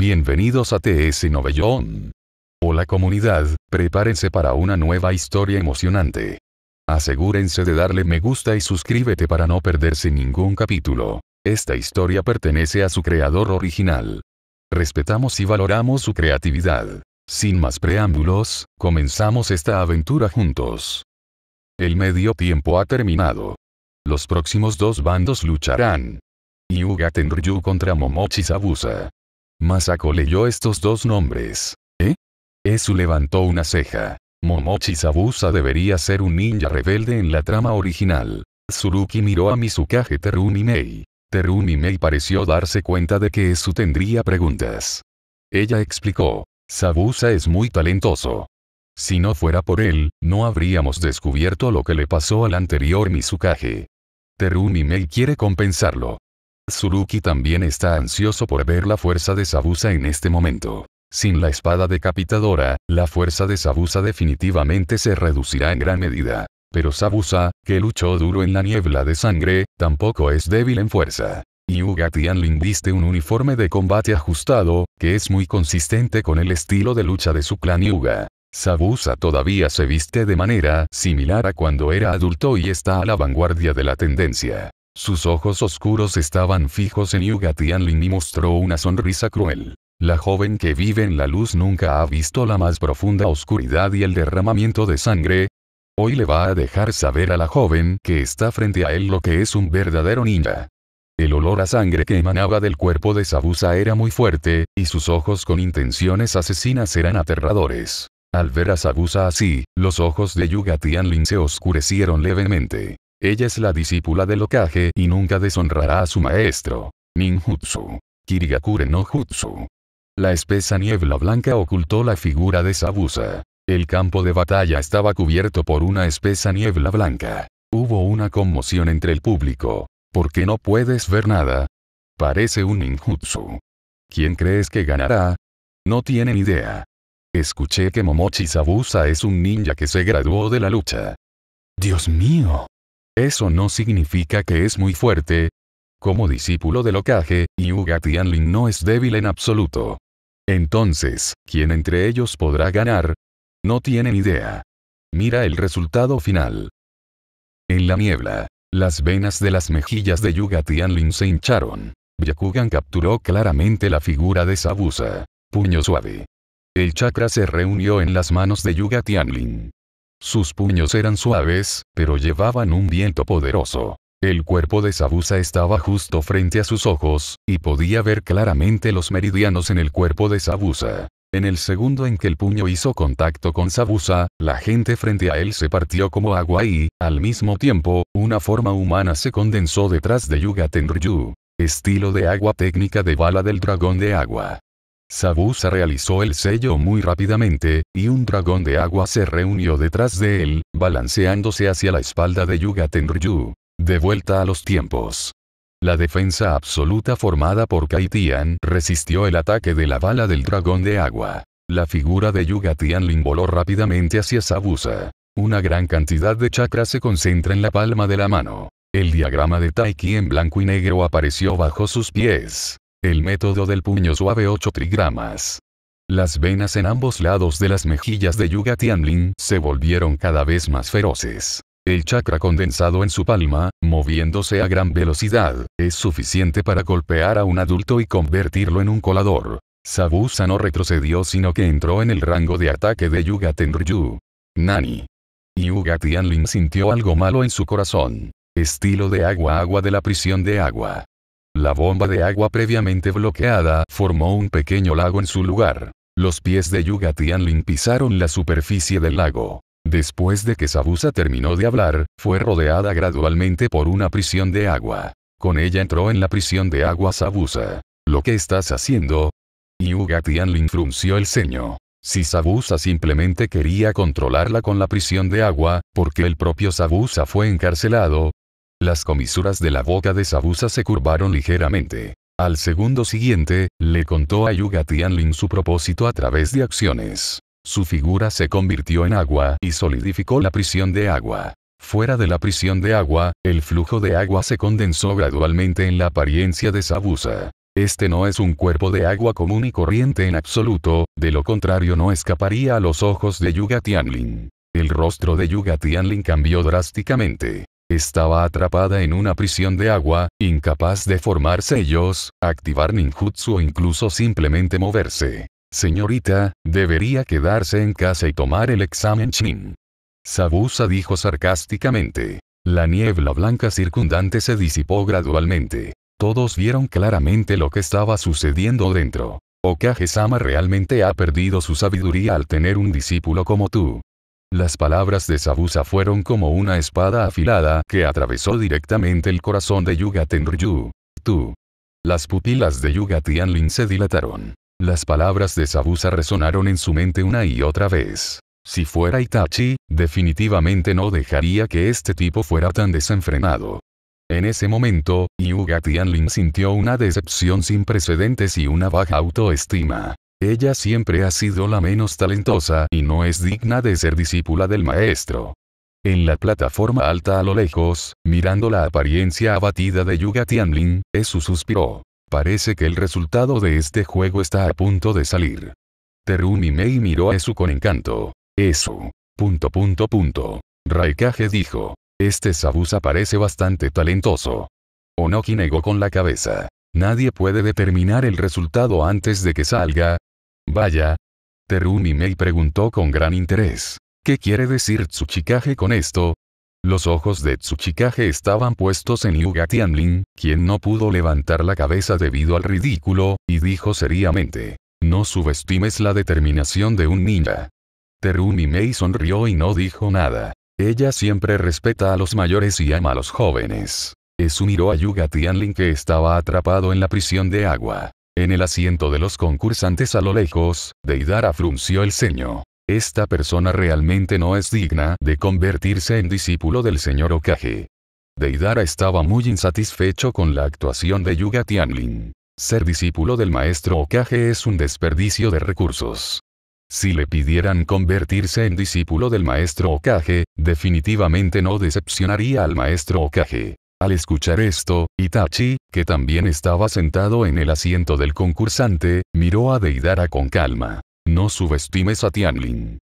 Bienvenidos a TS Novellón. Hola comunidad, prepárense para una nueva historia emocionante. Asegúrense de darle me gusta y suscríbete para no perderse ningún capítulo. Esta historia pertenece a su creador original. Respetamos y valoramos su creatividad. Sin más preámbulos, comenzamos esta aventura juntos. El medio tiempo ha terminado. Los próximos dos bandos lucharán. Yuga Tenryu contra Momochi Sabusa. Masako leyó estos dos nombres. ¿Eh? Esu levantó una ceja. Momochi Sabusa debería ser un ninja rebelde en la trama original. Tsuruki miró a Mizukage Terunimei. Mei. Mei pareció darse cuenta de que Esu tendría preguntas. Ella explicó. Sabusa es muy talentoso. Si no fuera por él, no habríamos descubierto lo que le pasó al anterior Mizukage. Terunimei quiere compensarlo. Tsuruki también está ansioso por ver la fuerza de Sabusa en este momento. Sin la espada decapitadora, la fuerza de Sabusa definitivamente se reducirá en gran medida. Pero Sabusa, que luchó duro en la niebla de sangre, tampoco es débil en fuerza. Yuga Tianlin viste un uniforme de combate ajustado, que es muy consistente con el estilo de lucha de su clan Yuga. Sabusa todavía se viste de manera similar a cuando era adulto y está a la vanguardia de la tendencia. Sus ojos oscuros estaban fijos en Yuga Tianlin y mostró una sonrisa cruel. La joven que vive en la luz nunca ha visto la más profunda oscuridad y el derramamiento de sangre. Hoy le va a dejar saber a la joven que está frente a él lo que es un verdadero ninja. El olor a sangre que emanaba del cuerpo de Sabusa era muy fuerte, y sus ojos con intenciones asesinas eran aterradores. Al ver a Sabusa así, los ojos de Yuga Tianlin se oscurecieron levemente. Ella es la discípula de Okage y nunca deshonrará a su maestro. Ninjutsu. Kirigakure no Jutsu. La espesa niebla blanca ocultó la figura de Sabusa. El campo de batalla estaba cubierto por una espesa niebla blanca. Hubo una conmoción entre el público. ¿Por qué no puedes ver nada? Parece un ninjutsu. ¿Quién crees que ganará? No tienen idea. Escuché que Momochi Sabusa es un ninja que se graduó de la lucha. Dios mío. Eso no significa que es muy fuerte. Como discípulo de Lokage, Yuga Tianlin no es débil en absoluto. Entonces, ¿quién entre ellos podrá ganar? No tienen idea. Mira el resultado final. En la niebla, las venas de las mejillas de Yuga Tianlin se hincharon. Byakugan capturó claramente la figura de Sabusa. Puño suave. El chakra se reunió en las manos de Yuga Tianlin. Sus puños eran suaves, pero llevaban un viento poderoso. El cuerpo de Sabusa estaba justo frente a sus ojos, y podía ver claramente los meridianos en el cuerpo de Sabusa. En el segundo en que el puño hizo contacto con Sabusa, la gente frente a él se partió como agua y, al mismo tiempo, una forma humana se condensó detrás de Yuga Tenryu. Estilo de agua técnica de bala del dragón de agua. Sabusa realizó el sello muy rápidamente, y un dragón de agua se reunió detrás de él, balanceándose hacia la espalda de Yuga Tenryu. De vuelta a los tiempos. La defensa absoluta formada por Kaitian resistió el ataque de la bala del dragón de agua. La figura de Yuga Tianlin voló rápidamente hacia Sabusa. Una gran cantidad de chakras se concentra en la palma de la mano. El diagrama de Taiki en blanco y negro apareció bajo sus pies. El método del puño suave 8 trigramas. Las venas en ambos lados de las mejillas de Yuga Tianlin se volvieron cada vez más feroces. El chakra condensado en su palma, moviéndose a gran velocidad, es suficiente para golpear a un adulto y convertirlo en un colador. Sabusa no retrocedió sino que entró en el rango de ataque de Yuga Tenryu. Nani. Yuga Tianlin sintió algo malo en su corazón. Estilo de agua agua de la prisión de agua. La bomba de agua previamente bloqueada formó un pequeño lago en su lugar. Los pies de Yuga Tianlin pisaron la superficie del lago. Después de que Sabusa terminó de hablar, fue rodeada gradualmente por una prisión de agua. Con ella entró en la prisión de agua Sabusa. ¿Lo que estás haciendo? Yuga Tianlin frunció el ceño. Si Sabusa simplemente quería controlarla con la prisión de agua, porque el propio Sabusa fue encarcelado, las comisuras de la boca de Sabusa se curvaron ligeramente. Al segundo siguiente, le contó a Yuga Tianlin su propósito a través de acciones. Su figura se convirtió en agua y solidificó la prisión de agua. Fuera de la prisión de agua, el flujo de agua se condensó gradualmente en la apariencia de Sabusa. Este no es un cuerpo de agua común y corriente en absoluto, de lo contrario no escaparía a los ojos de Yuga Tianlin. El rostro de Yuga Tianlin cambió drásticamente. Estaba atrapada en una prisión de agua, incapaz de formar sellos, activar ninjutsu o incluso simplemente moverse. Señorita, debería quedarse en casa y tomar el examen chin. Sabusa dijo sarcásticamente. La niebla blanca circundante se disipó gradualmente. Todos vieron claramente lo que estaba sucediendo dentro. Okage-sama realmente ha perdido su sabiduría al tener un discípulo como tú. Las palabras de Sabusa fueron como una espada afilada que atravesó directamente el corazón de Yuga Tenryu. Tú. Las pupilas de Yuga Tianlin se dilataron. Las palabras de Sabusa resonaron en su mente una y otra vez. Si fuera Itachi, definitivamente no dejaría que este tipo fuera tan desenfrenado. En ese momento, Yuga Tianlin sintió una decepción sin precedentes y una baja autoestima. Ella siempre ha sido la menos talentosa y no es digna de ser discípula del maestro. En la plataforma alta a lo lejos, mirando la apariencia abatida de Yuga Tianlin, Esu suspiró. Parece que el resultado de este juego está a punto de salir. Terumi Mei miró a Esu con encanto. Esu. Punto punto punto. Raikage dijo. Este Sabusa parece bastante talentoso. Onoki negó con la cabeza. Nadie puede determinar el resultado antes de que salga, Vaya. Terumi Mei preguntó con gran interés. ¿Qué quiere decir Tsuchikage con esto? Los ojos de Tsuchikage estaban puestos en Yuga Tianlin, quien no pudo levantar la cabeza debido al ridículo, y dijo seriamente. No subestimes la determinación de un ninja. Terumi Mei sonrió y no dijo nada. Ella siempre respeta a los mayores y ama a los jóvenes. Es miró a Yuga Tianlin que estaba atrapado en la prisión de agua en el asiento de los concursantes a lo lejos, Deidara frunció el ceño. Esta persona realmente no es digna de convertirse en discípulo del señor Okage. Deidara estaba muy insatisfecho con la actuación de Yuga Tianlin. Ser discípulo del maestro Okage es un desperdicio de recursos. Si le pidieran convertirse en discípulo del maestro Okage, definitivamente no decepcionaría al maestro Okage. Al escuchar esto, Itachi, que también estaba sentado en el asiento del concursante, miró a Deidara con calma. No subestimes a Tianlin.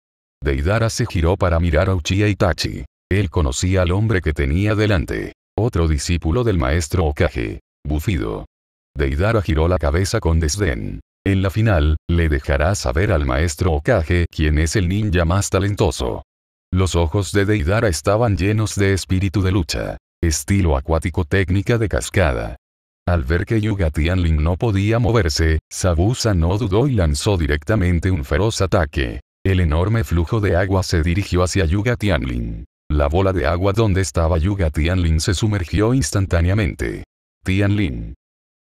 Deidara se giró para mirar a Uchiha Itachi. Él conocía al hombre que tenía delante. Otro discípulo del maestro Okage. Bufido. Deidara giró la cabeza con desdén. En la final, le dejará saber al maestro Okage quién es el ninja más talentoso. Los ojos de Deidara estaban llenos de espíritu de lucha estilo acuático técnica de cascada. Al ver que Yuga Tianlin no podía moverse, Sabusa no dudó y lanzó directamente un feroz ataque. El enorme flujo de agua se dirigió hacia Yuga Tianlin. La bola de agua donde estaba Yuga Tianlin se sumergió instantáneamente. Tianlin.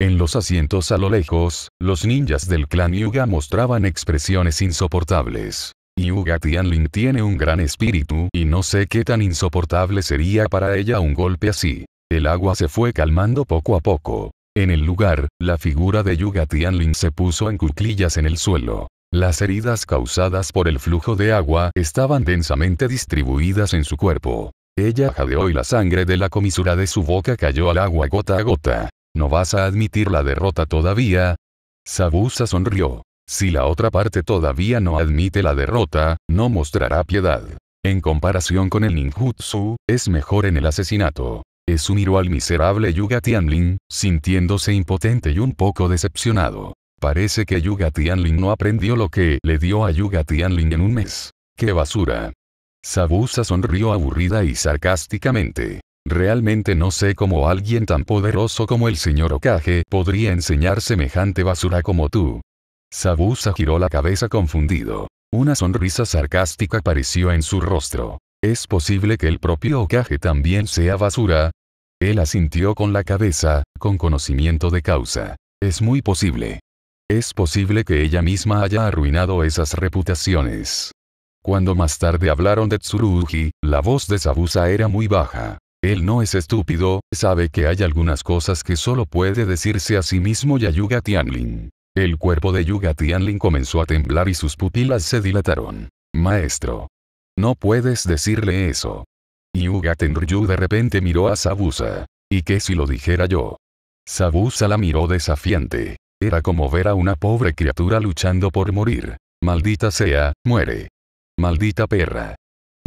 En los asientos a lo lejos, los ninjas del clan Yuga mostraban expresiones insoportables. Yuga Tianling tiene un gran espíritu y no sé qué tan insoportable sería para ella un golpe así. El agua se fue calmando poco a poco. En el lugar, la figura de Yuga Tianlin se puso en cuclillas en el suelo. Las heridas causadas por el flujo de agua estaban densamente distribuidas en su cuerpo. Ella jadeó y la sangre de la comisura de su boca cayó al agua gota a gota. ¿No vas a admitir la derrota todavía? Sabusa sonrió. Si la otra parte todavía no admite la derrota, no mostrará piedad. En comparación con el ninjutsu, es mejor en el asesinato. Es un al miserable Yuga Tianlin, sintiéndose impotente y un poco decepcionado. Parece que Yuga Tianlin no aprendió lo que le dio a Yuga Tianlin en un mes. ¡Qué basura! Sabusa sonrió aburrida y sarcásticamente. Realmente no sé cómo alguien tan poderoso como el señor Okage podría enseñar semejante basura como tú. Sabusa giró la cabeza confundido. Una sonrisa sarcástica apareció en su rostro. ¿Es posible que el propio Okage también sea basura? Él asintió con la cabeza, con conocimiento de causa. Es muy posible. Es posible que ella misma haya arruinado esas reputaciones. Cuando más tarde hablaron de Tsurugi, la voz de Sabusa era muy baja. Él no es estúpido, sabe que hay algunas cosas que solo puede decirse a sí mismo Yayuga Tianlin. El cuerpo de Yuga Tianlin comenzó a temblar y sus pupilas se dilataron. Maestro. No puedes decirle eso. Yuga Tenryu de repente miró a Sabusa. ¿Y qué si lo dijera yo? Sabusa la miró desafiante. Era como ver a una pobre criatura luchando por morir. Maldita sea, muere. Maldita perra.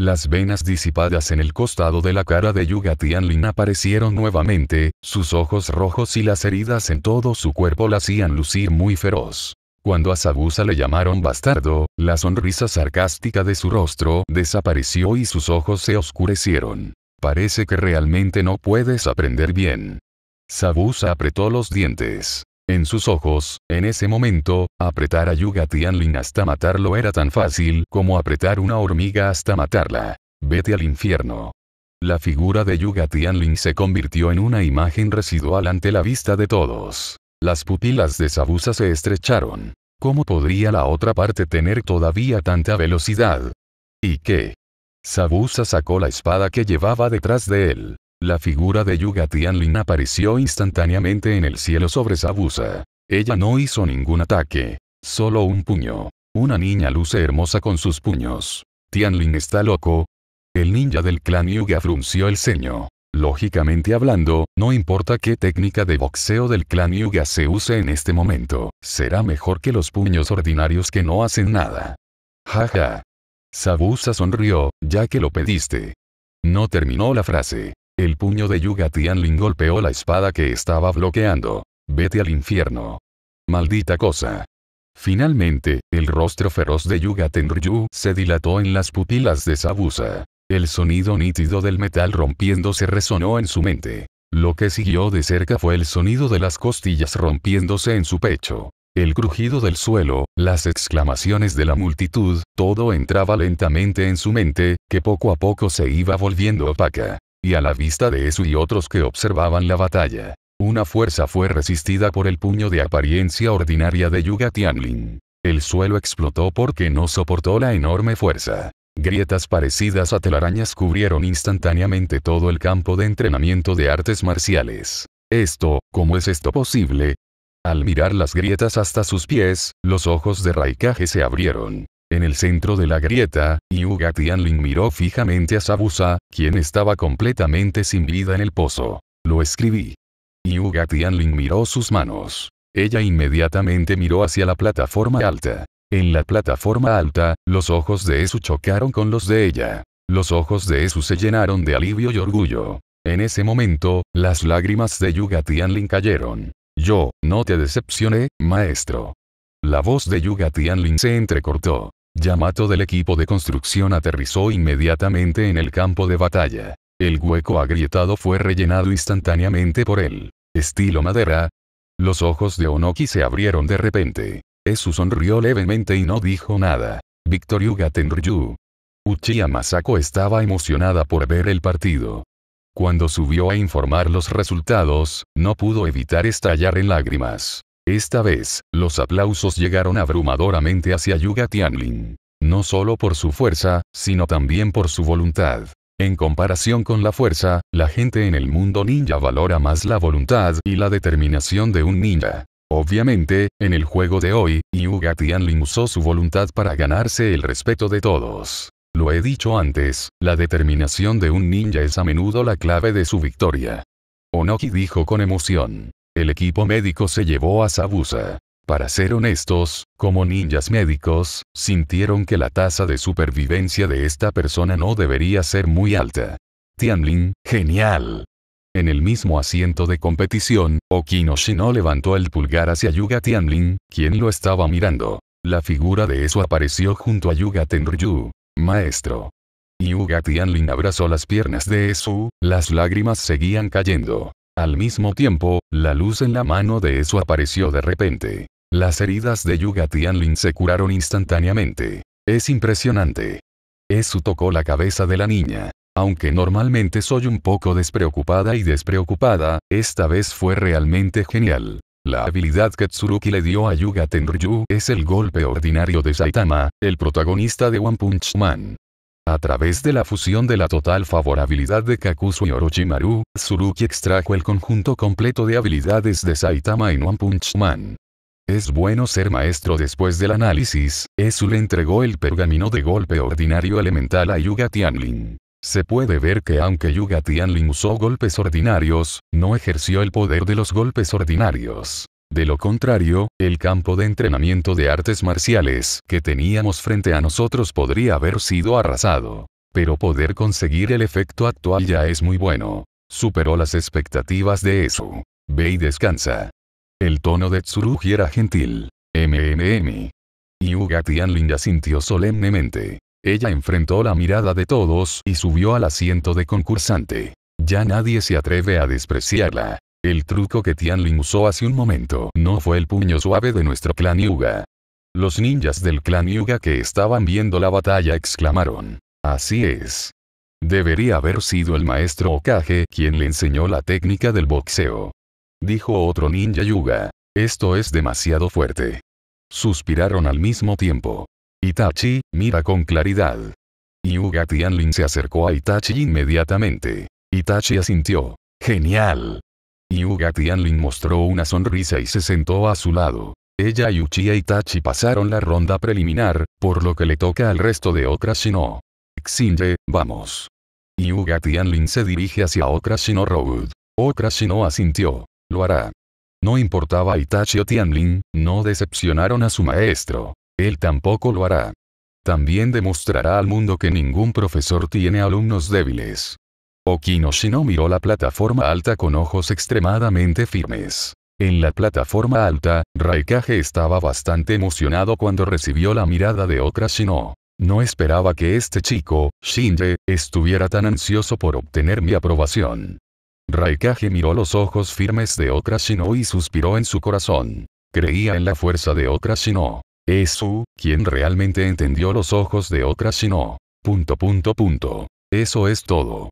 Las venas disipadas en el costado de la cara de Yuga Tianlin aparecieron nuevamente, sus ojos rojos y las heridas en todo su cuerpo la hacían lucir muy feroz. Cuando a Sabusa le llamaron bastardo, la sonrisa sarcástica de su rostro desapareció y sus ojos se oscurecieron. Parece que realmente no puedes aprender bien. Sabusa apretó los dientes. En sus ojos, en ese momento, apretar a Yuga Tianlin hasta matarlo era tan fácil como apretar una hormiga hasta matarla. Vete al infierno. La figura de Yuga Tianlin se convirtió en una imagen residual ante la vista de todos. Las pupilas de Sabusa se estrecharon. ¿Cómo podría la otra parte tener todavía tanta velocidad? ¿Y qué? Sabusa sacó la espada que llevaba detrás de él. La figura de Yuga Tianlin apareció instantáneamente en el cielo sobre Sabusa. Ella no hizo ningún ataque, solo un puño. Una niña luce hermosa con sus puños. Tianlin está loco. El ninja del clan Yuga frunció el ceño. Lógicamente hablando, no importa qué técnica de boxeo del clan Yuga se use en este momento, será mejor que los puños ordinarios que no hacen nada. Jaja. Sabusa sonrió, ya que lo pediste. No terminó la frase. El puño de Yuga Tianlin golpeó la espada que estaba bloqueando. Vete al infierno. Maldita cosa. Finalmente, el rostro feroz de Yuga Tenryu se dilató en las pupilas de Sabusa. El sonido nítido del metal rompiéndose resonó en su mente. Lo que siguió de cerca fue el sonido de las costillas rompiéndose en su pecho. El crujido del suelo, las exclamaciones de la multitud, todo entraba lentamente en su mente, que poco a poco se iba volviendo opaca y a la vista de eso y otros que observaban la batalla. Una fuerza fue resistida por el puño de apariencia ordinaria de Yuga Tianlin. El suelo explotó porque no soportó la enorme fuerza. Grietas parecidas a telarañas cubrieron instantáneamente todo el campo de entrenamiento de artes marciales. Esto, ¿cómo es esto posible? Al mirar las grietas hasta sus pies, los ojos de Raikage se abrieron. En el centro de la grieta, Yuga Tianlin miró fijamente a Sabusa, quien estaba completamente sin vida en el pozo. Lo escribí. Yuga Tianlin miró sus manos. Ella inmediatamente miró hacia la plataforma alta. En la plataforma alta, los ojos de Esu chocaron con los de ella. Los ojos de Esu se llenaron de alivio y orgullo. En ese momento, las lágrimas de Yuga Tianlin cayeron. Yo, no te decepcioné, maestro. La voz de Yuga Tianlin se entrecortó. Yamato del equipo de construcción aterrizó inmediatamente en el campo de batalla. El hueco agrietado fue rellenado instantáneamente por él. Estilo madera. Los ojos de Onoki se abrieron de repente. Esu sonrió levemente y no dijo nada. Yuga Tenryu. Uchiha Masako estaba emocionada por ver el partido. Cuando subió a informar los resultados, no pudo evitar estallar en lágrimas. Esta vez, los aplausos llegaron abrumadoramente hacia Yuga Tianlin. No solo por su fuerza, sino también por su voluntad. En comparación con la fuerza, la gente en el mundo ninja valora más la voluntad y la determinación de un ninja. Obviamente, en el juego de hoy, Yuga Tianlin usó su voluntad para ganarse el respeto de todos. Lo he dicho antes, la determinación de un ninja es a menudo la clave de su victoria. Onoki dijo con emoción. El equipo médico se llevó a Sabusa. Para ser honestos, como ninjas médicos, sintieron que la tasa de supervivencia de esta persona no debería ser muy alta. Tianlin, genial. En el mismo asiento de competición, Okinoshino levantó el pulgar hacia Yuga Tianlin, quien lo estaba mirando. La figura de eso apareció junto a Yuga Tenryu. Maestro. Yuga Tianlin abrazó las piernas de Esu, las lágrimas seguían cayendo. Al mismo tiempo, la luz en la mano de Eso apareció de repente. Las heridas de Yuga Tianlin se curaron instantáneamente. Es impresionante. Eso tocó la cabeza de la niña. Aunque normalmente soy un poco despreocupada y despreocupada, esta vez fue realmente genial. La habilidad que Tsuruki le dio a Yuga Tenryu es el golpe ordinario de Saitama, el protagonista de One Punch Man. A través de la fusión de la total favorabilidad de Kakuzu y Orochimaru, Suruki extrajo el conjunto completo de habilidades de Saitama y One Punch Man. Es bueno ser maestro después del análisis, Esu le entregó el pergamino de golpe ordinario elemental a Yuga Tianlin. Se puede ver que aunque Yuga Tianlin usó golpes ordinarios, no ejerció el poder de los golpes ordinarios. De lo contrario, el campo de entrenamiento de artes marciales que teníamos frente a nosotros podría haber sido arrasado. Pero poder conseguir el efecto actual ya es muy bueno. Superó las expectativas de eso. Ve y descansa. El tono de Tsurugi era gentil. MMM. Yuga Tianlin ya sintió solemnemente. Ella enfrentó la mirada de todos y subió al asiento de concursante. Ya nadie se atreve a despreciarla. El truco que Tianlin usó hace un momento no fue el puño suave de nuestro clan Yuga. Los ninjas del clan Yuga que estaban viendo la batalla exclamaron. Así es. Debería haber sido el maestro Okage quien le enseñó la técnica del boxeo. Dijo otro ninja Yuga. Esto es demasiado fuerte. Suspiraron al mismo tiempo. Itachi, mira con claridad. Yuga Tianlin se acercó a Itachi inmediatamente. Itachi asintió. Genial. Yuga Tianlin mostró una sonrisa y se sentó a su lado. Ella y Uchiha Itachi pasaron la ronda preliminar, por lo que le toca al resto de Okrashino. Xinje, vamos. Yuga Tianlin se dirige hacia Okrashino Road. Okrashino asintió. Lo hará. No importaba Itachi o Tianlin, no decepcionaron a su maestro. Él tampoco lo hará. También demostrará al mundo que ningún profesor tiene alumnos débiles. Okinoshino miró la plataforma alta con ojos extremadamente firmes. En la plataforma alta, Raikage estaba bastante emocionado cuando recibió la mirada de otra Shino. No esperaba que este chico, Shinji, estuviera tan ansioso por obtener mi aprobación. Raikage miró los ojos firmes de Okra Shino y suspiró en su corazón. Creía en la fuerza de Okra Shino. su quien realmente entendió los ojos de Okra Shino. Punto punto punto. Eso es todo.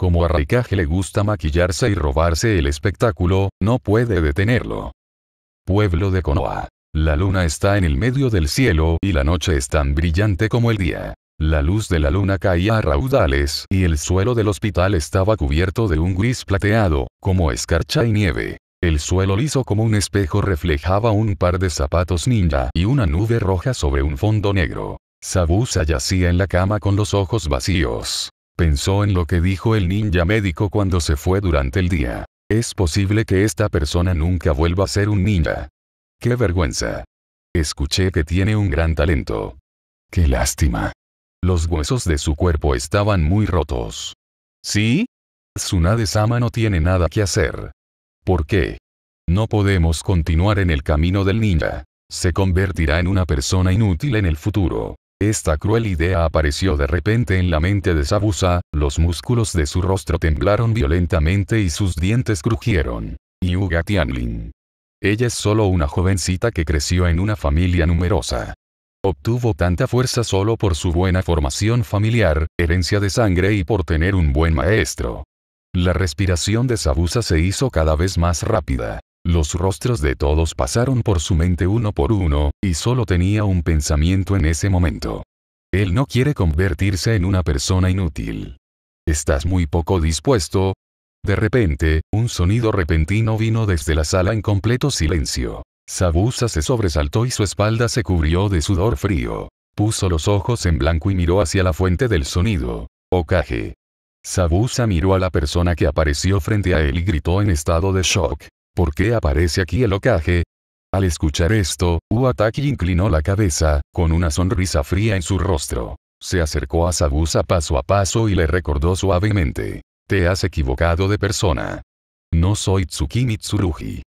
Como a le gusta maquillarse y robarse el espectáculo, no puede detenerlo. Pueblo de Konoha. La luna está en el medio del cielo y la noche es tan brillante como el día. La luz de la luna caía a raudales y el suelo del hospital estaba cubierto de un gris plateado, como escarcha y nieve. El suelo liso como un espejo reflejaba un par de zapatos ninja y una nube roja sobre un fondo negro. Sabusa yacía en la cama con los ojos vacíos. Pensó en lo que dijo el ninja médico cuando se fue durante el día. Es posible que esta persona nunca vuelva a ser un ninja. ¡Qué vergüenza! Escuché que tiene un gran talento. ¡Qué lástima! Los huesos de su cuerpo estaban muy rotos. ¿Sí? Tsunade-sama no tiene nada que hacer. ¿Por qué? No podemos continuar en el camino del ninja. Se convertirá en una persona inútil en el futuro. Esta cruel idea apareció de repente en la mente de Sabusa, los músculos de su rostro temblaron violentamente y sus dientes crujieron. Yuga Tianlin. Ella es solo una jovencita que creció en una familia numerosa. Obtuvo tanta fuerza solo por su buena formación familiar, herencia de sangre y por tener un buen maestro. La respiración de Sabusa se hizo cada vez más rápida. Los rostros de todos pasaron por su mente uno por uno, y solo tenía un pensamiento en ese momento. Él no quiere convertirse en una persona inútil. ¿Estás muy poco dispuesto? De repente, un sonido repentino vino desde la sala en completo silencio. Sabusa se sobresaltó y su espalda se cubrió de sudor frío. Puso los ojos en blanco y miró hacia la fuente del sonido. Okage. Sabusa miró a la persona que apareció frente a él y gritó en estado de shock. ¿Por qué aparece aquí el ocaje? Al escuchar esto, Uataki inclinó la cabeza, con una sonrisa fría en su rostro. Se acercó a Sabusa paso a paso y le recordó suavemente. Te has equivocado de persona. No soy Tsuki Mitsurugi.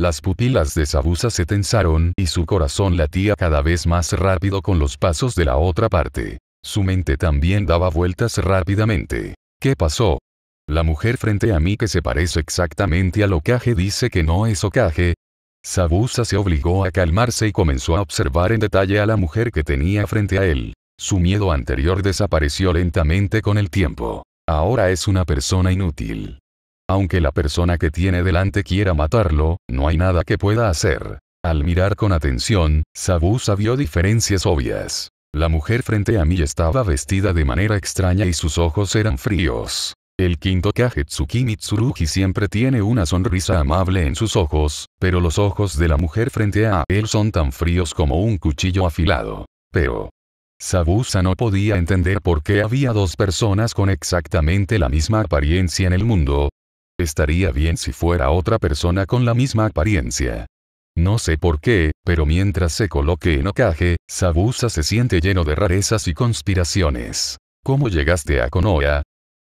Las pupilas de Sabusa se tensaron y su corazón latía cada vez más rápido con los pasos de la otra parte. Su mente también daba vueltas rápidamente. ¿Qué pasó? La mujer frente a mí que se parece exactamente a ocaje dice que no es Okage. Sabusa se obligó a calmarse y comenzó a observar en detalle a la mujer que tenía frente a él. Su miedo anterior desapareció lentamente con el tiempo. Ahora es una persona inútil. Aunque la persona que tiene delante quiera matarlo, no hay nada que pueda hacer. Al mirar con atención, Sabusa vio diferencias obvias. La mujer frente a mí estaba vestida de manera extraña y sus ojos eran fríos. El quinto Kagetsuki Mitsurugi siempre tiene una sonrisa amable en sus ojos, pero los ojos de la mujer frente a él son tan fríos como un cuchillo afilado. Pero... Sabusa no podía entender por qué había dos personas con exactamente la misma apariencia en el mundo. Estaría bien si fuera otra persona con la misma apariencia. No sé por qué, pero mientras se coloque en Okage, Sabusa se siente lleno de rarezas y conspiraciones. ¿Cómo llegaste a Konoha?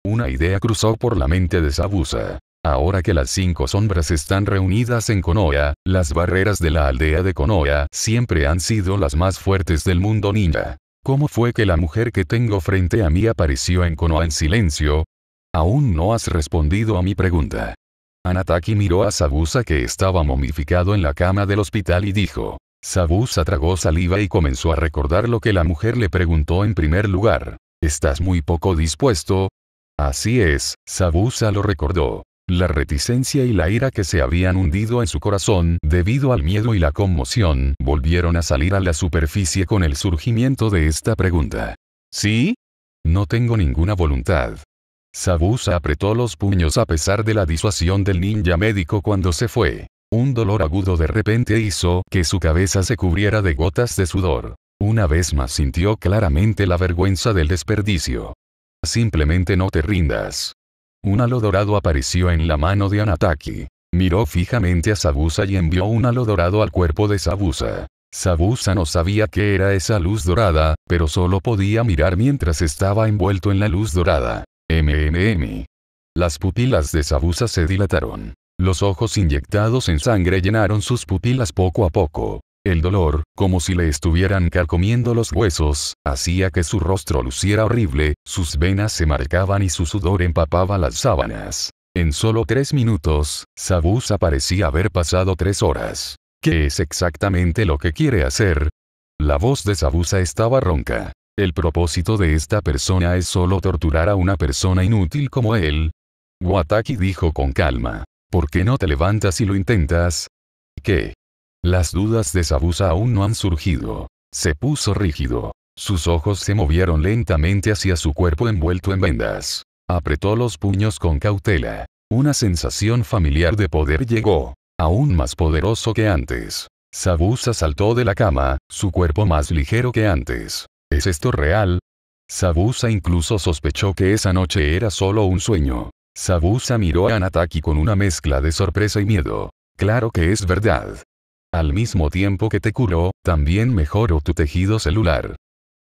Una idea cruzó por la mente de Sabusa. Ahora que las cinco sombras están reunidas en Konoha, las barreras de la aldea de Konoha siempre han sido las más fuertes del mundo ninja. ¿Cómo fue que la mujer que tengo frente a mí apareció en Konoha en silencio? Aún no has respondido a mi pregunta. Anataki miró a Sabusa que estaba momificado en la cama del hospital y dijo. Sabusa tragó saliva y comenzó a recordar lo que la mujer le preguntó en primer lugar. ¿Estás muy poco dispuesto? Así es, Sabusa lo recordó. La reticencia y la ira que se habían hundido en su corazón debido al miedo y la conmoción volvieron a salir a la superficie con el surgimiento de esta pregunta. ¿Sí? No tengo ninguna voluntad. Sabusa apretó los puños a pesar de la disuasión del ninja médico cuando se fue. Un dolor agudo de repente hizo que su cabeza se cubriera de gotas de sudor. Una vez más sintió claramente la vergüenza del desperdicio. Simplemente no te rindas. Un halo dorado apareció en la mano de Anataki. Miró fijamente a Sabusa y envió un halo dorado al cuerpo de Sabusa. Sabusa no sabía qué era esa luz dorada, pero solo podía mirar mientras estaba envuelto en la luz dorada. MMM. Las pupilas de Sabusa se dilataron. Los ojos inyectados en sangre llenaron sus pupilas poco a poco. El dolor, como si le estuvieran carcomiendo los huesos, hacía que su rostro luciera horrible, sus venas se marcaban y su sudor empapaba las sábanas. En solo tres minutos, Sabusa parecía haber pasado tres horas. ¿Qué es exactamente lo que quiere hacer? La voz de Sabusa estaba ronca. El propósito de esta persona es solo torturar a una persona inútil como él. Wataki dijo con calma. ¿Por qué no te levantas y lo intentas? ¿Qué? Las dudas de Sabusa aún no han surgido. Se puso rígido. Sus ojos se movieron lentamente hacia su cuerpo envuelto en vendas. Apretó los puños con cautela. Una sensación familiar de poder llegó, aún más poderoso que antes. Sabusa saltó de la cama, su cuerpo más ligero que antes. ¿Es esto real? Sabusa incluso sospechó que esa noche era solo un sueño. Sabusa miró a Anataki con una mezcla de sorpresa y miedo. Claro que es verdad. Al mismo tiempo que te curó, también mejoró tu tejido celular.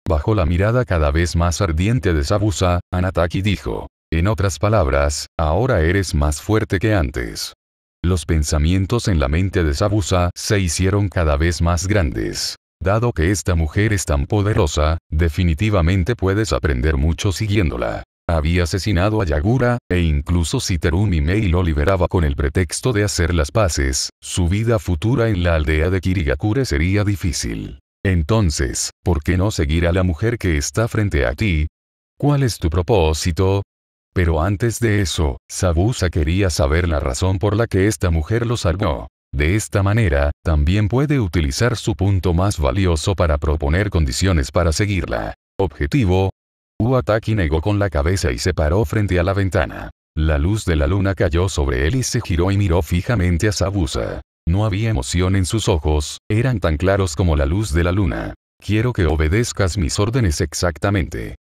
Bajo la mirada cada vez más ardiente de Sabusa, Anataki dijo. En otras palabras, ahora eres más fuerte que antes. Los pensamientos en la mente de Sabusa se hicieron cada vez más grandes. Dado que esta mujer es tan poderosa, definitivamente puedes aprender mucho siguiéndola. Había asesinado a Yagura, e incluso si Terumi Mei lo liberaba con el pretexto de hacer las paces, su vida futura en la aldea de Kirigakure sería difícil. Entonces, ¿por qué no seguir a la mujer que está frente a ti? ¿Cuál es tu propósito? Pero antes de eso, Sabusa quería saber la razón por la que esta mujer lo salvó. De esta manera, también puede utilizar su punto más valioso para proponer condiciones para seguirla. Objetivo, Uataki negó con la cabeza y se paró frente a la ventana. La luz de la luna cayó sobre él y se giró y miró fijamente a Sabusa. No había emoción en sus ojos, eran tan claros como la luz de la luna. Quiero que obedezcas mis órdenes exactamente.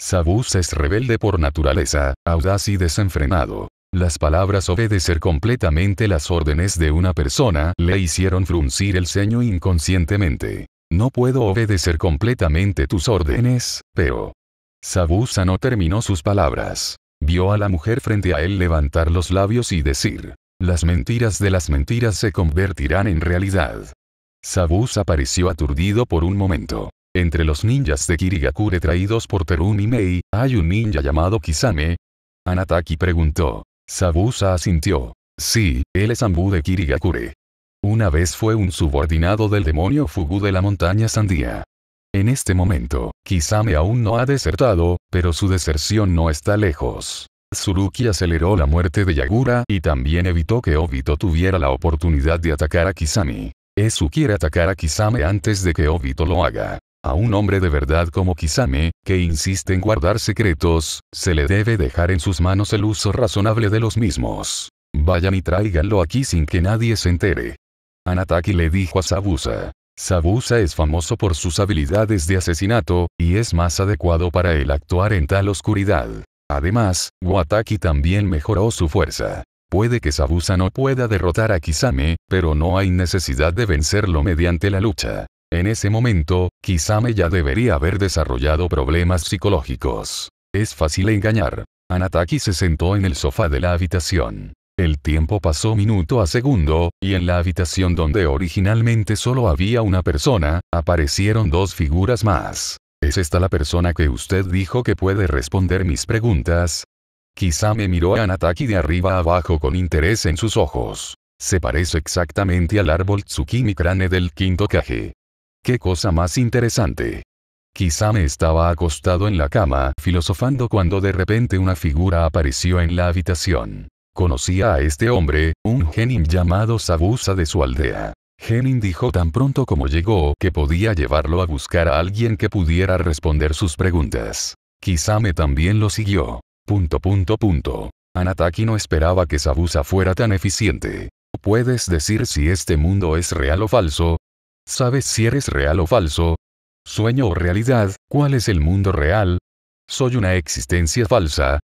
Sabusa es rebelde por naturaleza, audaz y desenfrenado. Las palabras obedecer completamente las órdenes de una persona le hicieron fruncir el ceño inconscientemente. No puedo obedecer completamente tus órdenes, pero Sabusa no terminó sus palabras. Vio a la mujer frente a él levantar los labios y decir, las mentiras de las mentiras se convertirán en realidad. Sabusa pareció aturdido por un momento. Entre los ninjas de Kirigakure traídos por Terun y Mei, hay un ninja llamado Kisame. Anataki preguntó. Sabusa asintió. Sí, él es Ambu de Kirigakure. Una vez fue un subordinado del demonio Fugu de la montaña Sandía. En este momento, Kisame aún no ha desertado, pero su deserción no está lejos. Tsuruki aceleró la muerte de Yagura y también evitó que Obito tuviera la oportunidad de atacar a Kisame. Esu quiere atacar a Kisame antes de que Obito lo haga. A un hombre de verdad como Kisame, que insiste en guardar secretos, se le debe dejar en sus manos el uso razonable de los mismos. Vayan y tráiganlo aquí sin que nadie se entere. Anataki le dijo a Sabusa. Sabusa es famoso por sus habilidades de asesinato, y es más adecuado para él actuar en tal oscuridad. Además, Wataki también mejoró su fuerza. Puede que Sabusa no pueda derrotar a Kisame, pero no hay necesidad de vencerlo mediante la lucha. En ese momento, Kisame ya debería haber desarrollado problemas psicológicos. Es fácil engañar. Anataki se sentó en el sofá de la habitación. El tiempo pasó minuto a segundo, y en la habitación donde originalmente solo había una persona, aparecieron dos figuras más. ¿Es esta la persona que usted dijo que puede responder mis preguntas? Quizá me miró a Anataki de arriba abajo con interés en sus ojos. Se parece exactamente al árbol Tsukimi Crane del quinto Kage. Qué cosa más interesante. Quizá me estaba acostado en la cama filosofando cuando de repente una figura apareció en la habitación. Conocía a este hombre, un genin llamado Sabusa de su aldea. Genin dijo tan pronto como llegó que podía llevarlo a buscar a alguien que pudiera responder sus preguntas. Kisame también lo siguió. Punto punto punto. Anataki no esperaba que Sabusa fuera tan eficiente. ¿Puedes decir si este mundo es real o falso? ¿Sabes si eres real o falso? ¿Sueño o realidad? ¿Cuál es el mundo real? Soy una existencia falsa,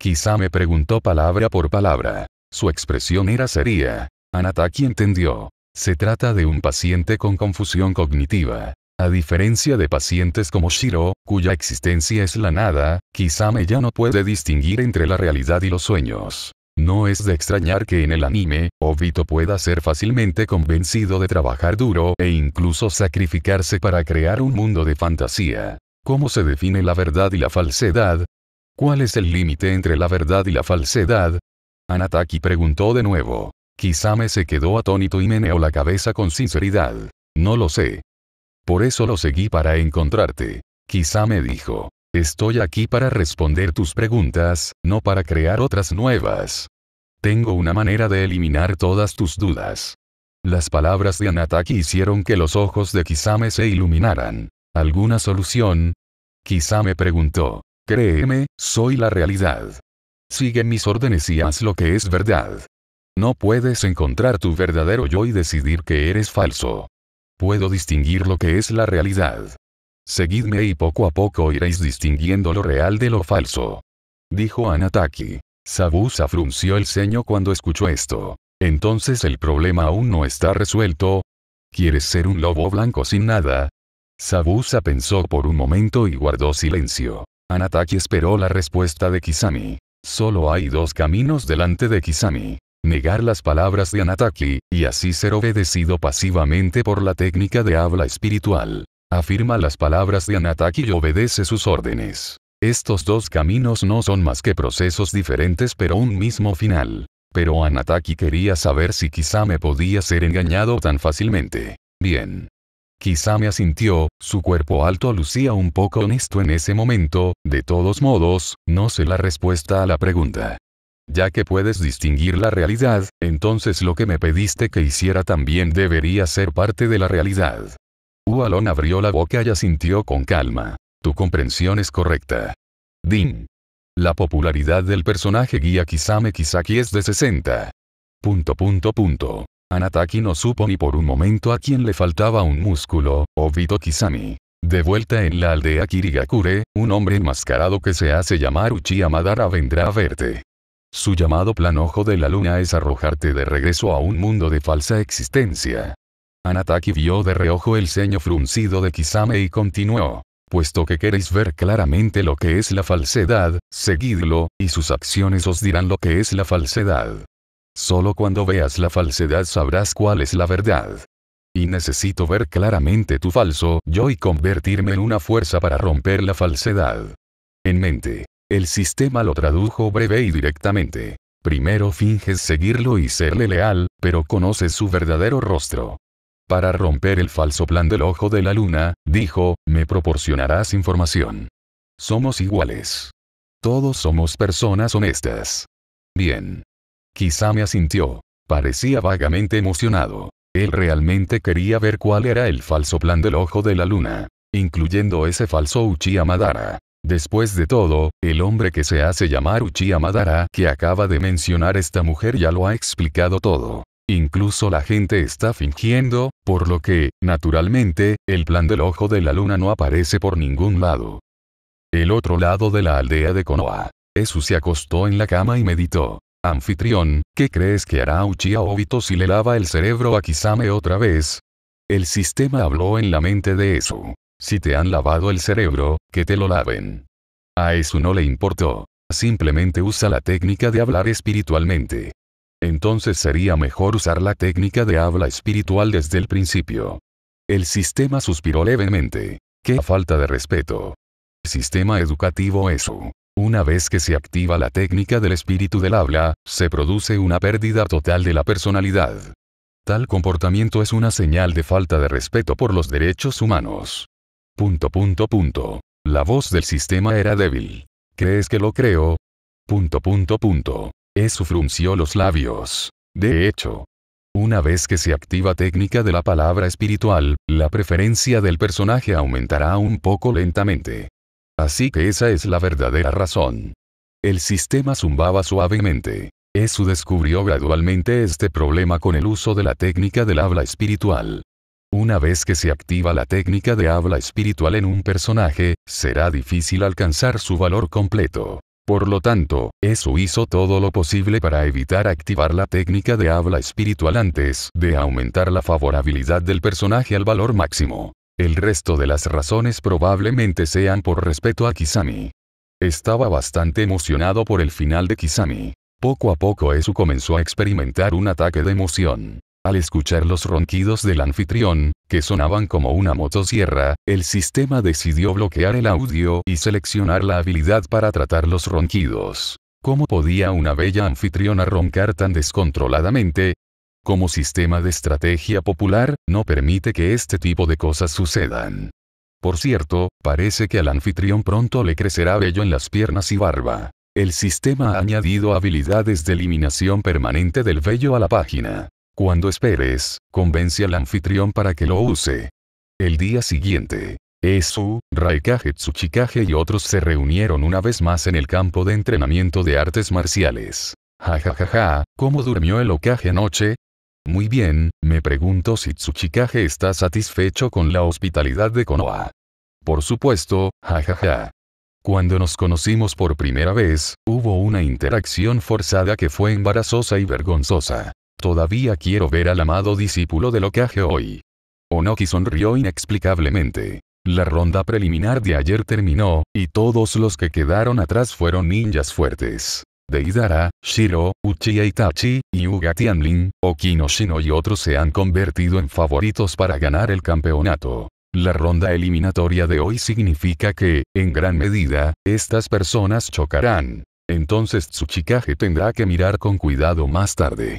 Quizá me preguntó palabra por palabra. Su expresión era seria. Anataki entendió. Se trata de un paciente con confusión cognitiva. A diferencia de pacientes como Shiro, cuya existencia es la nada, Kisame ya no puede distinguir entre la realidad y los sueños. No es de extrañar que en el anime, Obito pueda ser fácilmente convencido de trabajar duro e incluso sacrificarse para crear un mundo de fantasía. ¿Cómo se define la verdad y la falsedad? ¿Cuál es el límite entre la verdad y la falsedad? Anataki preguntó de nuevo. Kisame se quedó atónito y meneó la cabeza con sinceridad. No lo sé. Por eso lo seguí para encontrarte. Kisame dijo. Estoy aquí para responder tus preguntas, no para crear otras nuevas. Tengo una manera de eliminar todas tus dudas. Las palabras de Anataki hicieron que los ojos de Kisame se iluminaran. ¿Alguna solución? Kisame preguntó. Créeme, soy la realidad. Sigue mis órdenes y haz lo que es verdad. No puedes encontrar tu verdadero yo y decidir que eres falso. Puedo distinguir lo que es la realidad. Seguidme y poco a poco iréis distinguiendo lo real de lo falso. Dijo Anataki. Sabusa frunció el ceño cuando escuchó esto. Entonces el problema aún no está resuelto. ¿Quieres ser un lobo blanco sin nada? Sabusa pensó por un momento y guardó silencio. Anataki esperó la respuesta de Kisami. Solo hay dos caminos delante de Kisami. Negar las palabras de Anataki, y así ser obedecido pasivamente por la técnica de habla espiritual. Afirma las palabras de Anataki y obedece sus órdenes. Estos dos caminos no son más que procesos diferentes pero un mismo final. Pero Anataki quería saber si Kisami podía ser engañado tan fácilmente. Bien. Quizá me asintió, su cuerpo alto lucía un poco honesto en ese momento, de todos modos, no sé la respuesta a la pregunta. Ya que puedes distinguir la realidad, entonces lo que me pediste que hiciera también debería ser parte de la realidad. Ualon abrió la boca y asintió con calma. Tu comprensión es correcta. Din. La popularidad del personaje guía Kisame Kisaki es de 60. Punto punto punto. Anataki no supo ni por un momento a quién le faltaba un músculo, Obito Kisami. De vuelta en la aldea Kirigakure, un hombre enmascarado que se hace llamar Uchiha Madara vendrá a verte. Su llamado plan ojo de la luna es arrojarte de regreso a un mundo de falsa existencia. Anataki vio de reojo el ceño fruncido de Kisame y continuó. Puesto que queréis ver claramente lo que es la falsedad, seguidlo, y sus acciones os dirán lo que es la falsedad. Solo cuando veas la falsedad sabrás cuál es la verdad. Y necesito ver claramente tu falso yo y convertirme en una fuerza para romper la falsedad. En mente. El sistema lo tradujo breve y directamente. Primero finges seguirlo y serle leal, pero conoces su verdadero rostro. Para romper el falso plan del ojo de la luna, dijo, me proporcionarás información. Somos iguales. Todos somos personas honestas. Bien. Quizá me asintió. Parecía vagamente emocionado. Él realmente quería ver cuál era el falso plan del ojo de la luna, incluyendo ese falso Uchiha Madara. Después de todo, el hombre que se hace llamar Uchiha Madara que acaba de mencionar esta mujer ya lo ha explicado todo. Incluso la gente está fingiendo, por lo que, naturalmente, el plan del ojo de la luna no aparece por ningún lado. El otro lado de la aldea de Konoha. Esu se acostó en la cama y meditó. Anfitrión, ¿qué crees que hará Uchiha Obito si le lava el cerebro a Kisame otra vez? El sistema habló en la mente de eso. Si te han lavado el cerebro, que te lo laven. A eso no le importó. Simplemente usa la técnica de hablar espiritualmente. Entonces sería mejor usar la técnica de habla espiritual desde el principio. El sistema suspiró levemente. Qué falta de respeto. Sistema educativo eso. Una vez que se activa la técnica del espíritu del habla, se produce una pérdida total de la personalidad. Tal comportamiento es una señal de falta de respeto por los derechos humanos. Punto punto punto. La voz del sistema era débil. ¿Crees que lo creo? Punto punto punto. Eso frunció los labios. De hecho, una vez que se activa técnica de la palabra espiritual, la preferencia del personaje aumentará un poco lentamente. Así que esa es la verdadera razón. El sistema zumbaba suavemente. Esu descubrió gradualmente este problema con el uso de la técnica del habla espiritual. Una vez que se activa la técnica de habla espiritual en un personaje, será difícil alcanzar su valor completo. Por lo tanto, eso hizo todo lo posible para evitar activar la técnica de habla espiritual antes de aumentar la favorabilidad del personaje al valor máximo. El resto de las razones probablemente sean por respeto a Kisami. Estaba bastante emocionado por el final de Kisami. Poco a poco Esu comenzó a experimentar un ataque de emoción. Al escuchar los ronquidos del anfitrión, que sonaban como una motosierra, el sistema decidió bloquear el audio y seleccionar la habilidad para tratar los ronquidos. ¿Cómo podía una bella anfitriona roncar tan descontroladamente? como sistema de estrategia popular, no permite que este tipo de cosas sucedan. Por cierto, parece que al anfitrión pronto le crecerá vello en las piernas y barba. El sistema ha añadido habilidades de eliminación permanente del vello a la página. Cuando esperes, convence al anfitrión para que lo use. El día siguiente, Esu, Raikage Tsuchikage y otros se reunieron una vez más en el campo de entrenamiento de artes marciales. Ja ja ¿cómo durmió el ocaje anoche? Muy bien, me pregunto si Tsuchikage está satisfecho con la hospitalidad de Konoha. Por supuesto, jajaja. Cuando nos conocimos por primera vez, hubo una interacción forzada que fue embarazosa y vergonzosa. Todavía quiero ver al amado discípulo de Lokage hoy. Onoki sonrió inexplicablemente. La ronda preliminar de ayer terminó, y todos los que quedaron atrás fueron ninjas fuertes de Hidara, Shiro, Uchiha Itachi, Yuga Tianlin, no Shino y otros se han convertido en favoritos para ganar el campeonato. La ronda eliminatoria de hoy significa que, en gran medida, estas personas chocarán. Entonces Tsuchikage tendrá que mirar con cuidado más tarde.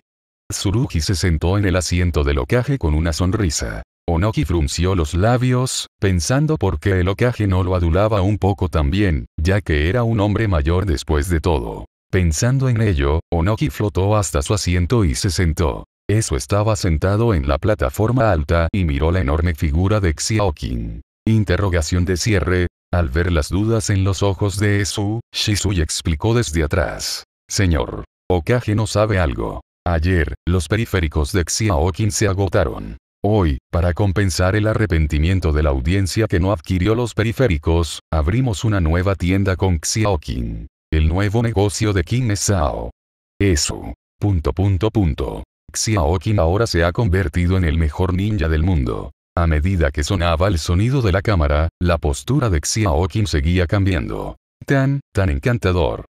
Tsurugi se sentó en el asiento del Okage con una sonrisa. Onoki frunció los labios, pensando por qué el Okage no lo adulaba un poco también, ya que era un hombre mayor después de todo. Pensando en ello, Onoki flotó hasta su asiento y se sentó. Eso estaba sentado en la plataforma alta y miró la enorme figura de Xiaoqing. Interrogación de cierre. Al ver las dudas en los ojos de Esu, Shisui explicó desde atrás. Señor. Okage no sabe algo. Ayer, los periféricos de Xiaoqing se agotaron. Hoy, para compensar el arrepentimiento de la audiencia que no adquirió los periféricos, abrimos una nueva tienda con Xiaoqing nuevo negocio de Kim Sao. Eso. Punto punto punto. Xiao Kim ahora se ha convertido en el mejor ninja del mundo. A medida que sonaba el sonido de la cámara, la postura de Xiao Kim seguía cambiando. Tan, tan encantador.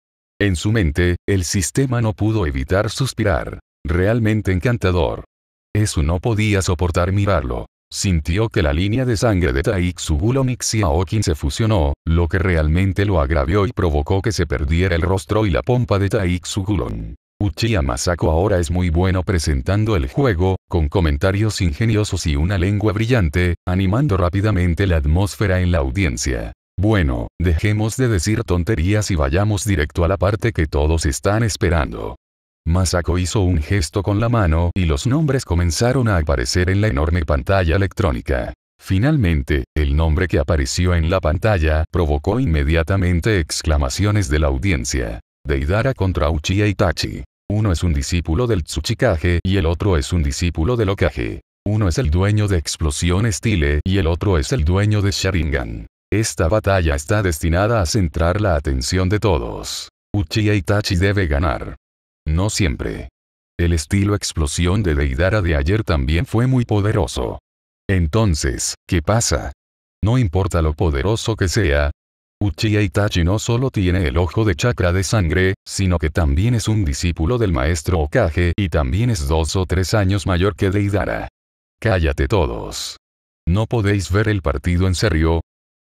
En su mente, el sistema no pudo evitar suspirar. Realmente encantador. Eso no podía soportar mirarlo sintió que la línea de sangre de y Xiaokin se fusionó, lo que realmente lo agravió y provocó que se perdiera el rostro y la pompa de Taixugulon. Uchiha Masako ahora es muy bueno presentando el juego, con comentarios ingeniosos y una lengua brillante, animando rápidamente la atmósfera en la audiencia. Bueno, dejemos de decir tonterías y vayamos directo a la parte que todos están esperando. Masako hizo un gesto con la mano y los nombres comenzaron a aparecer en la enorme pantalla electrónica. Finalmente, el nombre que apareció en la pantalla provocó inmediatamente exclamaciones de la audiencia. Deidara contra Uchiha Itachi. Uno es un discípulo del Tsuchikage y el otro es un discípulo del Okage. Uno es el dueño de Explosión Estile y el otro es el dueño de Sharingan. Esta batalla está destinada a centrar la atención de todos. Uchiha Itachi debe ganar. No siempre. El estilo explosión de Deidara de ayer también fue muy poderoso. Entonces, ¿qué pasa? No importa lo poderoso que sea, Uchiha Itachi no solo tiene el ojo de chakra de sangre, sino que también es un discípulo del maestro Okage y también es dos o tres años mayor que Deidara. Cállate todos. ¿No podéis ver el partido en serio?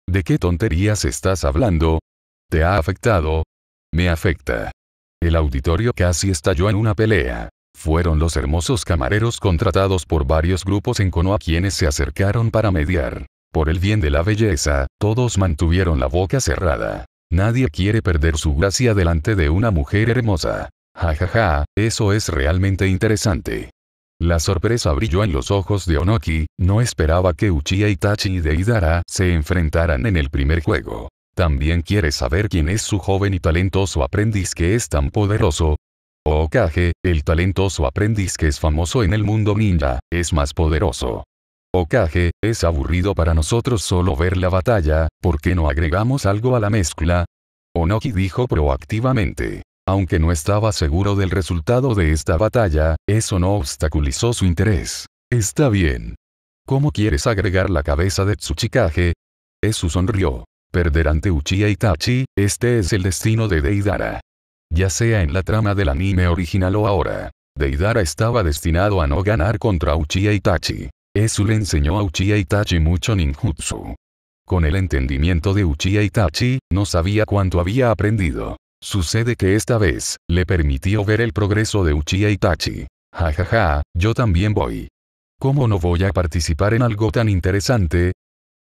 ¿De qué tonterías estás hablando? ¿Te ha afectado? Me afecta. El auditorio casi estalló en una pelea. Fueron los hermosos camareros contratados por varios grupos en Konoha quienes se acercaron para mediar. Por el bien de la belleza, todos mantuvieron la boca cerrada. Nadie quiere perder su gracia delante de una mujer hermosa. Jajaja, ja, ja, eso es realmente interesante. La sorpresa brilló en los ojos de Onoki, no esperaba que Uchiha Itachi y Deidara se enfrentaran en el primer juego también quiere saber quién es su joven y talentoso aprendiz que es tan poderoso. Okage, el talentoso aprendiz que es famoso en el mundo ninja, es más poderoso. Okage, es aburrido para nosotros solo ver la batalla, ¿por qué no agregamos algo a la mezcla? Onoki dijo proactivamente. Aunque no estaba seguro del resultado de esta batalla, eso no obstaculizó su interés. Está bien. ¿Cómo quieres agregar la cabeza de Tsuchikage? Esu sonrió. Perder ante Uchiha Itachi, este es el destino de Deidara. Ya sea en la trama del anime original o ahora. Deidara estaba destinado a no ganar contra Uchiha Itachi. Eso le enseñó a Uchiha Itachi mucho ninjutsu. Con el entendimiento de Uchiha Itachi, no sabía cuánto había aprendido. Sucede que esta vez, le permitió ver el progreso de Uchiha Itachi. Jajaja, ja ja, yo también voy. ¿Cómo no voy a participar en algo tan interesante?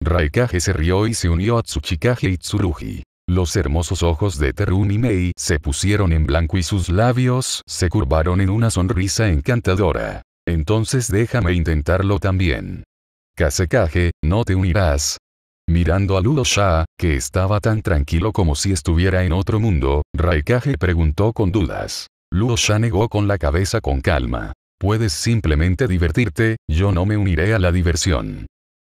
Raikage se rió y se unió a Tsuchikage y Tsurugi. Los hermosos ojos de y Mei se pusieron en blanco y sus labios se curvaron en una sonrisa encantadora. Entonces déjame intentarlo también. Kasekage, no te unirás. Mirando a Ludo sha que estaba tan tranquilo como si estuviera en otro mundo, Raikage preguntó con dudas. Ludo sha negó con la cabeza con calma. Puedes simplemente divertirte, yo no me uniré a la diversión.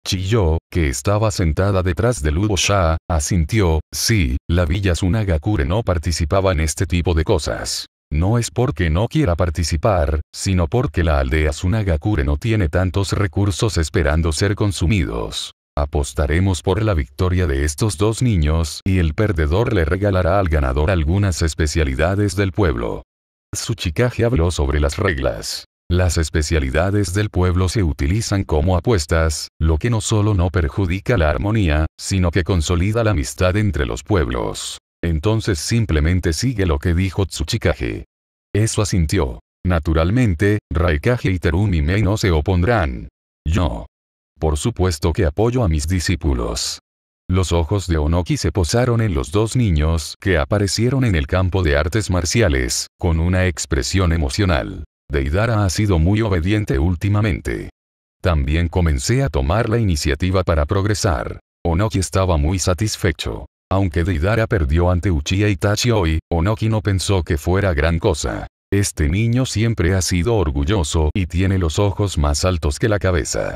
Chiyo, que estaba sentada detrás de Luo sha asintió, sí, la Villa Sunagakure no participaba en este tipo de cosas. No es porque no quiera participar, sino porque la aldea Sunagakure no tiene tantos recursos esperando ser consumidos. Apostaremos por la victoria de estos dos niños y el perdedor le regalará al ganador algunas especialidades del pueblo. Tsuchikage habló sobre las reglas. Las especialidades del pueblo se utilizan como apuestas, lo que no solo no perjudica la armonía, sino que consolida la amistad entre los pueblos. Entonces simplemente sigue lo que dijo Tsuchikage. Eso asintió. Naturalmente, Raikage y Terumi no se opondrán. Yo. Por supuesto que apoyo a mis discípulos. Los ojos de Onoki se posaron en los dos niños que aparecieron en el campo de artes marciales, con una expresión emocional. Deidara ha sido muy obediente últimamente. También comencé a tomar la iniciativa para progresar. Onoki estaba muy satisfecho. Aunque Deidara perdió ante Uchiha Itachi hoy, Onoki no pensó que fuera gran cosa. Este niño siempre ha sido orgulloso y tiene los ojos más altos que la cabeza.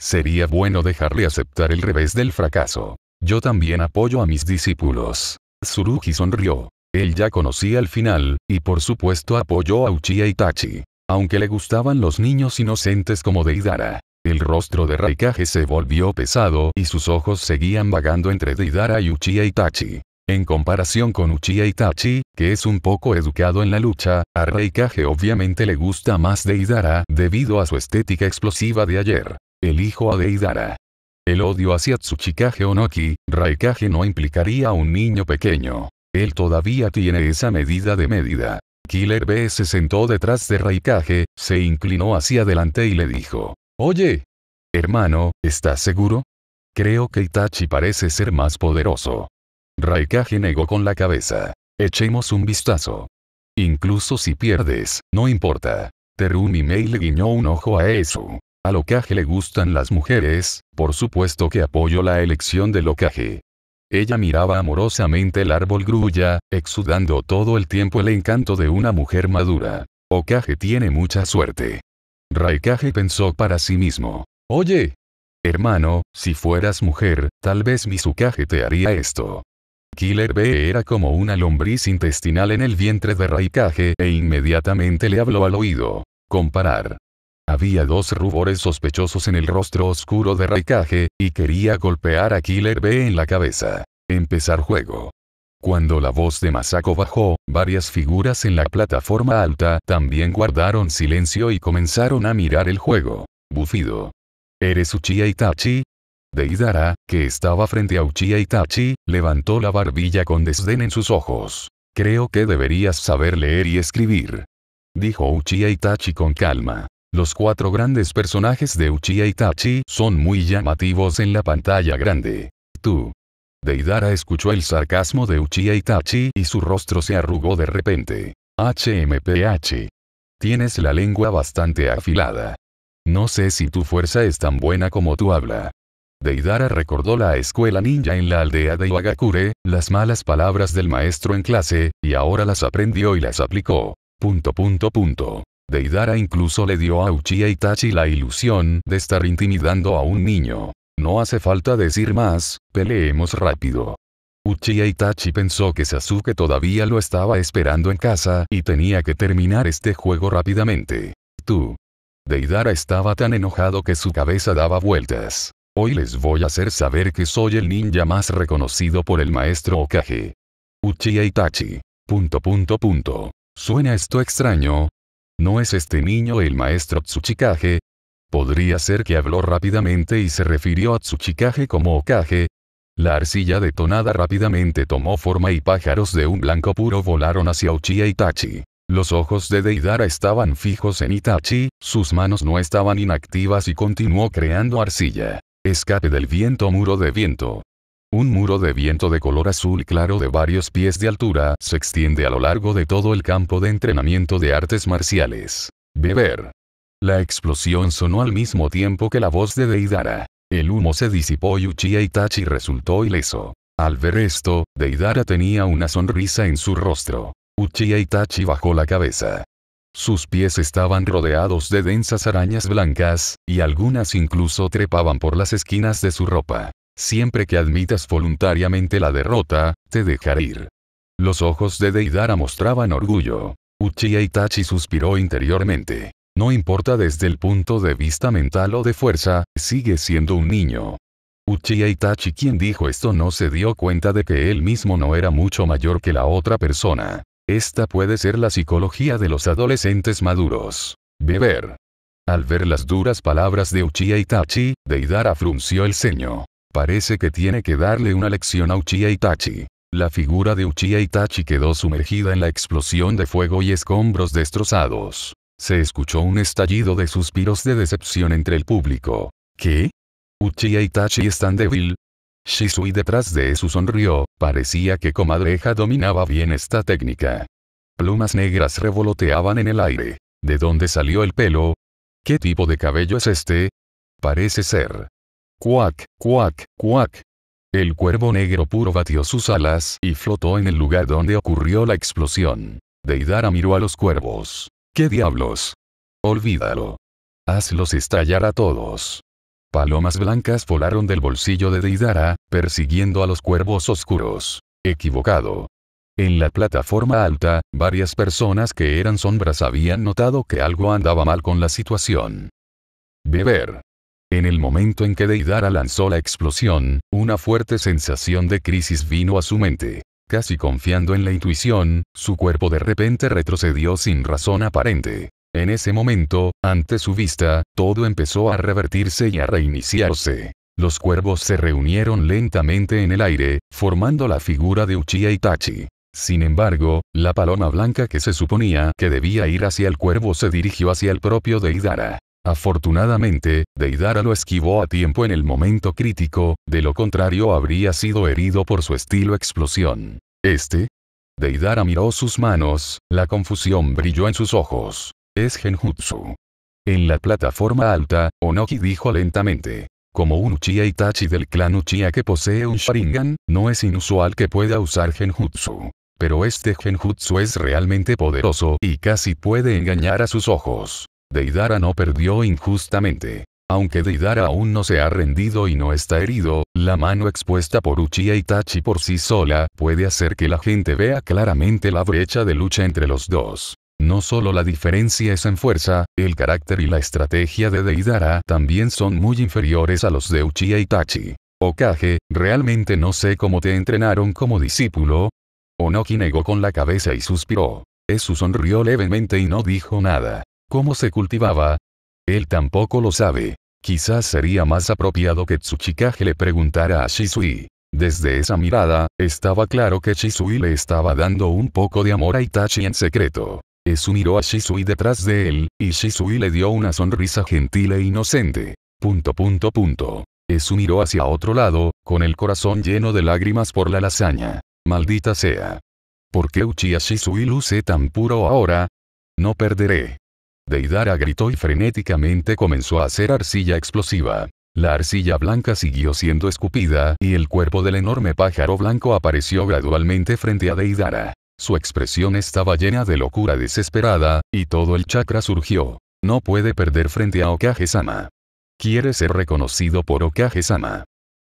Sería bueno dejarle aceptar el revés del fracaso. Yo también apoyo a mis discípulos. Tsurugi sonrió. Él ya conocía el final, y por supuesto apoyó a Uchiha Itachi. Aunque le gustaban los niños inocentes como Deidara. El rostro de Raikage se volvió pesado y sus ojos seguían vagando entre Deidara y Uchiha Itachi. En comparación con Uchiha Itachi, que es un poco educado en la lucha, a Raikage obviamente le gusta más Deidara debido a su estética explosiva de ayer. Elijo a Deidara. El odio hacia Tsuchikage Onoki, Raikage no implicaría a un niño pequeño. Él todavía tiene esa medida de medida. Killer B se sentó detrás de Raikage, se inclinó hacia adelante y le dijo. Oye. Hermano, ¿estás seguro? Creo que Itachi parece ser más poderoso. Raikage negó con la cabeza. Echemos un vistazo. Incluso si pierdes, no importa. Terumi Mei le guiñó un ojo a eso. A Lokage le gustan las mujeres, por supuesto que apoyo la elección de Lokage. Ella miraba amorosamente el árbol grulla, exudando todo el tiempo el encanto de una mujer madura. Okage tiene mucha suerte. Raikage pensó para sí mismo. Oye. Hermano, si fueras mujer, tal vez Mizukage te haría esto. Killer B era como una lombriz intestinal en el vientre de Raikage e inmediatamente le habló al oído. Comparar. Había dos rubores sospechosos en el rostro oscuro de Raikage, y quería golpear a Killer B en la cabeza. Empezar juego. Cuando la voz de Masako bajó, varias figuras en la plataforma alta también guardaron silencio y comenzaron a mirar el juego. Bufido. ¿Eres Uchiha Itachi? Deidara, que estaba frente a Uchiha Itachi, levantó la barbilla con desdén en sus ojos. Creo que deberías saber leer y escribir. Dijo Uchiha Itachi con calma. Los cuatro grandes personajes de Uchiha Itachi son muy llamativos en la pantalla grande. Tú. Deidara escuchó el sarcasmo de Uchiha Itachi y su rostro se arrugó de repente. HMPH. Tienes la lengua bastante afilada. No sé si tu fuerza es tan buena como tu habla. Deidara recordó la escuela ninja en la aldea de Iwagakure, las malas palabras del maestro en clase, y ahora las aprendió y las aplicó. Punto punto punto. Deidara incluso le dio a Uchiha Itachi la ilusión de estar intimidando a un niño. No hace falta decir más, peleemos rápido. Uchiha Itachi pensó que Sasuke todavía lo estaba esperando en casa y tenía que terminar este juego rápidamente. Tú. Deidara estaba tan enojado que su cabeza daba vueltas. Hoy les voy a hacer saber que soy el ninja más reconocido por el maestro Okage. Uchiha Itachi. Punto punto punto. Suena esto extraño, ¿No es este niño el maestro Tsuchikage? Podría ser que habló rápidamente y se refirió a Tsuchikage como Okage. La arcilla detonada rápidamente tomó forma y pájaros de un blanco puro volaron hacia Uchiha Itachi. Los ojos de Deidara estaban fijos en Itachi, sus manos no estaban inactivas y continuó creando arcilla. Escape del viento muro de viento. Un muro de viento de color azul claro de varios pies de altura se extiende a lo largo de todo el campo de entrenamiento de artes marciales. Beber. La explosión sonó al mismo tiempo que la voz de Deidara. El humo se disipó y Uchiha Itachi resultó ileso. Al ver esto, Deidara tenía una sonrisa en su rostro. Uchiha Itachi bajó la cabeza. Sus pies estaban rodeados de densas arañas blancas, y algunas incluso trepaban por las esquinas de su ropa siempre que admitas voluntariamente la derrota, te dejaré ir. Los ojos de Deidara mostraban orgullo. Uchiha Itachi suspiró interiormente. No importa desde el punto de vista mental o de fuerza, sigue siendo un niño. Uchiha Itachi quien dijo esto no se dio cuenta de que él mismo no era mucho mayor que la otra persona. Esta puede ser la psicología de los adolescentes maduros. Beber. Al ver las duras palabras de Uchiha Itachi, Deidara frunció el ceño. Parece que tiene que darle una lección a Uchiha Itachi. La figura de Uchiha Itachi quedó sumergida en la explosión de fuego y escombros destrozados. Se escuchó un estallido de suspiros de decepción entre el público. ¿Qué? Uchiha Itachi es tan débil. Shisui detrás de eso sonrió, parecía que Comadreja dominaba bien esta técnica. Plumas negras revoloteaban en el aire. ¿De dónde salió el pelo? ¿Qué tipo de cabello es este? Parece ser Cuac, cuac, cuac. El cuervo negro puro batió sus alas y flotó en el lugar donde ocurrió la explosión. Deidara miró a los cuervos. ¿Qué diablos? Olvídalo. Hazlos estallar a todos. Palomas blancas volaron del bolsillo de Deidara, persiguiendo a los cuervos oscuros. Equivocado. En la plataforma alta, varias personas que eran sombras habían notado que algo andaba mal con la situación. Beber. En el momento en que Deidara lanzó la explosión, una fuerte sensación de crisis vino a su mente. Casi confiando en la intuición, su cuerpo de repente retrocedió sin razón aparente. En ese momento, ante su vista, todo empezó a revertirse y a reiniciarse. Los cuervos se reunieron lentamente en el aire, formando la figura de Uchiha Itachi. Sin embargo, la paloma blanca que se suponía que debía ir hacia el cuervo se dirigió hacia el propio Deidara. Afortunadamente, Deidara lo esquivó a tiempo en el momento crítico, de lo contrario habría sido herido por su estilo explosión. ¿Este? Deidara miró sus manos, la confusión brilló en sus ojos. Es genjutsu. En la plataforma alta, Onoki dijo lentamente. Como un Uchiha Itachi del clan Uchiha que posee un Sharingan, no es inusual que pueda usar genjutsu. Pero este genjutsu es realmente poderoso y casi puede engañar a sus ojos. Deidara no perdió injustamente. Aunque Deidara aún no se ha rendido y no está herido, la mano expuesta por Uchiha Itachi por sí sola puede hacer que la gente vea claramente la brecha de lucha entre los dos. No solo la diferencia es en fuerza, el carácter y la estrategia de Deidara también son muy inferiores a los de Uchiha Itachi. Okage, realmente no sé cómo te entrenaron como discípulo. Onoki negó con la cabeza y suspiró. Esu sonrió levemente y no dijo nada. ¿Cómo se cultivaba? Él tampoco lo sabe. Quizás sería más apropiado que Tsuchikage le preguntara a Shisui. Desde esa mirada, estaba claro que Shisui le estaba dando un poco de amor a Itachi en secreto. Esu miró a Shisui detrás de él, y Shisui le dio una sonrisa gentil e inocente. Punto punto punto. Esu miró hacia otro lado, con el corazón lleno de lágrimas por la lasaña. Maldita sea. ¿Por qué Uchiha Shisui luce tan puro ahora? No perderé. Deidara gritó y frenéticamente comenzó a hacer arcilla explosiva. La arcilla blanca siguió siendo escupida y el cuerpo del enorme pájaro blanco apareció gradualmente frente a Deidara. Su expresión estaba llena de locura desesperada, y todo el chakra surgió. No puede perder frente a Okage-sama. Quiere ser reconocido por Okage-sama.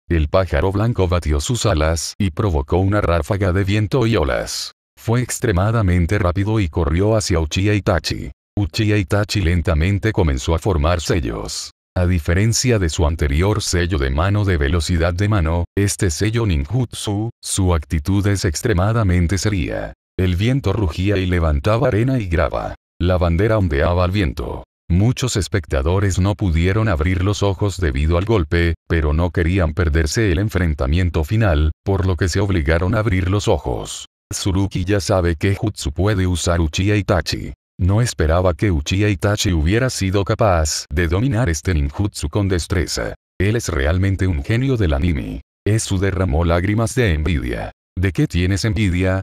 El pájaro blanco batió sus alas y provocó una ráfaga de viento y olas. Fue extremadamente rápido y corrió hacia Uchiha Itachi. Uchiha Itachi lentamente comenzó a formar sellos. A diferencia de su anterior sello de mano de velocidad de mano, este sello ninjutsu, su actitud es extremadamente seria. El viento rugía y levantaba arena y grava. La bandera ondeaba al viento. Muchos espectadores no pudieron abrir los ojos debido al golpe, pero no querían perderse el enfrentamiento final, por lo que se obligaron a abrir los ojos. Tsuruki ya sabe que Jutsu puede usar Uchiha Itachi. No esperaba que Uchiha Itachi hubiera sido capaz de dominar este ninjutsu con destreza. Él es realmente un genio del anime. Esu derramó lágrimas de envidia. ¿De qué tienes envidia?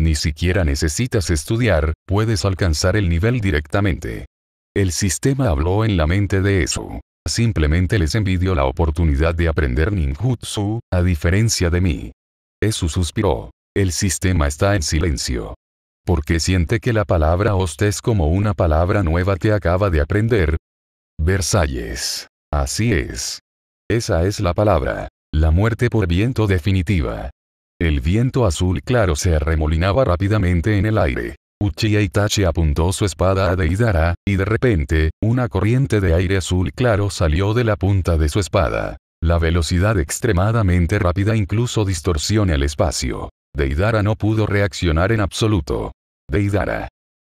Ni siquiera necesitas estudiar, puedes alcanzar el nivel directamente. El sistema habló en la mente de Esu. Simplemente les envidio la oportunidad de aprender ninjutsu, a diferencia de mí. Esu suspiró. El sistema está en silencio porque siente que la palabra host es como una palabra nueva que acaba de aprender. Versalles. Así es. Esa es la palabra. La muerte por viento definitiva. El viento azul claro se arremolinaba rápidamente en el aire. Uchiha Itachi apuntó su espada a Deidara, y de repente, una corriente de aire azul claro salió de la punta de su espada. La velocidad extremadamente rápida incluso distorsiona el espacio. Deidara no pudo reaccionar en absoluto. Deidara.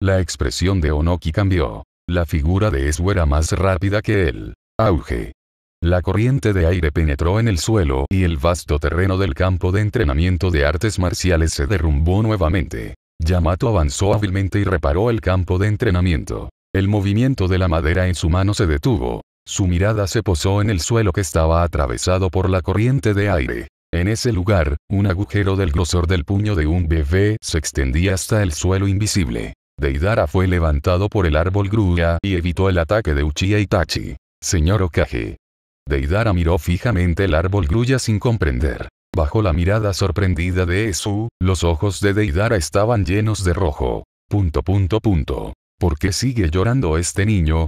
La expresión de Onoki cambió. La figura de Esu era más rápida que él. Auge. La corriente de aire penetró en el suelo y el vasto terreno del campo de entrenamiento de artes marciales se derrumbó nuevamente. Yamato avanzó hábilmente y reparó el campo de entrenamiento. El movimiento de la madera en su mano se detuvo. Su mirada se posó en el suelo que estaba atravesado por la corriente de aire. En ese lugar, un agujero del grosor del puño de un bebé se extendía hasta el suelo invisible. Deidara fue levantado por el árbol grulla y evitó el ataque de Uchiha Itachi. Señor Okage. Deidara miró fijamente el árbol Grulla sin comprender. Bajo la mirada sorprendida de Esu, los ojos de Deidara estaban llenos de rojo. Punto punto punto. ¿Por qué sigue llorando este niño?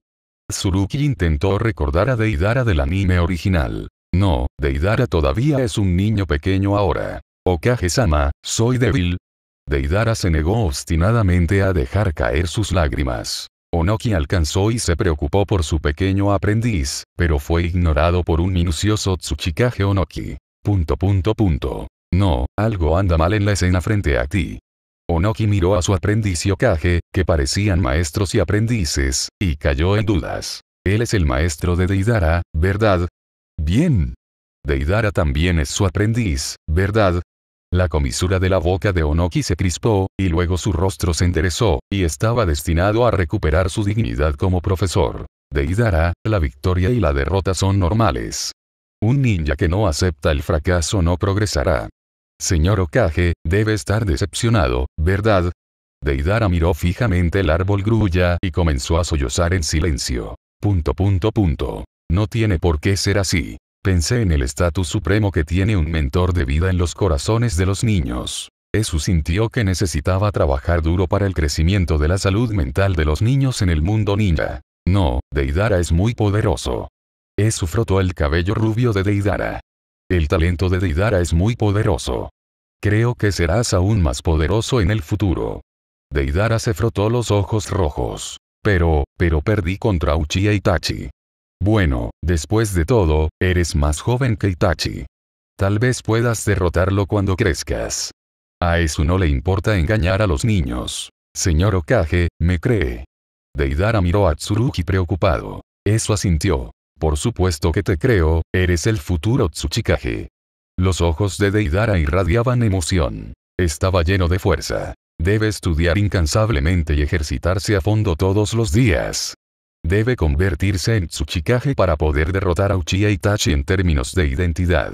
Tsuruki intentó recordar a Deidara del anime original. No, Deidara todavía es un niño pequeño ahora. Okage-sama, soy débil. Deidara se negó obstinadamente a dejar caer sus lágrimas. Onoki alcanzó y se preocupó por su pequeño aprendiz, pero fue ignorado por un minucioso Tsuchikage Onoki. Punto punto punto. No, algo anda mal en la escena frente a ti. Onoki miró a su aprendiz Okage, que parecían maestros y aprendices, y cayó en dudas. Él es el maestro de Deidara, ¿verdad? Bien. Deidara también es su aprendiz, ¿verdad? La comisura de la boca de Onoki se crispó, y luego su rostro se enderezó, y estaba destinado a recuperar su dignidad como profesor. Deidara, la victoria y la derrota son normales. Un ninja que no acepta el fracaso no progresará. Señor Okage, debe estar decepcionado, ¿verdad? Deidara miró fijamente el árbol grulla y comenzó a sollozar en silencio. Punto punto punto. No tiene por qué ser así. Pensé en el estatus supremo que tiene un mentor de vida en los corazones de los niños. Esu sintió que necesitaba trabajar duro para el crecimiento de la salud mental de los niños en el mundo ninja. No, Deidara es muy poderoso. Esu frotó el cabello rubio de Deidara. El talento de Deidara es muy poderoso. Creo que serás aún más poderoso en el futuro. Deidara se frotó los ojos rojos. Pero, pero perdí contra Uchiha Itachi. Bueno, después de todo, eres más joven que Itachi. Tal vez puedas derrotarlo cuando crezcas. A eso no le importa engañar a los niños. Señor Okage, me cree. Deidara miró a Tsurugi preocupado. Eso asintió. Por supuesto que te creo, eres el futuro Tsuchikage. Los ojos de Deidara irradiaban emoción. Estaba lleno de fuerza. Debe estudiar incansablemente y ejercitarse a fondo todos los días. Debe convertirse en Tsuchikage para poder derrotar a Uchiha Itachi en términos de identidad.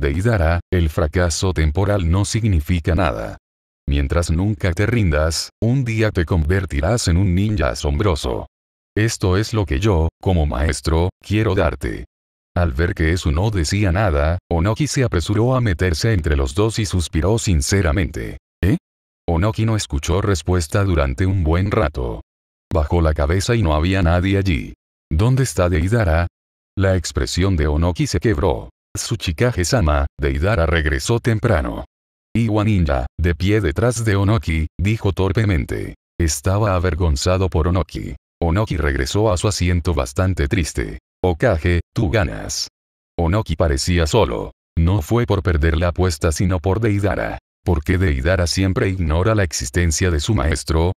Deidara, el fracaso temporal no significa nada. Mientras nunca te rindas, un día te convertirás en un ninja asombroso. Esto es lo que yo, como maestro, quiero darte. Al ver que eso no decía nada, Onoki se apresuró a meterse entre los dos y suspiró sinceramente. ¿Eh? Onoki no escuchó respuesta durante un buen rato. Bajó la cabeza y no había nadie allí. ¿Dónde está Deidara? La expresión de Onoki se quebró. Tsuchikage-sama, Deidara regresó temprano. Iwa de pie detrás de Onoki, dijo torpemente. Estaba avergonzado por Onoki. Onoki regresó a su asiento bastante triste. Okage, tú ganas. Onoki parecía solo. No fue por perder la apuesta sino por Deidara. ¿Por qué Deidara siempre ignora la existencia de su maestro?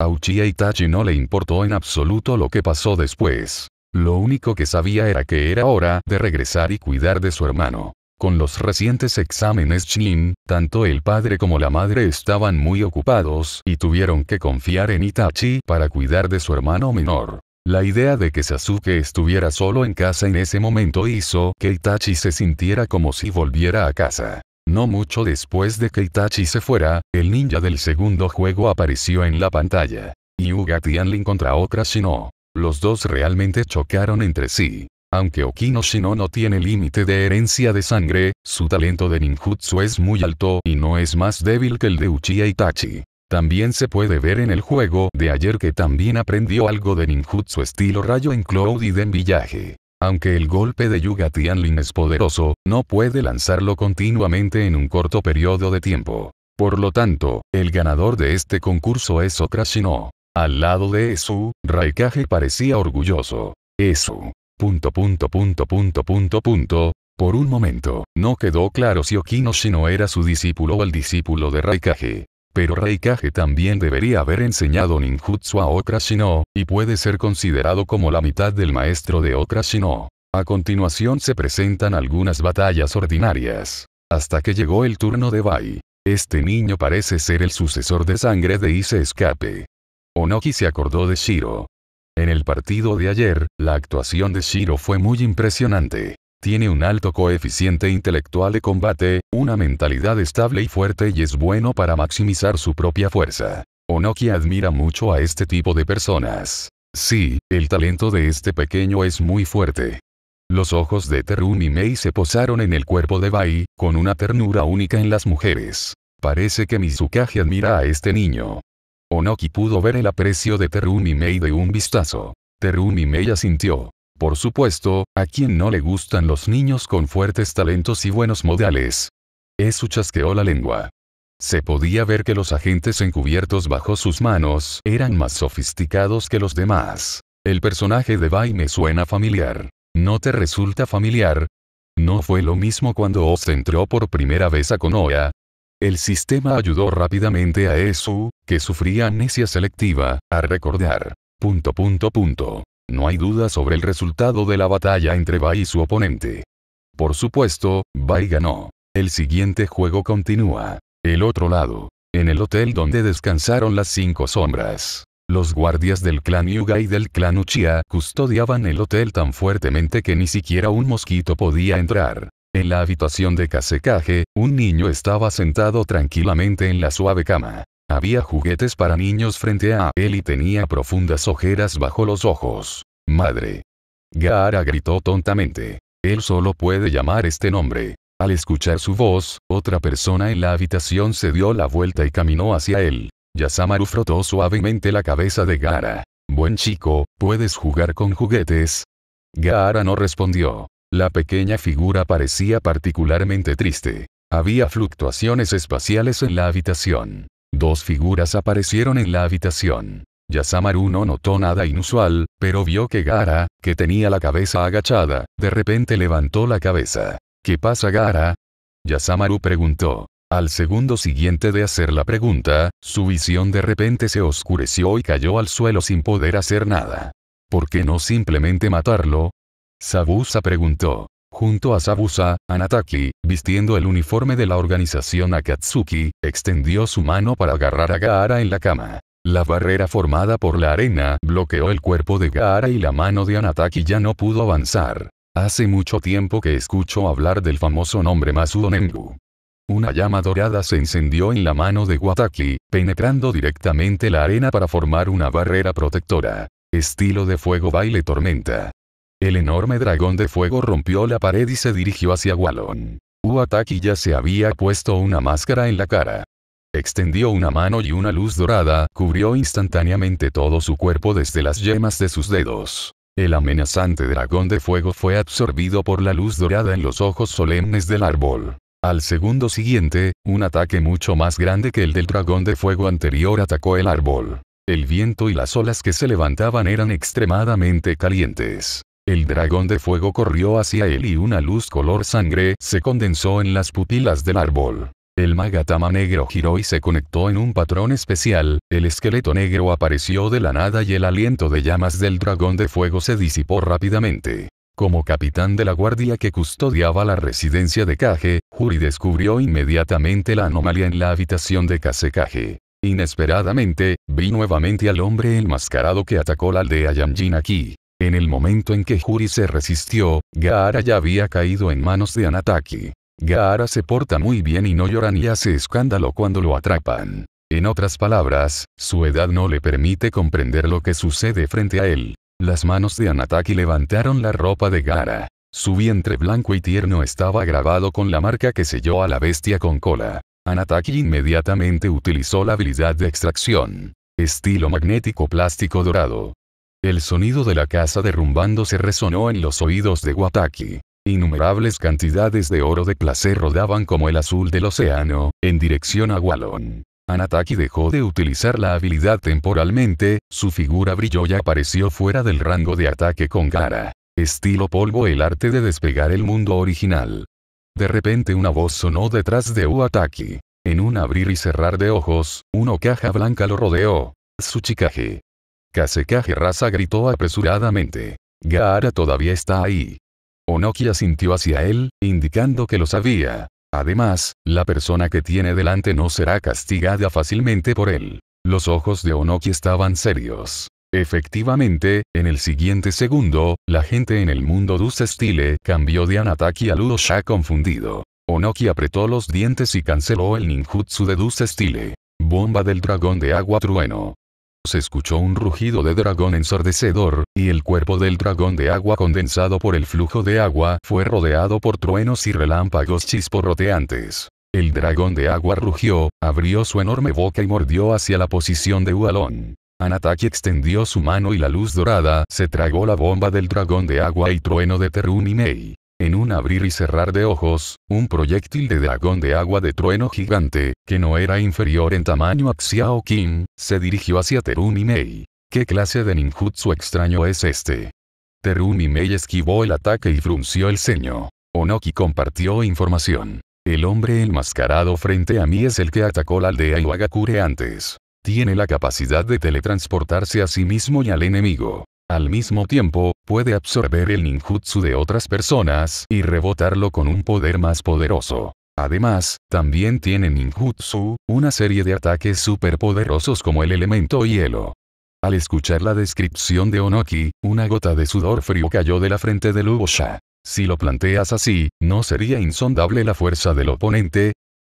A Uchiha Itachi no le importó en absoluto lo que pasó después. Lo único que sabía era que era hora de regresar y cuidar de su hermano. Con los recientes exámenes Shin, tanto el padre como la madre estaban muy ocupados y tuvieron que confiar en Itachi para cuidar de su hermano menor. La idea de que Sasuke estuviera solo en casa en ese momento hizo que Itachi se sintiera como si volviera a casa. No mucho después de que Itachi se fuera, el ninja del segundo juego apareció en la pantalla. Yuga Tianlin contra otra Shino. Los dos realmente chocaron entre sí. Aunque Okino Shino no tiene límite de herencia de sangre, su talento de ninjutsu es muy alto y no es más débil que el de Uchiha Itachi. También se puede ver en el juego de ayer que también aprendió algo de ninjutsu estilo rayo en Cloud y Den Village. Aunque el golpe de Yuga Tianlin es poderoso, no puede lanzarlo continuamente en un corto periodo de tiempo. Por lo tanto, el ganador de este concurso es Okrashino. Al lado de Esu, Raikage parecía orgulloso. Esu. Por un momento, no quedó claro si Okino Shino era su discípulo o el discípulo de Raikage. Pero Reikage también debería haber enseñado ninjutsu a Okrashino, y puede ser considerado como la mitad del maestro de Okrashino. A continuación se presentan algunas batallas ordinarias. Hasta que llegó el turno de Bai. Este niño parece ser el sucesor de sangre de Ise Escape. Onoki se acordó de Shiro. En el partido de ayer, la actuación de Shiro fue muy impresionante. Tiene un alto coeficiente intelectual de combate, una mentalidad estable y fuerte y es bueno para maximizar su propia fuerza. Onoki admira mucho a este tipo de personas. Sí, el talento de este pequeño es muy fuerte. Los ojos de Terumi y Mei se posaron en el cuerpo de Bai, con una ternura única en las mujeres. Parece que Mizukage admira a este niño. Onoki pudo ver el aprecio de Terumi Mei de un vistazo. Terumi Mei asintió. Por supuesto, a quien no le gustan los niños con fuertes talentos y buenos modales. Esu chasqueó la lengua. Se podía ver que los agentes encubiertos bajo sus manos eran más sofisticados que los demás. El personaje de Bai me suena familiar. ¿No te resulta familiar? No fue lo mismo cuando Oz entró por primera vez a Konoha. El sistema ayudó rápidamente a Esu, que sufría amnesia selectiva, a recordar. Punto punto punto. No hay duda sobre el resultado de la batalla entre Bai y su oponente. Por supuesto, Bai ganó. El siguiente juego continúa. El otro lado. En el hotel donde descansaron las cinco sombras. Los guardias del clan Yuga y del clan Uchiha custodiaban el hotel tan fuertemente que ni siquiera un mosquito podía entrar. En la habitación de Kasekage, un niño estaba sentado tranquilamente en la suave cama. Había juguetes para niños frente a él y tenía profundas ojeras bajo los ojos. Madre. Gaara gritó tontamente. Él solo puede llamar este nombre. Al escuchar su voz, otra persona en la habitación se dio la vuelta y caminó hacia él. Yasamaru frotó suavemente la cabeza de Gaara. Buen chico, ¿puedes jugar con juguetes? Gaara no respondió. La pequeña figura parecía particularmente triste. Había fluctuaciones espaciales en la habitación. Dos figuras aparecieron en la habitación. Yasamaru no notó nada inusual, pero vio que Gara, que tenía la cabeza agachada, de repente levantó la cabeza. ¿Qué pasa Gara? Yasamaru preguntó. Al segundo siguiente de hacer la pregunta, su visión de repente se oscureció y cayó al suelo sin poder hacer nada. ¿Por qué no simplemente matarlo? Sabusa preguntó junto a Sabusa, Anataki, vistiendo el uniforme de la organización Akatsuki, extendió su mano para agarrar a Gaara en la cama. La barrera formada por la arena bloqueó el cuerpo de Gaara y la mano de Anataki ya no pudo avanzar. Hace mucho tiempo que escucho hablar del famoso nombre Masuo Nengu. Una llama dorada se encendió en la mano de Wataki, penetrando directamente la arena para formar una barrera protectora. Estilo de fuego baile tormenta. El enorme dragón de fuego rompió la pared y se dirigió hacia Wallon. Uataki ya se había puesto una máscara en la cara. Extendió una mano y una luz dorada cubrió instantáneamente todo su cuerpo desde las yemas de sus dedos. El amenazante dragón de fuego fue absorbido por la luz dorada en los ojos solemnes del árbol. Al segundo siguiente, un ataque mucho más grande que el del dragón de fuego anterior atacó el árbol. El viento y las olas que se levantaban eran extremadamente calientes. El dragón de fuego corrió hacia él y una luz color sangre se condensó en las pupilas del árbol. El magatama negro giró y se conectó en un patrón especial, el esqueleto negro apareció de la nada y el aliento de llamas del dragón de fuego se disipó rápidamente. Como capitán de la guardia que custodiaba la residencia de Kage, Juri descubrió inmediatamente la anomalía en la habitación de Kasekage. Inesperadamente, vi nuevamente al hombre enmascarado que atacó la aldea Yamjin aquí. En el momento en que Juri se resistió, Gaara ya había caído en manos de Anataki. Gaara se porta muy bien y no llora ni hace escándalo cuando lo atrapan. En otras palabras, su edad no le permite comprender lo que sucede frente a él. Las manos de Anataki levantaron la ropa de Gara. Su vientre blanco y tierno estaba grabado con la marca que selló a la bestia con cola. Anataki inmediatamente utilizó la habilidad de extracción. Estilo magnético plástico dorado. El sonido de la casa derrumbándose resonó en los oídos de Wataki. Innumerables cantidades de oro de placer rodaban como el azul del océano, en dirección a Wallon. Anataki dejó de utilizar la habilidad temporalmente, su figura brilló y apareció fuera del rango de ataque con Gara. Estilo polvo el arte de despegar el mundo original. De repente una voz sonó detrás de Uataki. En un abrir y cerrar de ojos, una caja blanca lo rodeó. Tsuchikaje. Kasekage Raza gritó apresuradamente. Gaara todavía está ahí. Onoki asintió hacia él, indicando que lo sabía. Además, la persona que tiene delante no será castigada fácilmente por él. Los ojos de Onoki estaban serios. Efectivamente, en el siguiente segundo, la gente en el mundo Dust stile cambió de Anataki a Ludosha confundido. Onoki apretó los dientes y canceló el ninjutsu de Dust Style. Bomba del dragón de agua trueno. Se escuchó un rugido de dragón ensordecedor, y el cuerpo del dragón de agua condensado por el flujo de agua fue rodeado por truenos y relámpagos chisporroteantes. El dragón de agua rugió, abrió su enorme boca y mordió hacia la posición de Ualón. Anataki extendió su mano y la luz dorada se tragó la bomba del dragón de agua y trueno de Terunimei en un abrir y cerrar de ojos, un proyectil de dragón de agua de trueno gigante, que no era inferior en tamaño a Xiao Kim, se dirigió hacia Terun Mei. ¿Qué clase de ninjutsu extraño es este? Terun Mei esquivó el ataque y frunció el ceño. Onoki compartió información. El hombre enmascarado frente a mí es el que atacó la aldea Iwagakure antes. Tiene la capacidad de teletransportarse a sí mismo y al enemigo. Al mismo tiempo, puede absorber el ninjutsu de otras personas y rebotarlo con un poder más poderoso. Además, también tiene ninjutsu, una serie de ataques superpoderosos como el elemento hielo. Al escuchar la descripción de Onoki, una gota de sudor frío cayó de la frente de Luosha. Si lo planteas así, ¿no sería insondable la fuerza del oponente?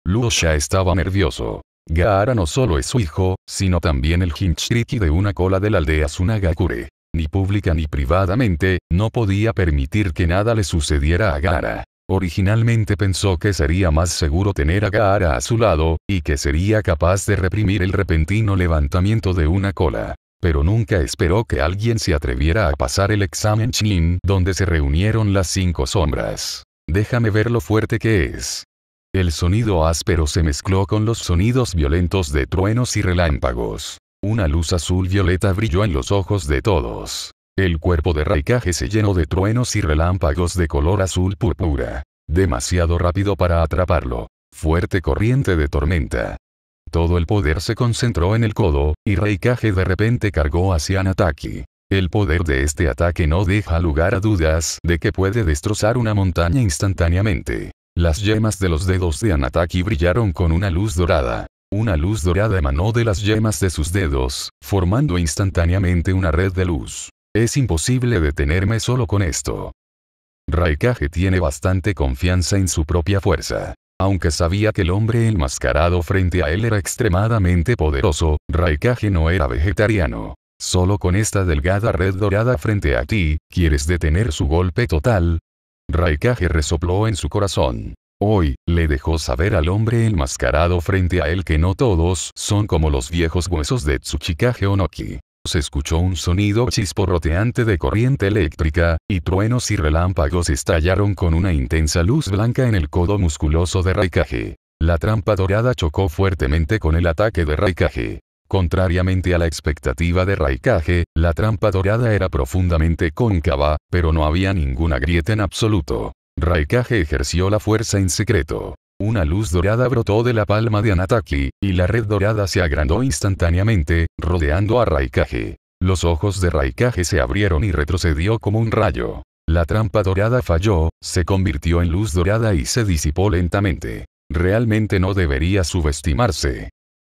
Luosha estaba nervioso. Gaara no solo es su hijo, sino también el Hinchriki de una cola de la aldea Sunagakure ni pública ni privadamente, no podía permitir que nada le sucediera a Gara. Originalmente pensó que sería más seguro tener a Gaara a su lado, y que sería capaz de reprimir el repentino levantamiento de una cola. Pero nunca esperó que alguien se atreviera a pasar el examen Chin, donde se reunieron las cinco sombras. Déjame ver lo fuerte que es. El sonido áspero se mezcló con los sonidos violentos de truenos y relámpagos. Una luz azul violeta brilló en los ojos de todos. El cuerpo de Raikage se llenó de truenos y relámpagos de color azul púrpura. Demasiado rápido para atraparlo. Fuerte corriente de tormenta. Todo el poder se concentró en el codo, y Raikage de repente cargó hacia Anataki. El poder de este ataque no deja lugar a dudas de que puede destrozar una montaña instantáneamente. Las yemas de los dedos de Anataki brillaron con una luz dorada. Una luz dorada emanó de las yemas de sus dedos, formando instantáneamente una red de luz. Es imposible detenerme solo con esto. Raikage tiene bastante confianza en su propia fuerza. Aunque sabía que el hombre enmascarado frente a él era extremadamente poderoso, Raikage no era vegetariano. Solo con esta delgada red dorada frente a ti, ¿quieres detener su golpe total? Raikage resopló en su corazón. Hoy, le dejó saber al hombre enmascarado frente a él que no todos son como los viejos huesos de Tsuchikage Onoki. Se escuchó un sonido chisporroteante de corriente eléctrica, y truenos y relámpagos estallaron con una intensa luz blanca en el codo musculoso de Raikage. La trampa dorada chocó fuertemente con el ataque de Raikage. Contrariamente a la expectativa de Raikage, la trampa dorada era profundamente cóncava, pero no había ninguna grieta en absoluto. Raikage ejerció la fuerza en secreto. Una luz dorada brotó de la palma de Anataki, y la red dorada se agrandó instantáneamente, rodeando a Raikage. Los ojos de Raikage se abrieron y retrocedió como un rayo. La trampa dorada falló, se convirtió en luz dorada y se disipó lentamente. Realmente no debería subestimarse.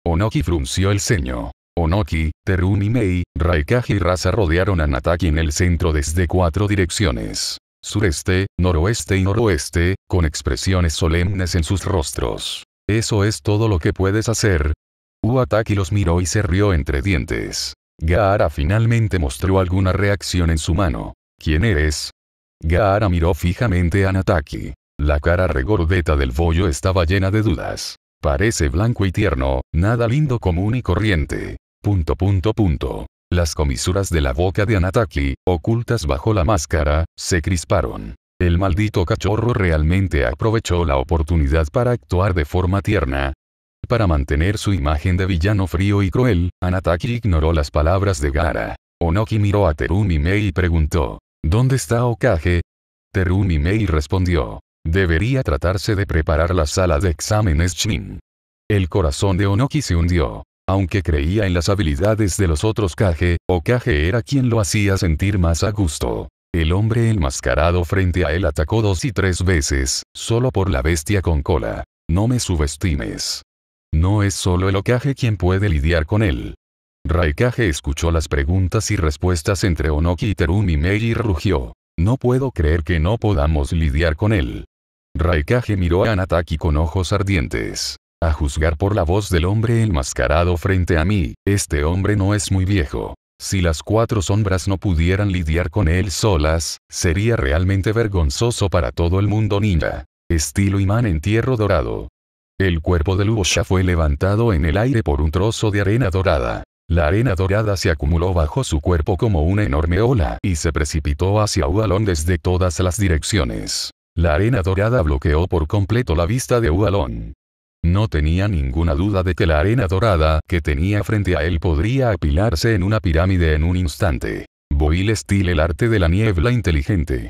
Onoki frunció el ceño. Onoki, Terunimei, Mei, Raikage y Rasa rodearon a Anataki en el centro desde cuatro direcciones sureste, noroeste y noroeste, con expresiones solemnes en sus rostros. Eso es todo lo que puedes hacer. Uataki los miró y se rió entre dientes. Gaara finalmente mostró alguna reacción en su mano. ¿Quién eres? Gaara miró fijamente a Nataki. La cara regordeta del bollo estaba llena de dudas. Parece blanco y tierno, nada lindo común y corriente. Punto punto punto. Las comisuras de la boca de Anataki, ocultas bajo la máscara, se crisparon. El maldito cachorro realmente aprovechó la oportunidad para actuar de forma tierna. Para mantener su imagen de villano frío y cruel, Anataki ignoró las palabras de Gara. Onoki miró a Terumi Mei y preguntó, ¿Dónde está Okage? Terumi Mei respondió, debería tratarse de preparar la sala de exámenes Shin. El corazón de Onoki se hundió. Aunque creía en las habilidades de los otros Kage, Okage era quien lo hacía sentir más a gusto. El hombre enmascarado frente a él atacó dos y tres veces, solo por la bestia con cola. No me subestimes. No es solo el Okage quien puede lidiar con él. Raikage escuchó las preguntas y respuestas entre Onoki y Terumi Mei y rugió. No puedo creer que no podamos lidiar con él. Raikage miró a Anataki con ojos ardientes. A juzgar por la voz del hombre enmascarado frente a mí, este hombre no es muy viejo. Si las cuatro sombras no pudieran lidiar con él solas, sería realmente vergonzoso para todo el mundo ninja. Estilo imán entierro dorado. El cuerpo de Lubosha fue levantado en el aire por un trozo de arena dorada. La arena dorada se acumuló bajo su cuerpo como una enorme ola y se precipitó hacia Ualón desde todas las direcciones. La arena dorada bloqueó por completo la vista de Ualón. No tenía ninguna duda de que la arena dorada que tenía frente a él podría apilarse en una pirámide en un instante. Boil Steel el arte de la niebla inteligente.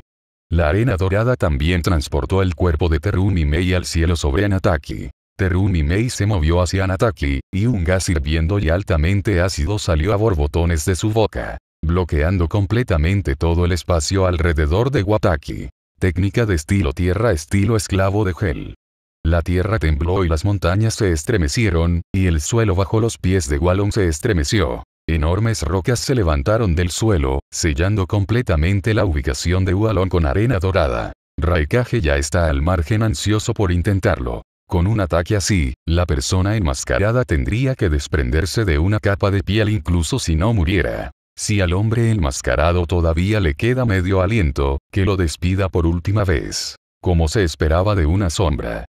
La arena dorada también transportó el cuerpo de Terumi Mei al cielo sobre Anataki. Terumi Mei se movió hacia Anataki, y un gas hirviendo y altamente ácido salió a borbotones de su boca, bloqueando completamente todo el espacio alrededor de Wataki. Técnica de estilo tierra estilo esclavo de gel. La tierra tembló y las montañas se estremecieron, y el suelo bajo los pies de Wallon se estremeció. Enormes rocas se levantaron del suelo, sellando completamente la ubicación de Wallon con arena dorada. Raikage ya está al margen ansioso por intentarlo. Con un ataque así, la persona enmascarada tendría que desprenderse de una capa de piel incluso si no muriera. Si al hombre enmascarado todavía le queda medio aliento, que lo despida por última vez. Como se esperaba de una sombra.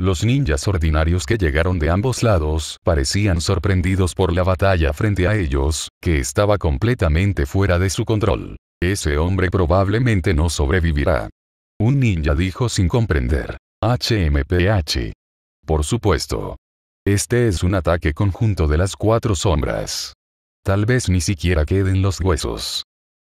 Los ninjas ordinarios que llegaron de ambos lados parecían sorprendidos por la batalla frente a ellos, que estaba completamente fuera de su control. Ese hombre probablemente no sobrevivirá. Un ninja dijo sin comprender. HMPH. Por supuesto. Este es un ataque conjunto de las cuatro sombras. Tal vez ni siquiera queden los huesos.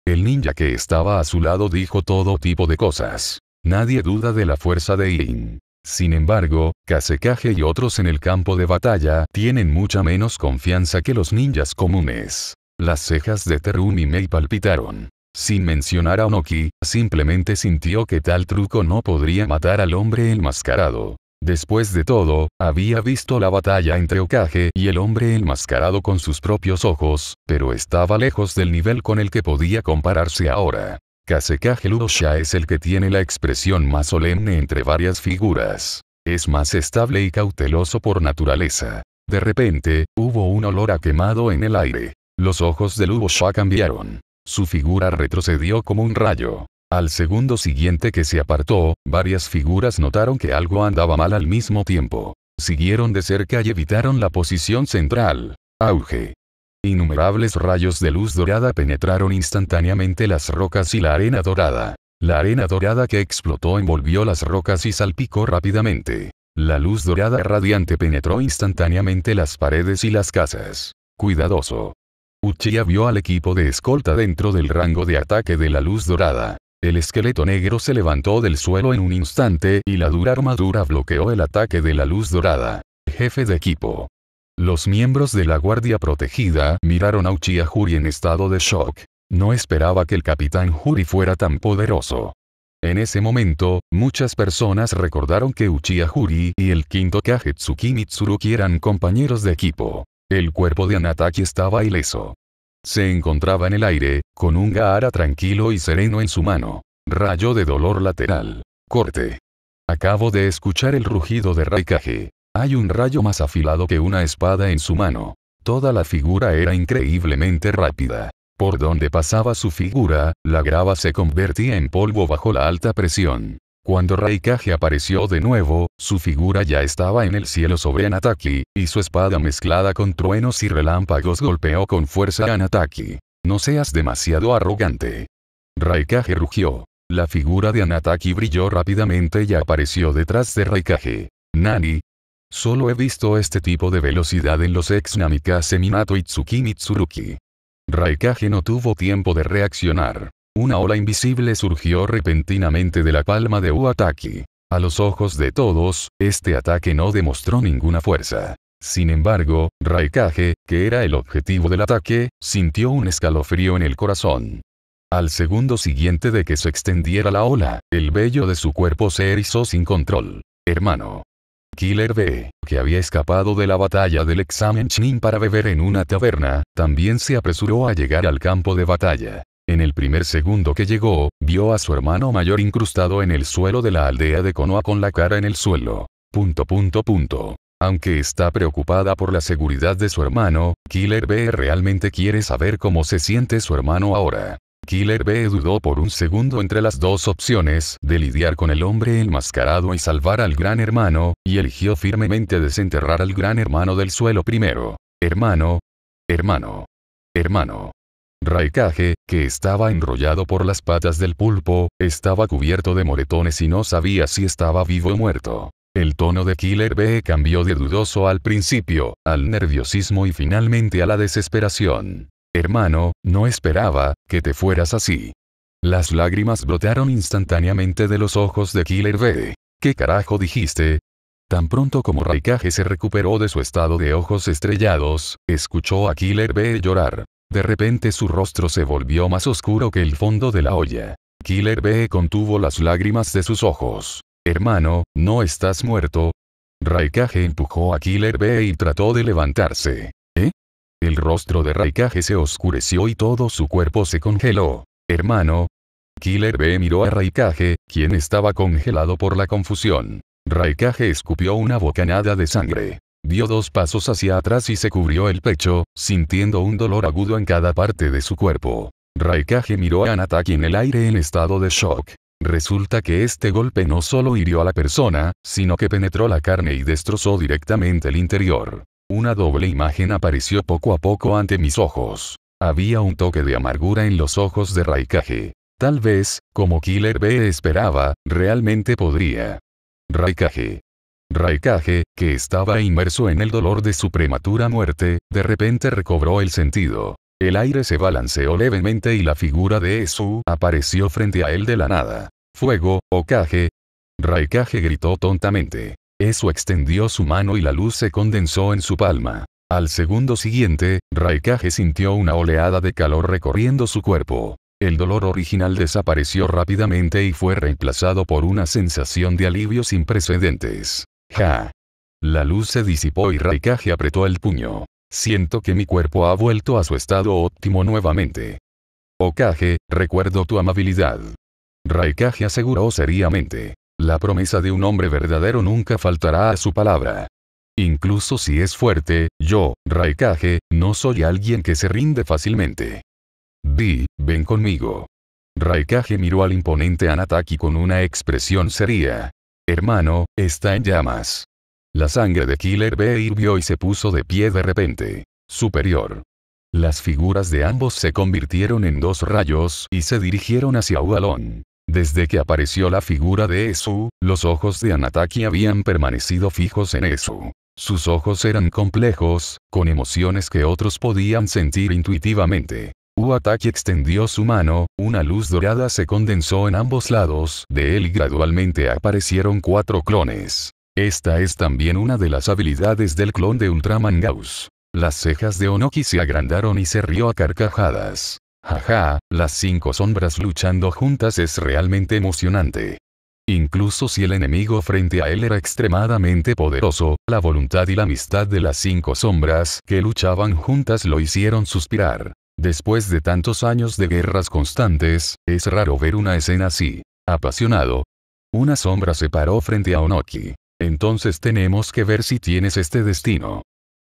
El ninja que estaba a su lado dijo todo tipo de cosas. Nadie duda de la fuerza de Yin. Sin embargo, Kasekage y otros en el campo de batalla tienen mucha menos confianza que los ninjas comunes. Las cejas de Terumi Mei palpitaron. Sin mencionar a Onoki, simplemente sintió que tal truco no podría matar al hombre enmascarado. Después de todo, había visto la batalla entre Okage y el hombre enmascarado con sus propios ojos, pero estaba lejos del nivel con el que podía compararse ahora. Kasekage Ludosha es el que tiene la expresión más solemne entre varias figuras. Es más estable y cauteloso por naturaleza. De repente, hubo un olor a quemado en el aire. Los ojos de ya cambiaron. Su figura retrocedió como un rayo. Al segundo siguiente que se apartó, varias figuras notaron que algo andaba mal al mismo tiempo. Siguieron de cerca y evitaron la posición central. Auge. Innumerables rayos de luz dorada penetraron instantáneamente las rocas y la arena dorada. La arena dorada que explotó envolvió las rocas y salpicó rápidamente. La luz dorada radiante penetró instantáneamente las paredes y las casas. Cuidadoso. Uchiha vio al equipo de escolta dentro del rango de ataque de la luz dorada. El esqueleto negro se levantó del suelo en un instante y la dura armadura bloqueó el ataque de la luz dorada. Jefe de equipo. Los miembros de la Guardia Protegida miraron a Uchiha Juri en estado de shock. No esperaba que el Capitán Juri fuera tan poderoso. En ese momento, muchas personas recordaron que Uchiha Juri y el quinto Kajetsuki Mitsuruki eran compañeros de equipo. El cuerpo de Anataki estaba ileso. Se encontraba en el aire, con un Gaara tranquilo y sereno en su mano. Rayo de dolor lateral. Corte. Acabo de escuchar el rugido de Raikage. Hay un rayo más afilado que una espada en su mano. Toda la figura era increíblemente rápida. Por donde pasaba su figura, la grava se convertía en polvo bajo la alta presión. Cuando Raikage apareció de nuevo, su figura ya estaba en el cielo sobre Anataki, y su espada mezclada con truenos y relámpagos golpeó con fuerza a Anataki. No seas demasiado arrogante. Raikage rugió. La figura de Anataki brilló rápidamente y apareció detrás de Raikage. Nani, Solo he visto este tipo de velocidad en los ex Namikaze Minato Itsuki Mitsuruki. Raikage no tuvo tiempo de reaccionar. Una ola invisible surgió repentinamente de la palma de Uataki. A los ojos de todos, este ataque no demostró ninguna fuerza. Sin embargo, Raikage, que era el objetivo del ataque, sintió un escalofrío en el corazón. Al segundo siguiente de que se extendiera la ola, el vello de su cuerpo se erizó sin control. Hermano, Killer B, que había escapado de la batalla del examen Chinin para beber en una taberna, también se apresuró a llegar al campo de batalla. En el primer segundo que llegó, vio a su hermano mayor incrustado en el suelo de la aldea de Konoha con la cara en el suelo. Punto punto punto. Aunque está preocupada por la seguridad de su hermano, Killer B realmente quiere saber cómo se siente su hermano ahora. Killer B dudó por un segundo entre las dos opciones de lidiar con el hombre enmascarado y salvar al gran hermano, y eligió firmemente desenterrar al gran hermano del suelo primero. Hermano. Hermano. Hermano. Raikage, que estaba enrollado por las patas del pulpo, estaba cubierto de moretones y no sabía si estaba vivo o muerto. El tono de Killer B cambió de dudoso al principio, al nerviosismo y finalmente a la desesperación hermano, no esperaba que te fueras así. Las lágrimas brotaron instantáneamente de los ojos de Killer B. ¿Qué carajo dijiste? Tan pronto como Raikage se recuperó de su estado de ojos estrellados, escuchó a Killer B llorar. De repente su rostro se volvió más oscuro que el fondo de la olla. Killer B contuvo las lágrimas de sus ojos. Hermano, ¿no estás muerto? Raikage empujó a Killer B y trató de levantarse. El rostro de Raikage se oscureció y todo su cuerpo se congeló. Hermano. Killer B miró a Raikage, quien estaba congelado por la confusión. Raikage escupió una bocanada de sangre. Dio dos pasos hacia atrás y se cubrió el pecho, sintiendo un dolor agudo en cada parte de su cuerpo. Raikage miró a Anataki en el aire en estado de shock. Resulta que este golpe no solo hirió a la persona, sino que penetró la carne y destrozó directamente el interior. Una doble imagen apareció poco a poco ante mis ojos. Había un toque de amargura en los ojos de Raikage. Tal vez, como Killer B esperaba, realmente podría. Raikage. Raikage, que estaba inmerso en el dolor de su prematura muerte, de repente recobró el sentido. El aire se balanceó levemente y la figura de Esu apareció frente a él de la nada. Fuego, Okage. Raikage gritó tontamente. Eso extendió su mano y la luz se condensó en su palma. Al segundo siguiente, Raikage sintió una oleada de calor recorriendo su cuerpo. El dolor original desapareció rápidamente y fue reemplazado por una sensación de alivio sin precedentes. ¡Ja! La luz se disipó y Raikage apretó el puño. Siento que mi cuerpo ha vuelto a su estado óptimo nuevamente. Okage, recuerdo tu amabilidad. Raikage aseguró seriamente. La promesa de un hombre verdadero nunca faltará a su palabra. Incluso si es fuerte, yo, Raikage, no soy alguien que se rinde fácilmente. Vi, ven conmigo. Raikage miró al imponente Anataki con una expresión seria. Hermano, está en llamas. La sangre de Killer B hirvió y se puso de pie de repente. Superior. Las figuras de ambos se convirtieron en dos rayos y se dirigieron hacia Ualón. Desde que apareció la figura de Esu, los ojos de Anataki habían permanecido fijos en Esu. Sus ojos eran complejos, con emociones que otros podían sentir intuitivamente. Uataki extendió su mano, una luz dorada se condensó en ambos lados de él y gradualmente aparecieron cuatro clones. Esta es también una de las habilidades del clon de Ultraman Gauss. Las cejas de Onoki se agrandaron y se rió a carcajadas. Jaja, las cinco sombras luchando juntas es realmente emocionante. Incluso si el enemigo frente a él era extremadamente poderoso, la voluntad y la amistad de las cinco sombras que luchaban juntas lo hicieron suspirar. Después de tantos años de guerras constantes, es raro ver una escena así. Apasionado. Una sombra se paró frente a Onoki. Entonces tenemos que ver si tienes este destino.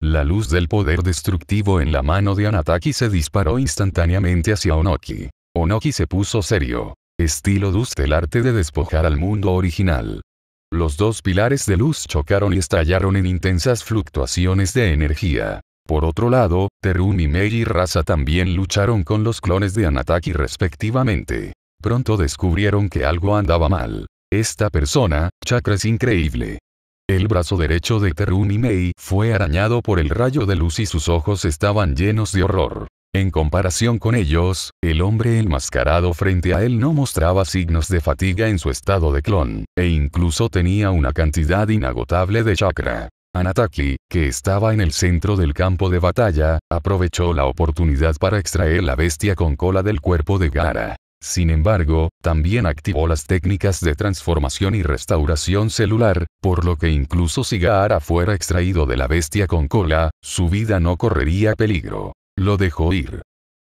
La luz del poder destructivo en la mano de Anataki se disparó instantáneamente hacia Onoki. Onoki se puso serio. Estilo Dust el arte de despojar al mundo original. Los dos pilares de luz chocaron y estallaron en intensas fluctuaciones de energía. Por otro lado, Terumi Mei y Rasa también lucharon con los clones de Anataki respectivamente. Pronto descubrieron que algo andaba mal. Esta persona, chakra es increíble. El brazo derecho de y Mei fue arañado por el rayo de luz y sus ojos estaban llenos de horror. En comparación con ellos, el hombre enmascarado frente a él no mostraba signos de fatiga en su estado de clon, e incluso tenía una cantidad inagotable de chakra. Anataki, que estaba en el centro del campo de batalla, aprovechó la oportunidad para extraer la bestia con cola del cuerpo de Gara. Sin embargo, también activó las técnicas de transformación y restauración celular, por lo que incluso si Gaara fuera extraído de la bestia con cola, su vida no correría peligro. Lo dejó ir.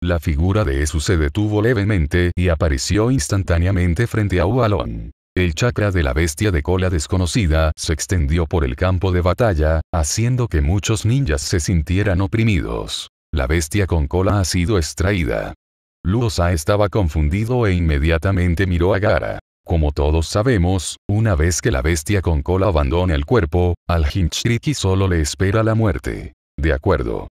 La figura de Esu se detuvo levemente y apareció instantáneamente frente a Ualón. El chakra de la bestia de cola desconocida se extendió por el campo de batalla, haciendo que muchos ninjas se sintieran oprimidos. La bestia con cola ha sido extraída. Luosa estaba confundido e inmediatamente miró a Gara. Como todos sabemos, una vez que la bestia con cola abandona el cuerpo, al Hinchriki solo le espera la muerte. De acuerdo.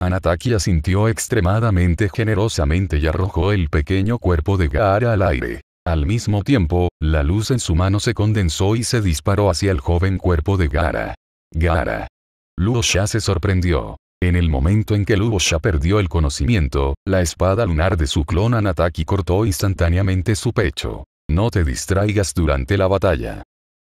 Anataki asintió extremadamente generosamente y arrojó el pequeño cuerpo de Gara al aire. Al mismo tiempo, la luz en su mano se condensó y se disparó hacia el joven cuerpo de Gara. Gara. Luo se sorprendió. En el momento en que Lubosha perdió el conocimiento, la espada lunar de su clon Anataki cortó instantáneamente su pecho. No te distraigas durante la batalla.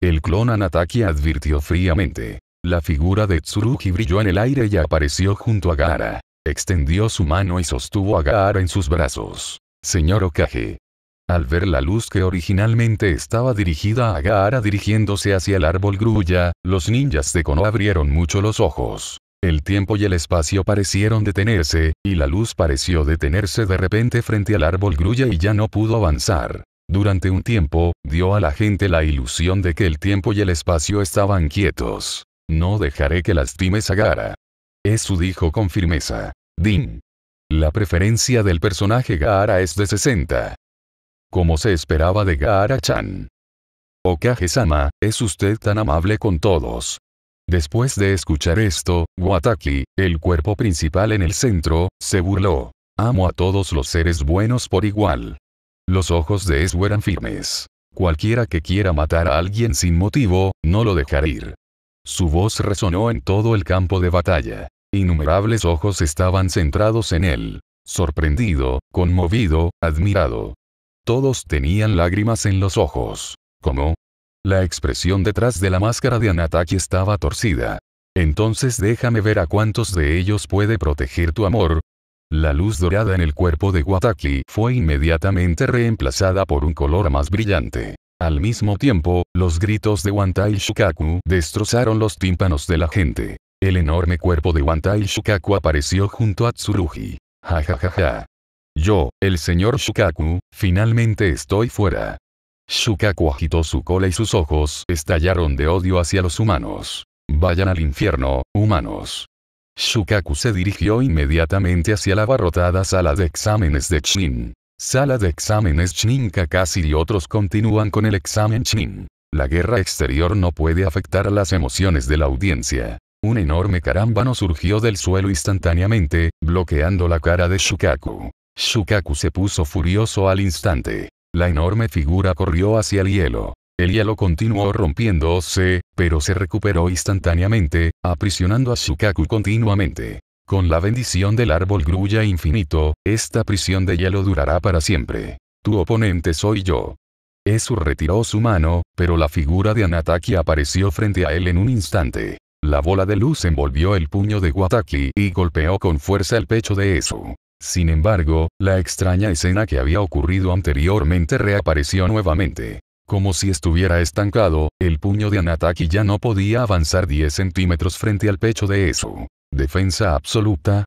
El clon Anataki advirtió fríamente. La figura de Tsurugi brilló en el aire y apareció junto a Gaara. Extendió su mano y sostuvo a Gaara en sus brazos. Señor Okage. Al ver la luz que originalmente estaba dirigida a Gaara dirigiéndose hacia el árbol grulla, los ninjas de Kono abrieron mucho los ojos. El tiempo y el espacio parecieron detenerse, y la luz pareció detenerse de repente frente al árbol grulla y ya no pudo avanzar. Durante un tiempo, dio a la gente la ilusión de que el tiempo y el espacio estaban quietos. No dejaré que lastimes a Gara. Eso dijo con firmeza. Din. La preferencia del personaje Gaara es de 60. Como se esperaba de Gaara-chan. Okage-sama, es usted tan amable con todos. Después de escuchar esto, Wataki, el cuerpo principal en el centro, se burló. Amo a todos los seres buenos por igual. Los ojos de Esu eran firmes. Cualquiera que quiera matar a alguien sin motivo, no lo dejará ir. Su voz resonó en todo el campo de batalla. Innumerables ojos estaban centrados en él. Sorprendido, conmovido, admirado. Todos tenían lágrimas en los ojos. ¿Cómo? La expresión detrás de la máscara de Anataki estaba torcida. Entonces déjame ver a cuántos de ellos puede proteger tu amor. La luz dorada en el cuerpo de Wataki fue inmediatamente reemplazada por un color más brillante. Al mismo tiempo, los gritos de Wantai Shukaku destrozaron los tímpanos de la gente. El enorme cuerpo de Wantai Shukaku apareció junto a Tsurugi. Ja ja ja ja. Yo, el señor Shukaku, finalmente estoy fuera. Shukaku agitó su cola y sus ojos estallaron de odio hacia los humanos. Vayan al infierno, humanos. Shukaku se dirigió inmediatamente hacia la abarrotada sala de exámenes de Shin. Sala de exámenes Shin Kakashi y otros continúan con el examen Shin. La guerra exterior no puede afectar las emociones de la audiencia. Un enorme carámbano surgió del suelo instantáneamente, bloqueando la cara de Shukaku. Shukaku se puso furioso al instante. La enorme figura corrió hacia el hielo. El hielo continuó rompiéndose, pero se recuperó instantáneamente, aprisionando a Shukaku continuamente. Con la bendición del árbol grulla infinito, esta prisión de hielo durará para siempre. Tu oponente soy yo. Esu retiró su mano, pero la figura de Anataki apareció frente a él en un instante. La bola de luz envolvió el puño de Wataki y golpeó con fuerza el pecho de Esu. Sin embargo, la extraña escena que había ocurrido anteriormente reapareció nuevamente. Como si estuviera estancado, el puño de Anataki ya no podía avanzar 10 centímetros frente al pecho de Esu. Defensa absoluta.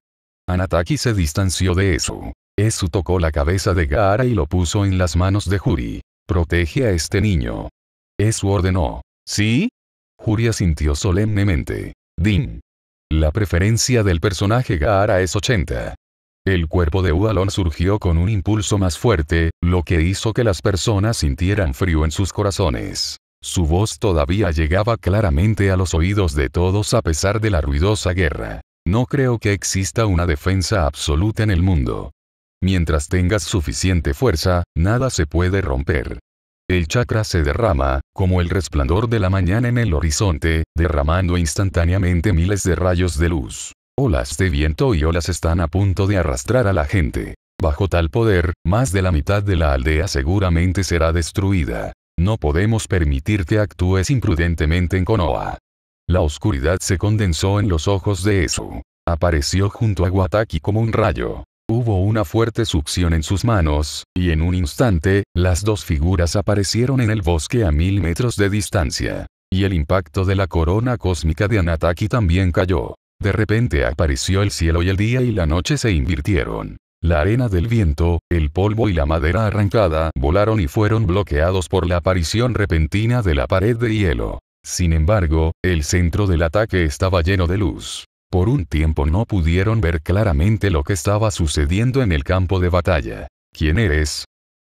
Anataki se distanció de Esu. Esu tocó la cabeza de Gaara y lo puso en las manos de Juri. Protege a este niño. Esu ordenó. ¿Sí? Juri asintió solemnemente. Din. La preferencia del personaje Gaara es 80. El cuerpo de Udalon surgió con un impulso más fuerte, lo que hizo que las personas sintieran frío en sus corazones. Su voz todavía llegaba claramente a los oídos de todos a pesar de la ruidosa guerra. No creo que exista una defensa absoluta en el mundo. Mientras tengas suficiente fuerza, nada se puede romper. El chakra se derrama, como el resplandor de la mañana en el horizonte, derramando instantáneamente miles de rayos de luz. Olas de viento y olas están a punto de arrastrar a la gente. Bajo tal poder, más de la mitad de la aldea seguramente será destruida. No podemos permitir que actúes imprudentemente en Konoha. La oscuridad se condensó en los ojos de Esu. Apareció junto a Wataki como un rayo. Hubo una fuerte succión en sus manos, y en un instante, las dos figuras aparecieron en el bosque a mil metros de distancia. Y el impacto de la corona cósmica de Anataki también cayó. De repente apareció el cielo y el día y la noche se invirtieron. La arena del viento, el polvo y la madera arrancada volaron y fueron bloqueados por la aparición repentina de la pared de hielo. Sin embargo, el centro del ataque estaba lleno de luz. Por un tiempo no pudieron ver claramente lo que estaba sucediendo en el campo de batalla. ¿Quién eres?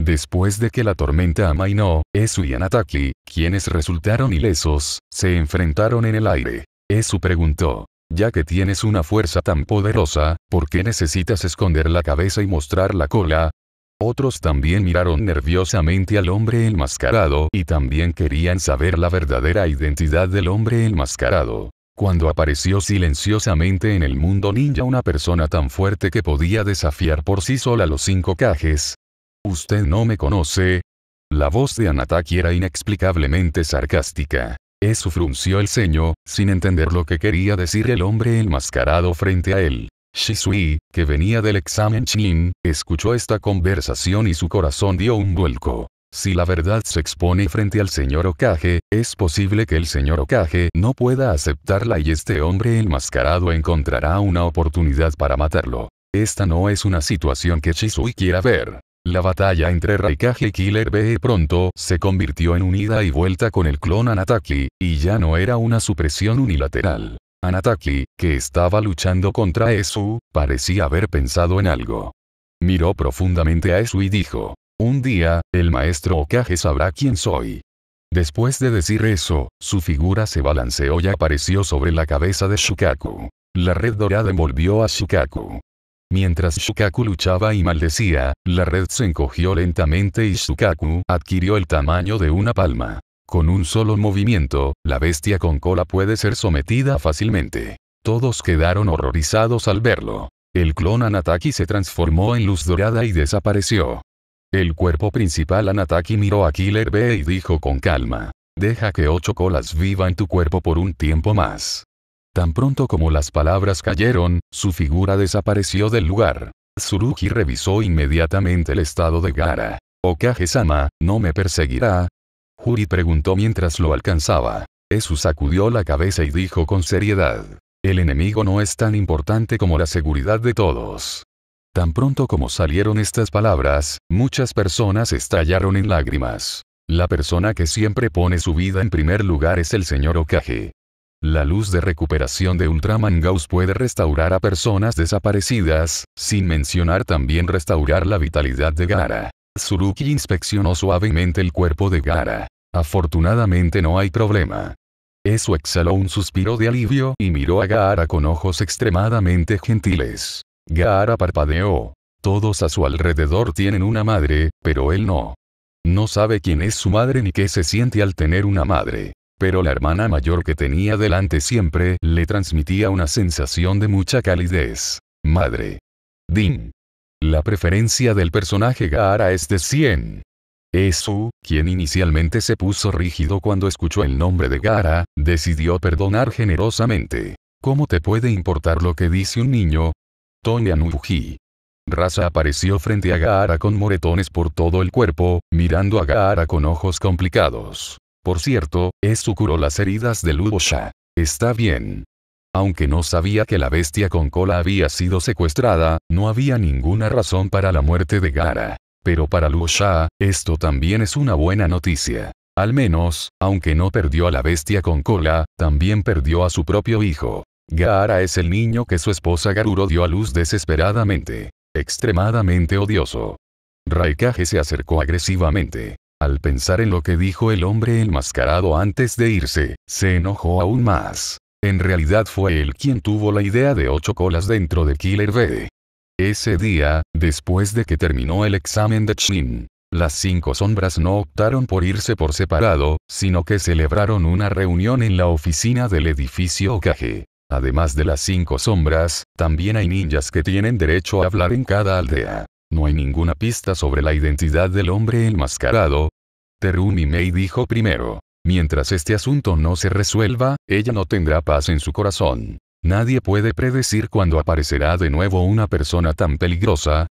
Después de que la tormenta amainó, Esu y Anataki, quienes resultaron ilesos, se enfrentaron en el aire. Esu preguntó, ya que tienes una fuerza tan poderosa, ¿por qué necesitas esconder la cabeza y mostrar la cola? Otros también miraron nerviosamente al hombre enmascarado y también querían saber la verdadera identidad del hombre enmascarado. Cuando apareció silenciosamente en el mundo ninja una persona tan fuerte que podía desafiar por sí sola los cinco cajes. Usted no me conoce. La voz de Anataki era inexplicablemente sarcástica. Eso frunció el ceño, sin entender lo que quería decir el hombre enmascarado frente a él. Shisui, que venía del examen Chin, escuchó esta conversación y su corazón dio un vuelco. Si la verdad se expone frente al señor Okage, es posible que el señor Okage no pueda aceptarla y este hombre enmascarado encontrará una oportunidad para matarlo. Esta no es una situación que Shisui quiera ver. La batalla entre Raikage y Killer B pronto se convirtió en un ida y vuelta con el clon Anataki, y ya no era una supresión unilateral. Anataki, que estaba luchando contra Esu, parecía haber pensado en algo. Miró profundamente a Esu y dijo, un día, el maestro Okage sabrá quién soy. Después de decir eso, su figura se balanceó y apareció sobre la cabeza de Shukaku. La red dorada envolvió a Shukaku. Mientras Shukaku luchaba y maldecía, la red se encogió lentamente y Shukaku adquirió el tamaño de una palma. Con un solo movimiento, la bestia con cola puede ser sometida fácilmente. Todos quedaron horrorizados al verlo. El clon Anataki se transformó en luz dorada y desapareció. El cuerpo principal Anataki miró a Killer B y dijo con calma. Deja que ocho colas vivan en tu cuerpo por un tiempo más. Tan pronto como las palabras cayeron, su figura desapareció del lugar. Tsurugi revisó inmediatamente el estado de Gara. Okage-sama, ¿no me perseguirá? Juri preguntó mientras lo alcanzaba. Esu sacudió la cabeza y dijo con seriedad. El enemigo no es tan importante como la seguridad de todos. Tan pronto como salieron estas palabras, muchas personas estallaron en lágrimas. La persona que siempre pone su vida en primer lugar es el señor Okage. La luz de recuperación de Ultraman Gauss puede restaurar a personas desaparecidas, sin mencionar también restaurar la vitalidad de Gara. Tsuruki inspeccionó suavemente el cuerpo de Gara. Afortunadamente no hay problema. Eso exhaló un suspiro de alivio y miró a Gara con ojos extremadamente gentiles. Gara parpadeó. Todos a su alrededor tienen una madre, pero él no. No sabe quién es su madre ni qué se siente al tener una madre. Pero la hermana mayor que tenía delante siempre le transmitía una sensación de mucha calidez. Madre. Din. La preferencia del personaje Gara es de 100. Esu, quien inicialmente se puso rígido cuando escuchó el nombre de Gara, decidió perdonar generosamente. ¿Cómo te puede importar lo que dice un niño? Tonya Nuji. Raza apareció frente a Gara con moretones por todo el cuerpo, mirando a Gara con ojos complicados. Por cierto, eso curó las heridas de Ludosha. Está bien. Aunque no sabía que la bestia con cola había sido secuestrada, no había ninguna razón para la muerte de Gara. Pero para Sha esto también es una buena noticia. Al menos, aunque no perdió a la bestia con cola, también perdió a su propio hijo. Gara es el niño que su esposa Garuro dio a luz desesperadamente. Extremadamente odioso. Raikage se acercó agresivamente. Al pensar en lo que dijo el hombre enmascarado antes de irse, se enojó aún más. En realidad fue él quien tuvo la idea de ocho colas dentro de Killer B. Ese día, después de que terminó el examen de Chin, las cinco sombras no optaron por irse por separado, sino que celebraron una reunión en la oficina del edificio Okage. Además de las cinco sombras, también hay ninjas que tienen derecho a hablar en cada aldea. No hay ninguna pista sobre la identidad del hombre enmascarado. Terumi Mei dijo primero. Mientras este asunto no se resuelva, ella no tendrá paz en su corazón. Nadie puede predecir cuándo aparecerá de nuevo una persona tan peligrosa.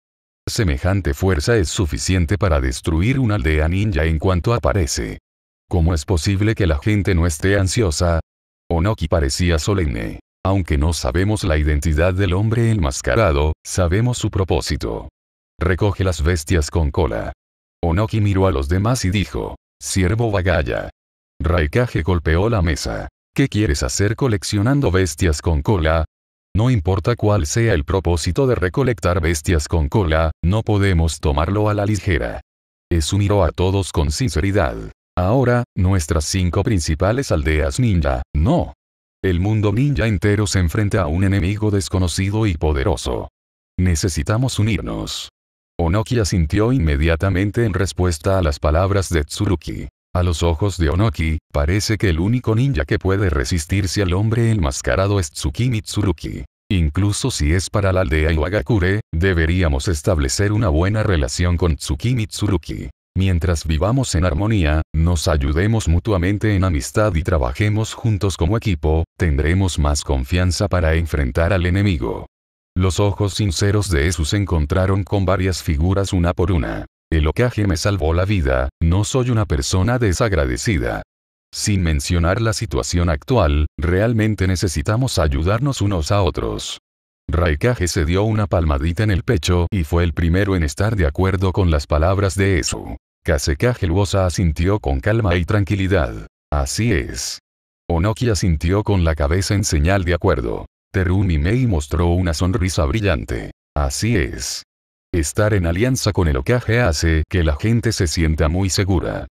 Semejante fuerza es suficiente para destruir una aldea ninja en cuanto aparece. ¿Cómo es posible que la gente no esté ansiosa? Onoki parecía solemne. Aunque no sabemos la identidad del hombre enmascarado, sabemos su propósito recoge las bestias con cola. Onoki miró a los demás y dijo, siervo Bagaya. Raikage golpeó la mesa. ¿Qué quieres hacer coleccionando bestias con cola? No importa cuál sea el propósito de recolectar bestias con cola, no podemos tomarlo a la ligera. Es miró a todos con sinceridad. Ahora, nuestras cinco principales aldeas ninja, no. El mundo ninja entero se enfrenta a un enemigo desconocido y poderoso. Necesitamos unirnos. Onoki asintió inmediatamente en respuesta a las palabras de Tsuruki. A los ojos de Onoki, parece que el único ninja que puede resistirse al hombre enmascarado es Tsukimi Tsuruki. Incluso si es para la aldea Iwagakure, deberíamos establecer una buena relación con Tsukimi Tsuruki. Mientras vivamos en armonía, nos ayudemos mutuamente en amistad y trabajemos juntos como equipo, tendremos más confianza para enfrentar al enemigo. Los ojos sinceros de se encontraron con varias figuras una por una. El ocaje me salvó la vida, no soy una persona desagradecida. Sin mencionar la situación actual, realmente necesitamos ayudarnos unos a otros. Raikage se dio una palmadita en el pecho y fue el primero en estar de acuerdo con las palabras de Esu. Kasekage Luosa asintió con calma y tranquilidad. Así es. Onoki asintió con la cabeza en señal de acuerdo y Mei mostró una sonrisa brillante. Así es. Estar en alianza con el Okage hace que la gente se sienta muy segura.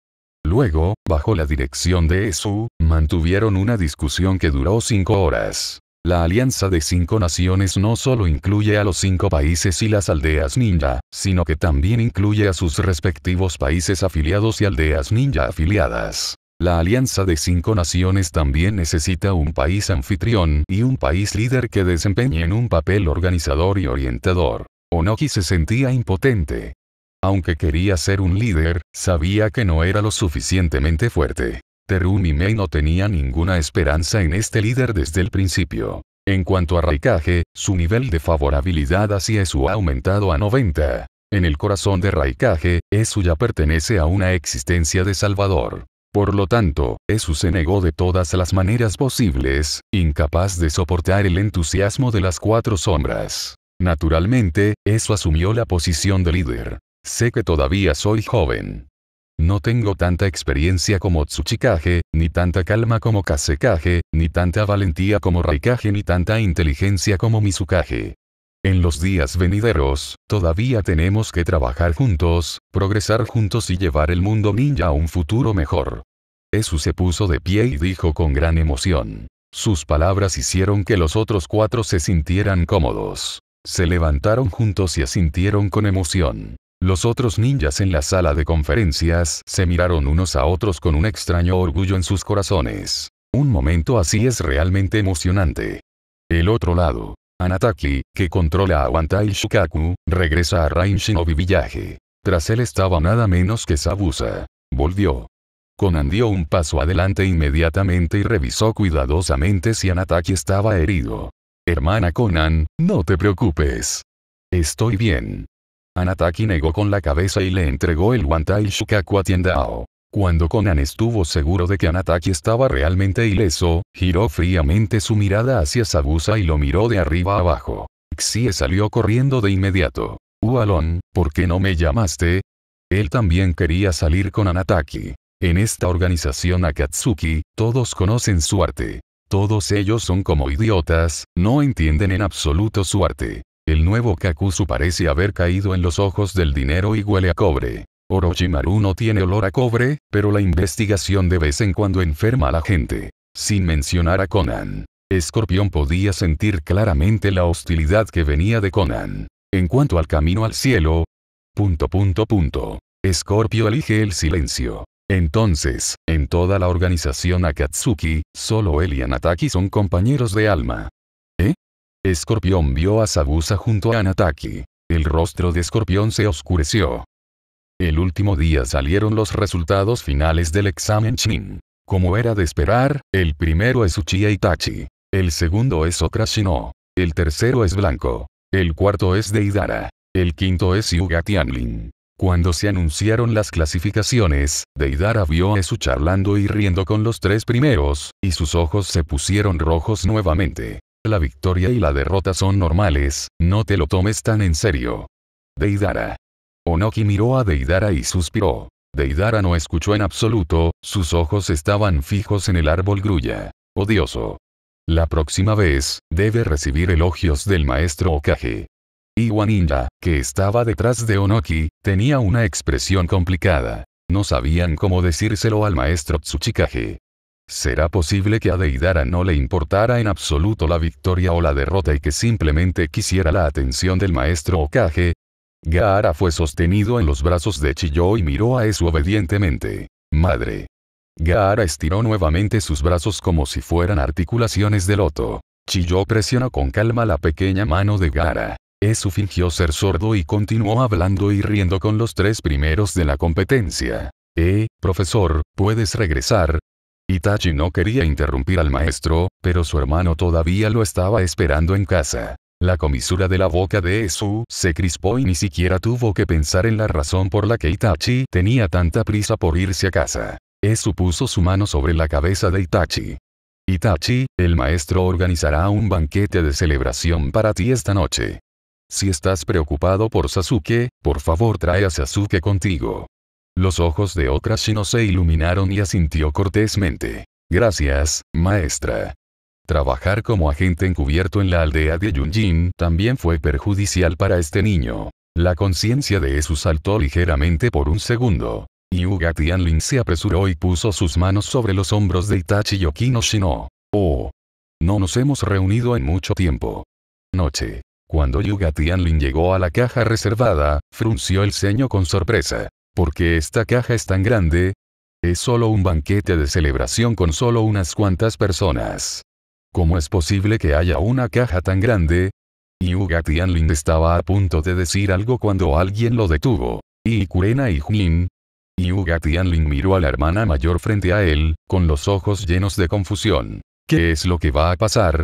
Luego, bajo la dirección de Esu, mantuvieron una discusión que duró cinco horas. La alianza de cinco naciones no solo incluye a los cinco países y las aldeas ninja, sino que también incluye a sus respectivos países afiliados y aldeas ninja afiliadas. La Alianza de Cinco Naciones también necesita un país anfitrión y un país líder que en un papel organizador y orientador. Onoki se sentía impotente. Aunque quería ser un líder, sabía que no era lo suficientemente fuerte. Terumi Mei no tenía ninguna esperanza en este líder desde el principio. En cuanto a Raikage, su nivel de favorabilidad hacia Esu ha aumentado a 90. En el corazón de Raikage, Esu ya pertenece a una existencia de Salvador. Por lo tanto, Eso se negó de todas las maneras posibles, incapaz de soportar el entusiasmo de las cuatro sombras. Naturalmente, Eso asumió la posición de líder. Sé que todavía soy joven. No tengo tanta experiencia como Tsuchikage, ni tanta calma como Kasekage, ni tanta valentía como Raikage, ni tanta inteligencia como Mizukage. En los días venideros, todavía tenemos que trabajar juntos, progresar juntos y llevar el mundo ninja a un futuro mejor. Esu se puso de pie y dijo con gran emoción. Sus palabras hicieron que los otros cuatro se sintieran cómodos. Se levantaron juntos y asintieron con emoción. Los otros ninjas en la sala de conferencias se miraron unos a otros con un extraño orgullo en sus corazones. Un momento así es realmente emocionante. El otro lado. Anataki, que controla a Wantai Shukaku, regresa a Rain villaje Village. Tras él estaba nada menos que Sabusa. Volvió. Conan dio un paso adelante inmediatamente y revisó cuidadosamente si Anataki estaba herido. Hermana Conan, no te preocupes. Estoy bien. Anataki negó con la cabeza y le entregó el Wantai Shukaku a Tiendao. Cuando Conan estuvo seguro de que Anataki estaba realmente ileso, giró fríamente su mirada hacia Sabusa y lo miró de arriba abajo. Xie salió corriendo de inmediato. Ualon, uh, ¿por qué no me llamaste? Él también quería salir con Anataki. En esta organización Akatsuki, todos conocen su arte. Todos ellos son como idiotas, no entienden en absoluto su arte. El nuevo Kakuzu parece haber caído en los ojos del dinero y huele a cobre. Orochimaru no tiene olor a cobre, pero la investigación de vez en cuando enferma a la gente. Sin mencionar a Conan. Escorpión podía sentir claramente la hostilidad que venía de Conan. En cuanto al camino al cielo. Punto elige el silencio. Entonces, en toda la organización Akatsuki, solo él y Anataki son compañeros de alma. ¿Eh? Escorpión vio a Sabusa junto a Anataki. El rostro de Escorpión se oscureció. El último día salieron los resultados finales del examen Shin. Como era de esperar, el primero es Uchiha Itachi. El segundo es Okrashino. El tercero es Blanco. El cuarto es Deidara. El quinto es Yuga Tianlin. Cuando se anunciaron las clasificaciones, Deidara vio a Esu charlando y riendo con los tres primeros, y sus ojos se pusieron rojos nuevamente. La victoria y la derrota son normales, no te lo tomes tan en serio. Deidara. Onoki miró a Deidara y suspiró. Deidara no escuchó en absoluto, sus ojos estaban fijos en el árbol grulla. Odioso. La próxima vez, debe recibir elogios del maestro Okage. Iwa que estaba detrás de Onoki, tenía una expresión complicada. No sabían cómo decírselo al maestro Tsuchikage. ¿Será posible que a Deidara no le importara en absoluto la victoria o la derrota y que simplemente quisiera la atención del maestro Okage? Gaara fue sostenido en los brazos de Chiyo y miró a Esu obedientemente. Madre. Gara estiró nuevamente sus brazos como si fueran articulaciones de loto. Chiyo presionó con calma la pequeña mano de Gara. Esu fingió ser sordo y continuó hablando y riendo con los tres primeros de la competencia. Eh, profesor, ¿puedes regresar? Itachi no quería interrumpir al maestro, pero su hermano todavía lo estaba esperando en casa. La comisura de la boca de Esu se crispó y ni siquiera tuvo que pensar en la razón por la que Itachi tenía tanta prisa por irse a casa. Esu puso su mano sobre la cabeza de Itachi. Itachi, el maestro organizará un banquete de celebración para ti esta noche. Si estás preocupado por Sasuke, por favor trae a Sasuke contigo. Los ojos de Okrashino se iluminaron y asintió cortésmente. Gracias, maestra. Trabajar como agente encubierto en la aldea de Yunjin también fue perjudicial para este niño. La conciencia de eso saltó ligeramente por un segundo. Yuga Tianlin se apresuró y puso sus manos sobre los hombros de Itachi Yokino Shino. Oh. No nos hemos reunido en mucho tiempo. Noche. Cuando Yuga Tianlin llegó a la caja reservada, frunció el ceño con sorpresa. ¿Por qué esta caja es tan grande? Es solo un banquete de celebración con solo unas cuantas personas. ¿Cómo es posible que haya una caja tan grande? Yuga Tianlin estaba a punto de decir algo cuando alguien lo detuvo. ¿Y Kurena y Jin? Yuga Tianlin miró a la hermana mayor frente a él, con los ojos llenos de confusión. ¿Qué es lo que va a pasar?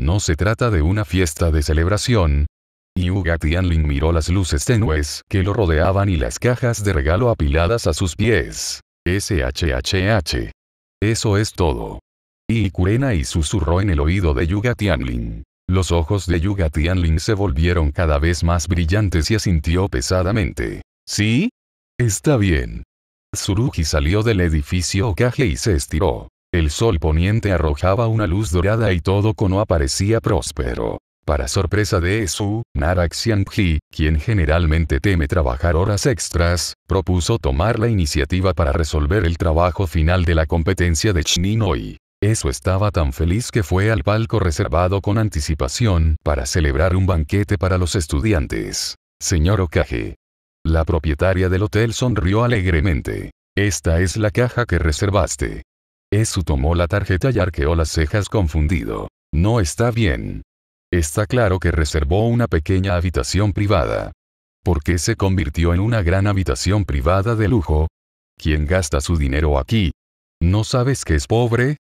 No se trata de una fiesta de celebración. Yuga Tianlin miró las luces tenues que lo rodeaban y las cajas de regalo apiladas a sus pies. SHHH. Eso es todo. Y Kurena y susurró en el oído de Yuga Tianlin. Los ojos de Yuga Tianlin se volvieron cada vez más brillantes y asintió pesadamente. ¿Sí? Está bien. Tsurugi salió del edificio Okage y se estiró. El sol poniente arrojaba una luz dorada y todo Kono parecía próspero. Para sorpresa de Esu, Nara quien generalmente teme trabajar horas extras, propuso tomar la iniciativa para resolver el trabajo final de la competencia de Chninoi. Eso estaba tan feliz que fue al palco reservado con anticipación para celebrar un banquete para los estudiantes. Señor Okage. La propietaria del hotel sonrió alegremente. Esta es la caja que reservaste. Eso tomó la tarjeta y arqueó las cejas confundido. No está bien. Está claro que reservó una pequeña habitación privada. ¿Por qué se convirtió en una gran habitación privada de lujo? ¿Quién gasta su dinero aquí? ¿No sabes que es pobre?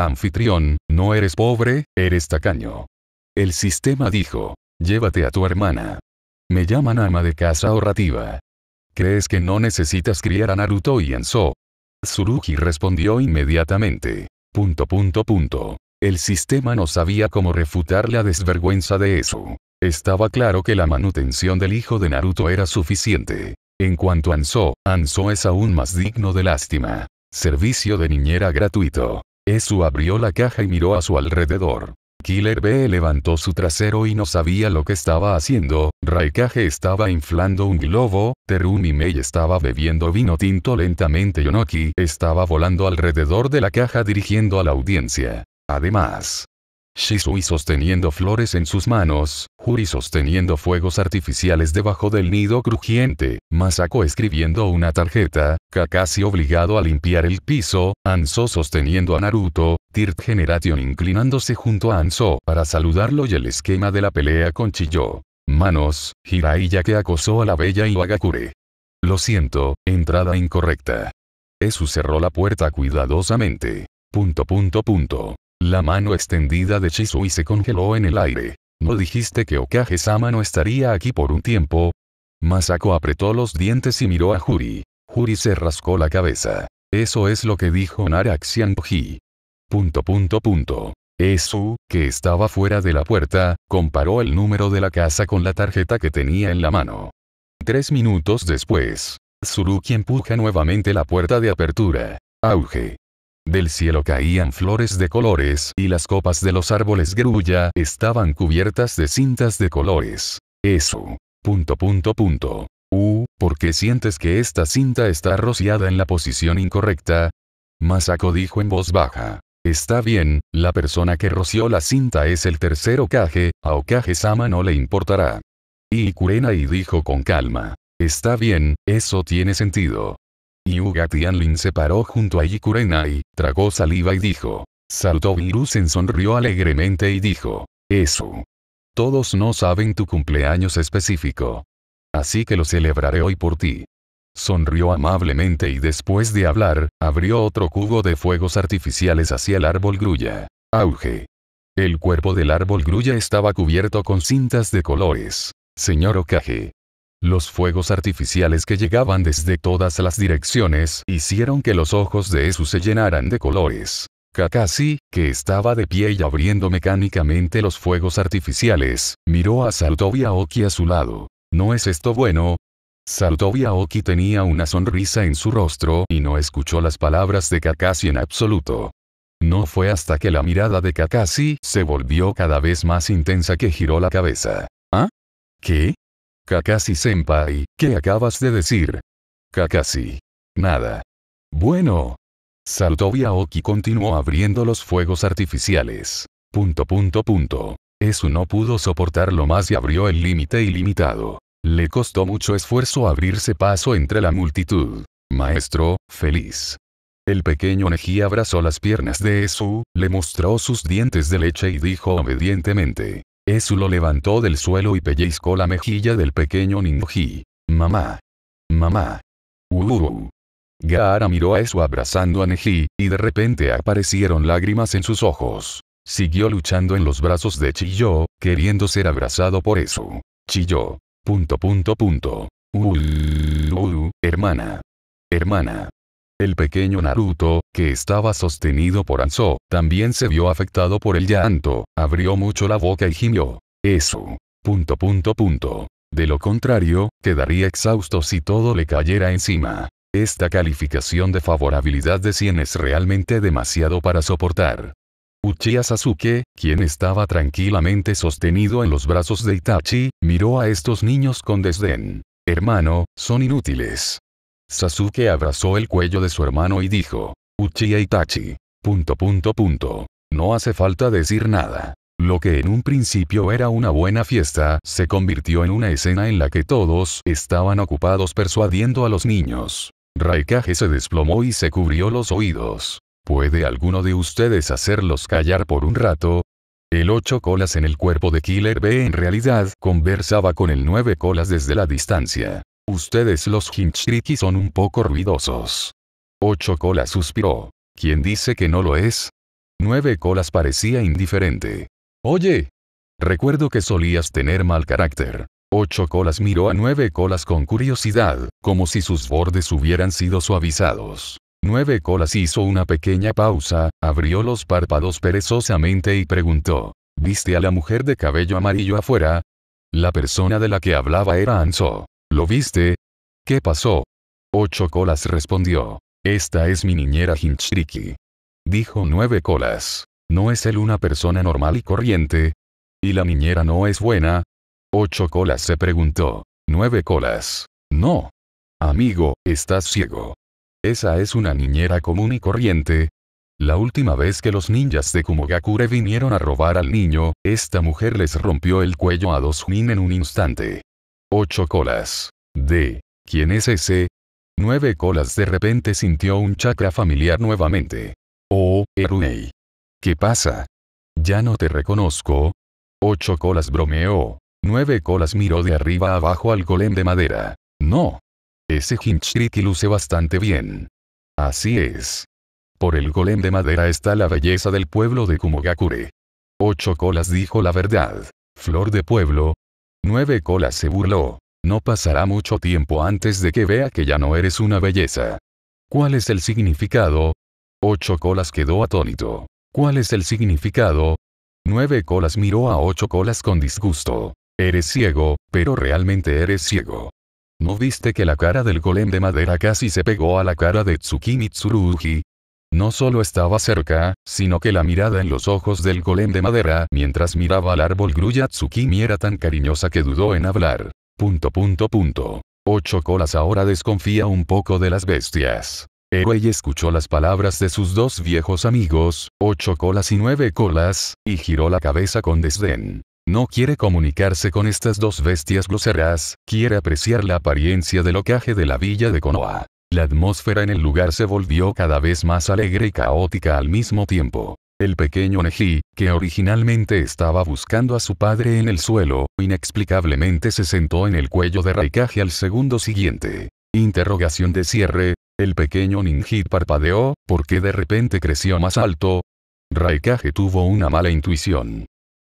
Anfitrión, no eres pobre, eres tacaño. El sistema dijo, llévate a tu hermana. Me llaman ama de casa ahorrativa. ¿Crees que no necesitas criar a Naruto y Anso? Tsurugi respondió inmediatamente. Punto punto punto. El sistema no sabía cómo refutar la desvergüenza de eso. Estaba claro que la manutención del hijo de Naruto era suficiente. En cuanto a Anso, Anso es aún más digno de lástima. Servicio de niñera gratuito. Esu abrió la caja y miró a su alrededor. Killer B levantó su trasero y no sabía lo que estaba haciendo, Raikage estaba inflando un globo, Terumi Mei estaba bebiendo vino tinto lentamente Yonoki estaba volando alrededor de la caja dirigiendo a la audiencia. Además, Shisui sosteniendo flores en sus manos, Juri sosteniendo fuegos artificiales debajo del nido crujiente, Masako escribiendo una tarjeta, Kakashi obligado a limpiar el piso, Anso sosteniendo a Naruto, Tirt Generation inclinándose junto a Anso para saludarlo y el esquema de la pelea con Chiyo. Manos, ya que acosó a la bella Iwagakure. Lo siento, entrada incorrecta. Esu cerró la puerta cuidadosamente. Punto punto punto. La mano extendida de Chisui se congeló en el aire. ¿No dijiste que Okage-sama no estaría aquí por un tiempo? Masako apretó los dientes y miró a Juri. Juri se rascó la cabeza. Eso es lo que dijo Nara Punto punto punto. Esu, que estaba fuera de la puerta, comparó el número de la casa con la tarjeta que tenía en la mano. Tres minutos después, Suruki empuja nuevamente la puerta de apertura. Auge. Del cielo caían flores de colores y las copas de los árboles grulla estaban cubiertas de cintas de colores. Eso. Punto punto punto. Uh, ¿por qué sientes que esta cinta está rociada en la posición incorrecta? Masako dijo en voz baja. Está bien, la persona que roció la cinta es el tercer Okage, a Okage-sama no le importará. Y Kurenai dijo con calma. Está bien, eso tiene sentido. y Tianlin se paró junto a y. Tragó saliva y dijo. Saltó en sonrió alegremente y dijo. Eso. Todos no saben tu cumpleaños específico. Así que lo celebraré hoy por ti. Sonrió amablemente y después de hablar, abrió otro cubo de fuegos artificiales hacia el árbol grulla. Auge. El cuerpo del árbol grulla estaba cubierto con cintas de colores. Señor Okage. Los fuegos artificiales que llegaban desde todas las direcciones hicieron que los ojos de Esu se llenaran de colores. Kakashi, que estaba de pie y abriendo mecánicamente los fuegos artificiales, miró a Saltovia Oki a su lado. ¿No es esto bueno? Saltovia Oki tenía una sonrisa en su rostro y no escuchó las palabras de Kakashi en absoluto. No fue hasta que la mirada de Kakashi se volvió cada vez más intensa que giró la cabeza. ¿Ah? ¿Qué? Kakashi Senpai, ¿qué acabas de decir? Kakashi. Nada. Bueno. Saltó y continuó abriendo los fuegos artificiales. Punto punto punto. Eso no pudo soportarlo más y abrió el límite ilimitado. Le costó mucho esfuerzo abrirse paso entre la multitud. Maestro, feliz. El pequeño Neji abrazó las piernas de Esu, le mostró sus dientes de leche y dijo obedientemente. Esu lo levantó del suelo y pellizcó la mejilla del pequeño Ninji. Mamá. Mamá. Gaara miró a Esu abrazando a Neji, y de repente aparecieron lágrimas en sus ojos. Siguió luchando en los brazos de Chiyo, queriendo ser abrazado por Esu. Chiyo. Punto punto punto. Uh, hermana. Hermana. El pequeño Naruto, que estaba sostenido por Anzo, también se vio afectado por el llanto, abrió mucho la boca y gimió. Eso. Punto punto punto. De lo contrario, quedaría exhausto si todo le cayera encima. Esta calificación de favorabilidad de 100 es realmente demasiado para soportar. Uchiha Sasuke, quien estaba tranquilamente sostenido en los brazos de Itachi, miró a estos niños con desdén. Hermano, son inútiles. Sasuke abrazó el cuello de su hermano y dijo, Uchiha Itachi. Punto punto punto. No hace falta decir nada. Lo que en un principio era una buena fiesta, se convirtió en una escena en la que todos estaban ocupados persuadiendo a los niños. Raikage se desplomó y se cubrió los oídos. ¿Puede alguno de ustedes hacerlos callar por un rato? El ocho colas en el cuerpo de Killer B en realidad conversaba con el nueve colas desde la distancia. Ustedes los tricky, son un poco ruidosos. Ocho colas suspiró. ¿Quién dice que no lo es? Nueve colas parecía indiferente. Oye. Recuerdo que solías tener mal carácter. Ocho colas miró a nueve colas con curiosidad, como si sus bordes hubieran sido suavizados. Nueve colas hizo una pequeña pausa, abrió los párpados perezosamente y preguntó. ¿Viste a la mujer de cabello amarillo afuera? La persona de la que hablaba era Anso. ¿Lo viste? ¿Qué pasó? Ocho colas respondió. Esta es mi niñera Hinchriki. Dijo nueve colas. ¿No es él una persona normal y corriente? ¿Y la niñera no es buena? Ocho colas se preguntó. Nueve colas. No. Amigo, estás ciego. Esa es una niñera común y corriente. La última vez que los ninjas de Kumogakure vinieron a robar al niño, esta mujer les rompió el cuello a dos Jin en un instante. Ocho colas. D. ¿Quién es ese? Nueve colas de repente sintió un chakra familiar nuevamente. Oh, Erunei. ¿Qué pasa? Ya no te reconozco. Ocho colas bromeó. Nueve colas miró de arriba abajo al golem de madera. No. Ese Hinchriki luce bastante bien. Así es. Por el golem de madera está la belleza del pueblo de Kumogakure. Ocho colas dijo la verdad. Flor de pueblo, Nueve colas se burló. No pasará mucho tiempo antes de que vea que ya no eres una belleza. ¿Cuál es el significado? Ocho colas quedó atónito. ¿Cuál es el significado? Nueve colas miró a ocho colas con disgusto. Eres ciego, pero realmente eres ciego. ¿No viste que la cara del golem de madera casi se pegó a la cara de Tsuki no solo estaba cerca, sino que la mirada en los ojos del golem de madera mientras miraba al árbol Gruya era tan cariñosa que dudó en hablar. Punto punto punto. Ocho colas ahora desconfía un poco de las bestias. Ewey escuchó las palabras de sus dos viejos amigos, ocho colas y nueve colas, y giró la cabeza con desdén. No quiere comunicarse con estas dos bestias groseras, quiere apreciar la apariencia del locaje de la villa de Konoha. La atmósfera en el lugar se volvió cada vez más alegre y caótica al mismo tiempo. El pequeño Neji, que originalmente estaba buscando a su padre en el suelo, inexplicablemente se sentó en el cuello de Raikage al segundo siguiente. Interrogación de cierre. El pequeño Ninjit parpadeó, porque de repente creció más alto. Raikage tuvo una mala intuición.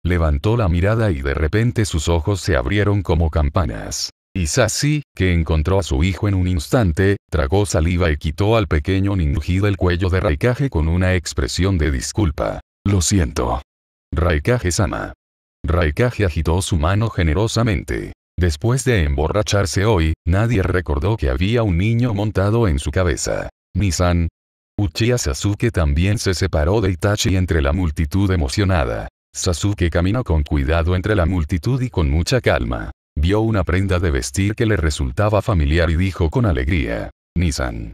Levantó la mirada y de repente sus ojos se abrieron como campanas. Sasi, que encontró a su hijo en un instante, tragó saliva y quitó al pequeño Ninji el cuello de Raikage con una expresión de disculpa. Lo siento. Raikage-sama. Raikage agitó su mano generosamente. Después de emborracharse hoy, nadie recordó que había un niño montado en su cabeza. Misan. Uchiha Sasuke también se separó de Itachi entre la multitud emocionada. Sasuke caminó con cuidado entre la multitud y con mucha calma. Vio una prenda de vestir que le resultaba familiar y dijo con alegría. Nisan.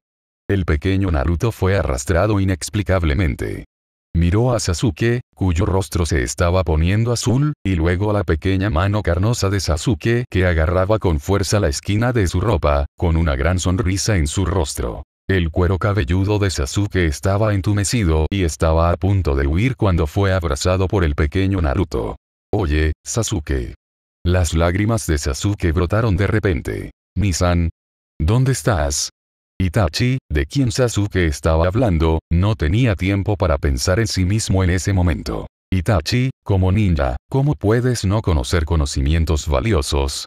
El pequeño Naruto fue arrastrado inexplicablemente. Miró a Sasuke, cuyo rostro se estaba poniendo azul, y luego a la pequeña mano carnosa de Sasuke que agarraba con fuerza la esquina de su ropa, con una gran sonrisa en su rostro. El cuero cabelludo de Sasuke estaba entumecido y estaba a punto de huir cuando fue abrazado por el pequeño Naruto. Oye, Sasuke. Las lágrimas de Sasuke brotaron de repente. Nisan. ¿Dónde estás? Itachi, de quien Sasuke estaba hablando, no tenía tiempo para pensar en sí mismo en ese momento. Itachi, como ninja, ¿cómo puedes no conocer conocimientos valiosos?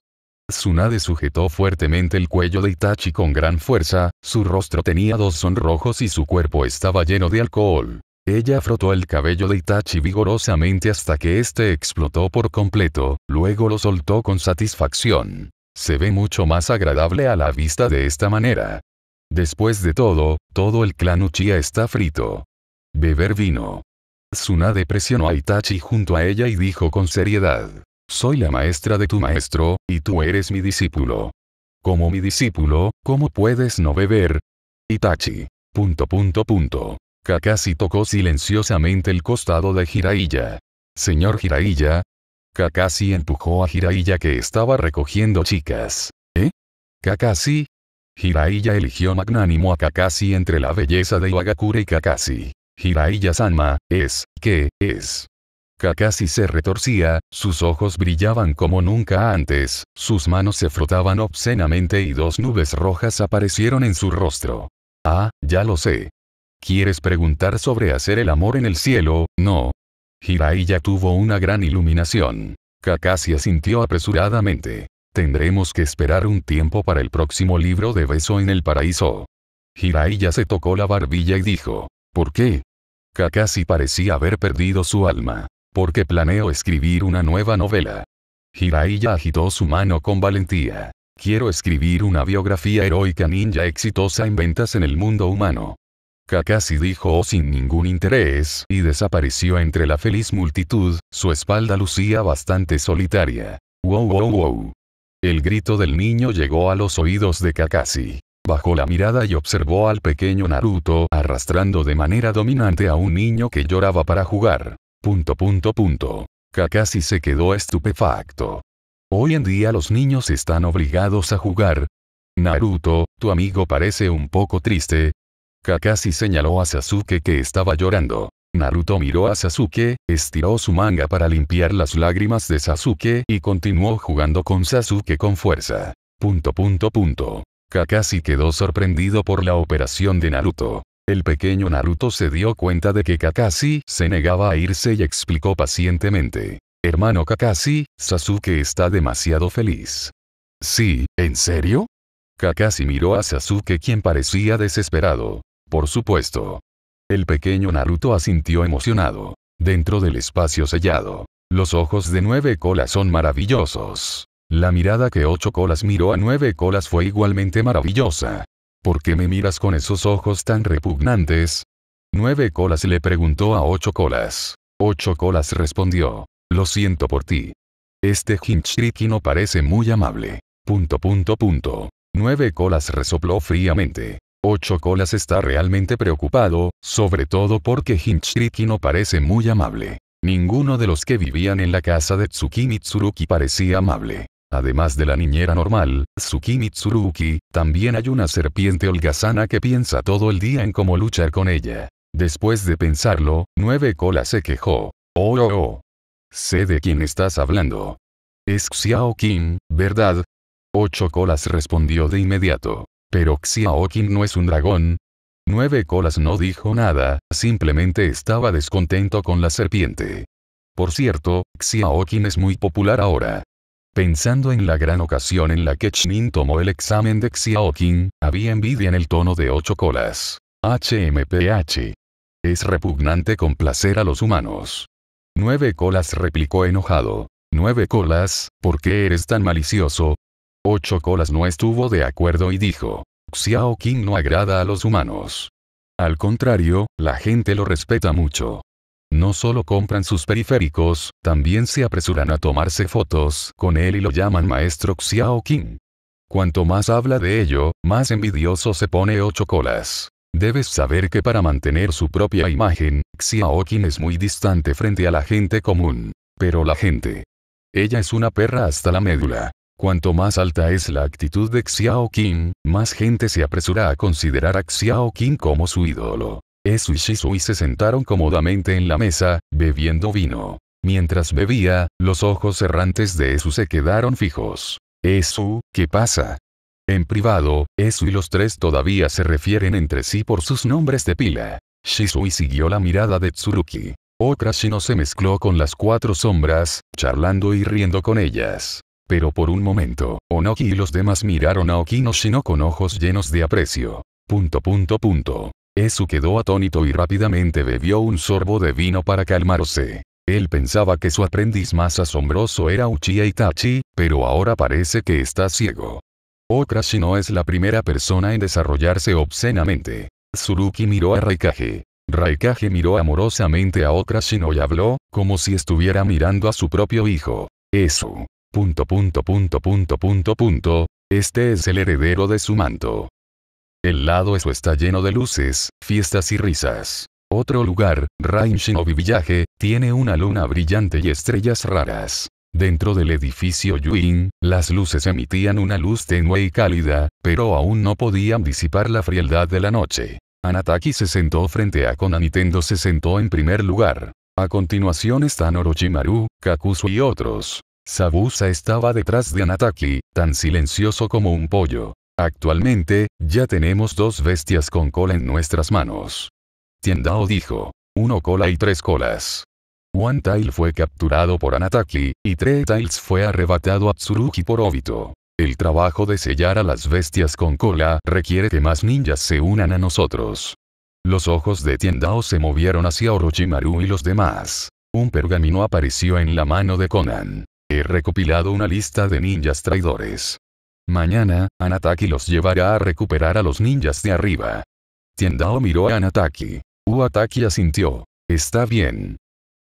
Tsunade sujetó fuertemente el cuello de Itachi con gran fuerza, su rostro tenía dos sonrojos y su cuerpo estaba lleno de alcohol. Ella frotó el cabello de Itachi vigorosamente hasta que éste explotó por completo, luego lo soltó con satisfacción. Se ve mucho más agradable a la vista de esta manera. Después de todo, todo el clan Uchiha está frito. Beber vino. Tsunade presionó a Itachi junto a ella y dijo con seriedad. Soy la maestra de tu maestro, y tú eres mi discípulo. Como mi discípulo, ¿cómo puedes no beber? Itachi. Punto punto punto. Kakashi tocó silenciosamente el costado de Jiraiya. Señor Jiraiya. Kakashi empujó a Jiraiya que estaba recogiendo chicas. ¿Eh? Kakashi. Jiraiya eligió magnánimo a Kakashi entre la belleza de Iwagakure y Kakashi. Jiraiya-sanma, es, ¿qué, es? Kakashi se retorcía, sus ojos brillaban como nunca antes, sus manos se frotaban obscenamente y dos nubes rojas aparecieron en su rostro. Ah, ya lo sé. ¿Quieres preguntar sobre hacer el amor en el cielo? No. Jiraiya tuvo una gran iluminación. Kakashi asintió apresuradamente. Tendremos que esperar un tiempo para el próximo libro de Beso en el Paraíso. Jiraiya se tocó la barbilla y dijo, ¿por qué? Kakashi parecía haber perdido su alma. Porque planeo escribir una nueva novela. Jiraiya agitó su mano con valentía. Quiero escribir una biografía heroica ninja exitosa en ventas en el mundo humano. Kakashi dijo oh, sin ningún interés y desapareció entre la feliz multitud, su espalda lucía bastante solitaria. Wow wow wow. El grito del niño llegó a los oídos de Kakashi. Bajó la mirada y observó al pequeño Naruto arrastrando de manera dominante a un niño que lloraba para jugar. Punto punto punto. Kakashi se quedó estupefacto. Hoy en día los niños están obligados a jugar. Naruto, tu amigo parece un poco triste, Kakashi señaló a Sasuke que estaba llorando. Naruto miró a Sasuke, estiró su manga para limpiar las lágrimas de Sasuke y continuó jugando con Sasuke con fuerza. Punto punto punto. Kakashi quedó sorprendido por la operación de Naruto. El pequeño Naruto se dio cuenta de que Kakashi se negaba a irse y explicó pacientemente. Hermano Kakashi, Sasuke está demasiado feliz. Sí, ¿en serio? Kakashi miró a Sasuke quien parecía desesperado. Por supuesto. El pequeño Naruto asintió emocionado. Dentro del espacio sellado. Los ojos de nueve colas son maravillosos. La mirada que ocho colas miró a nueve colas fue igualmente maravillosa. ¿Por qué me miras con esos ojos tan repugnantes? Nueve colas le preguntó a ocho colas. Ocho colas respondió. Lo siento por ti. Este Hinchriki no parece muy amable. Punto punto punto. Nueve colas resopló fríamente. Ocho Colas está realmente preocupado, sobre todo porque Hinchiriki no parece muy amable. Ninguno de los que vivían en la casa de Tsukimi Tsuruki parecía amable. Además de la niñera normal, Tsukimi Tsuruki, también hay una serpiente holgazana que piensa todo el día en cómo luchar con ella. Después de pensarlo, Nueve Colas se quejó. Oh, oh, oh. Sé de quién estás hablando. Es Xiao Kim, ¿verdad? Ocho Colas respondió de inmediato. Pero Xiaoqin no es un dragón. Nueve Colas no dijo nada, simplemente estaba descontento con la serpiente. Por cierto, Xiaoqin es muy popular ahora. Pensando en la gran ocasión en la que Chnin tomó el examen de Xiaoqin, había envidia en el tono de ocho colas. HMPH. Es repugnante complacer a los humanos. Nueve colas replicó enojado. Nueve colas, ¿por qué eres tan malicioso? Ocho Colas no estuvo de acuerdo y dijo, Xiao Qing no agrada a los humanos. Al contrario, la gente lo respeta mucho. No solo compran sus periféricos, también se apresuran a tomarse fotos con él y lo llaman maestro Xiao Qing. Cuanto más habla de ello, más envidioso se pone Ocho Colas. Debes saber que para mantener su propia imagen, Xiao Qing es muy distante frente a la gente común. Pero la gente. Ella es una perra hasta la médula. Cuanto más alta es la actitud de Xiao Qin, más gente se apresura a considerar a Xiao Qin como su ídolo. Esu y Shisui se sentaron cómodamente en la mesa, bebiendo vino. Mientras bebía, los ojos errantes de Esu se quedaron fijos. Esu, ¿qué pasa? En privado, Esu y los tres todavía se refieren entre sí por sus nombres de pila. Shisui siguió la mirada de Tsuruki. Otra se mezcló con las cuatro sombras, charlando y riendo con ellas. Pero por un momento, Onoki y los demás miraron a Okino Shino con ojos llenos de aprecio. Punto punto punto. Esu quedó atónito y rápidamente bebió un sorbo de vino para calmarse. Él pensaba que su aprendiz más asombroso era Uchiha Itachi, pero ahora parece que está ciego. Okrashino no es la primera persona en desarrollarse obscenamente. Tsuruki miró a Raikage. Raikage miró amorosamente a Okrashino y habló, como si estuviera mirando a su propio hijo. Eso. Punto, punto, punto, punto, punto, punto. Este es el heredero de su manto. El lado eso está lleno de luces, fiestas y risas. Otro lugar, Rain Village, tiene una luna brillante y estrellas raras. Dentro del edificio Yuin, las luces emitían una luz tenue y cálida, pero aún no podían disipar la frialdad de la noche. Anataki se sentó frente a Konanitendo se sentó en primer lugar. A continuación están Orochimaru, Kakuzu y otros. Sabusa estaba detrás de Anataki, tan silencioso como un pollo. Actualmente, ya tenemos dos bestias con cola en nuestras manos. Tiendao dijo. Uno cola y tres colas. One Tail fue capturado por Anataki, y tres Tails fue arrebatado a Tsurugi por Obito. El trabajo de sellar a las bestias con cola requiere que más ninjas se unan a nosotros. Los ojos de Tiendao se movieron hacia Orochimaru y los demás. Un pergamino apareció en la mano de Conan. He recopilado una lista de ninjas traidores. Mañana, Anataki los llevará a recuperar a los ninjas de arriba. Tiendao miró a Anataki. Uataki asintió. Está bien.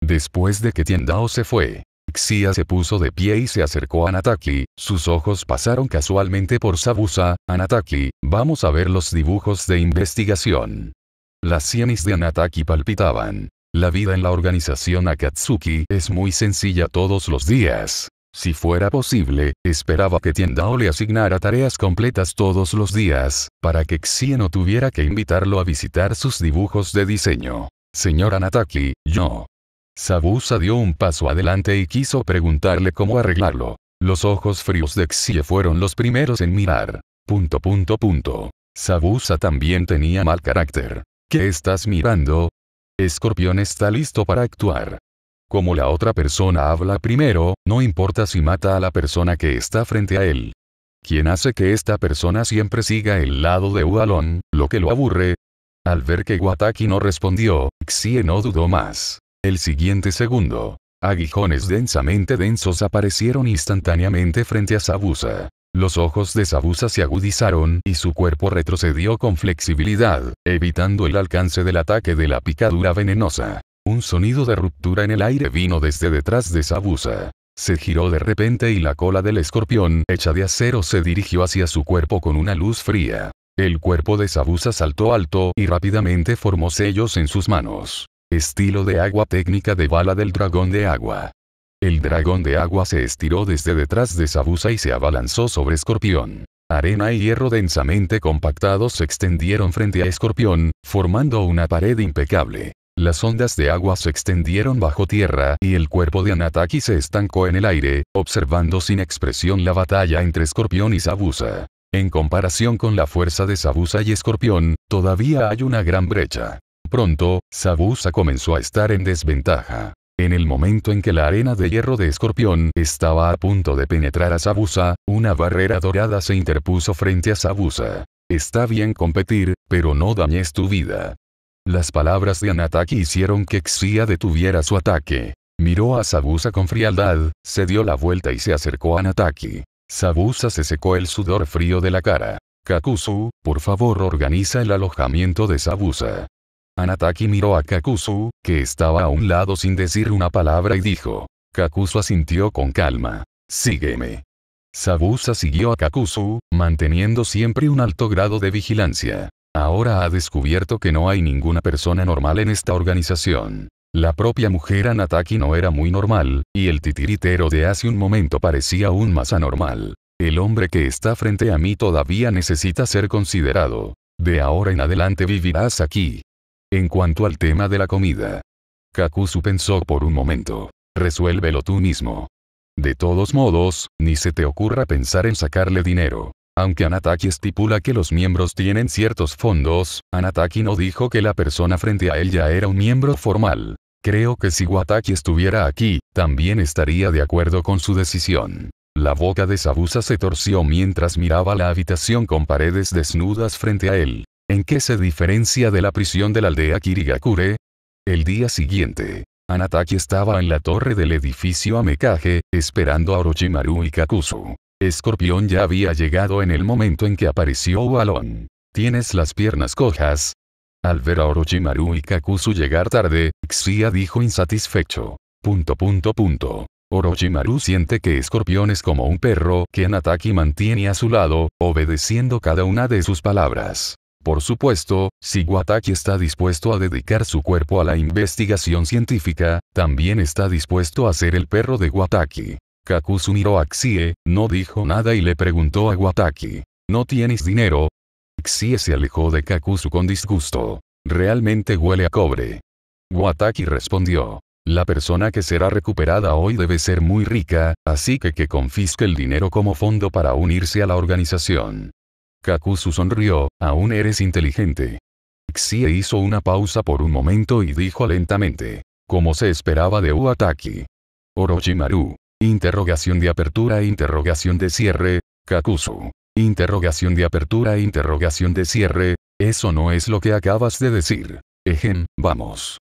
Después de que Tiendao se fue, Xia se puso de pie y se acercó a Anataki, sus ojos pasaron casualmente por Sabusa, Anataki, vamos a ver los dibujos de investigación. Las sienes de Anataki palpitaban. La vida en la organización Akatsuki es muy sencilla todos los días. Si fuera posible, esperaba que Tiendao le asignara tareas completas todos los días, para que Xie no tuviera que invitarlo a visitar sus dibujos de diseño. Señora Nataki, yo. Sabusa dio un paso adelante y quiso preguntarle cómo arreglarlo. Los ojos fríos de Xie fueron los primeros en mirar. Punto punto punto. Sabusa también tenía mal carácter. ¿Qué estás mirando, Escorpión está listo para actuar. Como la otra persona habla primero, no importa si mata a la persona que está frente a él. ¿Quién hace que esta persona siempre siga el lado de Ualon, lo que lo aburre. Al ver que Wataki no respondió, Xie no dudó más. El siguiente segundo. Aguijones densamente densos aparecieron instantáneamente frente a Sabusa. Los ojos de Sabusa se agudizaron y su cuerpo retrocedió con flexibilidad, evitando el alcance del ataque de la picadura venenosa. Un sonido de ruptura en el aire vino desde detrás de Sabusa. Se giró de repente y la cola del escorpión hecha de acero se dirigió hacia su cuerpo con una luz fría. El cuerpo de Sabusa saltó alto y rápidamente formó sellos en sus manos. Estilo de agua técnica de bala del dragón de agua. El dragón de agua se estiró desde detrás de Sabusa y se abalanzó sobre Escorpión. Arena y hierro densamente compactados se extendieron frente a Escorpión, formando una pared impecable. Las ondas de agua se extendieron bajo tierra y el cuerpo de Anataki se estancó en el aire, observando sin expresión la batalla entre Escorpión y Sabusa. En comparación con la fuerza de Sabusa y Escorpión, todavía hay una gran brecha. Pronto, Sabusa comenzó a estar en desventaja. En el momento en que la arena de hierro de escorpión estaba a punto de penetrar a Sabusa, una barrera dorada se interpuso frente a Sabusa. Está bien competir, pero no dañes tu vida. Las palabras de Anataki hicieron que Xia detuviera su ataque. Miró a Sabusa con frialdad, se dio la vuelta y se acercó a Anataki. Sabusa se secó el sudor frío de la cara. Kakuzu, por favor organiza el alojamiento de Sabusa. Anataki miró a Kakuzu, que estaba a un lado sin decir una palabra y dijo. Kakuzu asintió con calma. Sígueme. Sabusa siguió a Kakuzu, manteniendo siempre un alto grado de vigilancia. Ahora ha descubierto que no hay ninguna persona normal en esta organización. La propia mujer Anataki no era muy normal, y el titiritero de hace un momento parecía aún más anormal. El hombre que está frente a mí todavía necesita ser considerado. De ahora en adelante vivirás aquí. En cuanto al tema de la comida. Kakusu pensó por un momento. Resuélvelo tú mismo. De todos modos, ni se te ocurra pensar en sacarle dinero. Aunque Anataki estipula que los miembros tienen ciertos fondos, Anataki no dijo que la persona frente a él ya era un miembro formal. Creo que si Wataki estuviera aquí, también estaría de acuerdo con su decisión. La boca de Sabusa se torció mientras miraba la habitación con paredes desnudas frente a él. ¿En qué se diferencia de la prisión de la aldea Kirigakure? El día siguiente, Anataki estaba en la torre del edificio Amekage, esperando a Orochimaru y Kakuzu. Escorpión ya había llegado en el momento en que apareció Balón. ¿Tienes las piernas cojas? Al ver a Orochimaru y Kakuzu llegar tarde, Xia dijo insatisfecho. Punto punto punto. Orochimaru siente que Escorpión es como un perro que Anataki mantiene a su lado, obedeciendo cada una de sus palabras. Por supuesto, si Wataki está dispuesto a dedicar su cuerpo a la investigación científica, también está dispuesto a ser el perro de Wataki. a Xie, no dijo nada y le preguntó a Wataki. ¿No tienes dinero? Xie se alejó de Kakusu con disgusto. Realmente huele a cobre. Wataki respondió. La persona que será recuperada hoy debe ser muy rica, así que que confisque el dinero como fondo para unirse a la organización. Kakuzu sonrió, aún eres inteligente. Xie hizo una pausa por un momento y dijo lentamente. Como se esperaba de Uataki. Orochimaru. Interrogación de apertura e interrogación de cierre, Kakuzu. Interrogación de apertura e interrogación de cierre, eso no es lo que acabas de decir. Ejen, vamos.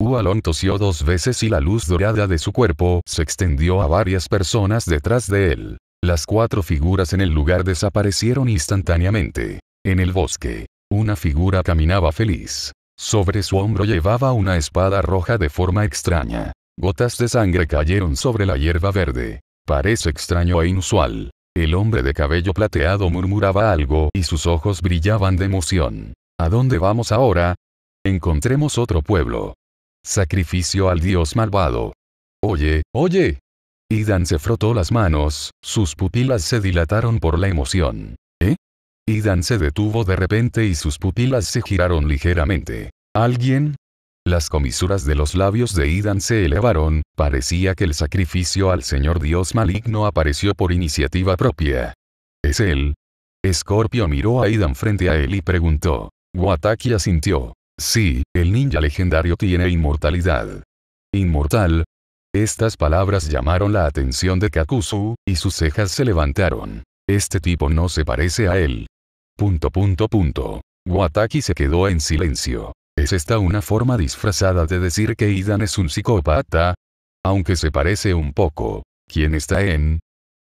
Ualon tosió dos veces y la luz dorada de su cuerpo se extendió a varias personas detrás de él. Las cuatro figuras en el lugar desaparecieron instantáneamente. En el bosque, una figura caminaba feliz. Sobre su hombro llevaba una espada roja de forma extraña. Gotas de sangre cayeron sobre la hierba verde. Parece extraño e inusual. El hombre de cabello plateado murmuraba algo y sus ojos brillaban de emoción. ¿A dónde vamos ahora? Encontremos otro pueblo. Sacrificio al dios malvado. Oye, oye, Idan se frotó las manos, sus pupilas se dilataron por la emoción. ¿Eh? Idan se detuvo de repente y sus pupilas se giraron ligeramente. ¿Alguien? Las comisuras de los labios de Idan se elevaron, parecía que el sacrificio al señor dios maligno apareció por iniciativa propia. ¿Es él? Scorpio miró a Idan frente a él y preguntó. Wataki asintió. Sí, el ninja legendario tiene inmortalidad. Inmortal, estas palabras llamaron la atención de Kakuzu, y sus cejas se levantaron. Este tipo no se parece a él. Punto punto punto. Wataki se quedó en silencio. ¿Es esta una forma disfrazada de decir que Idan es un psicópata? Aunque se parece un poco. ¿Quién está en?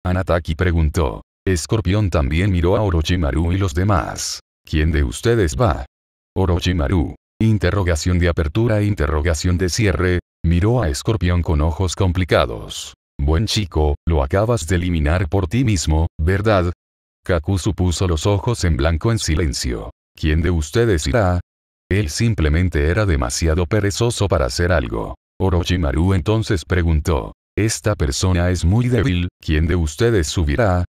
Anataki preguntó. Escorpión también miró a Orochimaru y los demás. ¿Quién de ustedes va? Orochimaru. Interrogación de apertura e interrogación de cierre, Miró a Escorpión con ojos complicados. Buen chico, lo acabas de eliminar por ti mismo, ¿verdad? Kakuzu puso los ojos en blanco en silencio. ¿Quién de ustedes irá? Él simplemente era demasiado perezoso para hacer algo. Orochimaru entonces preguntó. Esta persona es muy débil, ¿quién de ustedes subirá?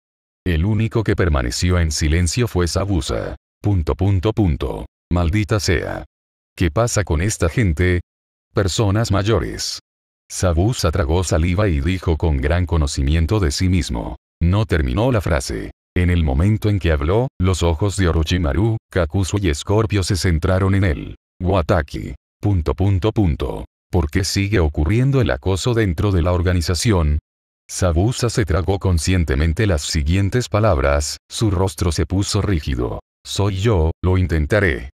El único que permaneció en silencio fue Sabusa. Punto punto punto. Maldita sea. ¿Qué pasa con esta gente? Personas mayores. Sabusa tragó saliva y dijo con gran conocimiento de sí mismo. No terminó la frase. En el momento en que habló, los ojos de Orochimaru, Kakuzu y Scorpio se centraron en él. Wataki. Punto punto punto. ¿Por qué sigue ocurriendo el acoso dentro de la organización? Sabusa se tragó conscientemente las siguientes palabras, su rostro se puso rígido. Soy yo, lo intentaré.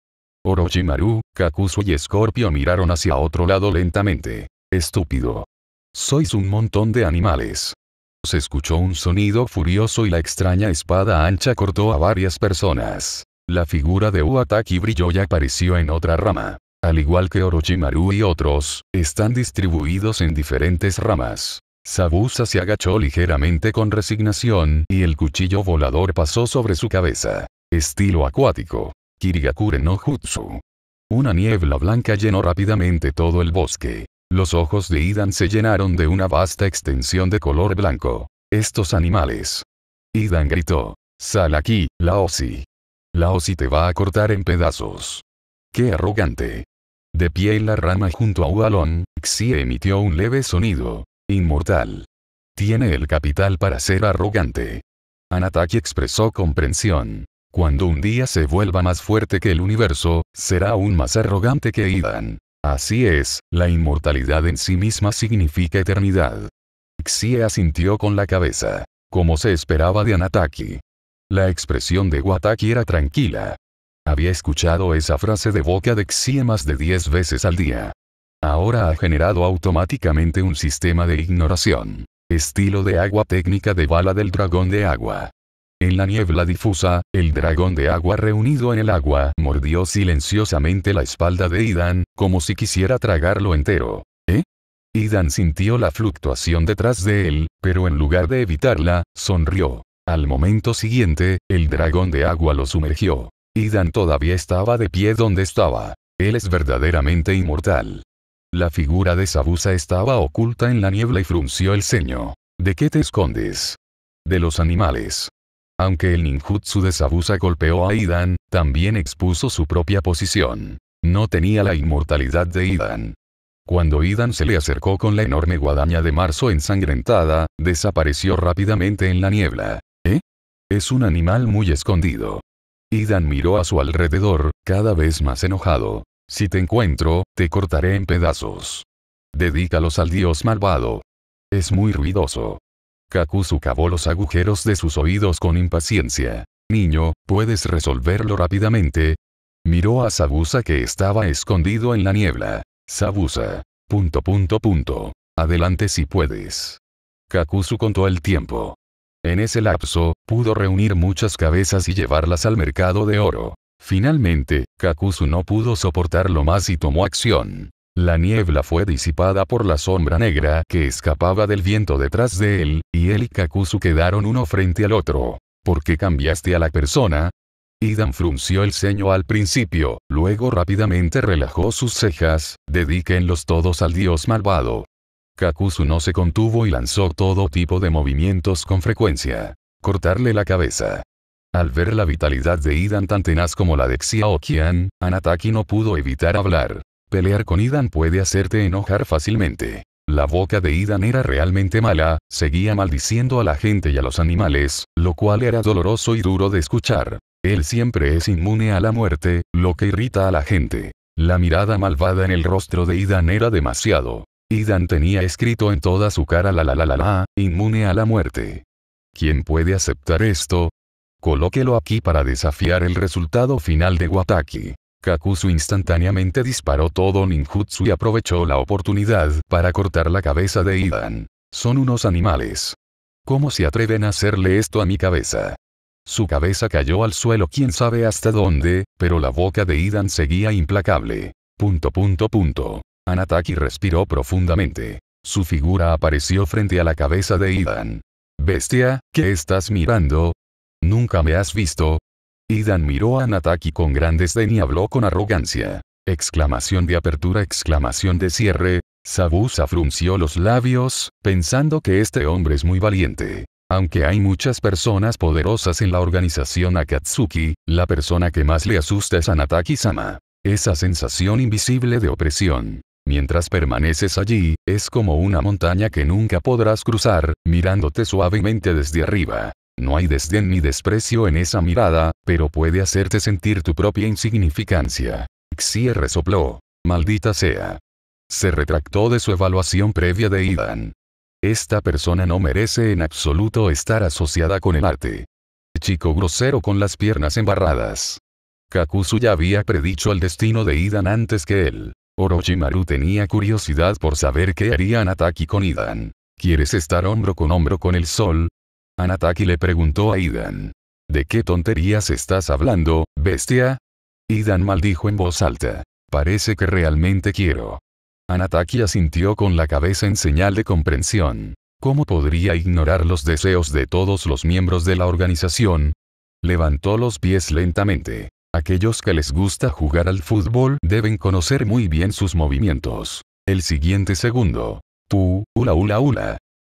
Orochimaru, Kakuzu y Scorpio miraron hacia otro lado lentamente. Estúpido. Sois un montón de animales. Se escuchó un sonido furioso y la extraña espada ancha cortó a varias personas. La figura de Uataki brilló y apareció en otra rama. Al igual que Orochimaru y otros, están distribuidos en diferentes ramas. Sabusa se agachó ligeramente con resignación y el cuchillo volador pasó sobre su cabeza. Estilo acuático. Kirigakure no Jutsu. Una niebla blanca llenó rápidamente todo el bosque. Los ojos de Idan se llenaron de una vasta extensión de color blanco. Estos animales. Idan gritó. Sal aquí, Laosi. Laosi te va a cortar en pedazos. ¡Qué arrogante! De pie en la rama junto a Ualon, Xie emitió un leve sonido. Inmortal. Tiene el capital para ser arrogante. Anataki expresó comprensión. Cuando un día se vuelva más fuerte que el universo, será aún más arrogante que Idan. Así es, la inmortalidad en sí misma significa eternidad. Xie asintió con la cabeza, como se esperaba de Anataki. La expresión de Wataki era tranquila. Había escuchado esa frase de boca de Xie más de 10 veces al día. Ahora ha generado automáticamente un sistema de ignoración. Estilo de agua técnica de bala del dragón de agua. En la niebla difusa, el dragón de agua reunido en el agua mordió silenciosamente la espalda de Idan, como si quisiera tragarlo entero. ¿Eh? Idan sintió la fluctuación detrás de él, pero en lugar de evitarla, sonrió. Al momento siguiente, el dragón de agua lo sumergió. Idan todavía estaba de pie donde estaba. Él es verdaderamente inmortal. La figura de Sabusa estaba oculta en la niebla y frunció el ceño. ¿De qué te escondes? De los animales. Aunque el ninjutsu de Sabusa golpeó a Idan, también expuso su propia posición. No tenía la inmortalidad de Idan. Cuando Idan se le acercó con la enorme guadaña de marzo ensangrentada, desapareció rápidamente en la niebla. ¿Eh? Es un animal muy escondido. Idan miró a su alrededor, cada vez más enojado. Si te encuentro, te cortaré en pedazos. Dedícalos al dios malvado. Es muy ruidoso. Kakuzu cavó los agujeros de sus oídos con impaciencia. Niño, ¿puedes resolverlo rápidamente? Miró a Sabusa que estaba escondido en la niebla. Sabusa. Punto punto punto. Adelante si puedes. Kakuzu contó el tiempo. En ese lapso, pudo reunir muchas cabezas y llevarlas al mercado de oro. Finalmente, Kakuzu no pudo soportarlo más y tomó acción. La niebla fue disipada por la sombra negra que escapaba del viento detrás de él, y él y Kakusu quedaron uno frente al otro. ¿Por qué cambiaste a la persona? Idan frunció el ceño al principio, luego rápidamente relajó sus cejas, dedíquenlos todos al dios malvado. Kakuzu no se contuvo y lanzó todo tipo de movimientos con frecuencia. Cortarle la cabeza. Al ver la vitalidad de Idan tan tenaz como la de Xiaokian, Anataki no pudo evitar hablar. Pelear con Idan puede hacerte enojar fácilmente. La boca de Idan era realmente mala, seguía maldiciendo a la gente y a los animales, lo cual era doloroso y duro de escuchar. Él siempre es inmune a la muerte, lo que irrita a la gente. La mirada malvada en el rostro de Idan era demasiado. Idan tenía escrito en toda su cara la la la la la, inmune a la muerte. ¿Quién puede aceptar esto? Colóquelo aquí para desafiar el resultado final de Wataki. Kakuzu instantáneamente disparó todo ninjutsu y aprovechó la oportunidad para cortar la cabeza de Idan. Son unos animales. ¿Cómo se atreven a hacerle esto a mi cabeza? Su cabeza cayó al suelo quién sabe hasta dónde, pero la boca de Idan seguía implacable. punto. Anataki respiró profundamente. Su figura apareció frente a la cabeza de Idan. Bestia, ¿qué estás mirando? ¿Nunca me has visto? Idan miró a Nataki con gran desdén y habló con arrogancia. Exclamación de apertura, exclamación de cierre. Sabuza frunció los labios, pensando que este hombre es muy valiente. Aunque hay muchas personas poderosas en la organización Akatsuki, la persona que más le asusta es a Nataki-sama. Esa sensación invisible de opresión. Mientras permaneces allí, es como una montaña que nunca podrás cruzar, mirándote suavemente desde arriba. No hay desdén ni desprecio en esa mirada, pero puede hacerte sentir tu propia insignificancia. Xie resopló. Maldita sea. Se retractó de su evaluación previa de Idan. Esta persona no merece en absoluto estar asociada con el arte. Chico grosero con las piernas embarradas. Kakuzu ya había predicho el destino de Idan antes que él. Orochimaru tenía curiosidad por saber qué harían Ataki con Idan. ¿Quieres estar hombro con hombro con el sol? Anataki le preguntó a Idan. ¿De qué tonterías estás hablando, bestia? Idan maldijo en voz alta. Parece que realmente quiero. Anataki asintió con la cabeza en señal de comprensión. ¿Cómo podría ignorar los deseos de todos los miembros de la organización? Levantó los pies lentamente. Aquellos que les gusta jugar al fútbol deben conocer muy bien sus movimientos. El siguiente segundo. Tú, hula hula hula,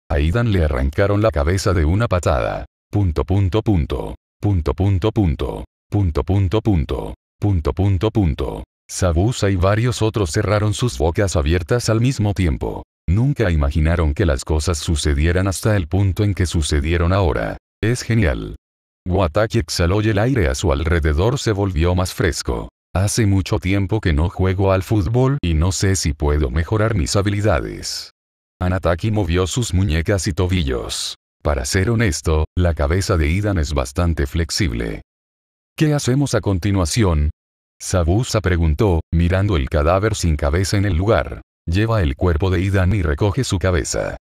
a le arrancaron la cabeza de una patada. Punto punto punto. Punto punto punto. Punto punto punto. Punto punto punto. Sabusa y varios otros cerraron sus bocas abiertas al mismo tiempo. Nunca imaginaron que las cosas sucedieran hasta el punto en que sucedieron ahora. Es genial. Wataki exhaló y el aire a su alrededor se volvió más fresco. Hace mucho tiempo que no juego al fútbol y no sé si puedo mejorar mis habilidades. Anataki movió sus muñecas y tobillos. Para ser honesto, la cabeza de Idan es bastante flexible. ¿Qué hacemos a continuación? Sabusa preguntó, mirando el cadáver sin cabeza en el lugar. Lleva el cuerpo de Idan y recoge su cabeza.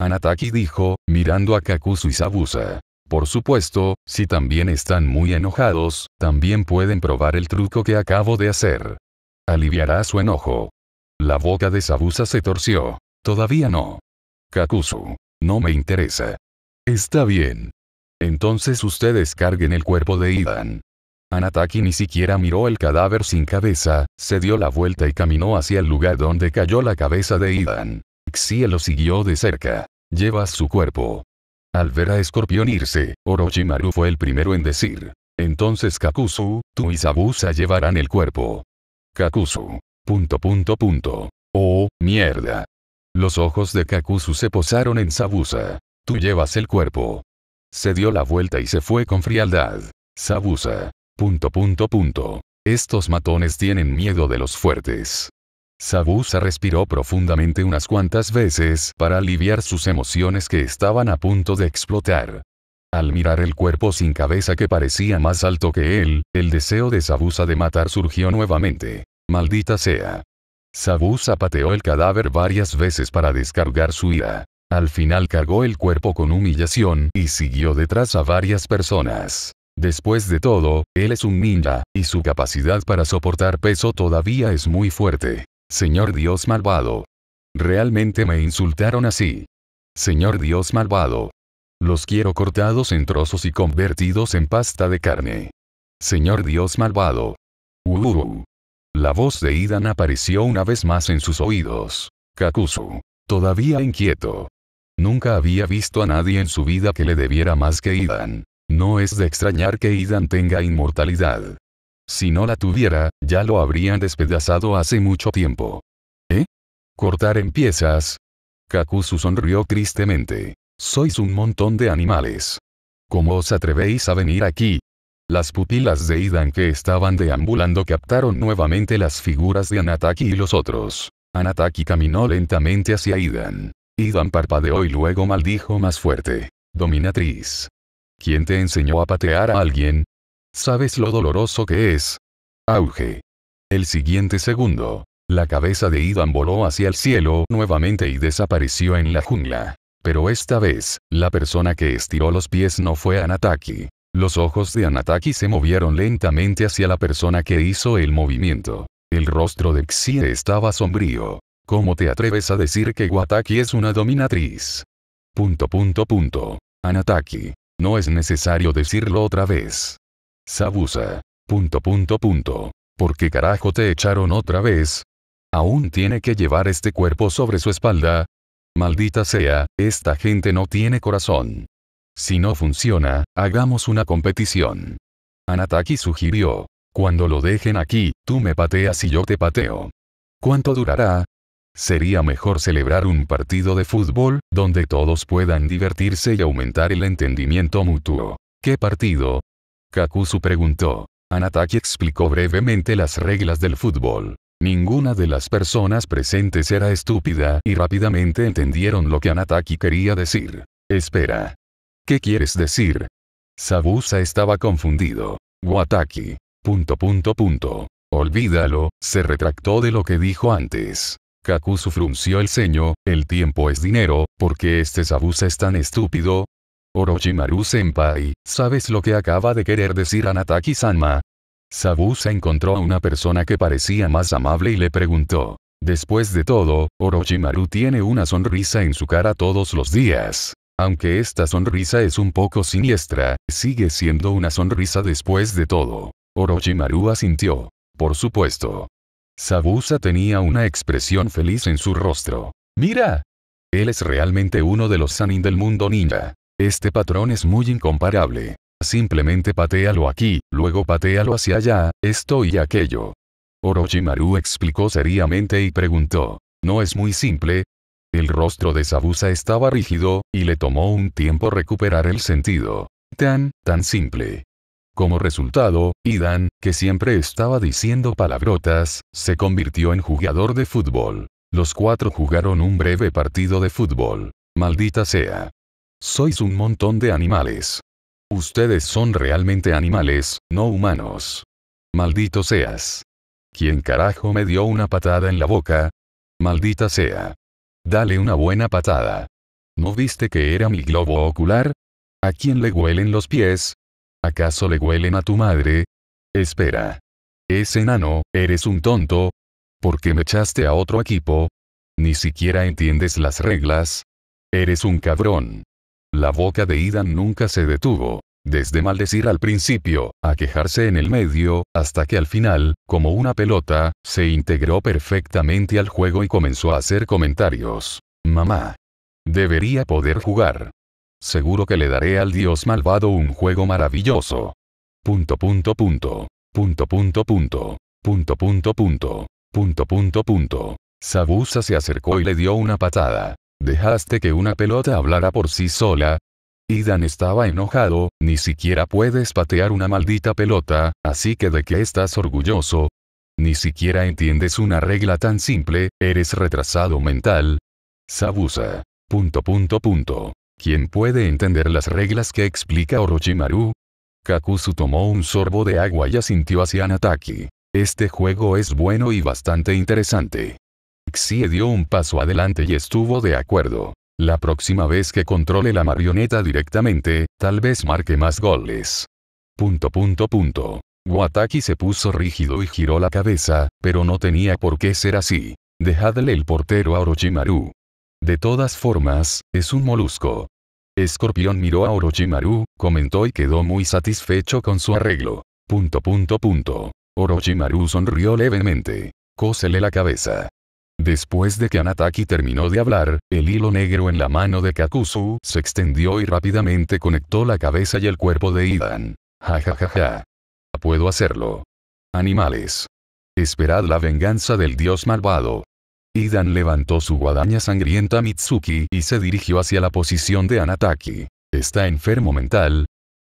Anataki dijo, mirando a Kakuzu y Sabusa. Por supuesto, si también están muy enojados, también pueden probar el truco que acabo de hacer. Aliviará su enojo. La boca de Sabusa se torció. Todavía no. Kakuzu. No me interesa. Está bien. Entonces ustedes carguen el cuerpo de Idan. Anataki ni siquiera miró el cadáver sin cabeza, se dio la vuelta y caminó hacia el lugar donde cayó la cabeza de Idan. Xie lo siguió de cerca. Llevas su cuerpo. Al ver a Escorpión irse, Orochimaru fue el primero en decir. Entonces Kakuzu, tú y Sabusa llevarán el cuerpo. Kakuzu. Punto punto punto. Oh, mierda. Los ojos de Kakuzu se posaron en Sabusa. Tú llevas el cuerpo. Se dio la vuelta y se fue con frialdad. Sabusa. Punto punto punto. Estos matones tienen miedo de los fuertes. Sabusa respiró profundamente unas cuantas veces para aliviar sus emociones que estaban a punto de explotar. Al mirar el cuerpo sin cabeza que parecía más alto que él, el deseo de Sabusa de matar surgió nuevamente. Maldita sea. Sabu zapateó el cadáver varias veces para descargar su ira. Al final cargó el cuerpo con humillación y siguió detrás a varias personas. Después de todo, él es un ninja, y su capacidad para soportar peso todavía es muy fuerte. Señor Dios malvado. Realmente me insultaron así. Señor Dios malvado. Los quiero cortados en trozos y convertidos en pasta de carne. Señor Dios malvado. Uh, uh, uh. La voz de Idan apareció una vez más en sus oídos. Kakuzu. Todavía inquieto. Nunca había visto a nadie en su vida que le debiera más que Idan. No es de extrañar que Idan tenga inmortalidad. Si no la tuviera, ya lo habrían despedazado hace mucho tiempo. ¿Eh? ¿Cortar en piezas? Kakuzu sonrió tristemente. Sois un montón de animales. ¿Cómo os atrevéis a venir aquí? Las pupilas de Idan que estaban deambulando captaron nuevamente las figuras de Anataki y los otros. Anataki caminó lentamente hacia Idan. Idan parpadeó y luego maldijo más fuerte. Dominatriz. ¿Quién te enseñó a patear a alguien? ¿Sabes lo doloroso que es? Auge. El siguiente segundo. La cabeza de Idan voló hacia el cielo nuevamente y desapareció en la jungla. Pero esta vez, la persona que estiró los pies no fue Anataki. Los ojos de Anataki se movieron lentamente hacia la persona que hizo el movimiento. El rostro de Xie estaba sombrío. ¿Cómo te atreves a decir que Wataki es una dominatriz? Punto punto punto. Anataki. No es necesario decirlo otra vez. Sabusa. Punto punto punto. ¿Por qué carajo te echaron otra vez? ¿Aún tiene que llevar este cuerpo sobre su espalda? Maldita sea, esta gente no tiene corazón. Si no funciona, hagamos una competición. Anataki sugirió. Cuando lo dejen aquí, tú me pateas y yo te pateo. ¿Cuánto durará? Sería mejor celebrar un partido de fútbol, donde todos puedan divertirse y aumentar el entendimiento mutuo. ¿Qué partido? Kakusu preguntó. Anataki explicó brevemente las reglas del fútbol. Ninguna de las personas presentes era estúpida y rápidamente entendieron lo que Anataki quería decir. Espera, ¿Qué quieres decir? Sabusa estaba confundido. Wataki. Punto punto punto. Olvídalo, se retractó de lo que dijo antes. Kakuzu frunció el ceño, el tiempo es dinero, ¿por qué este Sabusa es tan estúpido? Orochimaru senpai, ¿sabes lo que acaba de querer decir Anataki-sanma? Sabusa encontró a una persona que parecía más amable y le preguntó. Después de todo, Orochimaru tiene una sonrisa en su cara todos los días. Aunque esta sonrisa es un poco siniestra, sigue siendo una sonrisa después de todo. Orochimaru asintió. Por supuesto. Sabusa tenía una expresión feliz en su rostro. ¡Mira! Él es realmente uno de los Sanin del mundo ninja. Este patrón es muy incomparable. Simplemente patealo aquí, luego patealo hacia allá, esto y aquello. Orochimaru explicó seriamente y preguntó. No es muy simple, el rostro de Sabusa estaba rígido, y le tomó un tiempo recuperar el sentido. Tan, tan simple. Como resultado, Idan, que siempre estaba diciendo palabrotas, se convirtió en jugador de fútbol. Los cuatro jugaron un breve partido de fútbol. Maldita sea. Sois un montón de animales. Ustedes son realmente animales, no humanos. Maldito seas. ¿Quién carajo me dio una patada en la boca? Maldita sea. Dale una buena patada. ¿No viste que era mi globo ocular? ¿A quién le huelen los pies? ¿Acaso le huelen a tu madre? Espera. Es enano, eres un tonto. ¿Por qué me echaste a otro equipo? Ni siquiera entiendes las reglas. Eres un cabrón. La boca de Idan nunca se detuvo. Desde maldecir al principio, a quejarse en el medio, hasta que al final, como una pelota, se integró perfectamente al juego y comenzó a hacer comentarios. Mamá. Debería poder jugar. Seguro que le daré al dios malvado un juego maravilloso. Punto punto punto. Punto punto punto. Punto punto punto. Punto punto punto. Sabusa se acercó y le dio una patada. Dejaste que una pelota hablara por sí sola, Idan estaba enojado, ni siquiera puedes patear una maldita pelota, así que de qué estás orgulloso. Ni siquiera entiendes una regla tan simple, eres retrasado mental. Sabusa. Punto punto punto. ¿Quién puede entender las reglas que explica Orochimaru? Kakuzu tomó un sorbo de agua y asintió hacia Nataki. Este juego es bueno y bastante interesante. Xie dio un paso adelante y estuvo de acuerdo. La próxima vez que controle la marioneta directamente, tal vez marque más goles. Punto punto punto. Wataki se puso rígido y giró la cabeza, pero no tenía por qué ser así. Dejadle el portero a Orochimaru. De todas formas, es un molusco. Escorpión miró a Orochimaru, comentó y quedó muy satisfecho con su arreglo. Punto punto punto. Orochimaru sonrió levemente. Cósele la cabeza. Después de que Anataki terminó de hablar, el hilo negro en la mano de Kakuzu se extendió y rápidamente conectó la cabeza y el cuerpo de Idan. Ja ja ja ja. Puedo hacerlo. Animales. Esperad la venganza del dios malvado. Idan levantó su guadaña sangrienta Mitsuki y se dirigió hacia la posición de Anataki. ¿Está enfermo mental?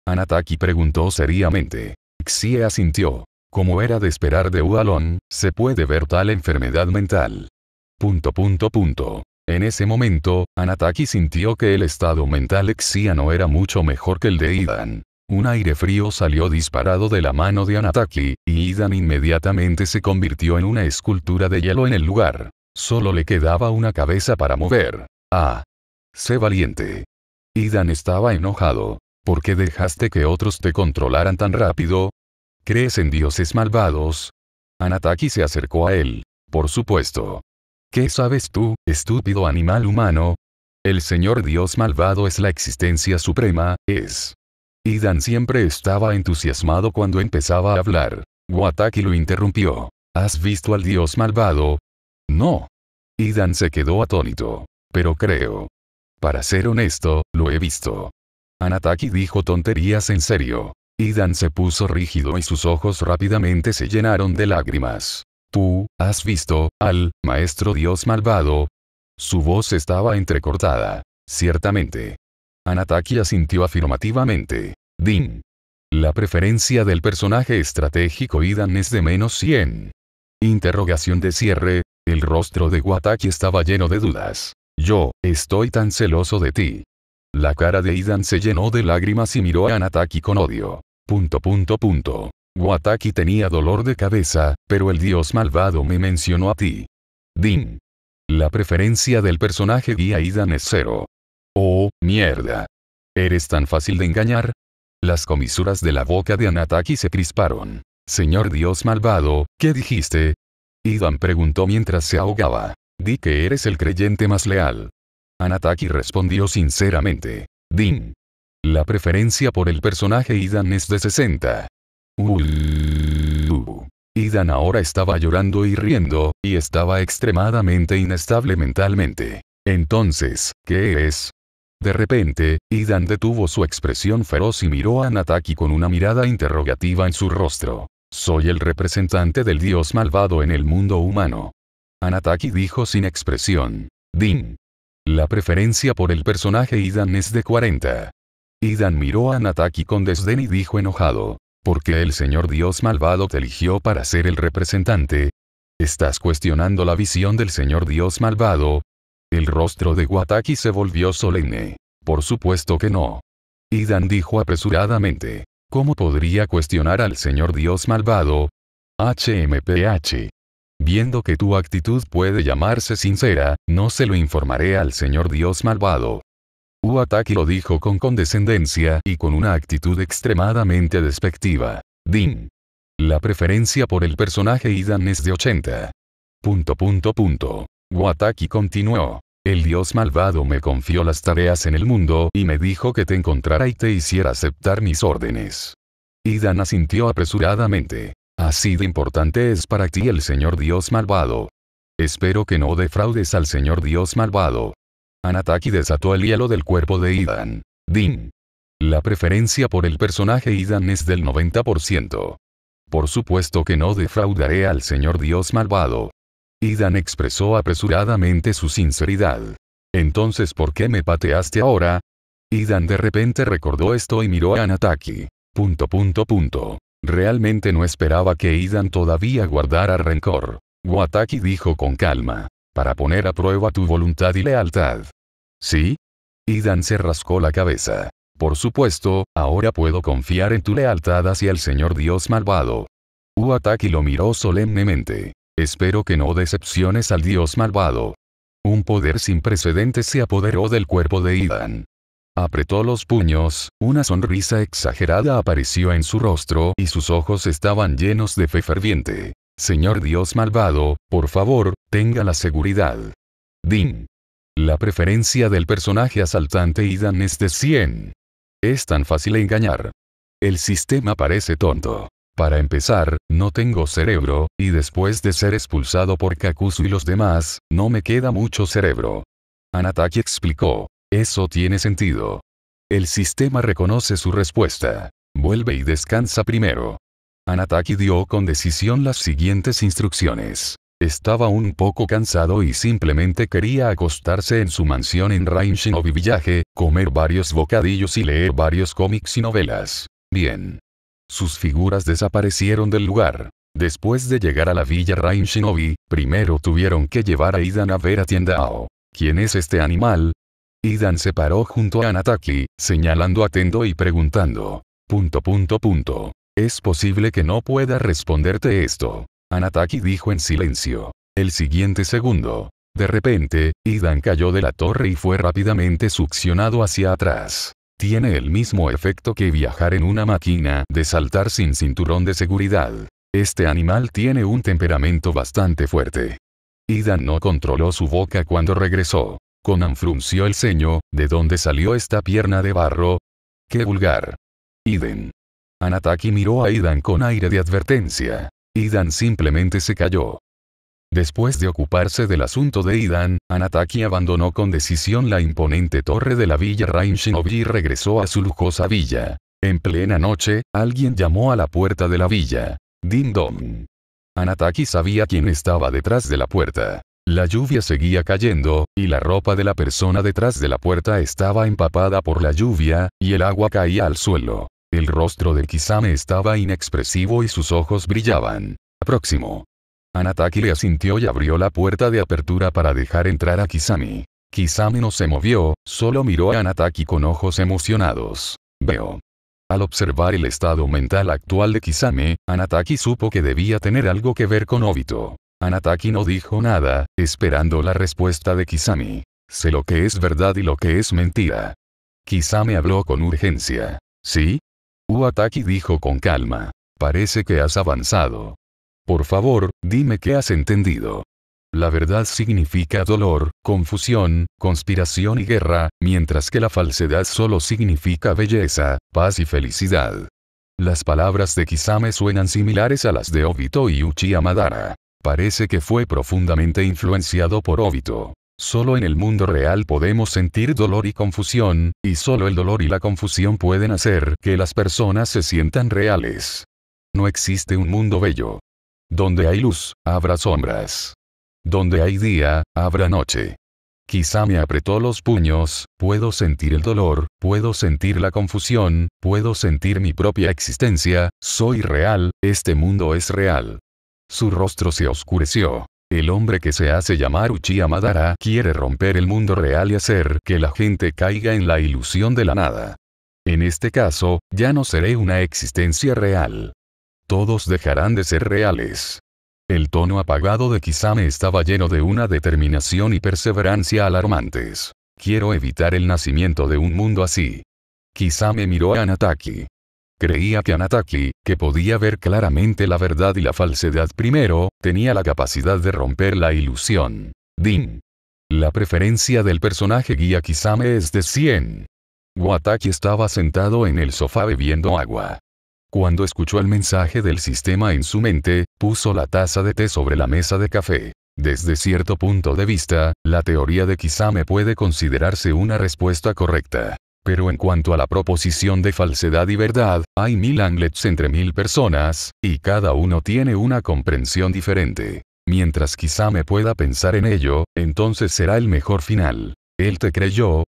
Anataki preguntó seriamente. Xie asintió. Como era de esperar de Ualon, se puede ver tal enfermedad mental. Punto punto En ese momento, Anataki sintió que el estado mental no era mucho mejor que el de Idan. Un aire frío salió disparado de la mano de Anataki, y Idan inmediatamente se convirtió en una escultura de hielo en el lugar. Solo le quedaba una cabeza para mover. Ah. Sé valiente. Idan estaba enojado. ¿Por qué dejaste que otros te controlaran tan rápido? ¿Crees en dioses malvados? Anataki se acercó a él. Por supuesto. ¿Qué sabes tú, estúpido animal humano? El Señor Dios malvado es la existencia suprema, es. Idan siempre estaba entusiasmado cuando empezaba a hablar. Wataki lo interrumpió. ¿Has visto al Dios malvado? No. Idan se quedó atónito. Pero creo. Para ser honesto, lo he visto. Anataki dijo tonterías en serio. Idan se puso rígido y sus ojos rápidamente se llenaron de lágrimas. Tú, has visto, al, Maestro Dios malvado. Su voz estaba entrecortada. Ciertamente. Anataki asintió afirmativamente. Din. La preferencia del personaje estratégico Idan es de menos 100. Interrogación de cierre. El rostro de Wataki estaba lleno de dudas. Yo, estoy tan celoso de ti. La cara de Idan se llenó de lágrimas y miró a Anataki con odio. Punto punto punto. Wataki tenía dolor de cabeza, pero el dios malvado me mencionó a ti. Din. La preferencia del personaje guía Idan es cero. Oh, mierda. ¿Eres tan fácil de engañar? Las comisuras de la boca de Anataki se crisparon. Señor dios malvado, ¿qué dijiste? Idan preguntó mientras se ahogaba. Di que eres el creyente más leal. Anataki respondió sinceramente. Din. La preferencia por el personaje Idan es de 60. Idan ahora estaba llorando y riendo, y estaba extremadamente inestable mentalmente. Entonces, ¿qué es? De repente, Idan detuvo su expresión feroz y miró a Nataki con una mirada interrogativa en su rostro. Soy el representante del dios malvado en el mundo humano. Anataki dijo sin expresión. Din. La preferencia por el personaje Idan es de 40. Idan miró a Nataki con desdén y dijo enojado porque el Señor Dios malvado te eligió para ser el representante. Estás cuestionando la visión del Señor Dios malvado. El rostro de Wataki se volvió solemne. Por supuesto que no. Idan dijo apresuradamente. ¿Cómo podría cuestionar al Señor Dios malvado? HMPH. Viendo que tu actitud puede llamarse sincera, no se lo informaré al Señor Dios malvado. Uataki lo dijo con condescendencia y con una actitud extremadamente despectiva. Din. La preferencia por el personaje Idan es de 80. Punto punto punto. continuó. El dios malvado me confió las tareas en el mundo y me dijo que te encontrara y te hiciera aceptar mis órdenes. Idan asintió apresuradamente. Así de importante es para ti el señor dios malvado. Espero que no defraudes al señor dios malvado. Anataki desató el hielo del cuerpo de Idan. Din. La preferencia por el personaje Idan es del 90%. Por supuesto que no defraudaré al señor Dios malvado. Idan expresó apresuradamente su sinceridad. Entonces, ¿por qué me pateaste ahora? Idan de repente recordó esto y miró a Anataki. Punto punto punto. Realmente no esperaba que Idan todavía guardara rencor. Wataki dijo con calma para poner a prueba tu voluntad y lealtad. ¿Sí? Idan se rascó la cabeza. Por supuesto, ahora puedo confiar en tu lealtad hacia el Señor Dios malvado. Uataki lo miró solemnemente. Espero que no decepciones al Dios malvado. Un poder sin precedentes se apoderó del cuerpo de Idan. Apretó los puños, una sonrisa exagerada apareció en su rostro y sus ojos estaban llenos de fe ferviente. Señor Dios malvado, por favor, tenga la seguridad. Din. La preferencia del personaje asaltante Idan es de 100. Es tan fácil engañar. El sistema parece tonto. Para empezar, no tengo cerebro, y después de ser expulsado por Kakuzu y los demás, no me queda mucho cerebro. Anataki explicó. Eso tiene sentido. El sistema reconoce su respuesta. Vuelve y descansa primero. Anataki dio con decisión las siguientes instrucciones. Estaba un poco cansado y simplemente quería acostarse en su mansión en Rainshinobi Village, comer varios bocadillos y leer varios cómics y novelas. Bien. Sus figuras desaparecieron del lugar. Después de llegar a la villa Rainshinobi, primero tuvieron que llevar a Idan a ver a Tiendao. ¿Quién es este animal? Idan se paró junto a Anataki, señalando a Tendo y preguntando. Punto punto punto. Es posible que no pueda responderte esto. Anataki dijo en silencio. El siguiente segundo. De repente, Idan cayó de la torre y fue rápidamente succionado hacia atrás. Tiene el mismo efecto que viajar en una máquina de saltar sin cinturón de seguridad. Este animal tiene un temperamento bastante fuerte. Idan no controló su boca cuando regresó. Conan frunció el ceño, ¿de dónde salió esta pierna de barro? ¡Qué vulgar! Iden. Anataki miró a Idan con aire de advertencia. Idan simplemente se calló. Después de ocuparse del asunto de Idan, Anataki abandonó con decisión la imponente torre de la villa Rain y regresó a su lujosa villa. En plena noche, alguien llamó a la puerta de la villa. Ding dong. Anataki sabía quién estaba detrás de la puerta. La lluvia seguía cayendo, y la ropa de la persona detrás de la puerta estaba empapada por la lluvia, y el agua caía al suelo. El rostro de Kisame estaba inexpresivo y sus ojos brillaban. Próximo. Anataki le asintió y abrió la puerta de apertura para dejar entrar a Kisame. Kisame no se movió, solo miró a Anataki con ojos emocionados. Veo. Al observar el estado mental actual de Kisame, Anataki supo que debía tener algo que ver con Obito. Anataki no dijo nada, esperando la respuesta de Kisame. Sé lo que es verdad y lo que es mentira. Kisame habló con urgencia. ¿Sí? Uataki dijo con calma. Parece que has avanzado. Por favor, dime qué has entendido. La verdad significa dolor, confusión, conspiración y guerra, mientras que la falsedad solo significa belleza, paz y felicidad. Las palabras de Kisame suenan similares a las de Obito y Uchiha Madara. Parece que fue profundamente influenciado por Obito. Solo en el mundo real podemos sentir dolor y confusión, y solo el dolor y la confusión pueden hacer que las personas se sientan reales. No existe un mundo bello. Donde hay luz, habrá sombras. Donde hay día, habrá noche. Quizá me apretó los puños, puedo sentir el dolor, puedo sentir la confusión, puedo sentir mi propia existencia, soy real, este mundo es real. Su rostro se oscureció. El hombre que se hace llamar Uchiha Madara quiere romper el mundo real y hacer que la gente caiga en la ilusión de la nada. En este caso, ya no seré una existencia real. Todos dejarán de ser reales. El tono apagado de Kisame estaba lleno de una determinación y perseverancia alarmantes. Quiero evitar el nacimiento de un mundo así. Kisame miró a Anataki. Creía que Anataki, que podía ver claramente la verdad y la falsedad primero, tenía la capacidad de romper la ilusión. Din. La preferencia del personaje guía Kisame es de 100. Wataki estaba sentado en el sofá bebiendo agua. Cuando escuchó el mensaje del sistema en su mente, puso la taza de té sobre la mesa de café. Desde cierto punto de vista, la teoría de Kisame puede considerarse una respuesta correcta. Pero en cuanto a la proposición de falsedad y verdad, hay mil anglets entre mil personas, y cada uno tiene una comprensión diferente. Mientras quizá me pueda pensar en ello, entonces será el mejor final. Él te creyó.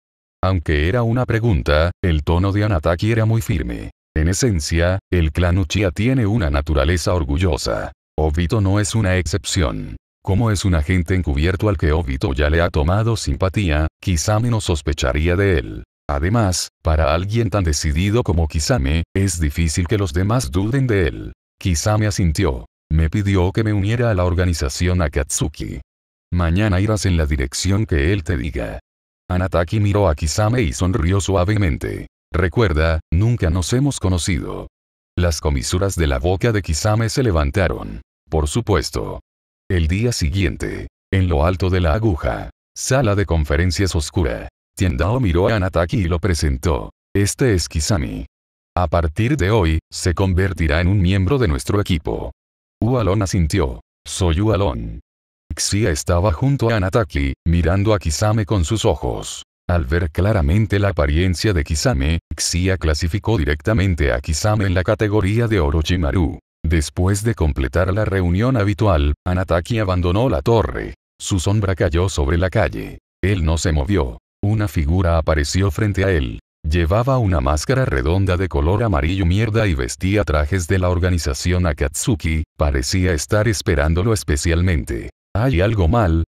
Aunque era una pregunta, el tono de Anataki era muy firme. En esencia, el clan Uchiha tiene una naturaleza orgullosa. Obito no es una excepción. Como es un agente encubierto al que Obito ya le ha tomado simpatía, quizá menos sospecharía de él. Además, para alguien tan decidido como Kisame, es difícil que los demás duden de él. Kisame asintió. Me pidió que me uniera a la organización Akatsuki. Mañana irás en la dirección que él te diga. Anataki miró a Kisame y sonrió suavemente. Recuerda, nunca nos hemos conocido. Las comisuras de la boca de Kisame se levantaron. Por supuesto. El día siguiente. En lo alto de la aguja. Sala de conferencias oscura. Tiendao miró a Anataki y lo presentó. Este es Kisami. A partir de hoy, se convertirá en un miembro de nuestro equipo. Ualon asintió. Soy Ualon. Xia estaba junto a Anataki, mirando a Kisame con sus ojos. Al ver claramente la apariencia de Kisame, Xia clasificó directamente a Kisame en la categoría de Orochimaru. Después de completar la reunión habitual, Anataki abandonó la torre. Su sombra cayó sobre la calle. Él no se movió. Una figura apareció frente a él. Llevaba una máscara redonda de color amarillo mierda y vestía trajes de la organización Akatsuki, parecía estar esperándolo especialmente. ¿Hay algo mal?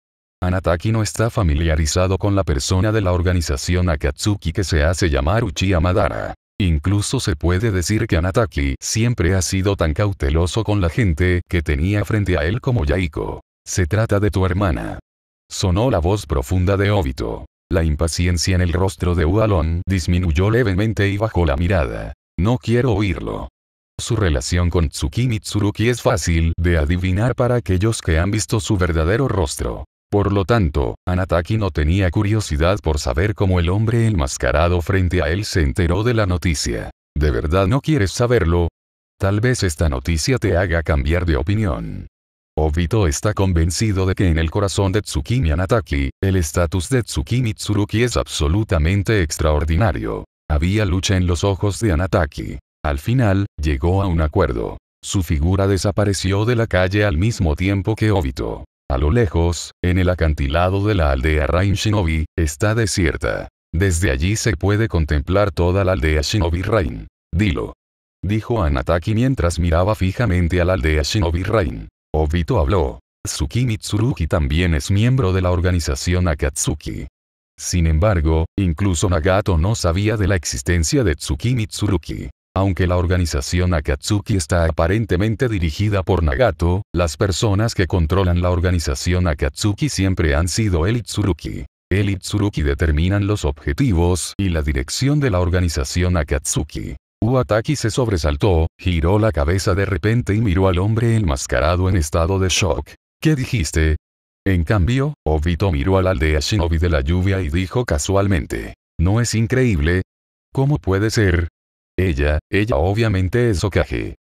Anataki no está familiarizado con la persona de la organización Akatsuki que se hace llamar Uchiha Madara. Incluso se puede decir que Anataki siempre ha sido tan cauteloso con la gente que tenía frente a él como Yaiko. Se trata de tu hermana. Sonó la voz profunda de Obito. La impaciencia en el rostro de Ualon disminuyó levemente y bajó la mirada. No quiero oírlo. Su relación con Tsuki Mitsuruki es fácil de adivinar para aquellos que han visto su verdadero rostro. Por lo tanto, Anataki no tenía curiosidad por saber cómo el hombre enmascarado frente a él se enteró de la noticia. ¿De verdad no quieres saberlo? Tal vez esta noticia te haga cambiar de opinión. Obito está convencido de que en el corazón de Tsukimi Anataki, el estatus de Tsukimi Tsuruki es absolutamente extraordinario. Había lucha en los ojos de Anataki. Al final, llegó a un acuerdo. Su figura desapareció de la calle al mismo tiempo que Obito. A lo lejos, en el acantilado de la aldea Rain Shinobi, está desierta. Desde allí se puede contemplar toda la aldea Shinobi Rain. Dilo. Dijo Anataki mientras miraba fijamente a la aldea Shinobi Rain. Obito habló. Tsuki Mitsuruki también es miembro de la organización Akatsuki. Sin embargo, incluso Nagato no sabía de la existencia de Tsuki Mitsuruki. Aunque la organización Akatsuki está aparentemente dirigida por Nagato, las personas que controlan la organización Akatsuki siempre han sido él y Tsuruki. Él determinan los objetivos y la dirección de la organización Akatsuki. Uataki se sobresaltó, giró la cabeza de repente y miró al hombre enmascarado en estado de shock. ¿Qué dijiste? En cambio, Obito miró a la aldea shinobi de la lluvia y dijo casualmente. ¿No es increíble? ¿Cómo puede ser? Ella, ella obviamente es Okage.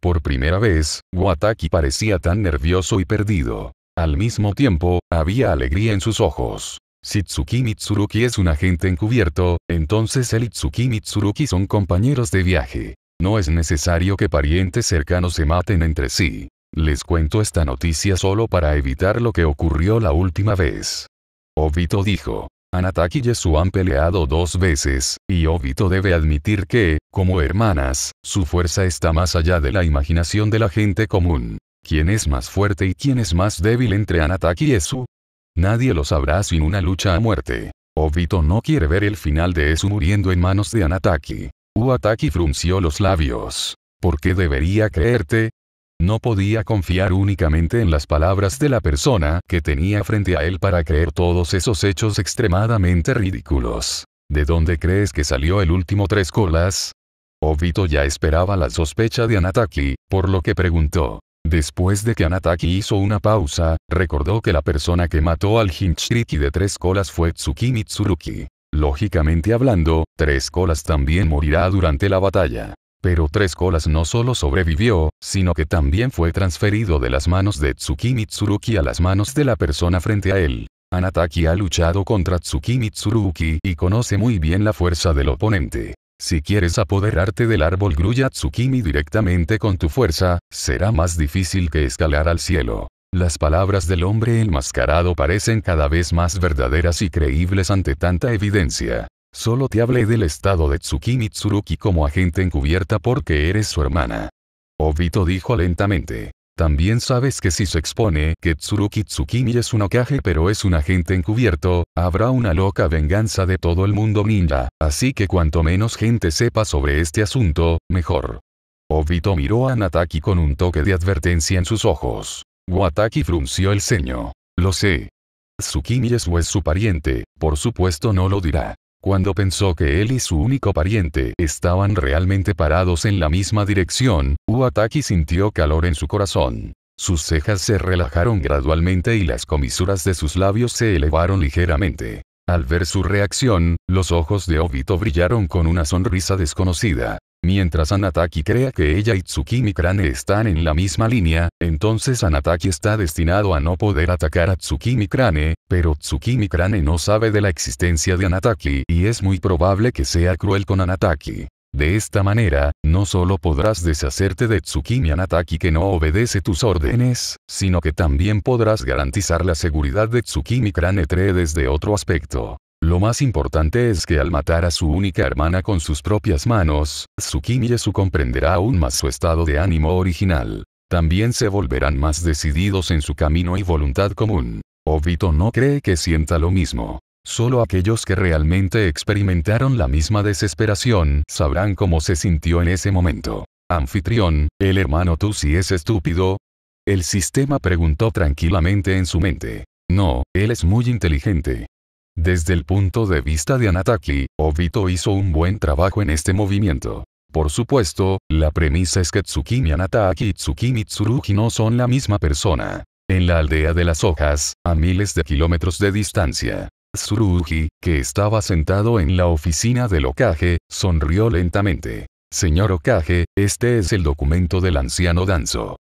Por primera vez, Wataki parecía tan nervioso y perdido. Al mismo tiempo, había alegría en sus ojos. Si Tsuki Mitsuruki es un agente encubierto, entonces el y Mitsuruki son compañeros de viaje. No es necesario que parientes cercanos se maten entre sí. Les cuento esta noticia solo para evitar lo que ocurrió la última vez. Obito dijo. Anataki y Yesu han peleado dos veces, y Obito debe admitir que, como hermanas, su fuerza está más allá de la imaginación de la gente común. ¿Quién es más fuerte y quién es más débil entre Anataki y Yesu? Nadie lo sabrá sin una lucha a muerte. Obito no quiere ver el final de eso muriendo en manos de Anataki. Uataki frunció los labios. ¿Por qué debería creerte? No podía confiar únicamente en las palabras de la persona que tenía frente a él para creer todos esos hechos extremadamente ridículos. ¿De dónde crees que salió el último tres colas? Obito ya esperaba la sospecha de Anataki, por lo que preguntó. Después de que Anataki hizo una pausa, recordó que la persona que mató al Hinchriki de tres colas fue Tsuki Mitsuruki. Lógicamente hablando, tres colas también morirá durante la batalla. Pero Tres Colas no solo sobrevivió, sino que también fue transferido de las manos de Tsuki Mitsuruki a las manos de la persona frente a él. Anataki ha luchado contra Tsuki Mitsuruki y conoce muy bien la fuerza del oponente. Si quieres apoderarte del árbol Gruya Tsukimi directamente con tu fuerza, será más difícil que escalar al cielo. Las palabras del hombre enmascarado parecen cada vez más verdaderas y creíbles ante tanta evidencia. Solo te hablé del estado de Tsukimi Tsuruki como agente encubierta porque eres su hermana. Obito dijo lentamente. También sabes que si se expone que Tsuruki Tsukimi es un Okage pero es un agente encubierto, habrá una loca venganza de todo el mundo ninja, así que cuanto menos gente sepa sobre este asunto, mejor. Obito miró a Nataki con un toque de advertencia en sus ojos. Wataki frunció el ceño. Lo sé. Tsukimi es su pariente, por supuesto no lo dirá. Cuando pensó que él y su único pariente estaban realmente parados en la misma dirección, Uataki sintió calor en su corazón. Sus cejas se relajaron gradualmente y las comisuras de sus labios se elevaron ligeramente. Al ver su reacción, los ojos de Obito brillaron con una sonrisa desconocida. Mientras Anataki crea que ella y Tsukimi Crane están en la misma línea, entonces Anataki está destinado a no poder atacar a Tsukimi Crane, pero Tsukimi Crane no sabe de la existencia de Anataki y es muy probable que sea cruel con Anataki. De esta manera, no solo podrás deshacerte de Tsukimi Anataki que no obedece tus órdenes, sino que también podrás garantizar la seguridad de Tsukimi Crane 3 desde otro aspecto. Lo más importante es que al matar a su única hermana con sus propias manos, Yesu comprenderá aún más su estado de ánimo original. También se volverán más decididos en su camino y voluntad común. Obito no cree que sienta lo mismo. Solo aquellos que realmente experimentaron la misma desesperación sabrán cómo se sintió en ese momento. Anfitrión, el hermano tú es estúpido. El sistema preguntó tranquilamente en su mente. No, él es muy inteligente. Desde el punto de vista de Anataki, Obito hizo un buen trabajo en este movimiento. Por supuesto, la premisa es que Tsukimi Anataki y Tsukimi Tsurugi no son la misma persona. En la aldea de las hojas, a miles de kilómetros de distancia, Tsurugi, que estaba sentado en la oficina del Okage, sonrió lentamente. Señor Okage, este es el documento del anciano Danzo.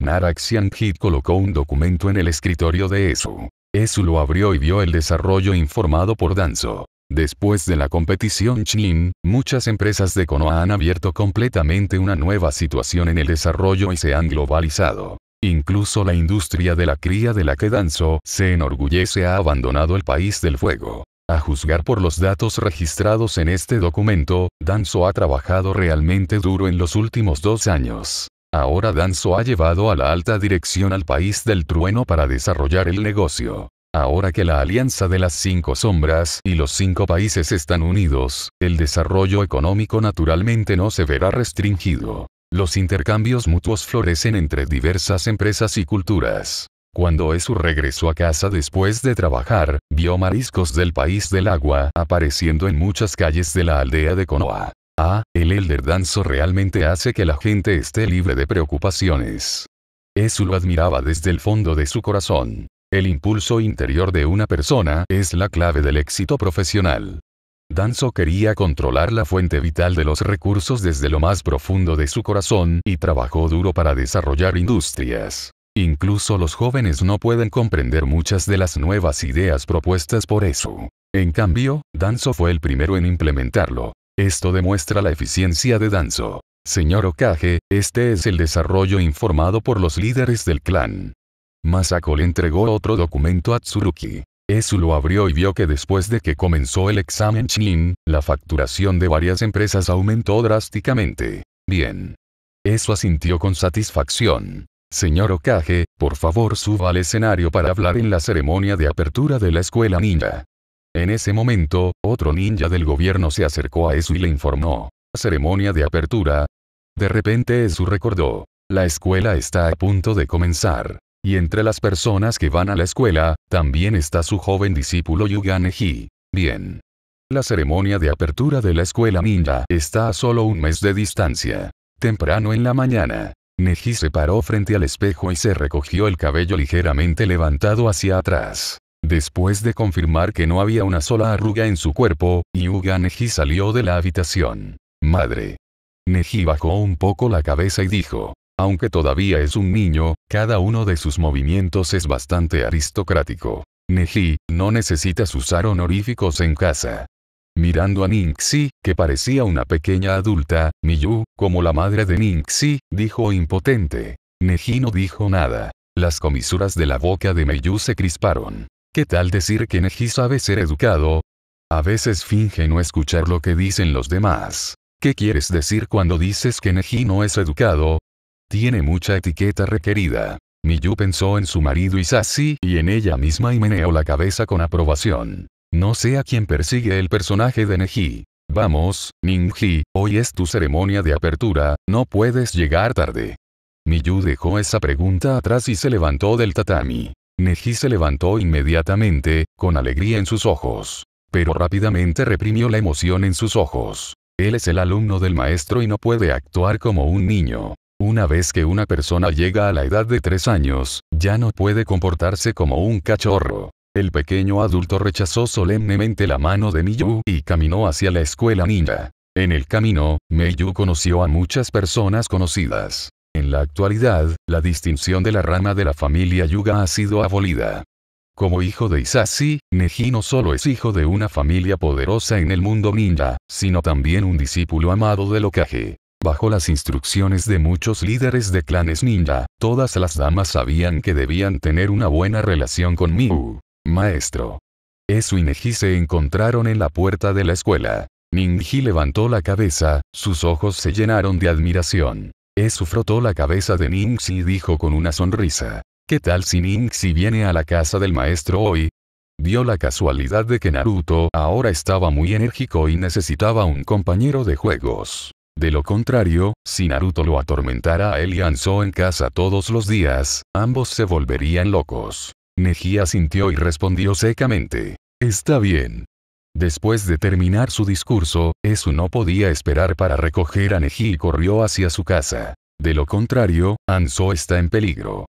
Naraxian Hit colocó un documento en el escritorio de Esu. Eso lo abrió y vio el desarrollo informado por Danzo. Después de la competición Chin, muchas empresas de Konoa han abierto completamente una nueva situación en el desarrollo y se han globalizado. Incluso la industria de la cría de la que Danzo se enorgullece ha abandonado el país del fuego. A juzgar por los datos registrados en este documento, Danzo ha trabajado realmente duro en los últimos dos años. Ahora Danzo ha llevado a la alta dirección al país del trueno para desarrollar el negocio. Ahora que la alianza de las cinco sombras y los cinco países están unidos, el desarrollo económico naturalmente no se verá restringido. Los intercambios mutuos florecen entre diversas empresas y culturas. Cuando Esu regresó a casa después de trabajar, vio mariscos del país del agua apareciendo en muchas calles de la aldea de Konoha. Ah, el Elder Danzo realmente hace que la gente esté libre de preocupaciones. Eso lo admiraba desde el fondo de su corazón. El impulso interior de una persona es la clave del éxito profesional. Danzo quería controlar la fuente vital de los recursos desde lo más profundo de su corazón y trabajó duro para desarrollar industrias. Incluso los jóvenes no pueden comprender muchas de las nuevas ideas propuestas por eso. En cambio, Danzo fue el primero en implementarlo. Esto demuestra la eficiencia de Danzo. Señor Okage, este es el desarrollo informado por los líderes del clan. Masako le entregó otro documento a Tsuruki. Eso lo abrió y vio que después de que comenzó el examen Shin, la facturación de varias empresas aumentó drásticamente. Bien. Eso asintió con satisfacción. Señor Okage, por favor suba al escenario para hablar en la ceremonia de apertura de la escuela ninja. En ese momento, otro ninja del gobierno se acercó a eso y le informó. Ceremonia de apertura. De repente Esu recordó. La escuela está a punto de comenzar. Y entre las personas que van a la escuela, también está su joven discípulo Neji. Bien. La ceremonia de apertura de la escuela ninja está a solo un mes de distancia. Temprano en la mañana, Neji se paró frente al espejo y se recogió el cabello ligeramente levantado hacia atrás. Después de confirmar que no había una sola arruga en su cuerpo, Yuga Neji salió de la habitación. Madre. Neji bajó un poco la cabeza y dijo. Aunque todavía es un niño, cada uno de sus movimientos es bastante aristocrático. Neji, no necesitas usar honoríficos en casa. Mirando a Ningxi, que parecía una pequeña adulta, Miyu, como la madre de Ningxi, dijo impotente. Neji no dijo nada. Las comisuras de la boca de Miyu se crisparon. ¿Qué tal decir que Neji sabe ser educado? A veces finge no escuchar lo que dicen los demás. ¿Qué quieres decir cuando dices que Neji no es educado? Tiene mucha etiqueta requerida. Miyu pensó en su marido Isashi y en ella misma y meneó la cabeza con aprobación. No sé a quién persigue el personaje de Neji. Vamos, Ninji, hoy es tu ceremonia de apertura, no puedes llegar tarde. Miyu dejó esa pregunta atrás y se levantó del tatami. Neji se levantó inmediatamente, con alegría en sus ojos. Pero rápidamente reprimió la emoción en sus ojos. Él es el alumno del maestro y no puede actuar como un niño. Una vez que una persona llega a la edad de tres años, ya no puede comportarse como un cachorro. El pequeño adulto rechazó solemnemente la mano de Miyu y caminó hacia la escuela ninja. En el camino, Meiyu conoció a muchas personas conocidas. En la actualidad, la distinción de la rama de la familia Yuga ha sido abolida. Como hijo de Isashi, Neji no solo es hijo de una familia poderosa en el mundo ninja, sino también un discípulo amado de Okage. Bajo las instrucciones de muchos líderes de clanes ninja, todas las damas sabían que debían tener una buena relación con Miu. Maestro. Esu y Neji se encontraron en la puerta de la escuela. Ninji levantó la cabeza, sus ojos se llenaron de admiración. Eso frotó la cabeza de Ningxi y dijo con una sonrisa. ¿Qué tal si Ningxi viene a la casa del maestro hoy? Dio la casualidad de que Naruto ahora estaba muy enérgico y necesitaba un compañero de juegos. De lo contrario, si Naruto lo atormentara a él y Anzo en casa todos los días, ambos se volverían locos. Nejia sintió y respondió secamente. Está bien. Después de terminar su discurso, Esu no podía esperar para recoger a Neji y corrió hacia su casa. De lo contrario, Anso está en peligro.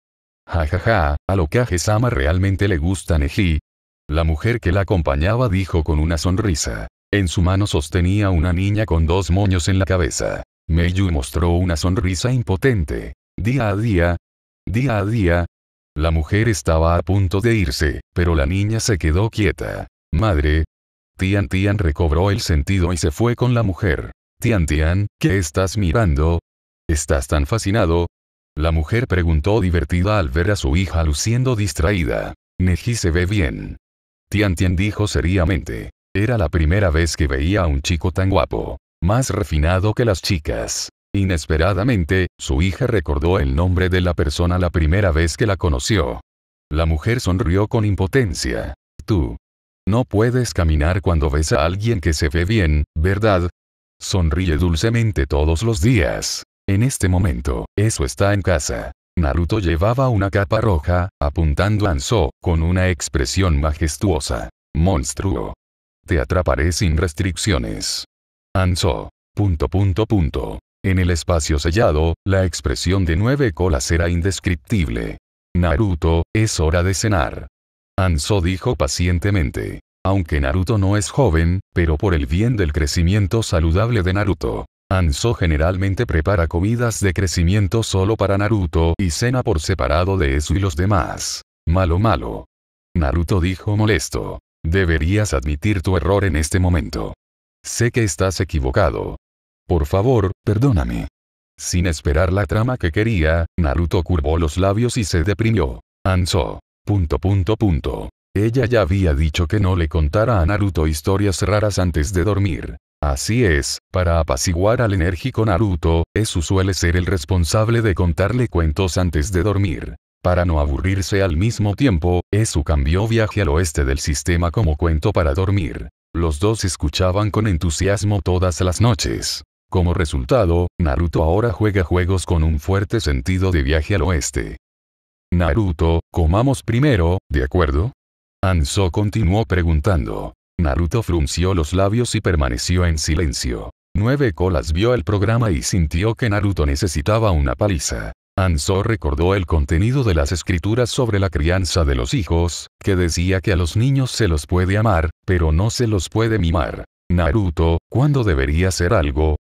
Ja ja, ja, a lo que a realmente le gusta Neji. La mujer que la acompañaba dijo con una sonrisa. En su mano sostenía una niña con dos moños en la cabeza. Meiyu mostró una sonrisa impotente. Día a día. Día a día. La mujer estaba a punto de irse, pero la niña se quedó quieta. Madre, Tian Tian recobró el sentido y se fue con la mujer. Tian Tian, ¿qué estás mirando? ¿Estás tan fascinado? La mujer preguntó divertida al ver a su hija luciendo distraída. Neji se ve bien. Tian Tian dijo seriamente. Era la primera vez que veía a un chico tan guapo. Más refinado que las chicas. Inesperadamente, su hija recordó el nombre de la persona la primera vez que la conoció. La mujer sonrió con impotencia. Tú, no puedes caminar cuando ves a alguien que se ve bien, ¿verdad? Sonríe dulcemente todos los días. En este momento, eso está en casa. Naruto llevaba una capa roja, apuntando a Anso, con una expresión majestuosa. Monstruo. Te atraparé sin restricciones. Anso. Punto punto punto. En el espacio sellado, la expresión de nueve colas era indescriptible. Naruto, es hora de cenar. Anso dijo pacientemente. Aunque Naruto no es joven, pero por el bien del crecimiento saludable de Naruto. Anso generalmente prepara comidas de crecimiento solo para Naruto y cena por separado de eso y los demás. Malo malo. Naruto dijo molesto. Deberías admitir tu error en este momento. Sé que estás equivocado. Por favor, perdóname. Sin esperar la trama que quería, Naruto curvó los labios y se deprimió. Anso. Punto punto punto. Ella ya había dicho que no le contara a Naruto historias raras antes de dormir. Así es, para apaciguar al enérgico Naruto, Esu suele ser el responsable de contarle cuentos antes de dormir. Para no aburrirse al mismo tiempo, Esu cambió viaje al oeste del sistema como cuento para dormir. Los dos escuchaban con entusiasmo todas las noches. Como resultado, Naruto ahora juega juegos con un fuerte sentido de viaje al oeste. Naruto, comamos primero, ¿de acuerdo? Anso continuó preguntando. Naruto frunció los labios y permaneció en silencio. Nueve Colas vio el programa y sintió que Naruto necesitaba una paliza. Anso recordó el contenido de las escrituras sobre la crianza de los hijos, que decía que a los niños se los puede amar, pero no se los puede mimar. Naruto, ¿cuándo debería hacer algo?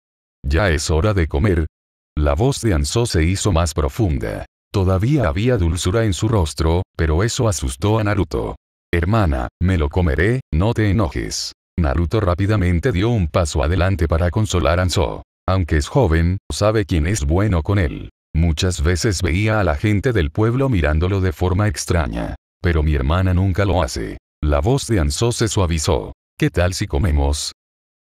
Ya es hora de comer. La voz de Anso se hizo más profunda. Todavía había dulzura en su rostro, pero eso asustó a Naruto. Hermana, me lo comeré, no te enojes. Naruto rápidamente dio un paso adelante para consolar a Anso. Aunque es joven, sabe quién es bueno con él. Muchas veces veía a la gente del pueblo mirándolo de forma extraña. Pero mi hermana nunca lo hace. La voz de Anso se suavizó. ¿Qué tal si comemos?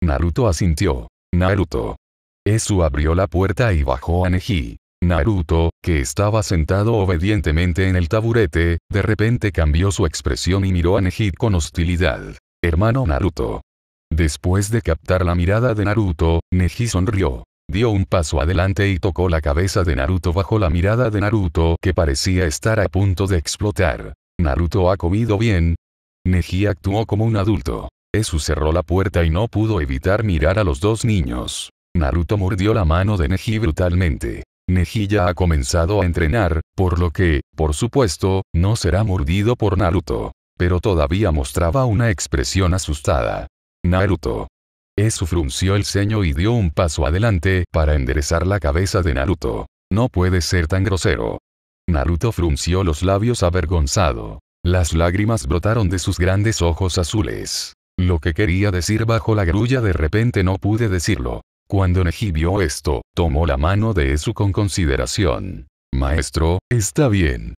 Naruto asintió. Naruto. Eso abrió la puerta y bajó a Neji. Naruto, que estaba sentado obedientemente en el taburete, de repente cambió su expresión y miró a Neji con hostilidad. Hermano Naruto. Después de captar la mirada de Naruto, Neji sonrió. Dio un paso adelante y tocó la cabeza de Naruto bajo la mirada de Naruto que parecía estar a punto de explotar. ¿Naruto ha comido bien? Neji actuó como un adulto. Eso cerró la puerta y no pudo evitar mirar a los dos niños. Naruto mordió la mano de Neji brutalmente. Nejilla ha comenzado a entrenar, por lo que, por supuesto, no será mordido por Naruto. Pero todavía mostraba una expresión asustada. Naruto. eso frunció el ceño y dio un paso adelante para enderezar la cabeza de Naruto. No puede ser tan grosero. Naruto frunció los labios avergonzado. Las lágrimas brotaron de sus grandes ojos azules. Lo que quería decir bajo la grulla de repente no pude decirlo. Cuando Neji vio esto, tomó la mano de Esu con consideración. Maestro, está bien.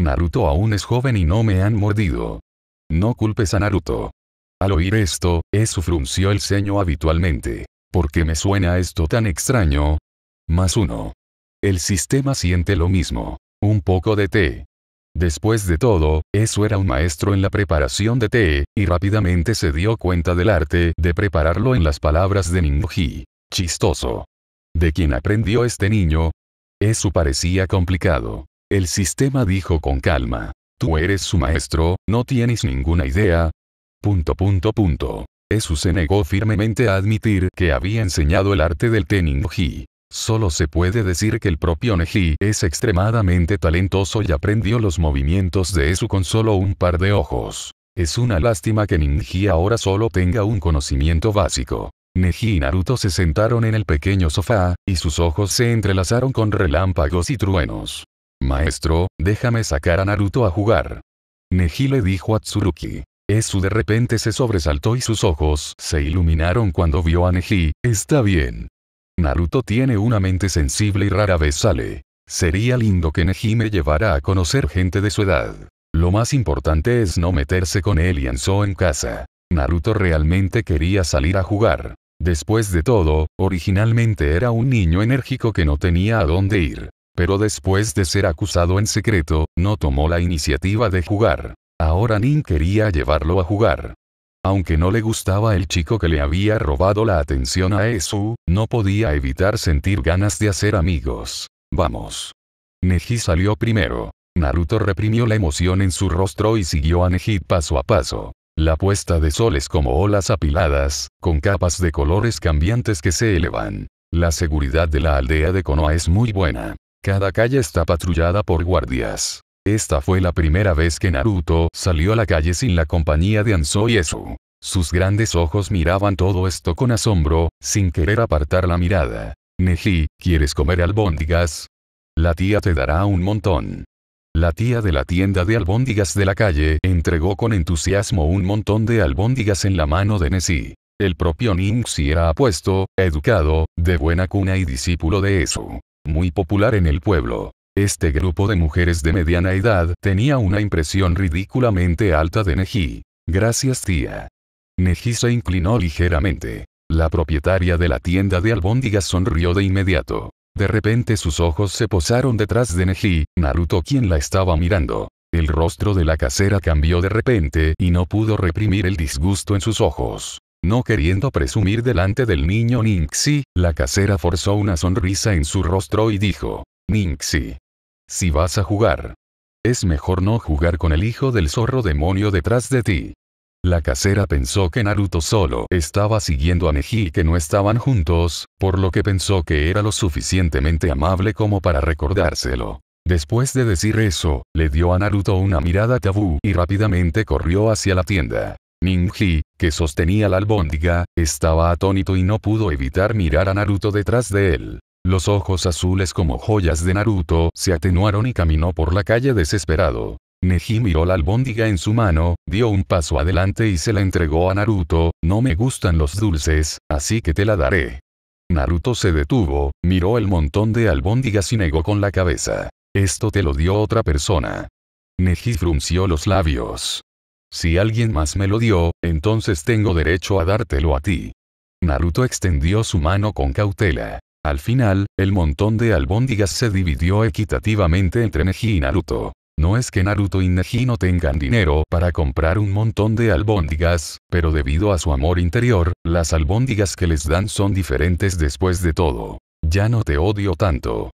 Naruto aún es joven y no me han mordido. No culpes a Naruto. Al oír esto, Esu frunció el ceño habitualmente. ¿Por qué me suena esto tan extraño? Más uno. El sistema siente lo mismo. Un poco de té. Después de todo, eso era un maestro en la preparación de té, y rápidamente se dio cuenta del arte de prepararlo en las palabras de Ningji. Chistoso. ¿De quién aprendió este niño? Eso parecía complicado. El sistema dijo con calma. Tú eres su maestro, no tienes ninguna idea. Punto punto punto. se negó firmemente a admitir que había enseñado el arte del Teninji. Solo se puede decir que el propio Neji es extremadamente talentoso y aprendió los movimientos de Esu con solo un par de ojos. Es una lástima que Ninji ahora solo tenga un conocimiento básico. Neji y Naruto se sentaron en el pequeño sofá, y sus ojos se entrelazaron con relámpagos y truenos. Maestro, déjame sacar a Naruto a jugar. Neji le dijo a Tsuruki. Esu de repente se sobresaltó y sus ojos se iluminaron cuando vio a Neji, está bien. Naruto tiene una mente sensible y rara vez sale. Sería lindo que Neji me llevara a conocer gente de su edad. Lo más importante es no meterse con él y Anzo en casa. Naruto realmente quería salir a jugar. Después de todo, originalmente era un niño enérgico que no tenía a dónde ir. Pero después de ser acusado en secreto, no tomó la iniciativa de jugar. Ahora Nin quería llevarlo a jugar. Aunque no le gustaba el chico que le había robado la atención a Esu, no podía evitar sentir ganas de hacer amigos. Vamos. Neji salió primero. Naruto reprimió la emoción en su rostro y siguió a Neji paso a paso. La puesta de sol es como olas apiladas, con capas de colores cambiantes que se elevan. La seguridad de la aldea de Konoha es muy buena. Cada calle está patrullada por guardias. Esta fue la primera vez que Naruto salió a la calle sin la compañía de Anzo y Esu. Sus grandes ojos miraban todo esto con asombro, sin querer apartar la mirada. Neji, ¿quieres comer albóndigas? La tía te dará un montón. La tía de la tienda de albóndigas de la calle entregó con entusiasmo un montón de albóndigas en la mano de Neji. El propio Ningxi era apuesto, educado, de buena cuna y discípulo de eso. Muy popular en el pueblo. Este grupo de mujeres de mediana edad tenía una impresión ridículamente alta de Neji. Gracias tía. Neji se inclinó ligeramente. La propietaria de la tienda de albóndigas sonrió de inmediato. De repente sus ojos se posaron detrás de Neji, Naruto quien la estaba mirando. El rostro de la casera cambió de repente y no pudo reprimir el disgusto en sus ojos. No queriendo presumir delante del niño Ninxi, la casera forzó una sonrisa en su rostro y dijo, Ninxi, si vas a jugar, es mejor no jugar con el hijo del zorro demonio detrás de ti. La casera pensó que Naruto solo estaba siguiendo a Neji y que no estaban juntos, por lo que pensó que era lo suficientemente amable como para recordárselo. Después de decir eso, le dio a Naruto una mirada tabú y rápidamente corrió hacia la tienda. Ninji, que sostenía la albóndiga, estaba atónito y no pudo evitar mirar a Naruto detrás de él. Los ojos azules como joyas de Naruto se atenuaron y caminó por la calle desesperado. Neji miró la albóndiga en su mano, dio un paso adelante y se la entregó a Naruto, no me gustan los dulces, así que te la daré. Naruto se detuvo, miró el montón de albóndigas y negó con la cabeza. Esto te lo dio otra persona. Neji frunció los labios. Si alguien más me lo dio, entonces tengo derecho a dártelo a ti. Naruto extendió su mano con cautela. Al final, el montón de albóndigas se dividió equitativamente entre Neji y Naruto. No es que Naruto y Neji no tengan dinero para comprar un montón de albóndigas, pero debido a su amor interior, las albóndigas que les dan son diferentes después de todo. Ya no te odio tanto.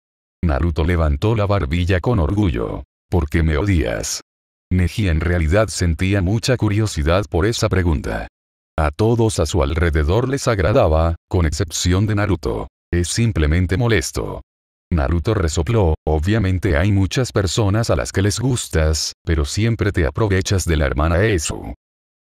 Naruto levantó la barbilla con orgullo. ¿Por qué me odias? Neji en realidad sentía mucha curiosidad por esa pregunta. A todos a su alrededor les agradaba, con excepción de Naruto. Es simplemente molesto. Naruto resopló, obviamente hay muchas personas a las que les gustas, pero siempre te aprovechas de la hermana Esu.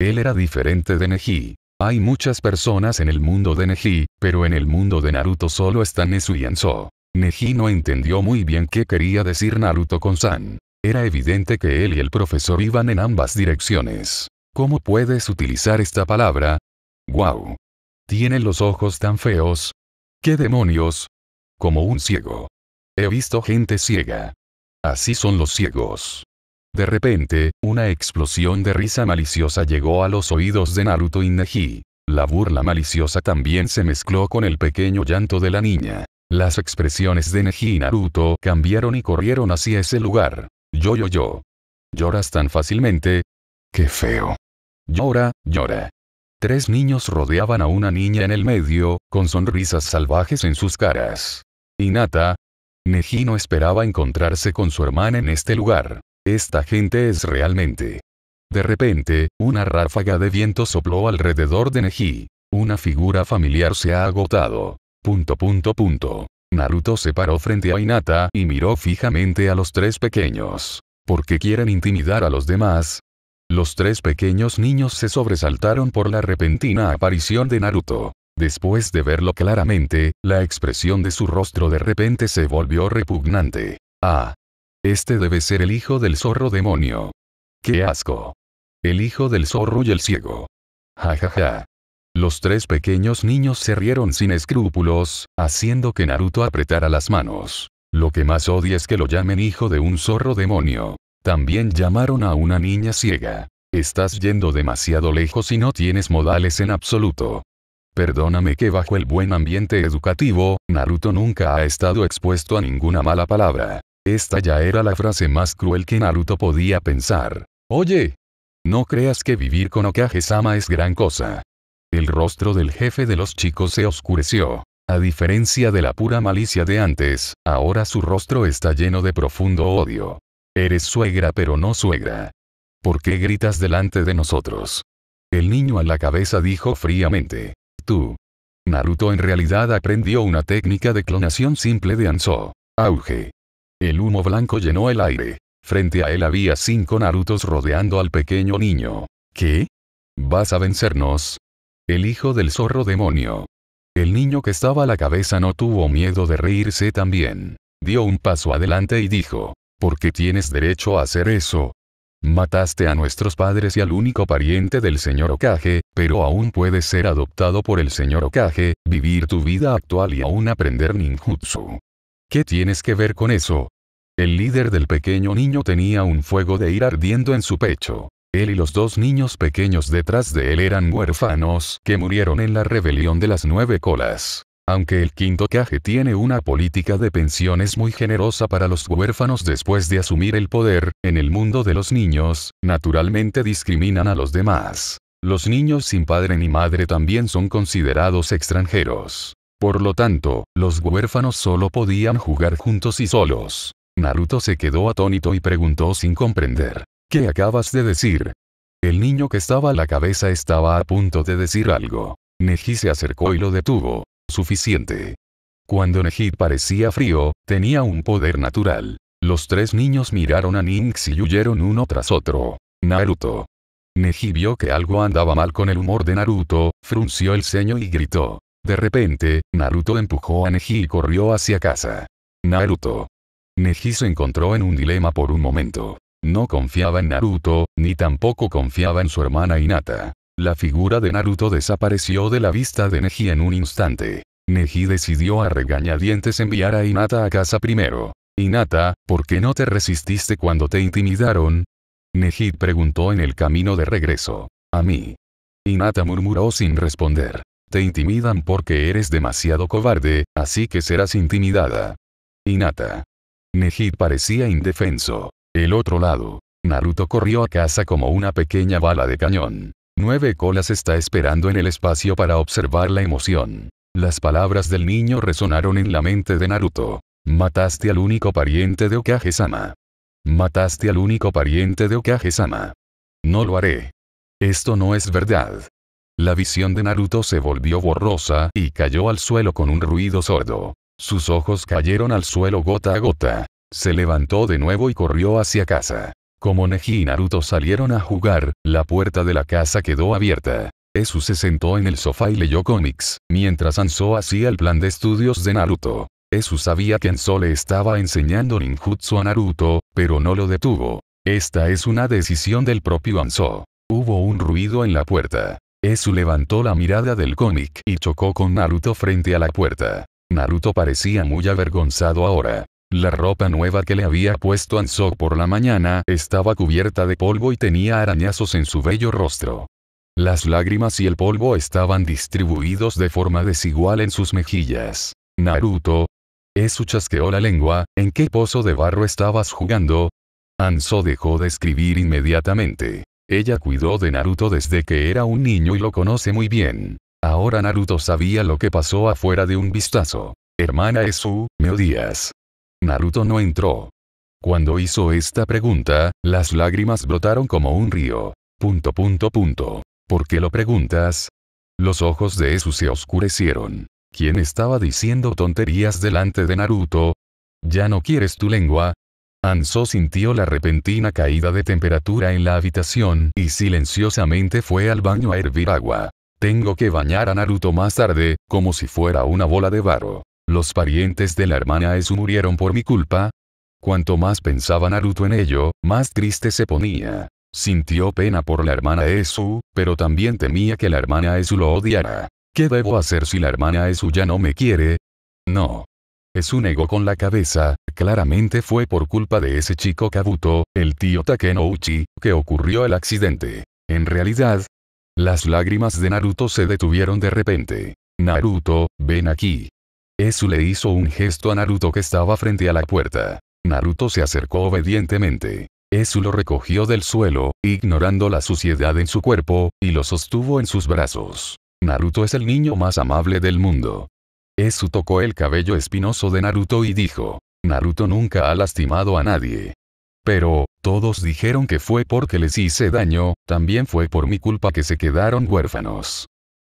Él era diferente de Neji. Hay muchas personas en el mundo de Neji, pero en el mundo de Naruto solo están Esu y Enso. Neji no entendió muy bien qué quería decir Naruto con San. Era evidente que él y el profesor iban en ambas direcciones. ¿Cómo puedes utilizar esta palabra? ¡Wow! Tienen los ojos tan feos. ¿Qué demonios? Como un ciego. He visto gente ciega. Así son los ciegos. De repente, una explosión de risa maliciosa llegó a los oídos de Naruto y Neji. La burla maliciosa también se mezcló con el pequeño llanto de la niña. Las expresiones de Neji y Naruto cambiaron y corrieron hacia ese lugar. Yo yo yo. ¿Lloras tan fácilmente? ¡Qué feo! Llora, llora. Tres niños rodeaban a una niña en el medio, con sonrisas salvajes en sus caras. Inata. Neji no esperaba encontrarse con su hermana en este lugar. Esta gente es realmente. De repente, una ráfaga de viento sopló alrededor de Neji. Una figura familiar se ha agotado. Punto punto punto. Naruto se paró frente a Hinata y miró fijamente a los tres pequeños. ¿Por qué quieren intimidar a los demás? Los tres pequeños niños se sobresaltaron por la repentina aparición de Naruto. Después de verlo claramente, la expresión de su rostro de repente se volvió repugnante. Ah. Este debe ser el hijo del zorro demonio. ¡Qué asco! El hijo del zorro y el ciego. Ja ja ja. Los tres pequeños niños se rieron sin escrúpulos, haciendo que Naruto apretara las manos. Lo que más odia es que lo llamen hijo de un zorro demonio. También llamaron a una niña ciega. Estás yendo demasiado lejos y no tienes modales en absoluto. Perdóname que bajo el buen ambiente educativo, Naruto nunca ha estado expuesto a ninguna mala palabra. Esta ya era la frase más cruel que Naruto podía pensar. Oye, no creas que vivir con Okage-sama es gran cosa. El rostro del jefe de los chicos se oscureció. A diferencia de la pura malicia de antes, ahora su rostro está lleno de profundo odio. Eres suegra pero no suegra. ¿Por qué gritas delante de nosotros? El niño a la cabeza dijo fríamente. Naruto en realidad aprendió una técnica de clonación simple de Anzo. Auge. El humo blanco llenó el aire. Frente a él había cinco Narutos rodeando al pequeño niño. ¿Qué? ¿Vas a vencernos? El hijo del zorro demonio. El niño que estaba a la cabeza no tuvo miedo de reírse también. Dio un paso adelante y dijo, ¿por qué tienes derecho a hacer eso? Mataste a nuestros padres y al único pariente del señor Okage, pero aún puedes ser adoptado por el señor Okage, vivir tu vida actual y aún aprender ninjutsu. ¿Qué tienes que ver con eso? El líder del pequeño niño tenía un fuego de ir ardiendo en su pecho. Él y los dos niños pequeños detrás de él eran huérfanos que murieron en la rebelión de las nueve colas. Aunque el quinto caje tiene una política de pensiones muy generosa para los huérfanos después de asumir el poder, en el mundo de los niños, naturalmente discriminan a los demás. Los niños sin padre ni madre también son considerados extranjeros. Por lo tanto, los huérfanos solo podían jugar juntos y solos. Naruto se quedó atónito y preguntó sin comprender. ¿Qué acabas de decir? El niño que estaba a la cabeza estaba a punto de decir algo. Neji se acercó y lo detuvo suficiente. Cuando Neji parecía frío, tenía un poder natural. Los tres niños miraron a Ninx y huyeron uno tras otro. Naruto. Neji vio que algo andaba mal con el humor de Naruto, frunció el ceño y gritó. De repente, Naruto empujó a Neji y corrió hacia casa. Naruto. Neji se encontró en un dilema por un momento. No confiaba en Naruto, ni tampoco confiaba en su hermana Inata. La figura de Naruto desapareció de la vista de Neji en un instante. Neji decidió a regañadientes enviar a Hinata a casa primero. Hinata, ¿por qué no te resististe cuando te intimidaron? Neji preguntó en el camino de regreso. A mí. Hinata murmuró sin responder. Te intimidan porque eres demasiado cobarde, así que serás intimidada. Hinata. Neji parecía indefenso. El otro lado. Naruto corrió a casa como una pequeña bala de cañón. Nueve Colas está esperando en el espacio para observar la emoción. Las palabras del niño resonaron en la mente de Naruto. Mataste al único pariente de Okage-sama. Mataste al único pariente de Okage-sama. No lo haré. Esto no es verdad. La visión de Naruto se volvió borrosa y cayó al suelo con un ruido sordo. Sus ojos cayeron al suelo gota a gota. Se levantó de nuevo y corrió hacia casa. Como Neji y Naruto salieron a jugar, la puerta de la casa quedó abierta. Esu se sentó en el sofá y leyó cómics, mientras Anso hacía el plan de estudios de Naruto. Esu sabía que Anso le estaba enseñando ninjutsu a Naruto, pero no lo detuvo. Esta es una decisión del propio Anso. Hubo un ruido en la puerta. Esu levantó la mirada del cómic y chocó con Naruto frente a la puerta. Naruto parecía muy avergonzado ahora. La ropa nueva que le había puesto Anso por la mañana estaba cubierta de polvo y tenía arañazos en su bello rostro. Las lágrimas y el polvo estaban distribuidos de forma desigual en sus mejillas. Naruto. Esu chasqueó la lengua, ¿en qué pozo de barro estabas jugando? Anso dejó de escribir inmediatamente. Ella cuidó de Naruto desde que era un niño y lo conoce muy bien. Ahora Naruto sabía lo que pasó afuera de un vistazo. Hermana Esu, me odias. Naruto no entró. Cuando hizo esta pregunta, las lágrimas brotaron como un río. Punto punto punto. ¿Por qué lo preguntas? Los ojos de Esu se oscurecieron. ¿Quién estaba diciendo tonterías delante de Naruto? ¿Ya no quieres tu lengua? Anso sintió la repentina caída de temperatura en la habitación y silenciosamente fue al baño a hervir agua. Tengo que bañar a Naruto más tarde, como si fuera una bola de barro los parientes de la hermana Esu murieron por mi culpa. Cuanto más pensaba Naruto en ello, más triste se ponía. Sintió pena por la hermana Esu, pero también temía que la hermana Esu lo odiara. ¿Qué debo hacer si la hermana Esu ya no me quiere? No. Es un ego con la cabeza, claramente fue por culpa de ese chico Kabuto, el tío Takenouchi, que ocurrió el accidente. En realidad, las lágrimas de Naruto se detuvieron de repente. Naruto, ven aquí. Esu le hizo un gesto a Naruto que estaba frente a la puerta. Naruto se acercó obedientemente. Esu lo recogió del suelo, ignorando la suciedad en su cuerpo, y lo sostuvo en sus brazos. Naruto es el niño más amable del mundo. Esu tocó el cabello espinoso de Naruto y dijo, Naruto nunca ha lastimado a nadie. Pero, todos dijeron que fue porque les hice daño, también fue por mi culpa que se quedaron huérfanos.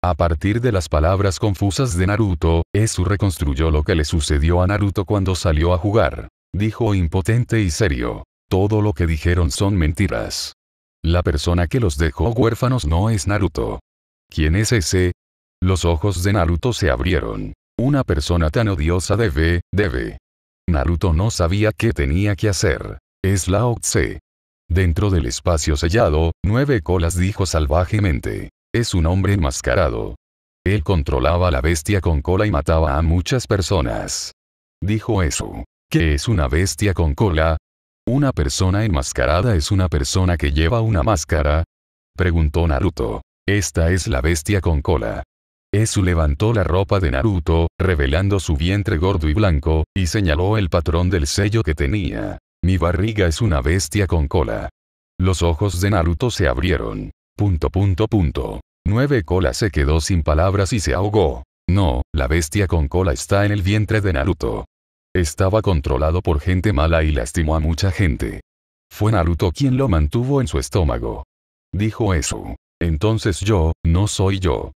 A partir de las palabras confusas de Naruto, Esu reconstruyó lo que le sucedió a Naruto cuando salió a jugar. Dijo impotente y serio. Todo lo que dijeron son mentiras. La persona que los dejó huérfanos no es Naruto. ¿Quién es ese? Los ojos de Naruto se abrieron. Una persona tan odiosa debe, debe. Naruto no sabía qué tenía que hacer. Es Lao Tse. Dentro del espacio sellado, Nueve Colas dijo salvajemente. Es un hombre enmascarado. Él controlaba la bestia con cola y mataba a muchas personas. Dijo eso. ¿Qué es una bestia con cola? ¿Una persona enmascarada es una persona que lleva una máscara? Preguntó Naruto. Esta es la bestia con cola. Esu levantó la ropa de Naruto, revelando su vientre gordo y blanco, y señaló el patrón del sello que tenía. Mi barriga es una bestia con cola. Los ojos de Naruto se abrieron. Punto punto punto. Nueve Cola se quedó sin palabras y se ahogó. No, la bestia con cola está en el vientre de Naruto. Estaba controlado por gente mala y lastimó a mucha gente. Fue Naruto quien lo mantuvo en su estómago. Dijo eso. Entonces yo, no soy yo.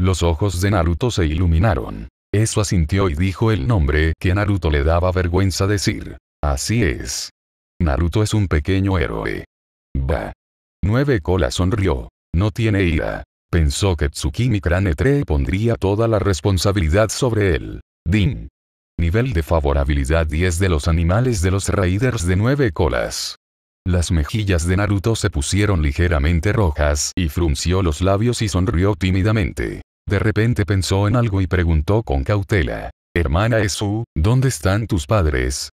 Los ojos de Naruto se iluminaron. Eso asintió y dijo el nombre que Naruto le daba vergüenza decir. Así es. Naruto es un pequeño héroe. Bah. Nueve Cola sonrió. No tiene ira. Pensó que Tsukimi Kranetre pondría toda la responsabilidad sobre él. Din. Nivel de favorabilidad 10 de los animales de los Raiders de 9 colas. Las mejillas de Naruto se pusieron ligeramente rojas y frunció los labios y sonrió tímidamente. De repente pensó en algo y preguntó con cautela. Hermana Esu, ¿dónde están tus padres?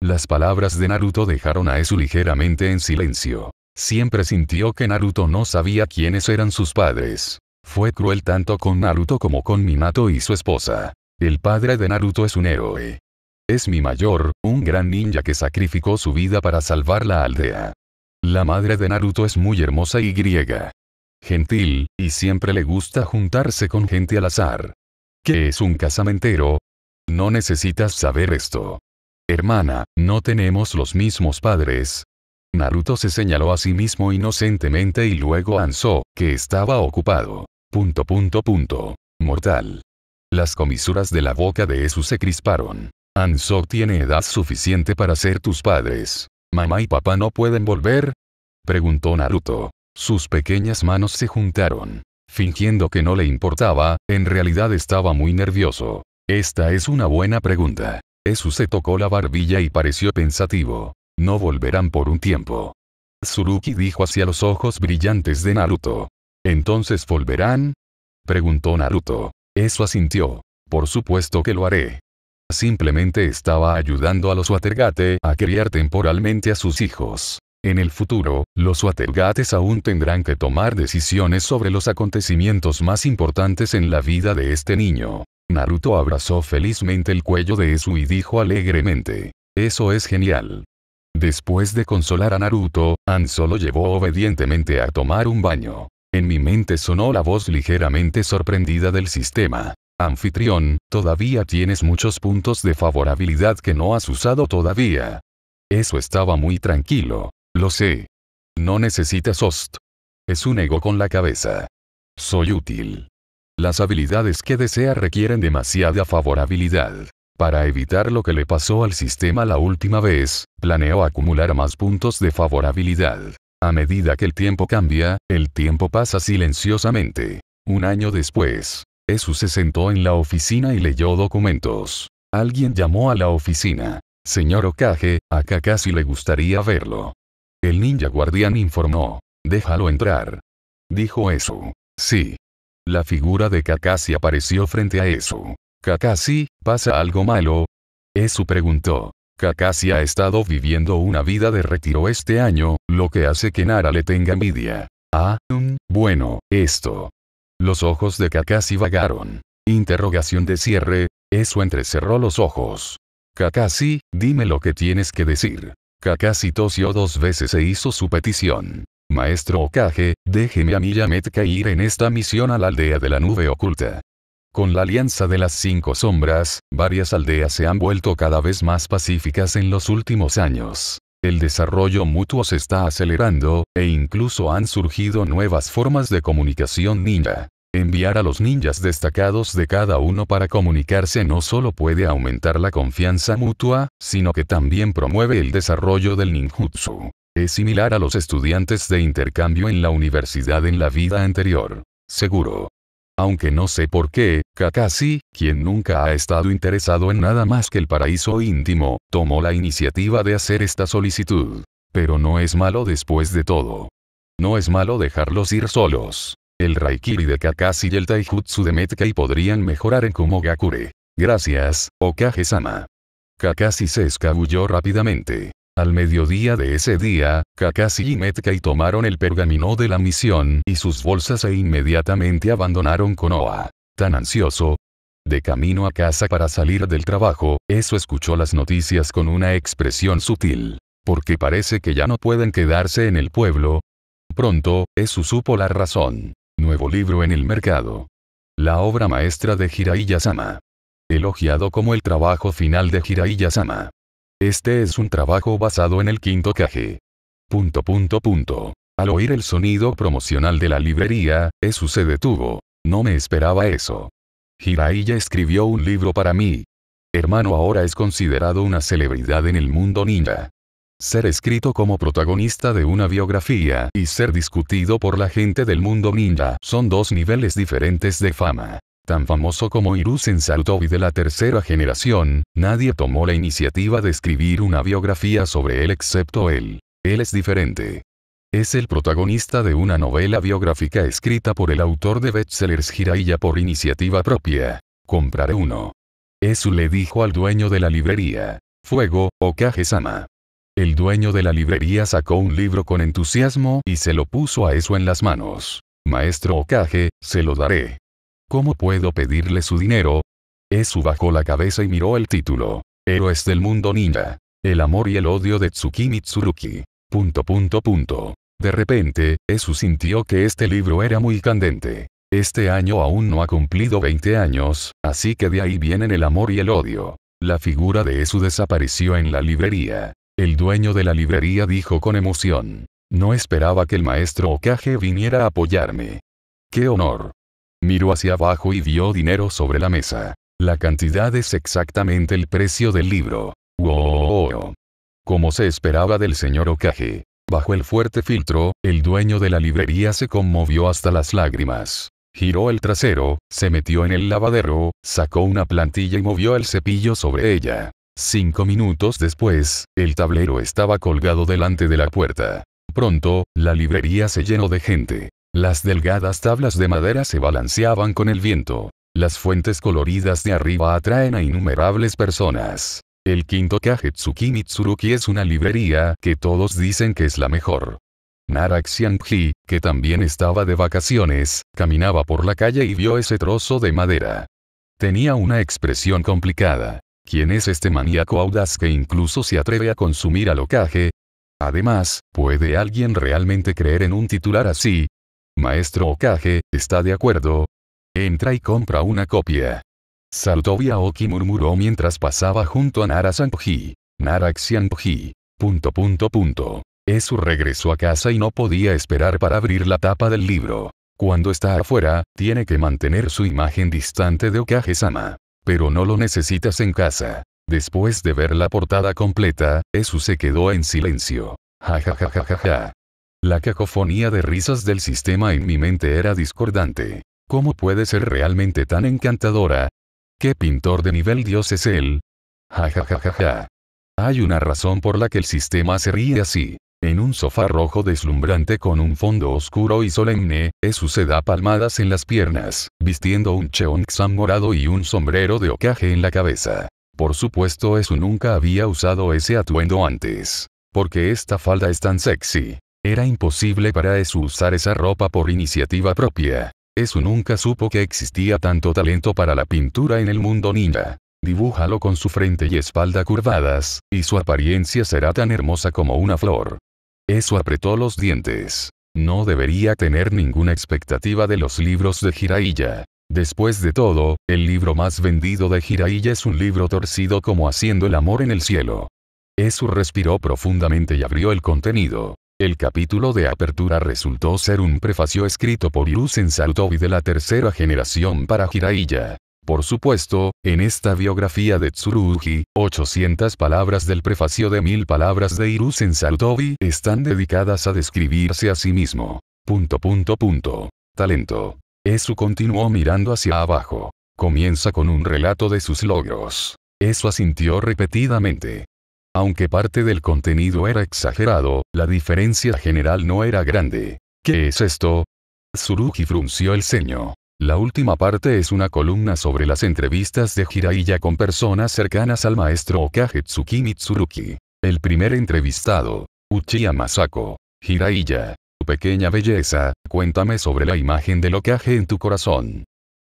Las palabras de Naruto dejaron a Esu ligeramente en silencio. Siempre sintió que Naruto no sabía quiénes eran sus padres. Fue cruel tanto con Naruto como con Minato y su esposa. El padre de Naruto es un héroe. Es mi mayor, un gran ninja que sacrificó su vida para salvar la aldea. La madre de Naruto es muy hermosa y griega. Gentil, y siempre le gusta juntarse con gente al azar. ¿Qué es un casamentero? No necesitas saber esto. Hermana, no tenemos los mismos padres, Naruto se señaló a sí mismo inocentemente y luego ansó, que estaba ocupado. Punto punto punto. Mortal. Las comisuras de la boca de Esu se crisparon. Anso tiene edad suficiente para ser tus padres. ¿Mamá y papá no pueden volver? Preguntó Naruto. Sus pequeñas manos se juntaron. Fingiendo que no le importaba, en realidad estaba muy nervioso. Esta es una buena pregunta. Esu se tocó la barbilla y pareció pensativo. No volverán por un tiempo. Tsuruki dijo hacia los ojos brillantes de Naruto. ¿Entonces volverán? Preguntó Naruto. Eso asintió. Por supuesto que lo haré. Simplemente estaba ayudando a los Watergate a criar temporalmente a sus hijos. En el futuro, los Watergates aún tendrán que tomar decisiones sobre los acontecimientos más importantes en la vida de este niño. Naruto abrazó felizmente el cuello de Esu y dijo alegremente. Eso es genial. Después de consolar a Naruto, An solo llevó obedientemente a tomar un baño. En mi mente sonó la voz ligeramente sorprendida del sistema. Anfitrión, todavía tienes muchos puntos de favorabilidad que no has usado todavía. Eso estaba muy tranquilo. Lo sé. No necesitas host. Es un ego con la cabeza. Soy útil. Las habilidades que desea requieren demasiada favorabilidad. Para evitar lo que le pasó al sistema la última vez, planeó acumular más puntos de favorabilidad. A medida que el tiempo cambia, el tiempo pasa silenciosamente. Un año después, Esu se sentó en la oficina y leyó documentos. Alguien llamó a la oficina. Señor Okage, a Kakashi le gustaría verlo. El ninja guardián informó. Déjalo entrar. Dijo Esu. Sí. La figura de Kakashi apareció frente a Esu. Kakashi, ¿pasa algo malo? Eso preguntó. Kakashi ha estado viviendo una vida de retiro este año, lo que hace que Nara le tenga envidia. Ah, mm, bueno, esto. Los ojos de Kakashi vagaron. Interrogación de cierre, eso entrecerró los ojos. Kakashi, dime lo que tienes que decir. Kakashi tosió dos veces e hizo su petición. Maestro Okage, déjeme a Miyametka ir en esta misión a la aldea de la nube oculta. Con la alianza de las cinco sombras, varias aldeas se han vuelto cada vez más pacíficas en los últimos años. El desarrollo mutuo se está acelerando, e incluso han surgido nuevas formas de comunicación ninja. Enviar a los ninjas destacados de cada uno para comunicarse no solo puede aumentar la confianza mutua, sino que también promueve el desarrollo del ninjutsu. Es similar a los estudiantes de intercambio en la universidad en la vida anterior. Seguro, aunque no sé por qué, Kakashi, quien nunca ha estado interesado en nada más que el paraíso íntimo, tomó la iniciativa de hacer esta solicitud. Pero no es malo después de todo. No es malo dejarlos ir solos. El Raikiri de Kakashi y el Taijutsu de Metkai podrían mejorar en Kumogakure. Gracias, Okage-sama. Kakashi se escabulló rápidamente. Al mediodía de ese día, Kakashi y Metkai tomaron el pergamino de la misión y sus bolsas e inmediatamente abandonaron Konoha. Tan ansioso. De camino a casa para salir del trabajo, eso escuchó las noticias con una expresión sutil. Porque parece que ya no pueden quedarse en el pueblo. Pronto, eso supo la razón. Nuevo libro en el mercado. La obra maestra de Jiraiya-sama. Elogiado como el trabajo final de Jiraiya-sama. Este es un trabajo basado en el quinto caje. Punto punto punto. Al oír el sonido promocional de la librería, eso se detuvo. No me esperaba eso. Jiraiya escribió un libro para mí. Hermano ahora es considerado una celebridad en el mundo ninja. Ser escrito como protagonista de una biografía y ser discutido por la gente del mundo ninja son dos niveles diferentes de fama. Tan famoso como Hiruzen y de la tercera generación, nadie tomó la iniciativa de escribir una biografía sobre él excepto él. Él es diferente. Es el protagonista de una novela biográfica escrita por el autor de bestsellers Jiraiya por iniciativa propia. Compraré uno. Eso le dijo al dueño de la librería. Fuego, Okage-sama. El dueño de la librería sacó un libro con entusiasmo y se lo puso a eso en las manos. Maestro Okage, se lo daré. ¿Cómo puedo pedirle su dinero? Esu bajó la cabeza y miró el título. Héroes del mundo ninja. El amor y el odio de Tsuki Mitsuruki. Punto punto punto. De repente, Esu sintió que este libro era muy candente. Este año aún no ha cumplido 20 años, así que de ahí vienen el amor y el odio. La figura de Esu desapareció en la librería. El dueño de la librería dijo con emoción. No esperaba que el maestro Okage viniera a apoyarme. ¡Qué honor! Miró hacia abajo y vio dinero sobre la mesa. La cantidad es exactamente el precio del libro. ¡Wow! Como se esperaba del señor Okage. Bajo el fuerte filtro, el dueño de la librería se conmovió hasta las lágrimas. Giró el trasero, se metió en el lavadero, sacó una plantilla y movió el cepillo sobre ella. Cinco minutos después, el tablero estaba colgado delante de la puerta. Pronto, la librería se llenó de gente. Las delgadas tablas de madera se balanceaban con el viento. Las fuentes coloridas de arriba atraen a innumerables personas. El quinto Kajetsuki Mitsuruki es una librería que todos dicen que es la mejor. Nara Xiangji, que también estaba de vacaciones, caminaba por la calle y vio ese trozo de madera. Tenía una expresión complicada. ¿Quién es este maníaco audaz que incluso se atreve a consumir ocaje? Además, ¿puede alguien realmente creer en un titular así? Maestro Okage, ¿está de acuerdo? Entra y compra una copia. saltovia Oki murmuró mientras pasaba junto a Nara Sanji. Nara Punto punto punto. Esu regresó a casa y no podía esperar para abrir la tapa del libro. Cuando está afuera, tiene que mantener su imagen distante de Okage-sama. Pero no lo necesitas en casa. Después de ver la portada completa, Esu se quedó en silencio. Ja ja ja ja ja ja. La cacofonía de risas del sistema en mi mente era discordante. ¿Cómo puede ser realmente tan encantadora? ¿Qué pintor de nivel Dios es él? Ja ja ja ja ja. Hay una razón por la que el sistema se ríe así. En un sofá rojo deslumbrante con un fondo oscuro y solemne, Esu se da palmadas en las piernas, vistiendo un cheongsam morado y un sombrero de ocaje en la cabeza. Por supuesto Esu nunca había usado ese atuendo antes. Porque esta falda es tan sexy. Era imposible para eso usar esa ropa por iniciativa propia. Eso nunca supo que existía tanto talento para la pintura en el mundo ninja. Dibújalo con su frente y espalda curvadas, y su apariencia será tan hermosa como una flor. Eso apretó los dientes. No debería tener ninguna expectativa de los libros de Jiraiya. Después de todo, el libro más vendido de Jiraiya es un libro torcido como haciendo el amor en el cielo. Eso respiró profundamente y abrió el contenido. El capítulo de apertura resultó ser un prefacio escrito por Irusen saltovi de la tercera generación para Hiraiya. Por supuesto, en esta biografía de Tsurugi, 800 palabras del prefacio de mil palabras de Hiruzen Saltobi están dedicadas a describirse a sí mismo. Punto punto punto. Talento. Esu continuó mirando hacia abajo. Comienza con un relato de sus logros. Eso asintió repetidamente. Aunque parte del contenido era exagerado, la diferencia general no era grande. ¿Qué es esto? Tsurugi frunció el ceño. La última parte es una columna sobre las entrevistas de Jiraiya con personas cercanas al maestro Okage Tsukimi El primer entrevistado, Uchiha Masako. Jiraiya, pequeña belleza, cuéntame sobre la imagen del Okage en tu corazón.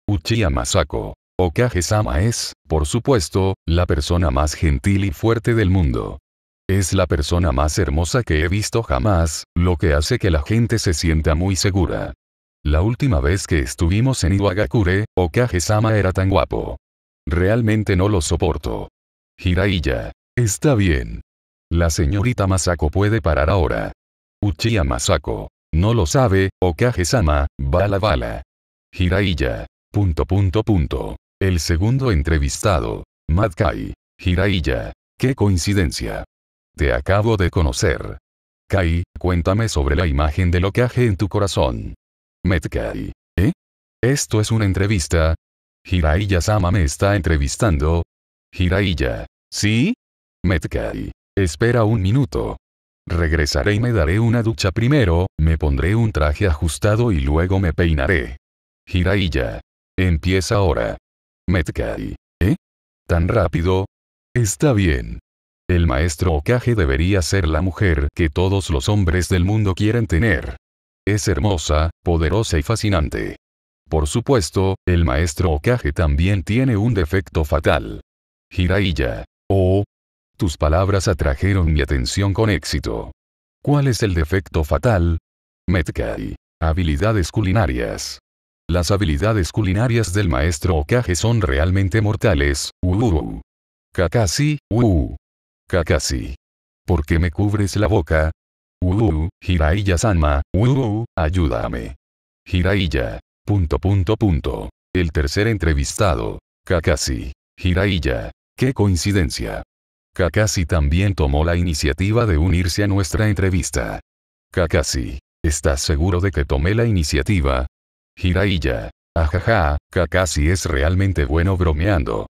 Uchiha Masako, okage es, por supuesto, la persona más gentil y fuerte del mundo. Es la persona más hermosa que he visto jamás, lo que hace que la gente se sienta muy segura. La última vez que estuvimos en Iwagakure, okage era tan guapo. Realmente no lo soporto. Jiraiya. Está bien. La señorita Masako puede parar ahora. Uchiya Masako. No lo sabe, Okage-sama, bala bala. Jiraiya. Punto punto punto. El segundo entrevistado, Madkai Jiraiya. ¡Qué coincidencia! Te acabo de conocer. Kai, cuéntame sobre la imagen de lo que locaje en tu corazón. Metkai, ¿Eh? ¿Esto es una entrevista? Jiraiya-sama me está entrevistando. Jiraiya. ¿Sí? Metkai, Espera un minuto. Regresaré y me daré una ducha primero, me pondré un traje ajustado y luego me peinaré. Jiraiya. Empieza ahora. METKAI. ¿Eh? ¿Tan rápido? Está bien. El maestro Okage debería ser la mujer que todos los hombres del mundo quieren tener. Es hermosa, poderosa y fascinante. Por supuesto, el maestro Okage también tiene un defecto fatal. Jiraiya. Oh. Tus palabras atrajeron mi atención con éxito. ¿Cuál es el defecto fatal? METKAI. Habilidades culinarias. Las habilidades culinarias del maestro Okage son realmente mortales. Uh. Kakashi, uh. Kakashi. ¿Por qué me cubres la boca? Uh, hiraiya Sanma, uh, ayúdame. Hiraiya. Punto punto punto. El tercer entrevistado. Kakashi. Jiraiya. Qué coincidencia. Kakashi también tomó la iniciativa de unirse a nuestra entrevista. Kakashi. ¿Estás seguro de que tomé la iniciativa? Jiraiya. Ajaja, Kakashi es realmente bueno bromeando.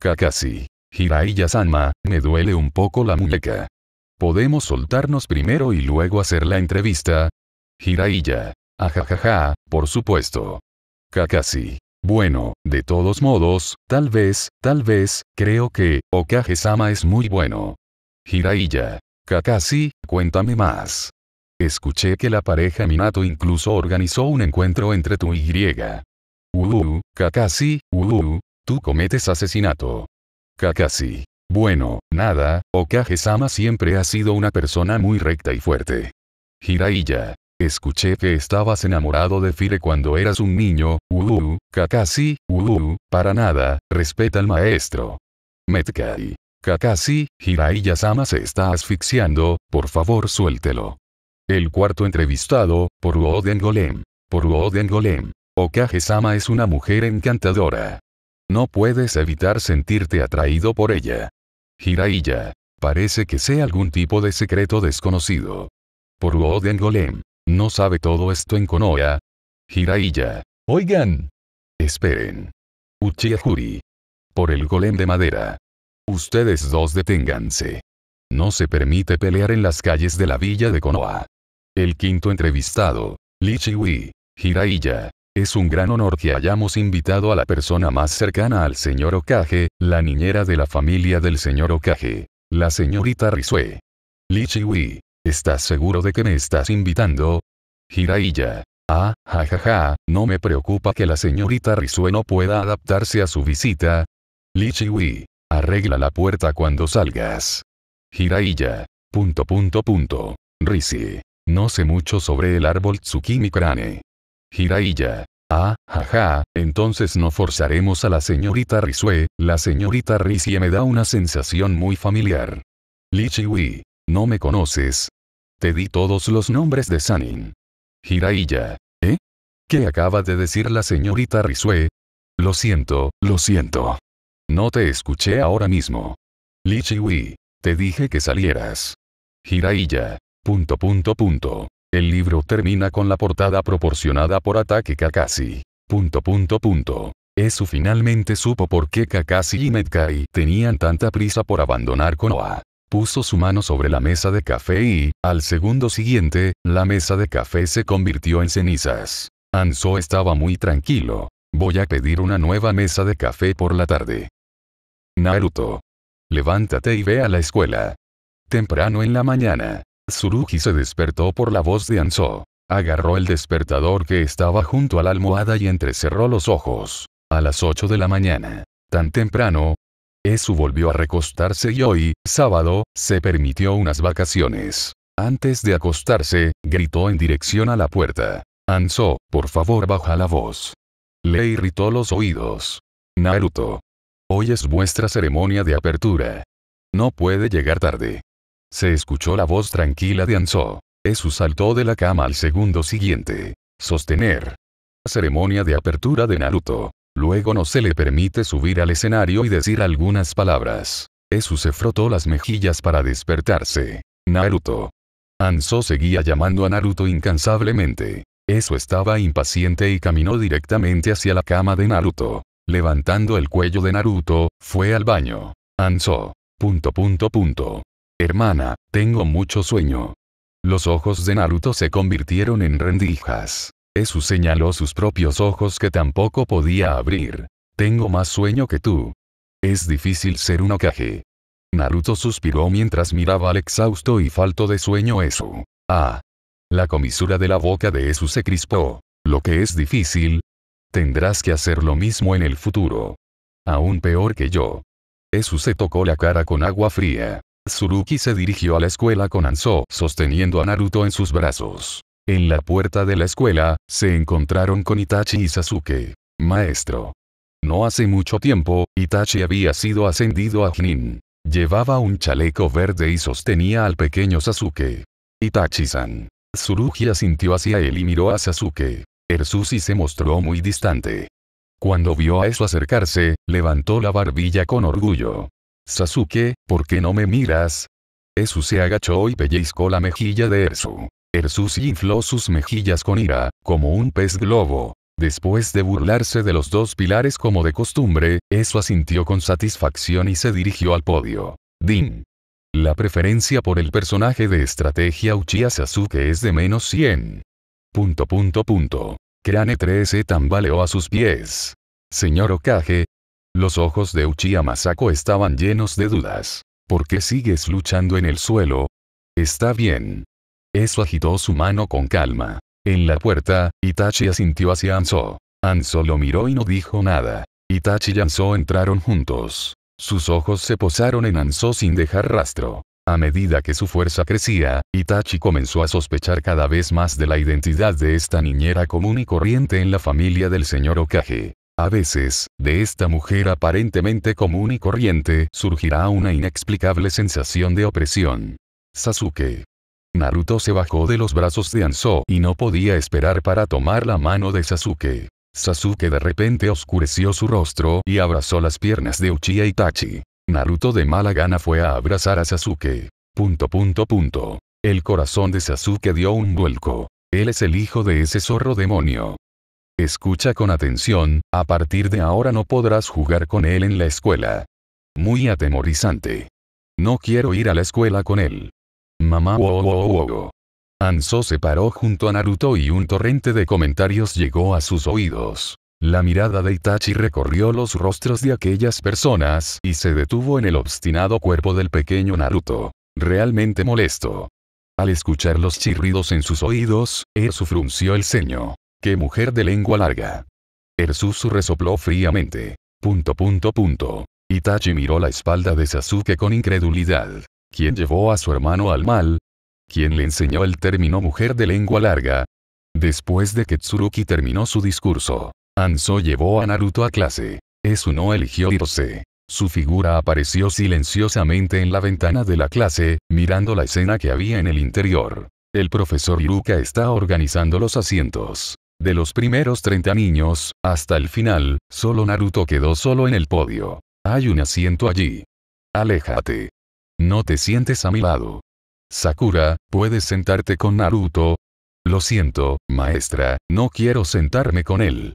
Kakashi. Jiraiya-sama, me duele un poco la muñeca. ¿Podemos soltarnos primero y luego hacer la entrevista? Jiraiya. Ajajaja, por supuesto. Kakashi. Bueno, de todos modos, tal vez, tal vez, creo que, Okage-sama es muy bueno. Jiraiya. Kakashi, cuéntame más. Escuché que la pareja Minato incluso organizó un encuentro entre tú y griega. Uh, Kakashi, uh, tú cometes asesinato. Kakashi. Bueno, nada, Okage-sama siempre ha sido una persona muy recta y fuerte. Jiraiya. Escuché que estabas enamorado de Fire cuando eras un niño, uh, Kakashi, uh, para nada, respeta al maestro. Metkai. Kakashi, hiraiya sama se está asfixiando, por favor suéltelo. El cuarto entrevistado, por Woden Golem. Por Woden Golem. Okage-sama es una mujer encantadora. No puedes evitar sentirte atraído por ella. Jiraiya. Parece que sea algún tipo de secreto desconocido. Por Woden Golem. ¿No sabe todo esto en Konoha? Jiraiya. Oigan. Esperen. Uchiha Por el golem de madera. Ustedes dos deténganse. No se permite pelear en las calles de la villa de Konoha. El quinto entrevistado, Li Es un gran honor que hayamos invitado a la persona más cercana al señor Okage, la niñera de la familia del señor Okage, la señorita Risue. Lichiwi. ¿estás seguro de que me estás invitando? Jiraiya. Ah, jajaja, no me preocupa que la señorita Risue no pueda adaptarse a su visita. Lichiwi. arregla la puerta cuando salgas. Jiraiya. Punto punto punto. No sé mucho sobre el árbol Tsukimi Crane. Jiraiya. Ah, jaja, entonces no forzaremos a la señorita Risue. la señorita Risie me da una sensación muy familiar. Lichiwi. No me conoces. Te di todos los nombres de Sanin. Jiraiya. ¿Eh? ¿Qué acaba de decir la señorita Risue? Lo siento, lo siento. No te escuché ahora mismo. Lichiwi. Te dije que salieras. Jiraiya. Punto punto punto. El libro termina con la portada proporcionada por Ataque Kakashi. Punto punto punto. Eso finalmente supo por qué Kakashi y Medkai tenían tanta prisa por abandonar Konoha. Puso su mano sobre la mesa de café y, al segundo siguiente, la mesa de café se convirtió en cenizas. Anso estaba muy tranquilo. Voy a pedir una nueva mesa de café por la tarde. Naruto. Levántate y ve a la escuela. Temprano en la mañana. Tsurugi se despertó por la voz de Anso. Agarró el despertador que estaba junto a la almohada y entrecerró los ojos. A las 8 de la mañana. Tan temprano. Esu volvió a recostarse y hoy, sábado, se permitió unas vacaciones. Antes de acostarse, gritó en dirección a la puerta. Anso, por favor baja la voz. Le irritó los oídos. Naruto. Hoy es vuestra ceremonia de apertura. No puede llegar tarde. Se escuchó la voz tranquila de Anso. Esu saltó de la cama al segundo siguiente. Sostener. Ceremonia de apertura de Naruto. Luego no se le permite subir al escenario y decir algunas palabras. Esu se frotó las mejillas para despertarse. Naruto. Anso seguía llamando a Naruto incansablemente. Eso estaba impaciente y caminó directamente hacia la cama de Naruto. Levantando el cuello de Naruto, fue al baño. Anso. Punto punto punto. Hermana, tengo mucho sueño. Los ojos de Naruto se convirtieron en rendijas. Esu señaló sus propios ojos que tampoco podía abrir. Tengo más sueño que tú. Es difícil ser un ocaje. Naruto suspiró mientras miraba al exhausto y falto de sueño Esu. Ah. La comisura de la boca de Esu se crispó. Lo que es difícil. Tendrás que hacer lo mismo en el futuro. Aún peor que yo. Esu se tocó la cara con agua fría. Tsuruki se dirigió a la escuela con Anso sosteniendo a Naruto en sus brazos. En la puerta de la escuela, se encontraron con Itachi y Sasuke. Maestro. No hace mucho tiempo, Itachi había sido ascendido a Jnin. Llevaba un chaleco verde y sostenía al pequeño Sasuke. Itachi-san. Tsurugi asintió hacia él y miró a Sasuke. Ersusi se mostró muy distante. Cuando vio a eso acercarse, levantó la barbilla con orgullo. Sasuke, ¿por qué no me miras? Eso se agachó y pellizcó la mejilla de Ersu. Ersu se infló sus mejillas con ira, como un pez globo. Después de burlarse de los dos pilares como de costumbre, eso asintió con satisfacción y se dirigió al podio. Din. La preferencia por el personaje de estrategia Uchiha Sasuke es de menos 100. Punto punto punto. Crane 13 e tambaleó a sus pies. Señor Okage, los ojos de Uchiha Masako estaban llenos de dudas. ¿Por qué sigues luchando en el suelo? Está bien. Eso agitó su mano con calma. En la puerta, Itachi asintió hacia Anso. Anso lo miró y no dijo nada. Itachi y Anso entraron juntos. Sus ojos se posaron en Anso sin dejar rastro. A medida que su fuerza crecía, Itachi comenzó a sospechar cada vez más de la identidad de esta niñera común y corriente en la familia del señor Okage. A veces, de esta mujer aparentemente común y corriente surgirá una inexplicable sensación de opresión. Sasuke. Naruto se bajó de los brazos de Anso y no podía esperar para tomar la mano de Sasuke. Sasuke de repente oscureció su rostro y abrazó las piernas de Uchiha Itachi. Naruto de mala gana fue a abrazar a Sasuke. Punto punto punto. El corazón de Sasuke dio un vuelco. Él es el hijo de ese zorro demonio. Escucha con atención, a partir de ahora no podrás jugar con él en la escuela. Muy atemorizante. No quiero ir a la escuela con él. Mamá wow Anso se paró junto a Naruto y un torrente de comentarios llegó a sus oídos. La mirada de Itachi recorrió los rostros de aquellas personas y se detuvo en el obstinado cuerpo del pequeño Naruto. Realmente molesto. Al escuchar los chirridos en sus oídos, eso frunció el ceño. ¡Qué mujer de lengua larga! El resopló fríamente. Punto punto punto. Itachi miró la espalda de Sasuke con incredulidad. ¿Quién llevó a su hermano al mal? ¿Quién le enseñó el término mujer de lengua larga? Después de que Tsuruki terminó su discurso, Anso llevó a Naruto a clase. Esuno no eligió irse. Su figura apareció silenciosamente en la ventana de la clase, mirando la escena que había en el interior. El profesor Iruka está organizando los asientos. De los primeros 30 niños, hasta el final, solo Naruto quedó solo en el podio. Hay un asiento allí. Aléjate. No te sientes a mi lado. Sakura, ¿puedes sentarte con Naruto? Lo siento, maestra, no quiero sentarme con él.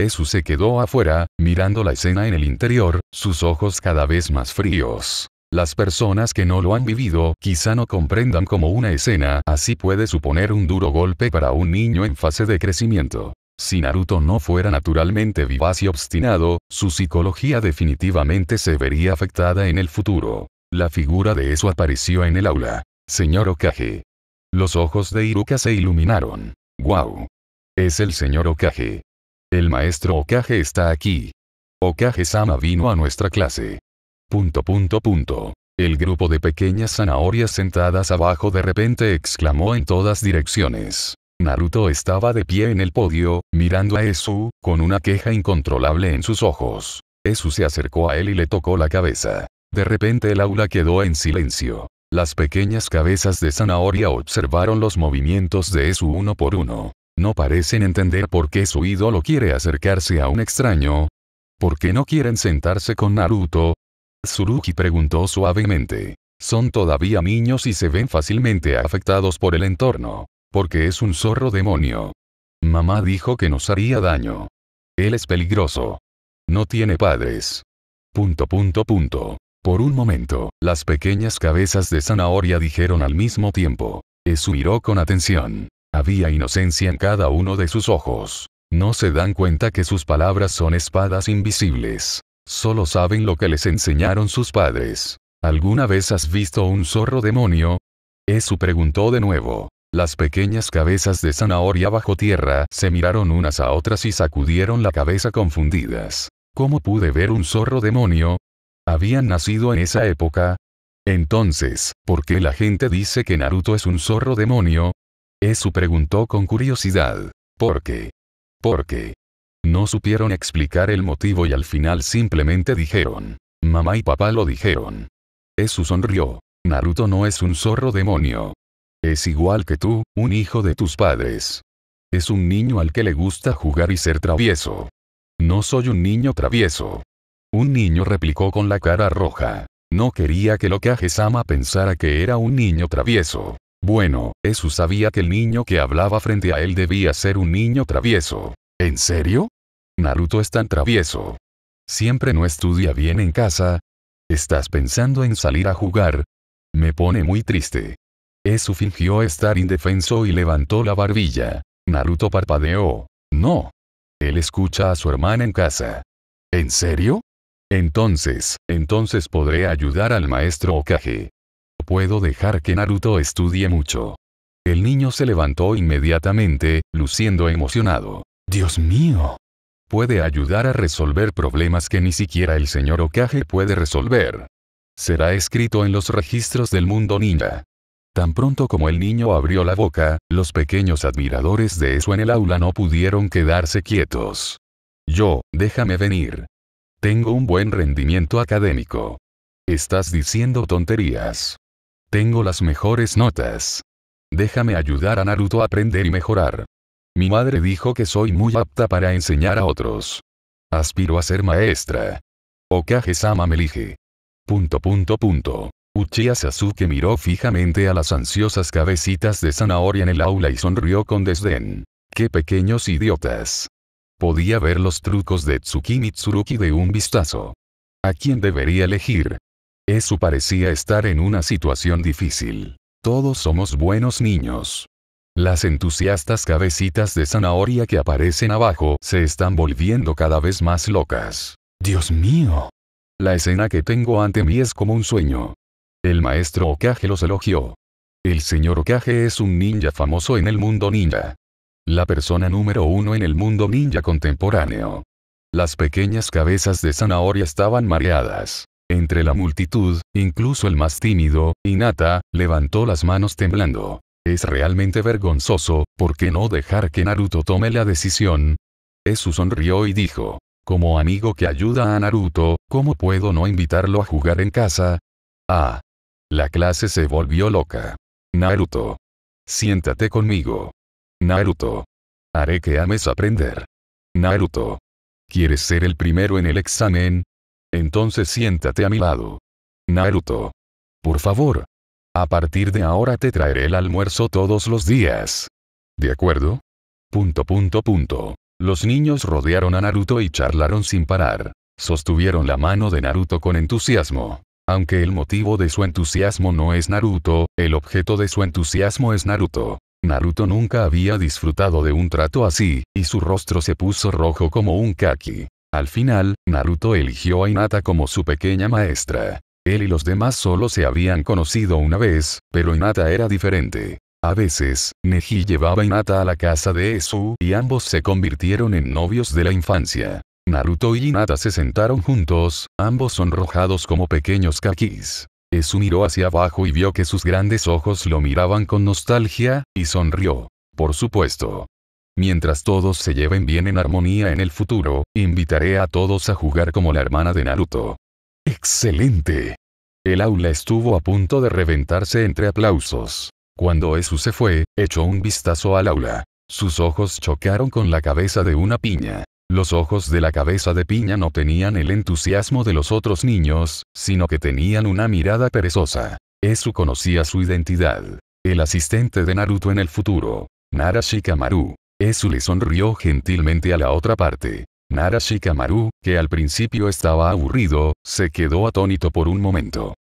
Esu se quedó afuera, mirando la escena en el interior, sus ojos cada vez más fríos. Las personas que no lo han vivido quizá no comprendan cómo una escena así puede suponer un duro golpe para un niño en fase de crecimiento. Si Naruto no fuera naturalmente vivaz y obstinado, su psicología definitivamente se vería afectada en el futuro. La figura de eso apareció en el aula. Señor Okage. Los ojos de Iruka se iluminaron. ¡Wow! Es el señor Okage. El maestro Okage está aquí. Okage-sama vino a nuestra clase. Punto punto punto. El grupo de pequeñas zanahorias sentadas abajo de repente exclamó en todas direcciones. Naruto estaba de pie en el podio, mirando a Esu, con una queja incontrolable en sus ojos. Esu se acercó a él y le tocó la cabeza. De repente el aula quedó en silencio. Las pequeñas cabezas de zanahoria observaron los movimientos de Esu uno por uno. No parecen entender por qué su ídolo quiere acercarse a un extraño. ¿Por qué no quieren sentarse con Naruto? Tsuruki preguntó suavemente. Son todavía niños y se ven fácilmente afectados por el entorno. Porque es un zorro demonio. Mamá dijo que nos haría daño. Él es peligroso. No tiene padres. punto punto. Por un momento, las pequeñas cabezas de zanahoria dijeron al mismo tiempo. Esu miró con atención. Había inocencia en cada uno de sus ojos. No se dan cuenta que sus palabras son espadas invisibles. Solo saben lo que les enseñaron sus padres. ¿Alguna vez has visto un zorro demonio? Esu preguntó de nuevo. Las pequeñas cabezas de zanahoria bajo tierra se miraron unas a otras y sacudieron la cabeza confundidas. ¿Cómo pude ver un zorro demonio? ¿Habían nacido en esa época? Entonces, ¿por qué la gente dice que Naruto es un zorro demonio? Esu preguntó con curiosidad. ¿Por qué? ¿Por qué? No supieron explicar el motivo y al final simplemente dijeron. Mamá y papá lo dijeron. Esu sonrió. Naruto no es un zorro demonio. Es igual que tú, un hijo de tus padres. Es un niño al que le gusta jugar y ser travieso. No soy un niño travieso. Un niño replicó con la cara roja. No quería que lo que sama pensara que era un niño travieso. Bueno, Esu sabía que el niño que hablaba frente a él debía ser un niño travieso. ¿En serio? Naruto es tan travieso. Siempre no estudia bien en casa. Estás pensando en salir a jugar. Me pone muy triste. Eso fingió estar indefenso y levantó la barbilla. Naruto parpadeó. No. Él escucha a su hermana en casa. ¿En serio? Entonces, entonces podré ayudar al maestro Okage. Puedo dejar que Naruto estudie mucho. El niño se levantó inmediatamente, luciendo emocionado. Dios mío, puede ayudar a resolver problemas que ni siquiera el señor Okage puede resolver. Será escrito en los registros del mundo ninja. Tan pronto como el niño abrió la boca, los pequeños admiradores de eso en el aula no pudieron quedarse quietos. Yo, déjame venir. Tengo un buen rendimiento académico. Estás diciendo tonterías. Tengo las mejores notas. Déjame ayudar a Naruto a aprender y mejorar. Mi madre dijo que soy muy apta para enseñar a otros. Aspiro a ser maestra. Okage-sama me elige. Punto punto punto. Uchiha Sasuke miró fijamente a las ansiosas cabecitas de zanahoria en el aula y sonrió con desdén. ¡Qué pequeños idiotas! Podía ver los trucos de Tsuki Mitsuruki de un vistazo. ¿A quién debería elegir? Eso parecía estar en una situación difícil. Todos somos buenos niños. Las entusiastas cabecitas de zanahoria que aparecen abajo se están volviendo cada vez más locas. Dios mío. La escena que tengo ante mí es como un sueño. El maestro Okage los elogió. El señor Okage es un ninja famoso en el mundo ninja. La persona número uno en el mundo ninja contemporáneo. Las pequeñas cabezas de zanahoria estaban mareadas. Entre la multitud, incluso el más tímido, Inata levantó las manos temblando. Es realmente vergonzoso, ¿por qué no dejar que Naruto tome la decisión? Esu sonrió y dijo, como amigo que ayuda a Naruto, ¿cómo puedo no invitarlo a jugar en casa? Ah. La clase se volvió loca. Naruto. Siéntate conmigo. Naruto. Haré que ames aprender. Naruto. ¿Quieres ser el primero en el examen? Entonces siéntate a mi lado. Naruto. Por favor, a partir de ahora te traeré el almuerzo todos los días. ¿De acuerdo? Punto punto punto. Los niños rodearon a Naruto y charlaron sin parar. Sostuvieron la mano de Naruto con entusiasmo. Aunque el motivo de su entusiasmo no es Naruto, el objeto de su entusiasmo es Naruto. Naruto nunca había disfrutado de un trato así, y su rostro se puso rojo como un kaki. Al final, Naruto eligió a Inata como su pequeña maestra. Él y los demás solo se habían conocido una vez, pero Inata era diferente. A veces, Neji llevaba a Inata a la casa de Esu y ambos se convirtieron en novios de la infancia. Naruto y Inata se sentaron juntos, ambos sonrojados como pequeños kakis. Esu miró hacia abajo y vio que sus grandes ojos lo miraban con nostalgia, y sonrió. Por supuesto. Mientras todos se lleven bien en armonía en el futuro, invitaré a todos a jugar como la hermana de Naruto. ¡Excelente! El aula estuvo a punto de reventarse entre aplausos. Cuando Esu se fue, echó un vistazo al aula. Sus ojos chocaron con la cabeza de una piña. Los ojos de la cabeza de piña no tenían el entusiasmo de los otros niños, sino que tenían una mirada perezosa. Esu conocía su identidad. El asistente de Naruto en el futuro. Narashikamaru. Shikamaru. Esu le sonrió gentilmente a la otra parte. Narashikamaru, que al principio estaba aburrido, se quedó atónito por un momento.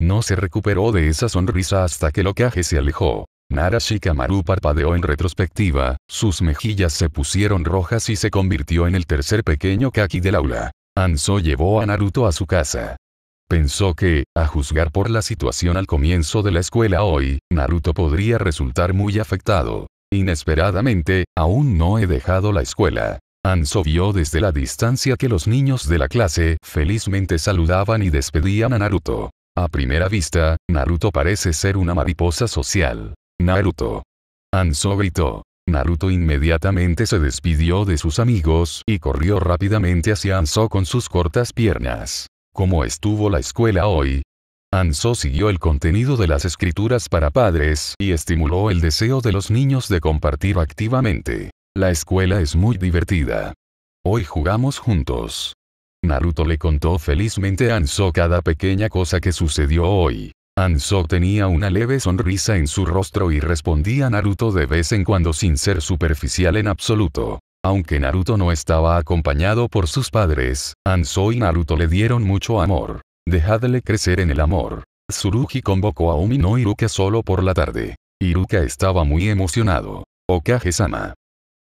No se recuperó de esa sonrisa hasta que Lokage se alejó. Narashikamaru parpadeó en retrospectiva, sus mejillas se pusieron rojas y se convirtió en el tercer pequeño Kaki del aula. Anso llevó a Naruto a su casa. Pensó que, a juzgar por la situación al comienzo de la escuela hoy, Naruto podría resultar muy afectado. Inesperadamente, aún no he dejado la escuela. Anso vio desde la distancia que los niños de la clase felizmente saludaban y despedían a Naruto. A primera vista, Naruto parece ser una mariposa social. Naruto. Anso gritó. Naruto inmediatamente se despidió de sus amigos y corrió rápidamente hacia Anso con sus cortas piernas. ¿Cómo estuvo la escuela hoy? Anso siguió el contenido de las escrituras para padres y estimuló el deseo de los niños de compartir activamente. La escuela es muy divertida. Hoy jugamos juntos. Naruto le contó felizmente a Anso cada pequeña cosa que sucedió hoy. Anso tenía una leve sonrisa en su rostro y respondía a Naruto de vez en cuando sin ser superficial en absoluto. Aunque Naruto no estaba acompañado por sus padres, Anso y Naruto le dieron mucho amor. Dejadle crecer en el amor. Tsurugi convocó a Umino Iruka solo por la tarde. Iruka estaba muy emocionado. Okage-sama.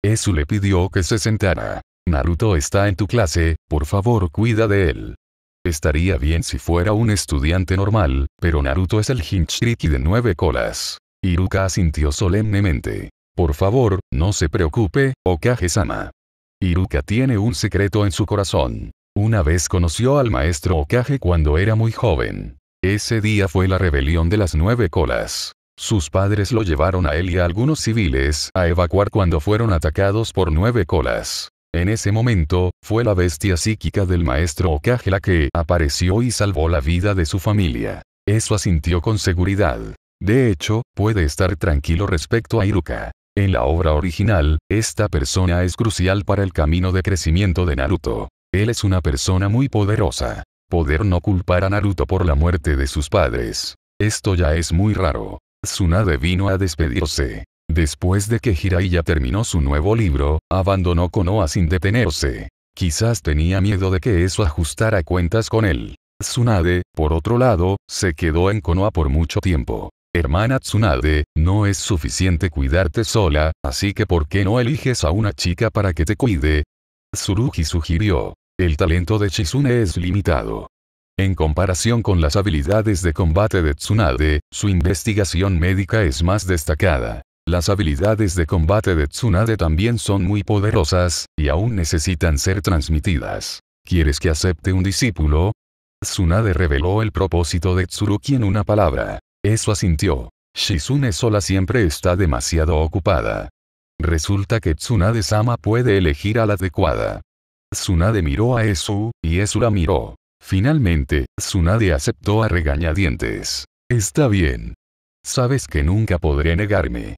Esu le pidió que se sentara. Naruto está en tu clase, por favor cuida de él. Estaría bien si fuera un estudiante normal, pero Naruto es el Hinchiriki de nueve colas. Iruka asintió solemnemente. Por favor, no se preocupe, Okage-sama. Iruka tiene un secreto en su corazón. Una vez conoció al maestro Okage cuando era muy joven. Ese día fue la rebelión de las nueve colas. Sus padres lo llevaron a él y a algunos civiles a evacuar cuando fueron atacados por nueve colas. En ese momento, fue la bestia psíquica del maestro Okage la que apareció y salvó la vida de su familia. Eso asintió con seguridad. De hecho, puede estar tranquilo respecto a Iruka. En la obra original, esta persona es crucial para el camino de crecimiento de Naruto. Él es una persona muy poderosa. Poder no culpar a Naruto por la muerte de sus padres. Esto ya es muy raro. Tsunade vino a despedirse. Después de que Hiraiya terminó su nuevo libro, abandonó Konoha sin detenerse. Quizás tenía miedo de que eso ajustara cuentas con él. Tsunade, por otro lado, se quedó en Konoha por mucho tiempo. Hermana Tsunade, no es suficiente cuidarte sola, así que ¿por qué no eliges a una chica para que te cuide? Tsurugi sugirió. El talento de Shizune es limitado. En comparación con las habilidades de combate de Tsunade, su investigación médica es más destacada. Las habilidades de combate de Tsunade también son muy poderosas, y aún necesitan ser transmitidas. ¿Quieres que acepte un discípulo? Tsunade reveló el propósito de Tsuruki en una palabra. Eso asintió. Shizune sola siempre está demasiado ocupada. Resulta que Tsunade-sama puede elegir a la adecuada. Tsunade miró a Esu, y Esu la miró. Finalmente, Tsunade aceptó a regañadientes. Está bien. Sabes que nunca podré negarme.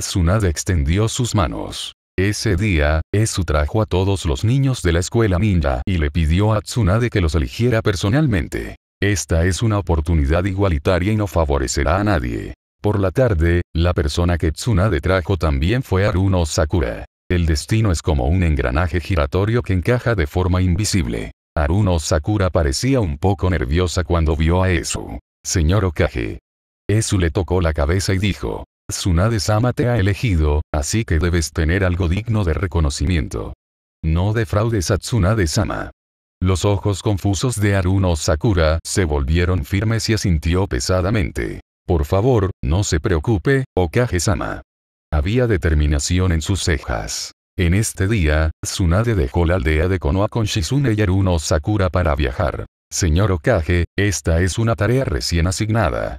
Tsunade extendió sus manos. Ese día, Esu trajo a todos los niños de la escuela ninja y le pidió a Tsunade que los eligiera personalmente. Esta es una oportunidad igualitaria y no favorecerá a nadie. Por la tarde, la persona que Tsunade trajo también fue Aruno Sakura. El destino es como un engranaje giratorio que encaja de forma invisible. Aruno Sakura parecía un poco nerviosa cuando vio a Esu. Señor Okage. Esu le tocó la cabeza y dijo, Tsunade-sama te ha elegido, así que debes tener algo digno de reconocimiento. No defraudes a Tsunade-sama. Los ojos confusos de Aruno Sakura se volvieron firmes y asintió pesadamente. Por favor, no se preocupe, Okage-sama. Había determinación en sus cejas. En este día, Tsunade dejó la aldea de Konoha con Shizune y Aruno Sakura para viajar. Señor Okage, esta es una tarea recién asignada.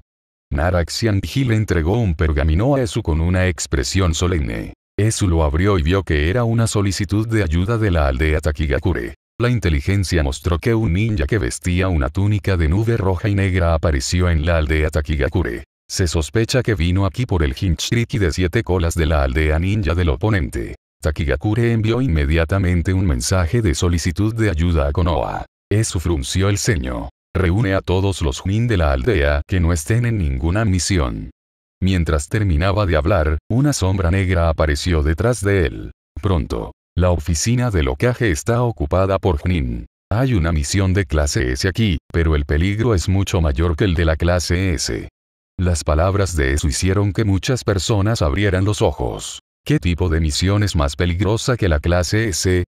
Nara le entregó un pergamino a Esu con una expresión solemne. Esu lo abrió y vio que era una solicitud de ayuda de la aldea Takigakure. La inteligencia mostró que un ninja que vestía una túnica de nube roja y negra apareció en la aldea Takigakure. Se sospecha que vino aquí por el Hinchriki de siete colas de la aldea ninja del oponente. Takigakure envió inmediatamente un mensaje de solicitud de ayuda a Konoha. Eso frunció el ceño. Reúne a todos los Jin de la aldea que no estén en ninguna misión. Mientras terminaba de hablar, una sombra negra apareció detrás de él. Pronto. La oficina de locaje está ocupada por Jin. Hay una misión de clase S aquí, pero el peligro es mucho mayor que el de la clase S. Las palabras de eso hicieron que muchas personas abrieran los ojos. ¿Qué tipo de misión es más peligrosa que la clase S?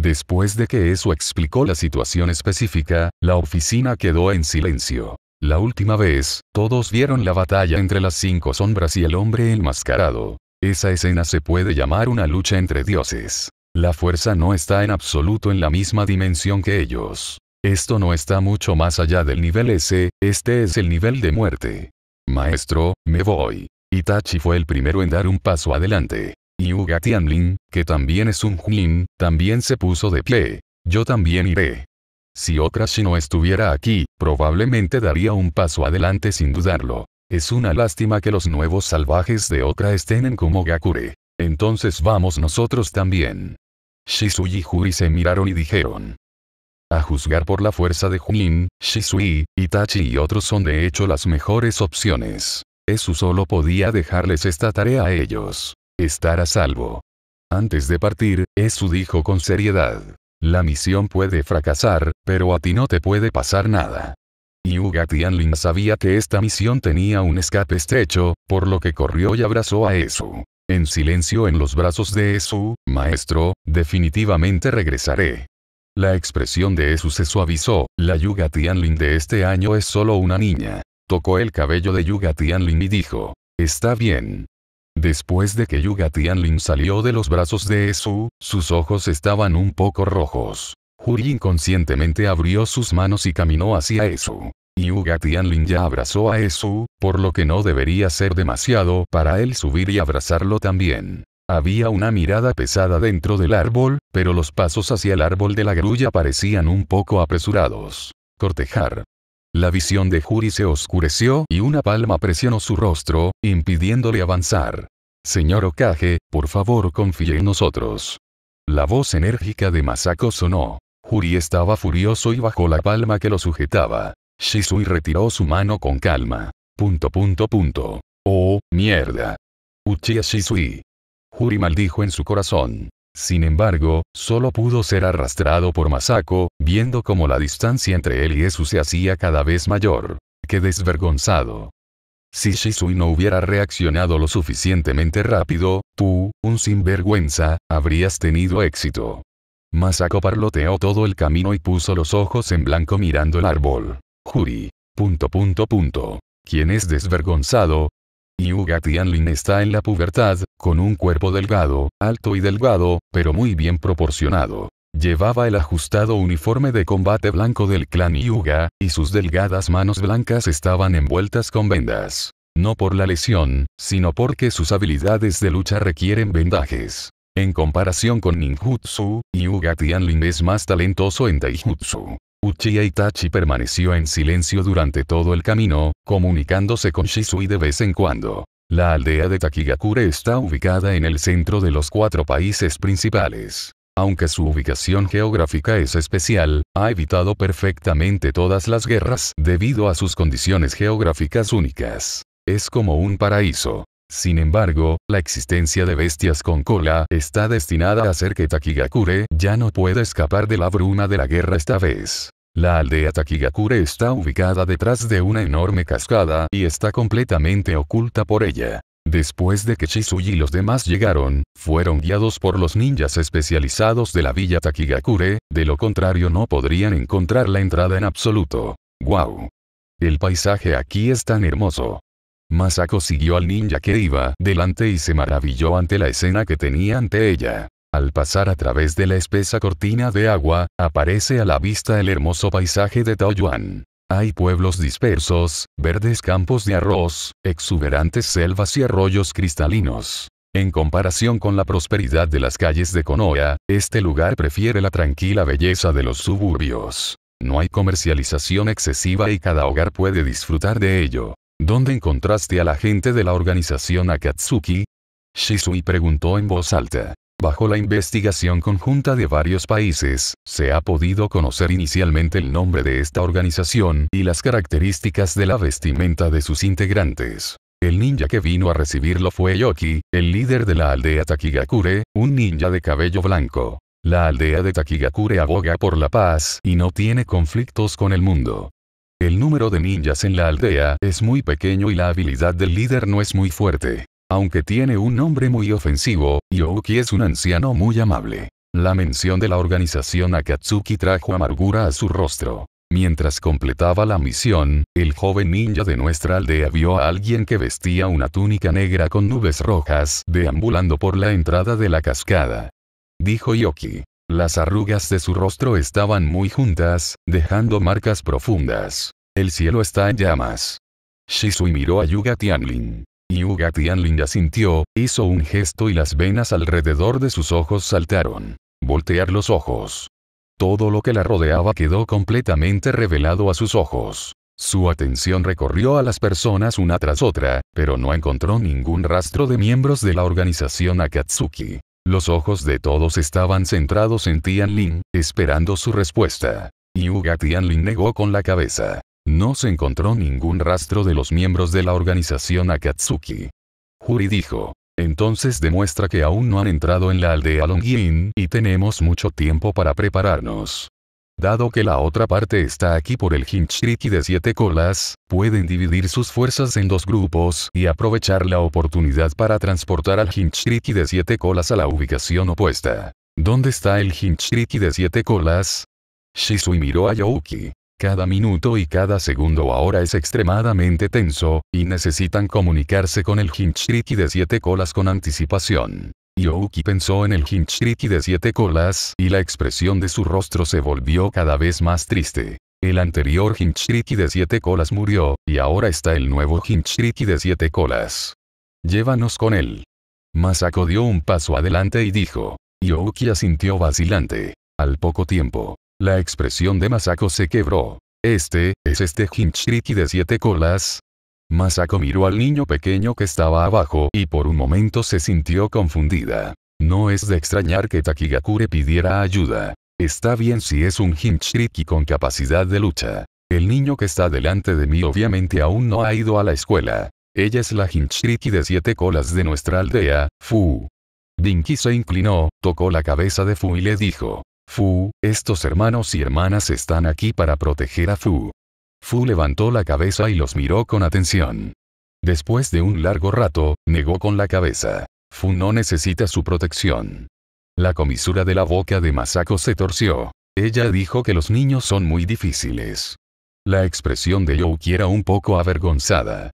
Después de que eso explicó la situación específica, la oficina quedó en silencio. La última vez, todos vieron la batalla entre las cinco sombras y el hombre enmascarado. Esa escena se puede llamar una lucha entre dioses. La fuerza no está en absoluto en la misma dimensión que ellos. Esto no está mucho más allá del nivel S, este es el nivel de muerte. Maestro, me voy. Itachi fue el primero en dar un paso adelante. Y Tianlin, que también es un Junin, también se puso de pie. Yo también iré. Si Okrashi no estuviera aquí, probablemente daría un paso adelante sin dudarlo. Es una lástima que los nuevos salvajes de otra estén en Gakure. Entonces vamos nosotros también. Shisui y Juri se miraron y dijeron. A juzgar por la fuerza de Junin, Shisui, Itachi y otros son de hecho las mejores opciones. Esu solo podía dejarles esta tarea a ellos. Estar a salvo. Antes de partir, Esu dijo con seriedad. La misión puede fracasar, pero a ti no te puede pasar nada. Yuga Tianlin sabía que esta misión tenía un escape estrecho, por lo que corrió y abrazó a Esu. En silencio en los brazos de Esu, maestro, definitivamente regresaré. La expresión de Esu se suavizó, la Yuga Tianlin de este año es solo una niña. Tocó el cabello de Yuga Tianlin y dijo, está bien. Después de que Yuga Tianlin salió de los brazos de Esu, sus ojos estaban un poco rojos. Juri inconscientemente abrió sus manos y caminó hacia Esu. Yuga Tianlin ya abrazó a Esu, por lo que no debería ser demasiado para él subir y abrazarlo también. Había una mirada pesada dentro del árbol, pero los pasos hacia el árbol de la grulla parecían un poco apresurados. Cortejar. La visión de Juri se oscureció y una palma presionó su rostro, impidiéndole avanzar. Señor Okage, por favor confíe en nosotros. La voz enérgica de Masako sonó. Juri estaba furioso y bajó la palma que lo sujetaba. Shisui retiró su mano con calma. Punto punto punto. Oh, mierda. Uchiha Shisui. Juri maldijo en su corazón. Sin embargo, solo pudo ser arrastrado por Masako, viendo cómo la distancia entre él y Esu se hacía cada vez mayor. ¡Qué desvergonzado! Si Shisui no hubiera reaccionado lo suficientemente rápido, tú, un sinvergüenza, habrías tenido éxito. Masako parloteó todo el camino y puso los ojos en blanco mirando el árbol. Juri. Punto punto punto. ¿Quién es desvergonzado, Yuga Tianlin está en la pubertad, con un cuerpo delgado, alto y delgado, pero muy bien proporcionado. Llevaba el ajustado uniforme de combate blanco del clan Yuga, y sus delgadas manos blancas estaban envueltas con vendas. No por la lesión, sino porque sus habilidades de lucha requieren vendajes. En comparación con ninjutsu, Yuga Tianlin es más talentoso en taijutsu. Uchiha Itachi permaneció en silencio durante todo el camino, comunicándose con Shisui de vez en cuando. La aldea de Takigakure está ubicada en el centro de los cuatro países principales. Aunque su ubicación geográfica es especial, ha evitado perfectamente todas las guerras debido a sus condiciones geográficas únicas. Es como un paraíso. Sin embargo, la existencia de bestias con cola está destinada a hacer que Takigakure ya no pueda escapar de la bruma de la guerra esta vez. La aldea Takigakure está ubicada detrás de una enorme cascada y está completamente oculta por ella. Después de que Chisuji y los demás llegaron, fueron guiados por los ninjas especializados de la villa Takigakure, de lo contrario no podrían encontrar la entrada en absoluto. ¡Wow! El paisaje aquí es tan hermoso. Masako siguió al ninja que iba delante y se maravilló ante la escena que tenía ante ella. Al pasar a través de la espesa cortina de agua, aparece a la vista el hermoso paisaje de Taoyuan. Hay pueblos dispersos, verdes campos de arroz, exuberantes selvas y arroyos cristalinos. En comparación con la prosperidad de las calles de Konoha, este lugar prefiere la tranquila belleza de los suburbios. No hay comercialización excesiva y cada hogar puede disfrutar de ello. ¿Dónde encontraste a la gente de la organización Akatsuki? Shizui? preguntó en voz alta. Bajo la investigación conjunta de varios países, se ha podido conocer inicialmente el nombre de esta organización y las características de la vestimenta de sus integrantes. El ninja que vino a recibirlo fue Yoki, el líder de la aldea Takigakure, un ninja de cabello blanco. La aldea de Takigakure aboga por la paz y no tiene conflictos con el mundo. El número de ninjas en la aldea es muy pequeño y la habilidad del líder no es muy fuerte. Aunque tiene un nombre muy ofensivo, Yoki es un anciano muy amable. La mención de la organización Akatsuki trajo amargura a su rostro. Mientras completaba la misión, el joven ninja de nuestra aldea vio a alguien que vestía una túnica negra con nubes rojas deambulando por la entrada de la cascada. Dijo Yoki. Las arrugas de su rostro estaban muy juntas, dejando marcas profundas. El cielo está en llamas. Shisui miró a Yuga Tianlin. Yuga Tianlin sintió, hizo un gesto y las venas alrededor de sus ojos saltaron. Voltear los ojos. Todo lo que la rodeaba quedó completamente revelado a sus ojos. Su atención recorrió a las personas una tras otra, pero no encontró ningún rastro de miembros de la organización Akatsuki. Los ojos de todos estaban centrados en Tianlin, esperando su respuesta. Yuga Tianlin negó con la cabeza. No se encontró ningún rastro de los miembros de la organización Akatsuki. Juri dijo. Entonces demuestra que aún no han entrado en la aldea Longin y tenemos mucho tiempo para prepararnos. Dado que la otra parte está aquí por el Hinchriki de siete colas, pueden dividir sus fuerzas en dos grupos y aprovechar la oportunidad para transportar al Hinchriki de siete colas a la ubicación opuesta. ¿Dónde está el Hinchriki de siete colas? Shisui miró a Yauki. Cada minuto y cada segundo ahora es extremadamente tenso, y necesitan comunicarse con el Hinchriki de siete colas con anticipación. Youki pensó en el Hinchriki de siete colas, y la expresión de su rostro se volvió cada vez más triste. El anterior Hinchriki de siete colas murió, y ahora está el nuevo Hinchriki de siete colas. Llévanos con él. Masako dio un paso adelante y dijo. Youki asintió vacilante. Al poco tiempo, la expresión de Masako se quebró. ¿Este, es este Hinchriki de siete colas? Masako miró al niño pequeño que estaba abajo y por un momento se sintió confundida. No es de extrañar que Takigakure pidiera ayuda. Está bien si es un Hinchriki con capacidad de lucha. El niño que está delante de mí obviamente aún no ha ido a la escuela. Ella es la Hinchriki de siete colas de nuestra aldea, Fu. binky se inclinó, tocó la cabeza de Fu y le dijo, Fu, estos hermanos y hermanas están aquí para proteger a Fu. Fu levantó la cabeza y los miró con atención. Después de un largo rato, negó con la cabeza. Fu no necesita su protección. La comisura de la boca de Masako se torció. Ella dijo que los niños son muy difíciles. La expresión de Yuki era un poco avergonzada.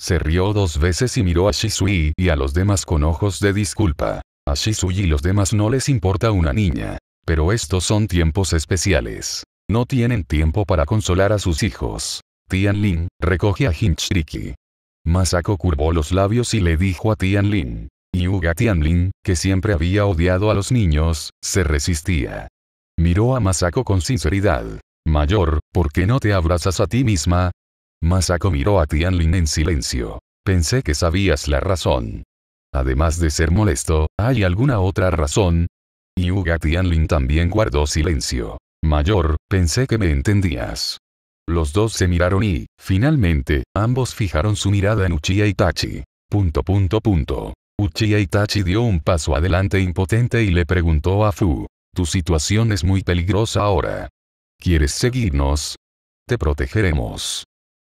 Se rió dos veces y miró a Shisui y a los demás con ojos de disculpa. A Shisui y los demás no les importa una niña. Pero estos son tiempos especiales. No tienen tiempo para consolar a sus hijos. Tianlin, recoge a Hinchriki. Masako curvó los labios y le dijo a Tianlin. Yuga Tianlin, que siempre había odiado a los niños, se resistía. Miró a Masako con sinceridad. Mayor, ¿por qué no te abrazas a ti misma? Masako miró a Tianlin en silencio. Pensé que sabías la razón. Además de ser molesto, ¿hay alguna otra razón? Uga Tianlin también guardó silencio. Mayor, pensé que me entendías. Los dos se miraron y, finalmente, ambos fijaron su mirada en Uchiha Itachi. Punto punto punto. Uchiha Itachi dio un paso adelante impotente y le preguntó a Fu. Tu situación es muy peligrosa ahora. ¿Quieres seguirnos? Te protegeremos.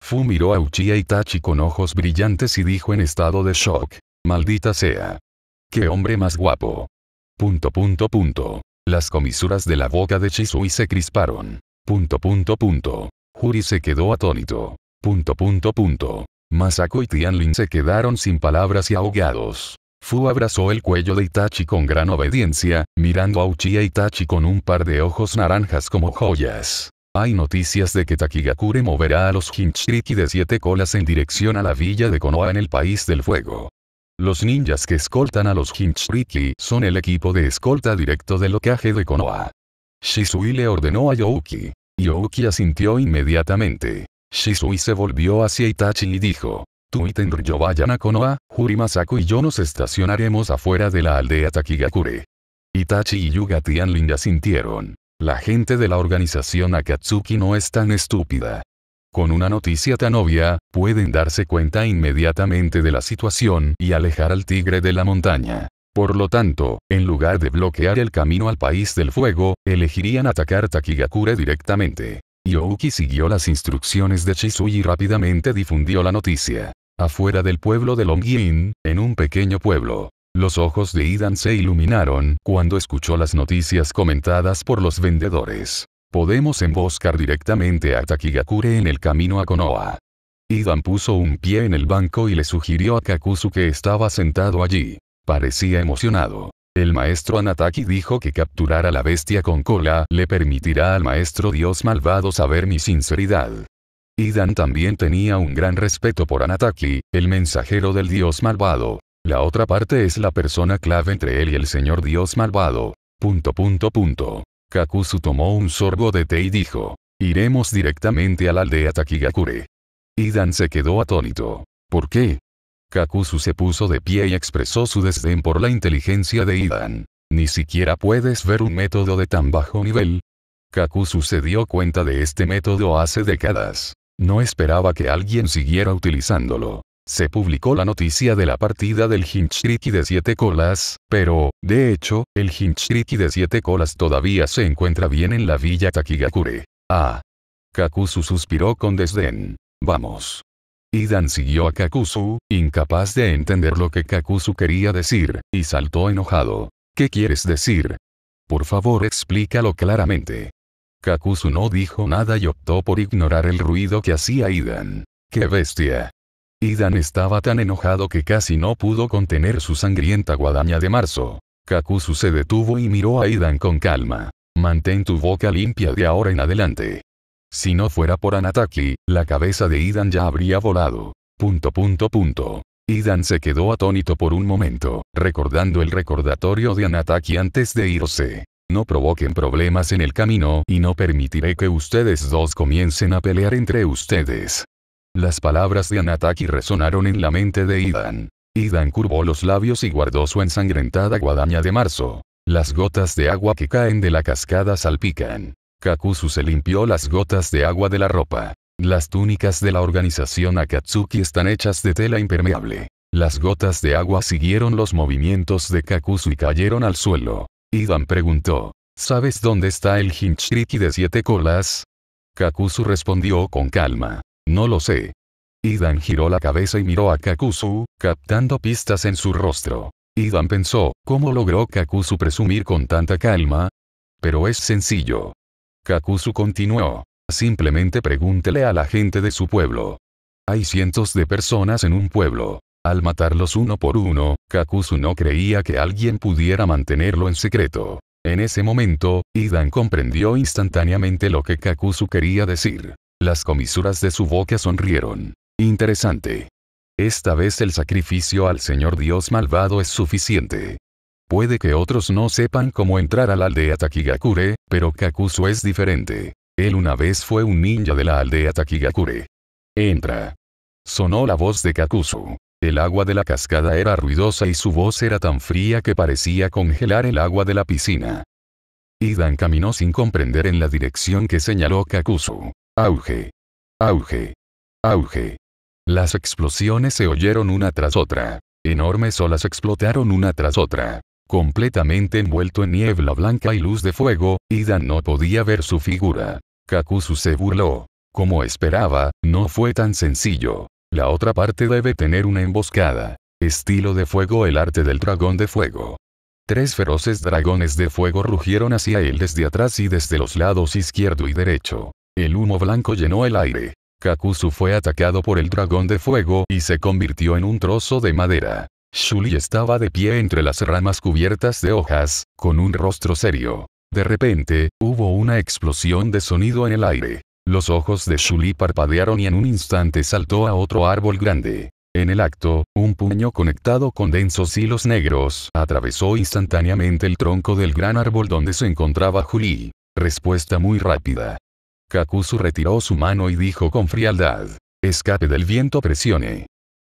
Fu miró a Uchiha Itachi con ojos brillantes y dijo en estado de shock. Maldita sea. ¡Qué hombre más guapo! Punto punto punto. Las comisuras de la boca de Chisui se crisparon. Punto punto punto. Juri se quedó atónito. Punto punto punto. Masako y Tianlin se quedaron sin palabras y ahogados. Fu abrazó el cuello de Itachi con gran obediencia, mirando a Uchiha Itachi con un par de ojos naranjas como joyas. Hay noticias de que Takigakure moverá a los Hinchriki de siete colas en dirección a la villa de Konoha en el País del Fuego. Los ninjas que escoltan a los Riki son el equipo de escolta directo del locaje de Konoha. Shisui le ordenó a Youki. Youki asintió inmediatamente. Shisui se volvió hacia Itachi y dijo, Tú y Tenryo vayan a Konoha, Jurimasaku y yo nos estacionaremos afuera de la aldea Takigakure. Itachi y Yuga ya sintieron. La gente de la organización Akatsuki no es tan estúpida. Con una noticia tan obvia, pueden darse cuenta inmediatamente de la situación y alejar al tigre de la montaña. Por lo tanto, en lugar de bloquear el camino al país del fuego, elegirían atacar Takigakure directamente. Youki siguió las instrucciones de Chizui y rápidamente difundió la noticia. Afuera del pueblo de Longyin, en un pequeño pueblo. Los ojos de Idan se iluminaron cuando escuchó las noticias comentadas por los vendedores. Podemos emboscar directamente a Takigakure en el camino a Konoha. Idan puso un pie en el banco y le sugirió a Kakuzu que estaba sentado allí. Parecía emocionado. El maestro Anataki dijo que capturar a la bestia con cola le permitirá al maestro dios malvado saber mi sinceridad. Idan también tenía un gran respeto por Anataki, el mensajero del dios malvado. La otra parte es la persona clave entre él y el señor dios malvado. Punto punto punto. Kakusu tomó un sorbo de té y dijo. Iremos directamente a la aldea Takigakure. Idan se quedó atónito. ¿Por qué? Kakusu se puso de pie y expresó su desdén por la inteligencia de Idan. Ni siquiera puedes ver un método de tan bajo nivel. Kakusu se dio cuenta de este método hace décadas. No esperaba que alguien siguiera utilizándolo. Se publicó la noticia de la partida del Hinchriki de siete colas, pero, de hecho, el Hinchriki de siete colas todavía se encuentra bien en la villa Takigakure. Ah. Kakuzu suspiró con desdén. Vamos. Idan siguió a Kakusu, incapaz de entender lo que Kakuzu quería decir, y saltó enojado. ¿Qué quieres decir? Por favor explícalo claramente. Kakuzu no dijo nada y optó por ignorar el ruido que hacía Idan. ¡Qué bestia! Idan estaba tan enojado que casi no pudo contener su sangrienta guadaña de marzo. Kakuzu se detuvo y miró a Idan con calma. Mantén tu boca limpia de ahora en adelante. Si no fuera por Anataki, la cabeza de Idan ya habría volado. Punto punto punto. Idan se quedó atónito por un momento, recordando el recordatorio de Anataki antes de irse. No provoquen problemas en el camino y no permitiré que ustedes dos comiencen a pelear entre ustedes. Las palabras de Anataki resonaron en la mente de Idan. Idan curvó los labios y guardó su ensangrentada guadaña de marzo. Las gotas de agua que caen de la cascada salpican. Kakuzu se limpió las gotas de agua de la ropa. Las túnicas de la organización Akatsuki están hechas de tela impermeable. Las gotas de agua siguieron los movimientos de Kakuzu y cayeron al suelo. Idan preguntó, ¿sabes dónde está el Hinchriki de siete colas? Kakuzu respondió con calma, no lo sé. Idan giró la cabeza y miró a Kakuzu, captando pistas en su rostro. Idan pensó, ¿cómo logró Kakuzu presumir con tanta calma? Pero es sencillo. Kakuzu continuó. Simplemente pregúntele a la gente de su pueblo. Hay cientos de personas en un pueblo. Al matarlos uno por uno, Kakuzu no creía que alguien pudiera mantenerlo en secreto. En ese momento, Idan comprendió instantáneamente lo que Kakuzu quería decir. Las comisuras de su boca sonrieron. Interesante. Esta vez el sacrificio al Señor Dios malvado es suficiente. Puede que otros no sepan cómo entrar a la aldea Takigakure, pero Kakuzu es diferente. Él una vez fue un ninja de la aldea Takigakure. Entra. Sonó la voz de Kakuzu. El agua de la cascada era ruidosa y su voz era tan fría que parecía congelar el agua de la piscina. Idan caminó sin comprender en la dirección que señaló Kakuzu. Auge. Auge. Auge. Las explosiones se oyeron una tras otra. Enormes olas explotaron una tras otra. Completamente envuelto en niebla blanca y luz de fuego, Ida no podía ver su figura. Kakusu se burló. Como esperaba, no fue tan sencillo. La otra parte debe tener una emboscada. Estilo de fuego El arte del dragón de fuego. Tres feroces dragones de fuego rugieron hacia él desde atrás y desde los lados izquierdo y derecho. El humo blanco llenó el aire. Kakuzu fue atacado por el dragón de fuego y se convirtió en un trozo de madera. Shuli estaba de pie entre las ramas cubiertas de hojas, con un rostro serio. De repente, hubo una explosión de sonido en el aire. Los ojos de Shuli parpadearon y en un instante saltó a otro árbol grande. En el acto, un puño conectado con densos hilos negros atravesó instantáneamente el tronco del gran árbol donde se encontraba Juli. Respuesta muy rápida. Kakuzu retiró su mano y dijo con frialdad. Escape del viento presione.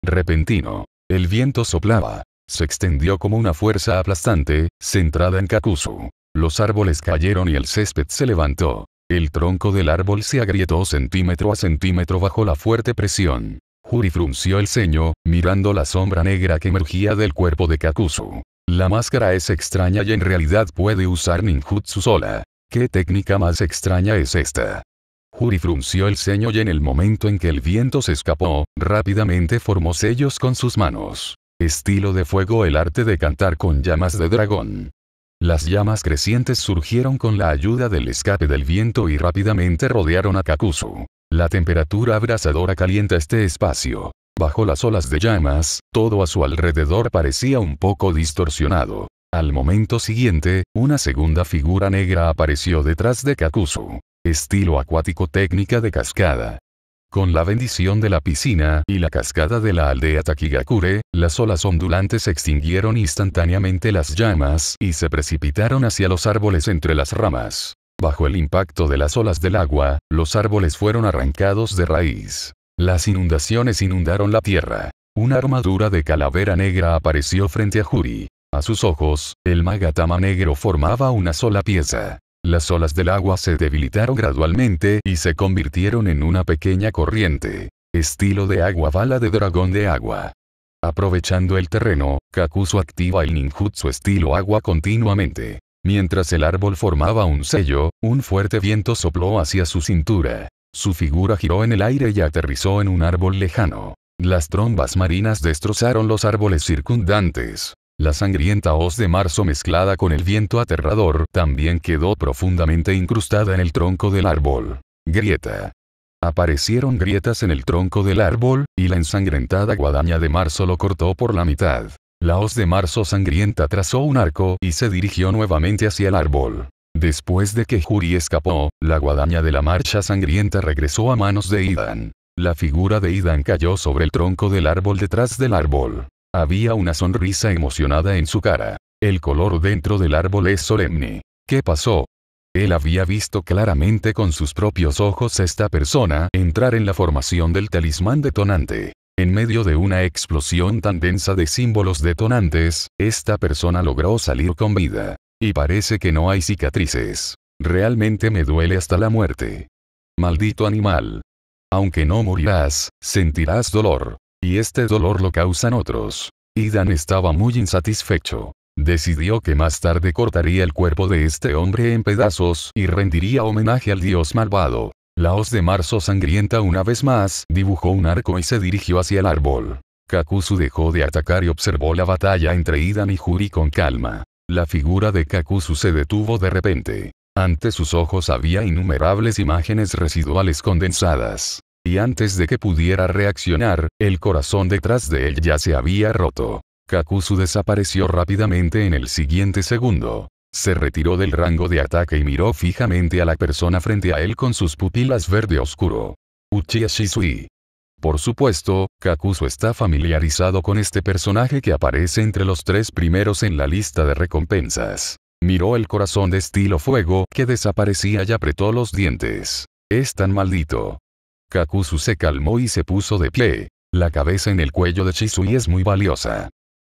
Repentino. El viento soplaba. Se extendió como una fuerza aplastante, centrada en Kakuzu. Los árboles cayeron y el césped se levantó. El tronco del árbol se agrietó centímetro a centímetro bajo la fuerte presión. Juri frunció el ceño, mirando la sombra negra que emergía del cuerpo de Kakuzu. La máscara es extraña y en realidad puede usar ninjutsu sola. ¿Qué técnica más extraña es esta? Juri frunció el ceño y en el momento en que el viento se escapó, rápidamente formó sellos con sus manos. Estilo de fuego el arte de cantar con llamas de dragón. Las llamas crecientes surgieron con la ayuda del escape del viento y rápidamente rodearon a Kakuzu. La temperatura abrasadora calienta este espacio. Bajo las olas de llamas, todo a su alrededor parecía un poco distorsionado. Al momento siguiente, una segunda figura negra apareció detrás de Kakuzu. Estilo acuático técnica de cascada. Con la bendición de la piscina y la cascada de la aldea Takigakure, las olas ondulantes extinguieron instantáneamente las llamas y se precipitaron hacia los árboles entre las ramas. Bajo el impacto de las olas del agua, los árboles fueron arrancados de raíz. Las inundaciones inundaron la tierra. Una armadura de calavera negra apareció frente a Juri. A sus ojos, el magatama negro formaba una sola pieza. Las olas del agua se debilitaron gradualmente y se convirtieron en una pequeña corriente. Estilo de agua bala de dragón de agua. Aprovechando el terreno, Kakuzu activa el ninjutsu estilo agua continuamente. Mientras el árbol formaba un sello, un fuerte viento sopló hacia su cintura. Su figura giró en el aire y aterrizó en un árbol lejano. Las trombas marinas destrozaron los árboles circundantes. La sangrienta hoz de marzo mezclada con el viento aterrador también quedó profundamente incrustada en el tronco del árbol. Grieta. Aparecieron grietas en el tronco del árbol, y la ensangrentada guadaña de marzo lo cortó por la mitad. La hoz de marzo sangrienta trazó un arco y se dirigió nuevamente hacia el árbol. Después de que Juri escapó, la guadaña de la marcha sangrienta regresó a manos de Idan. La figura de Idan cayó sobre el tronco del árbol detrás del árbol. Había una sonrisa emocionada en su cara. El color dentro del árbol es solemne. ¿Qué pasó? Él había visto claramente con sus propios ojos esta persona entrar en la formación del talismán detonante. En medio de una explosión tan densa de símbolos detonantes, esta persona logró salir con vida. Y parece que no hay cicatrices. Realmente me duele hasta la muerte. Maldito animal. Aunque no morirás, sentirás dolor y este dolor lo causan otros. Idan estaba muy insatisfecho. Decidió que más tarde cortaría el cuerpo de este hombre en pedazos y rendiría homenaje al dios malvado. La hoz de marzo sangrienta una vez más dibujó un arco y se dirigió hacia el árbol. Kakusu dejó de atacar y observó la batalla entre Idan y Juri con calma. La figura de Kakusu se detuvo de repente. Ante sus ojos había innumerables imágenes residuales condensadas y antes de que pudiera reaccionar, el corazón detrás de él ya se había roto. Kakuzu desapareció rápidamente en el siguiente segundo. Se retiró del rango de ataque y miró fijamente a la persona frente a él con sus pupilas verde oscuro. Uchiha Shisui. Por supuesto, Kakuzu está familiarizado con este personaje que aparece entre los tres primeros en la lista de recompensas. Miró el corazón de estilo fuego que desaparecía y apretó los dientes. Es tan maldito. Kakuzu se calmó y se puso de pie. La cabeza en el cuello de Chisui es muy valiosa.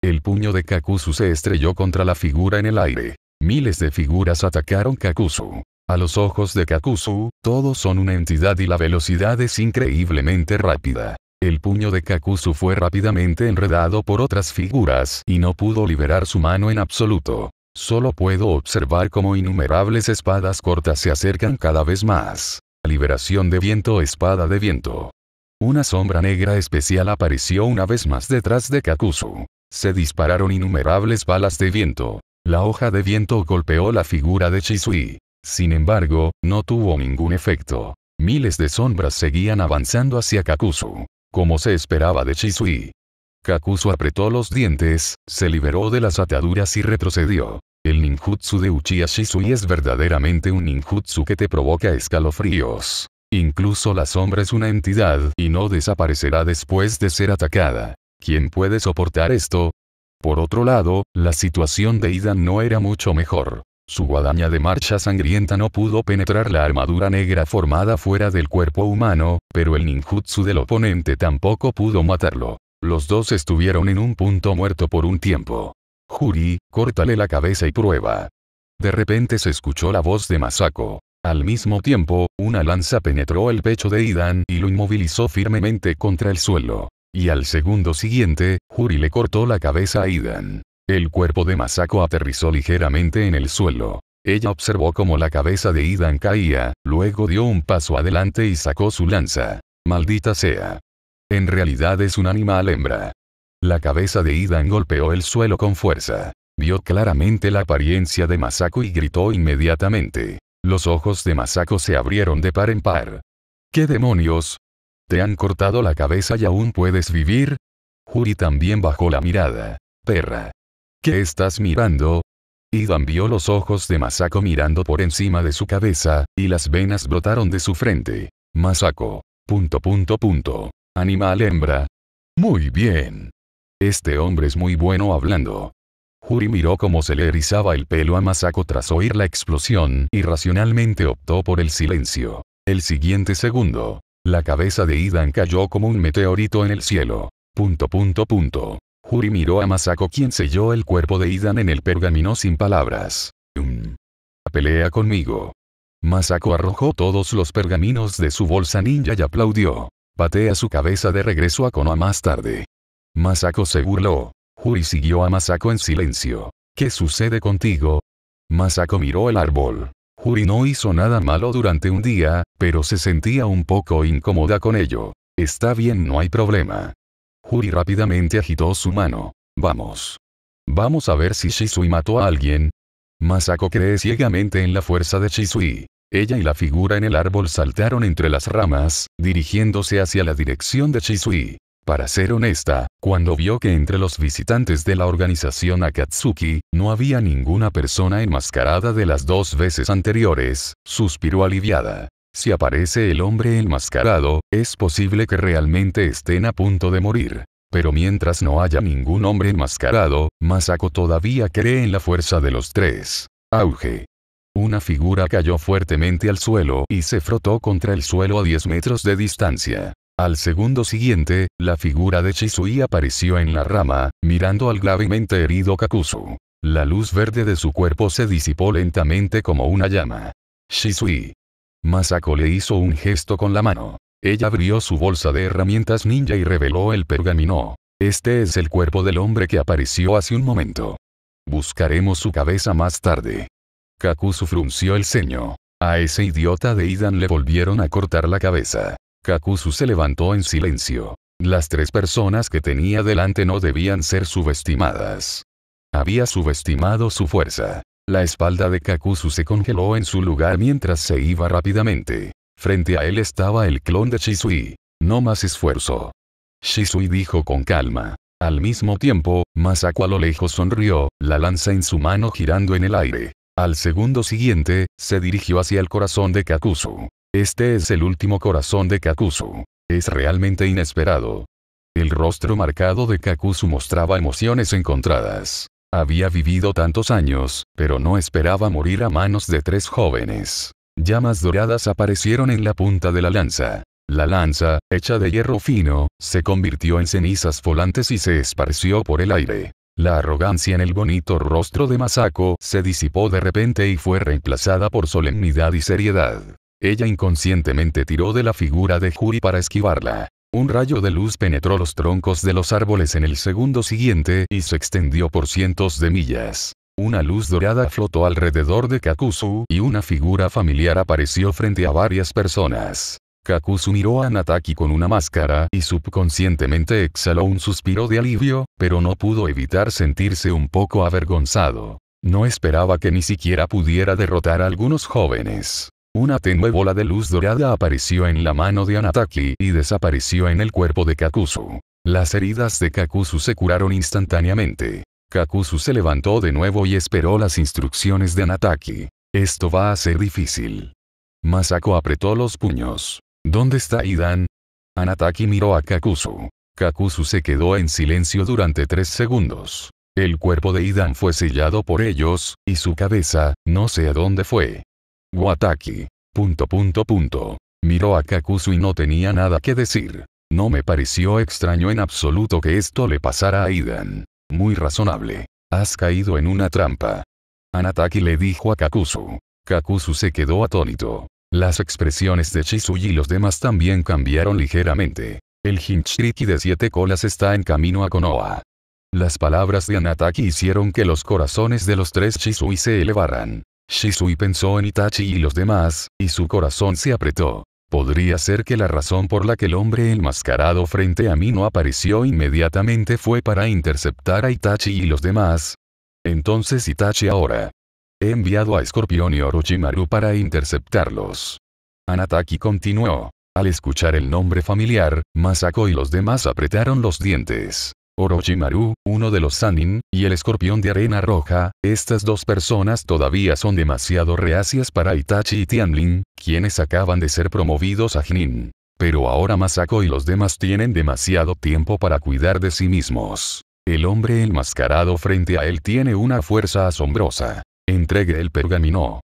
El puño de Kakuzu se estrelló contra la figura en el aire. Miles de figuras atacaron Kakuzu. A los ojos de Kakuzu, todos son una entidad y la velocidad es increíblemente rápida. El puño de Kakuzu fue rápidamente enredado por otras figuras y no pudo liberar su mano en absoluto. Solo puedo observar cómo innumerables espadas cortas se acercan cada vez más. Liberación de viento espada de viento. Una sombra negra especial apareció una vez más detrás de Kakuzu. Se dispararon innumerables balas de viento. La hoja de viento golpeó la figura de Chisui. Sin embargo, no tuvo ningún efecto. Miles de sombras seguían avanzando hacia Kakuzu. Como se esperaba de Chizui. Kakuzu apretó los dientes, se liberó de las ataduras y retrocedió. El ninjutsu de Uchiha Shisui es verdaderamente un ninjutsu que te provoca escalofríos. Incluso la sombra es una entidad y no desaparecerá después de ser atacada. ¿Quién puede soportar esto? Por otro lado, la situación de Ida no era mucho mejor. Su guadaña de marcha sangrienta no pudo penetrar la armadura negra formada fuera del cuerpo humano, pero el ninjutsu del oponente tampoco pudo matarlo. Los dos estuvieron en un punto muerto por un tiempo. Juri, córtale la cabeza y prueba. De repente se escuchó la voz de Masako. Al mismo tiempo, una lanza penetró el pecho de Idan y lo inmovilizó firmemente contra el suelo. Y al segundo siguiente, Juri le cortó la cabeza a Idan. El cuerpo de Masako aterrizó ligeramente en el suelo. Ella observó cómo la cabeza de Idan caía, luego dio un paso adelante y sacó su lanza. Maldita sea. En realidad es un animal hembra. La cabeza de Idan golpeó el suelo con fuerza. Vio claramente la apariencia de Masako y gritó inmediatamente. Los ojos de Masako se abrieron de par en par. ¿Qué demonios? ¿Te han cortado la cabeza y aún puedes vivir? Juri también bajó la mirada. Perra. ¿Qué estás mirando? Idan vio los ojos de Masako mirando por encima de su cabeza, y las venas brotaron de su frente. Masako. Punto punto punto. Animal hembra. Muy bien. Este hombre es muy bueno hablando. Juri miró cómo se le erizaba el pelo a Masako tras oír la explosión y racionalmente optó por el silencio. El siguiente segundo, la cabeza de Idan cayó como un meteorito en el cielo. Punto punto punto. Juri miró a Masako quien selló el cuerpo de Idan en el pergamino sin palabras. Um. Pelea conmigo. Masako arrojó todos los pergaminos de su bolsa ninja y aplaudió. Patea su cabeza de regreso a Konoha más tarde. Masako se burló. Juri siguió a Masako en silencio. ¿Qué sucede contigo? Masako miró el árbol. Juri no hizo nada malo durante un día, pero se sentía un poco incómoda con ello. Está bien, no hay problema. Juri rápidamente agitó su mano. Vamos. Vamos a ver si Shisui mató a alguien. Masako cree ciegamente en la fuerza de Shisui. Ella y la figura en el árbol saltaron entre las ramas, dirigiéndose hacia la dirección de Shisui. Para ser honesta, cuando vio que entre los visitantes de la organización Akatsuki, no había ninguna persona enmascarada de las dos veces anteriores, suspiró aliviada. Si aparece el hombre enmascarado, es posible que realmente estén a punto de morir. Pero mientras no haya ningún hombre enmascarado, Masako todavía cree en la fuerza de los tres. Auge. Una figura cayó fuertemente al suelo y se frotó contra el suelo a 10 metros de distancia. Al segundo siguiente, la figura de Shizui apareció en la rama, mirando al gravemente herido Kakuzu. La luz verde de su cuerpo se disipó lentamente como una llama. Shisui. Masako le hizo un gesto con la mano. Ella abrió su bolsa de herramientas ninja y reveló el pergamino. Este es el cuerpo del hombre que apareció hace un momento. Buscaremos su cabeza más tarde. Kakuzu frunció el ceño. A ese idiota de Idan le volvieron a cortar la cabeza. Kakuzu se levantó en silencio. Las tres personas que tenía delante no debían ser subestimadas. Había subestimado su fuerza. La espalda de Kakuzu se congeló en su lugar mientras se iba rápidamente. Frente a él estaba el clon de Shisui. No más esfuerzo. Shisui dijo con calma. Al mismo tiempo, Masaku a lo lejos sonrió, la lanza en su mano girando en el aire. Al segundo siguiente, se dirigió hacia el corazón de Kakuzu. Este es el último corazón de Kakuzu. Es realmente inesperado. El rostro marcado de Kakuzu mostraba emociones encontradas. Había vivido tantos años, pero no esperaba morir a manos de tres jóvenes. Llamas doradas aparecieron en la punta de la lanza. La lanza, hecha de hierro fino, se convirtió en cenizas volantes y se esparció por el aire. La arrogancia en el bonito rostro de Masako se disipó de repente y fue reemplazada por solemnidad y seriedad. Ella inconscientemente tiró de la figura de Juri para esquivarla. Un rayo de luz penetró los troncos de los árboles en el segundo siguiente y se extendió por cientos de millas. Una luz dorada flotó alrededor de Kakuzu y una figura familiar apareció frente a varias personas. Kakuzu miró a Nataki con una máscara y subconscientemente exhaló un suspiro de alivio, pero no pudo evitar sentirse un poco avergonzado. No esperaba que ni siquiera pudiera derrotar a algunos jóvenes. Una tenue bola de luz dorada apareció en la mano de Anataki y desapareció en el cuerpo de Kakuzu. Las heridas de Kakuzu se curaron instantáneamente. Kakuzu se levantó de nuevo y esperó las instrucciones de Anataki. Esto va a ser difícil. Masako apretó los puños. ¿Dónde está Idan? Anataki miró a Kakuzu. Kakuzu se quedó en silencio durante tres segundos. El cuerpo de Idan fue sellado por ellos, y su cabeza, no sé a dónde fue. Wataki. Punto punto punto. Miró a Kakusu y no tenía nada que decir. No me pareció extraño en absoluto que esto le pasara a Idan. Muy razonable. Has caído en una trampa. Anataki le dijo a Kakusu. Kakusu se quedó atónito. Las expresiones de Chisui y los demás también cambiaron ligeramente. El Hinchriki de siete colas está en camino a Konoha. Las palabras de Anataki hicieron que los corazones de los tres Chisui se elevaran. Shisui pensó en Itachi y los demás, y su corazón se apretó. Podría ser que la razón por la que el hombre enmascarado frente a mí no apareció inmediatamente fue para interceptar a Itachi y los demás. Entonces Itachi ahora. He enviado a Escorpión y Orochimaru para interceptarlos. Anataki continuó. Al escuchar el nombre familiar, Masako y los demás apretaron los dientes. Orochimaru, uno de los Sanin, y el escorpión de arena roja, estas dos personas todavía son demasiado reacias para Itachi y Tianlin, quienes acaban de ser promovidos a Jinin. Pero ahora Masako y los demás tienen demasiado tiempo para cuidar de sí mismos. El hombre enmascarado frente a él tiene una fuerza asombrosa. Entregue el pergamino.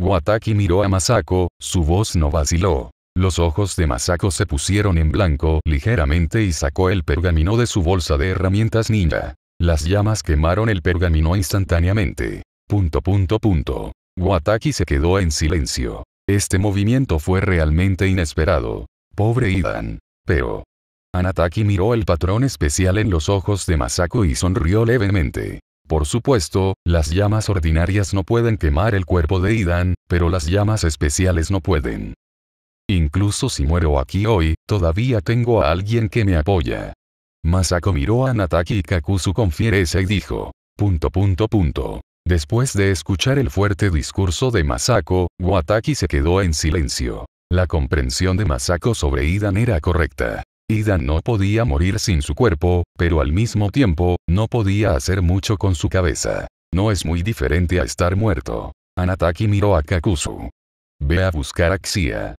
Wataki miró a Masako, su voz no vaciló. Los ojos de Masako se pusieron en blanco ligeramente y sacó el pergamino de su bolsa de herramientas ninja. Las llamas quemaron el pergamino instantáneamente. Punto punto punto. Wataki se quedó en silencio. Este movimiento fue realmente inesperado. Pobre Idan. Pero. Anataki miró el patrón especial en los ojos de Masako y sonrió levemente. Por supuesto, las llamas ordinarias no pueden quemar el cuerpo de Idan, pero las llamas especiales no pueden. Incluso si muero aquí hoy, todavía tengo a alguien que me apoya. Masako miró a Nataki y Kakuzu con fiereza y dijo. Punto punto punto. Después de escuchar el fuerte discurso de Masako, Wataki se quedó en silencio. La comprensión de Masako sobre Idan era correcta. Idan no podía morir sin su cuerpo, pero al mismo tiempo, no podía hacer mucho con su cabeza. No es muy diferente a estar muerto. Anataki miró a Kakuzu. Ve a buscar a Xia.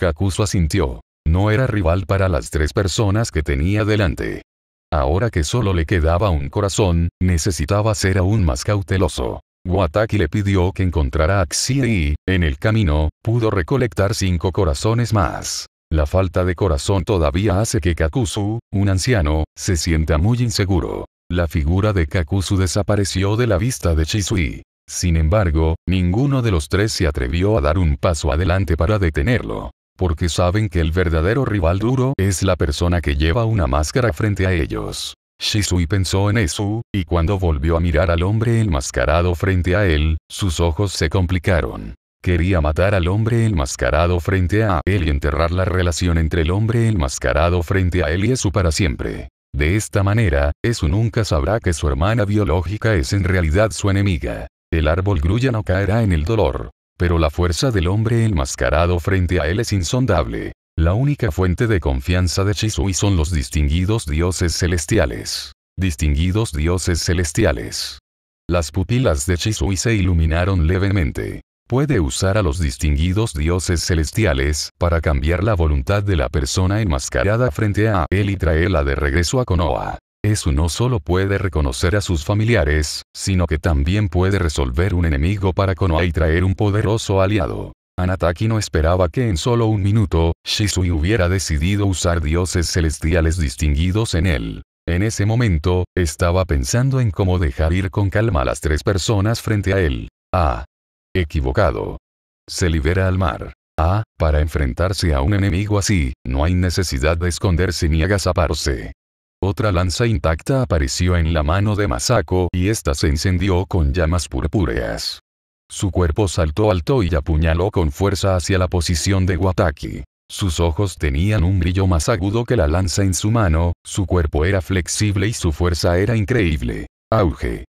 Kakuzu asintió. No era rival para las tres personas que tenía delante. Ahora que solo le quedaba un corazón, necesitaba ser aún más cauteloso. Wataki le pidió que encontrara a Xie y, en el camino, pudo recolectar cinco corazones más. La falta de corazón todavía hace que Kakuzu, un anciano, se sienta muy inseguro. La figura de Kakuzu desapareció de la vista de Chisui. Sin embargo, ninguno de los tres se atrevió a dar un paso adelante para detenerlo porque saben que el verdadero rival duro es la persona que lleva una máscara frente a ellos. Shisui pensó en eso, y cuando volvió a mirar al hombre enmascarado frente a él, sus ojos se complicaron. Quería matar al hombre enmascarado frente a él y enterrar la relación entre el hombre enmascarado frente a él y Esu para siempre. De esta manera, Esu nunca sabrá que su hermana biológica es en realidad su enemiga. El árbol grulla no caerá en el dolor pero la fuerza del hombre enmascarado frente a él es insondable. La única fuente de confianza de Shisui son los distinguidos dioses celestiales. Distinguidos dioses celestiales. Las pupilas de Shisui se iluminaron levemente. Puede usar a los distinguidos dioses celestiales para cambiar la voluntad de la persona enmascarada frente a él y traerla de regreso a Konoha. Eso no solo puede reconocer a sus familiares, sino que también puede resolver un enemigo para Konoha y traer un poderoso aliado. Anataki no esperaba que en solo un minuto, Shisui hubiera decidido usar dioses celestiales distinguidos en él. En ese momento, estaba pensando en cómo dejar ir con calma a las tres personas frente a él. Ah. Equivocado. Se libera al mar. Ah, para enfrentarse a un enemigo así, no hay necesidad de esconderse ni agazaparse. Otra lanza intacta apareció en la mano de Masako y ésta se encendió con llamas purpúreas. Su cuerpo saltó alto y apuñaló con fuerza hacia la posición de Wataki. Sus ojos tenían un brillo más agudo que la lanza en su mano, su cuerpo era flexible y su fuerza era increíble. Auge.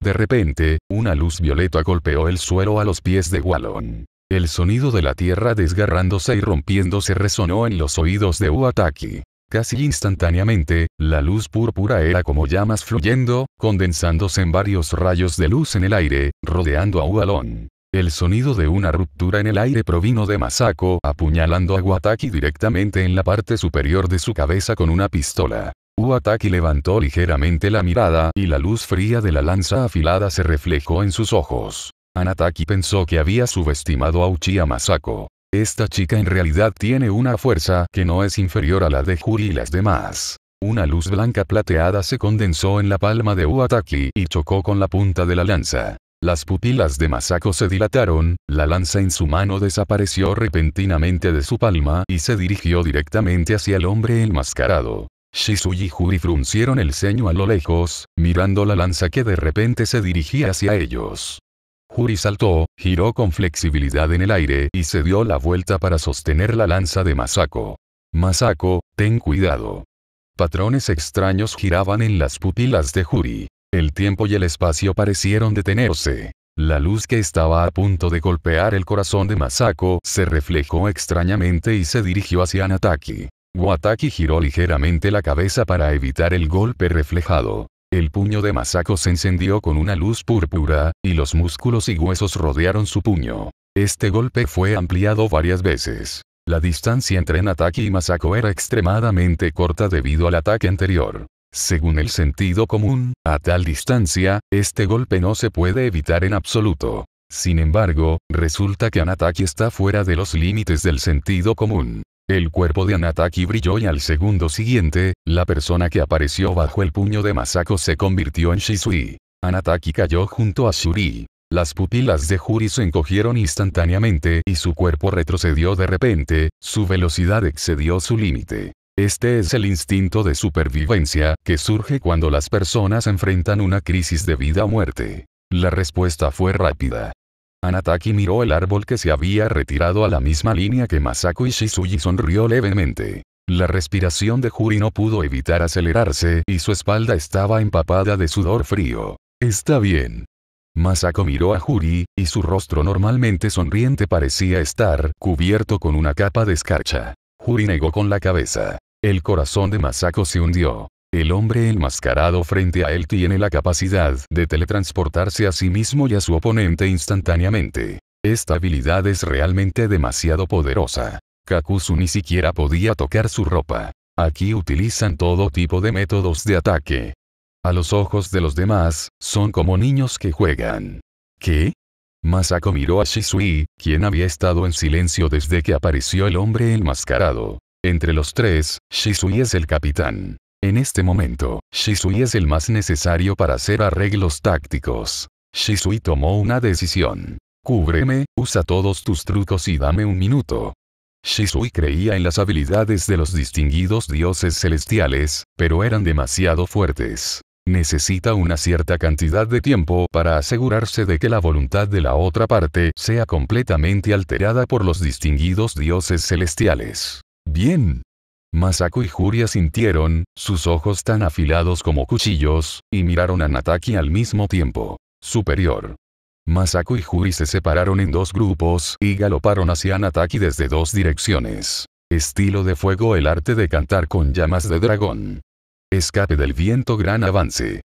De repente, una luz violeta golpeó el suelo a los pies de Wallon. El sonido de la tierra desgarrándose y rompiéndose resonó en los oídos de Uataki. Casi instantáneamente, la luz púrpura era como llamas fluyendo, condensándose en varios rayos de luz en el aire, rodeando a Ualon. El sonido de una ruptura en el aire provino de Masako apuñalando a Wataki directamente en la parte superior de su cabeza con una pistola. Wataki levantó ligeramente la mirada y la luz fría de la lanza afilada se reflejó en sus ojos. Anataki pensó que había subestimado a Uchiha Masako. Esta chica en realidad tiene una fuerza que no es inferior a la de Juri y las demás. Una luz blanca plateada se condensó en la palma de Uataki y chocó con la punta de la lanza. Las pupilas de Masako se dilataron, la lanza en su mano desapareció repentinamente de su palma y se dirigió directamente hacia el hombre enmascarado. Shizuji y Juri fruncieron el ceño a lo lejos, mirando la lanza que de repente se dirigía hacia ellos. Juri saltó, giró con flexibilidad en el aire y se dio la vuelta para sostener la lanza de Masako. Masako, ten cuidado. Patrones extraños giraban en las pupilas de Juri. El tiempo y el espacio parecieron detenerse. La luz que estaba a punto de golpear el corazón de Masako se reflejó extrañamente y se dirigió hacia Nataki. Wataki giró ligeramente la cabeza para evitar el golpe reflejado. El puño de Masako se encendió con una luz púrpura, y los músculos y huesos rodearon su puño. Este golpe fue ampliado varias veces. La distancia entre Nataki y Masako era extremadamente corta debido al ataque anterior. Según el sentido común, a tal distancia, este golpe no se puede evitar en absoluto. Sin embargo, resulta que Anataki está fuera de los límites del sentido común. El cuerpo de Anataki brilló y al segundo siguiente, la persona que apareció bajo el puño de Masako se convirtió en Shisui. Anataki cayó junto a Shuri. Las pupilas de Juri se encogieron instantáneamente y su cuerpo retrocedió de repente, su velocidad excedió su límite. Este es el instinto de supervivencia, que surge cuando las personas enfrentan una crisis de vida o muerte. La respuesta fue rápida. Anataki miró el árbol que se había retirado a la misma línea que Masako y Shizuji sonrió levemente. La respiración de Juri no pudo evitar acelerarse y su espalda estaba empapada de sudor frío. Está bien. Masako miró a Juri, y su rostro normalmente sonriente parecía estar cubierto con una capa de escarcha. Juri negó con la cabeza. El corazón de Masako se hundió. El hombre enmascarado frente a él tiene la capacidad de teletransportarse a sí mismo y a su oponente instantáneamente. Esta habilidad es realmente demasiado poderosa. Kakuzu ni siquiera podía tocar su ropa. Aquí utilizan todo tipo de métodos de ataque. A los ojos de los demás, son como niños que juegan. ¿Qué? Masako miró a Shisui, quien había estado en silencio desde que apareció el hombre enmascarado. Entre los tres, Shisui es el capitán. En este momento, Shisui es el más necesario para hacer arreglos tácticos. Shisui tomó una decisión. Cúbreme, usa todos tus trucos y dame un minuto. Shisui creía en las habilidades de los distinguidos dioses celestiales, pero eran demasiado fuertes. Necesita una cierta cantidad de tiempo para asegurarse de que la voluntad de la otra parte sea completamente alterada por los distinguidos dioses celestiales. Bien, Masako y Juri sintieron, sus ojos tan afilados como cuchillos, y miraron a Nataki al mismo tiempo. Superior. Masako y Juri se separaron en dos grupos y galoparon hacia Nataki desde dos direcciones. Estilo de fuego el arte de cantar con llamas de dragón. Escape del viento gran avance.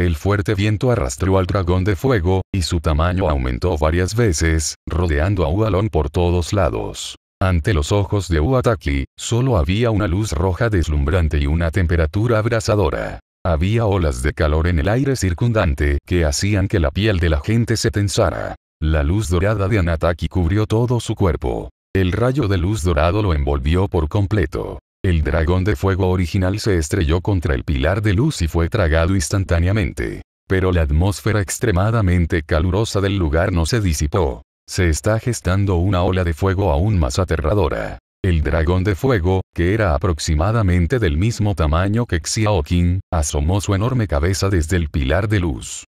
El fuerte viento arrastró al dragón de fuego, y su tamaño aumentó varias veces, rodeando a Ualon por todos lados. Ante los ojos de Uataki, solo había una luz roja deslumbrante y una temperatura abrasadora. Había olas de calor en el aire circundante que hacían que la piel de la gente se tensara. La luz dorada de Anataki cubrió todo su cuerpo. El rayo de luz dorado lo envolvió por completo. El dragón de fuego original se estrelló contra el pilar de luz y fue tragado instantáneamente. Pero la atmósfera extremadamente calurosa del lugar no se disipó. Se está gestando una ola de fuego aún más aterradora. El dragón de fuego, que era aproximadamente del mismo tamaño que Xiaokin, asomó su enorme cabeza desde el pilar de luz.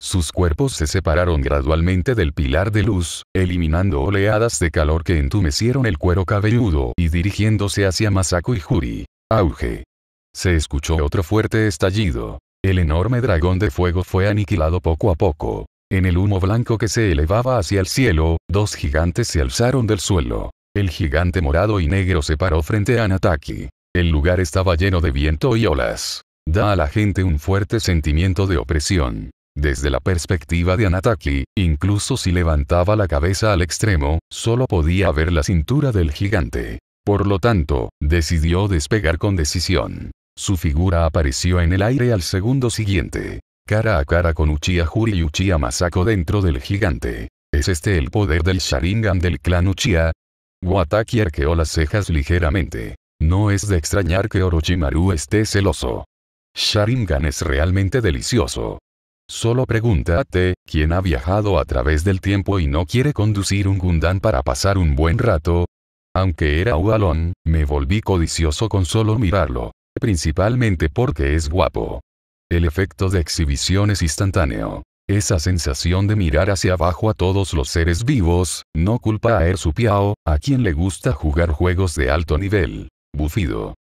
Sus cuerpos se separaron gradualmente del pilar de luz, eliminando oleadas de calor que entumecieron el cuero cabelludo y dirigiéndose hacia Masako y Juri. Auge. Se escuchó otro fuerte estallido. El enorme dragón de fuego fue aniquilado poco a poco. En el humo blanco que se elevaba hacia el cielo, dos gigantes se alzaron del suelo. El gigante morado y negro se paró frente a Anataki. El lugar estaba lleno de viento y olas. Da a la gente un fuerte sentimiento de opresión. Desde la perspectiva de Anataki, incluso si levantaba la cabeza al extremo, solo podía ver la cintura del gigante. Por lo tanto, decidió despegar con decisión. Su figura apareció en el aire al segundo siguiente cara a cara con Uchiha Juri y Uchiha Masako dentro del gigante. ¿Es este el poder del Sharingan del clan Uchiha? Wataki arqueó las cejas ligeramente. No es de extrañar que Orochimaru esté celoso. Sharingan es realmente delicioso. Solo pregúntate, ¿quién ha viajado a través del tiempo y no quiere conducir un Gundam para pasar un buen rato? Aunque era Ualon, me volví codicioso con solo mirarlo. Principalmente porque es guapo. El efecto de exhibición es instantáneo. Esa sensación de mirar hacia abajo a todos los seres vivos, no culpa a Ersupiao, a quien le gusta jugar juegos de alto nivel. Bufido.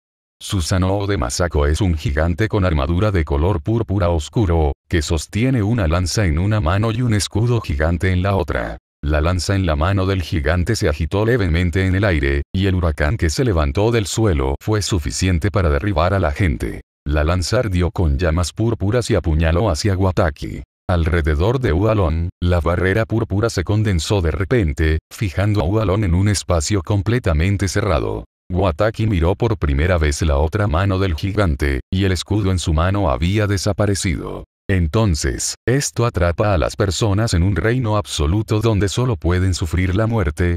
Susanoo de Masako es un gigante con armadura de color púrpura oscuro, que sostiene una lanza en una mano y un escudo gigante en la otra. La lanza en la mano del gigante se agitó levemente en el aire, y el huracán que se levantó del suelo fue suficiente para derribar a la gente. La lanza ardió con llamas púrpuras y apuñaló hacia Wataki. Alrededor de Ualón, la barrera púrpura se condensó de repente, fijando a Ualón en un espacio completamente cerrado. Wataki miró por primera vez la otra mano del gigante, y el escudo en su mano había desaparecido. Entonces, esto atrapa a las personas en un reino absoluto donde solo pueden sufrir la muerte,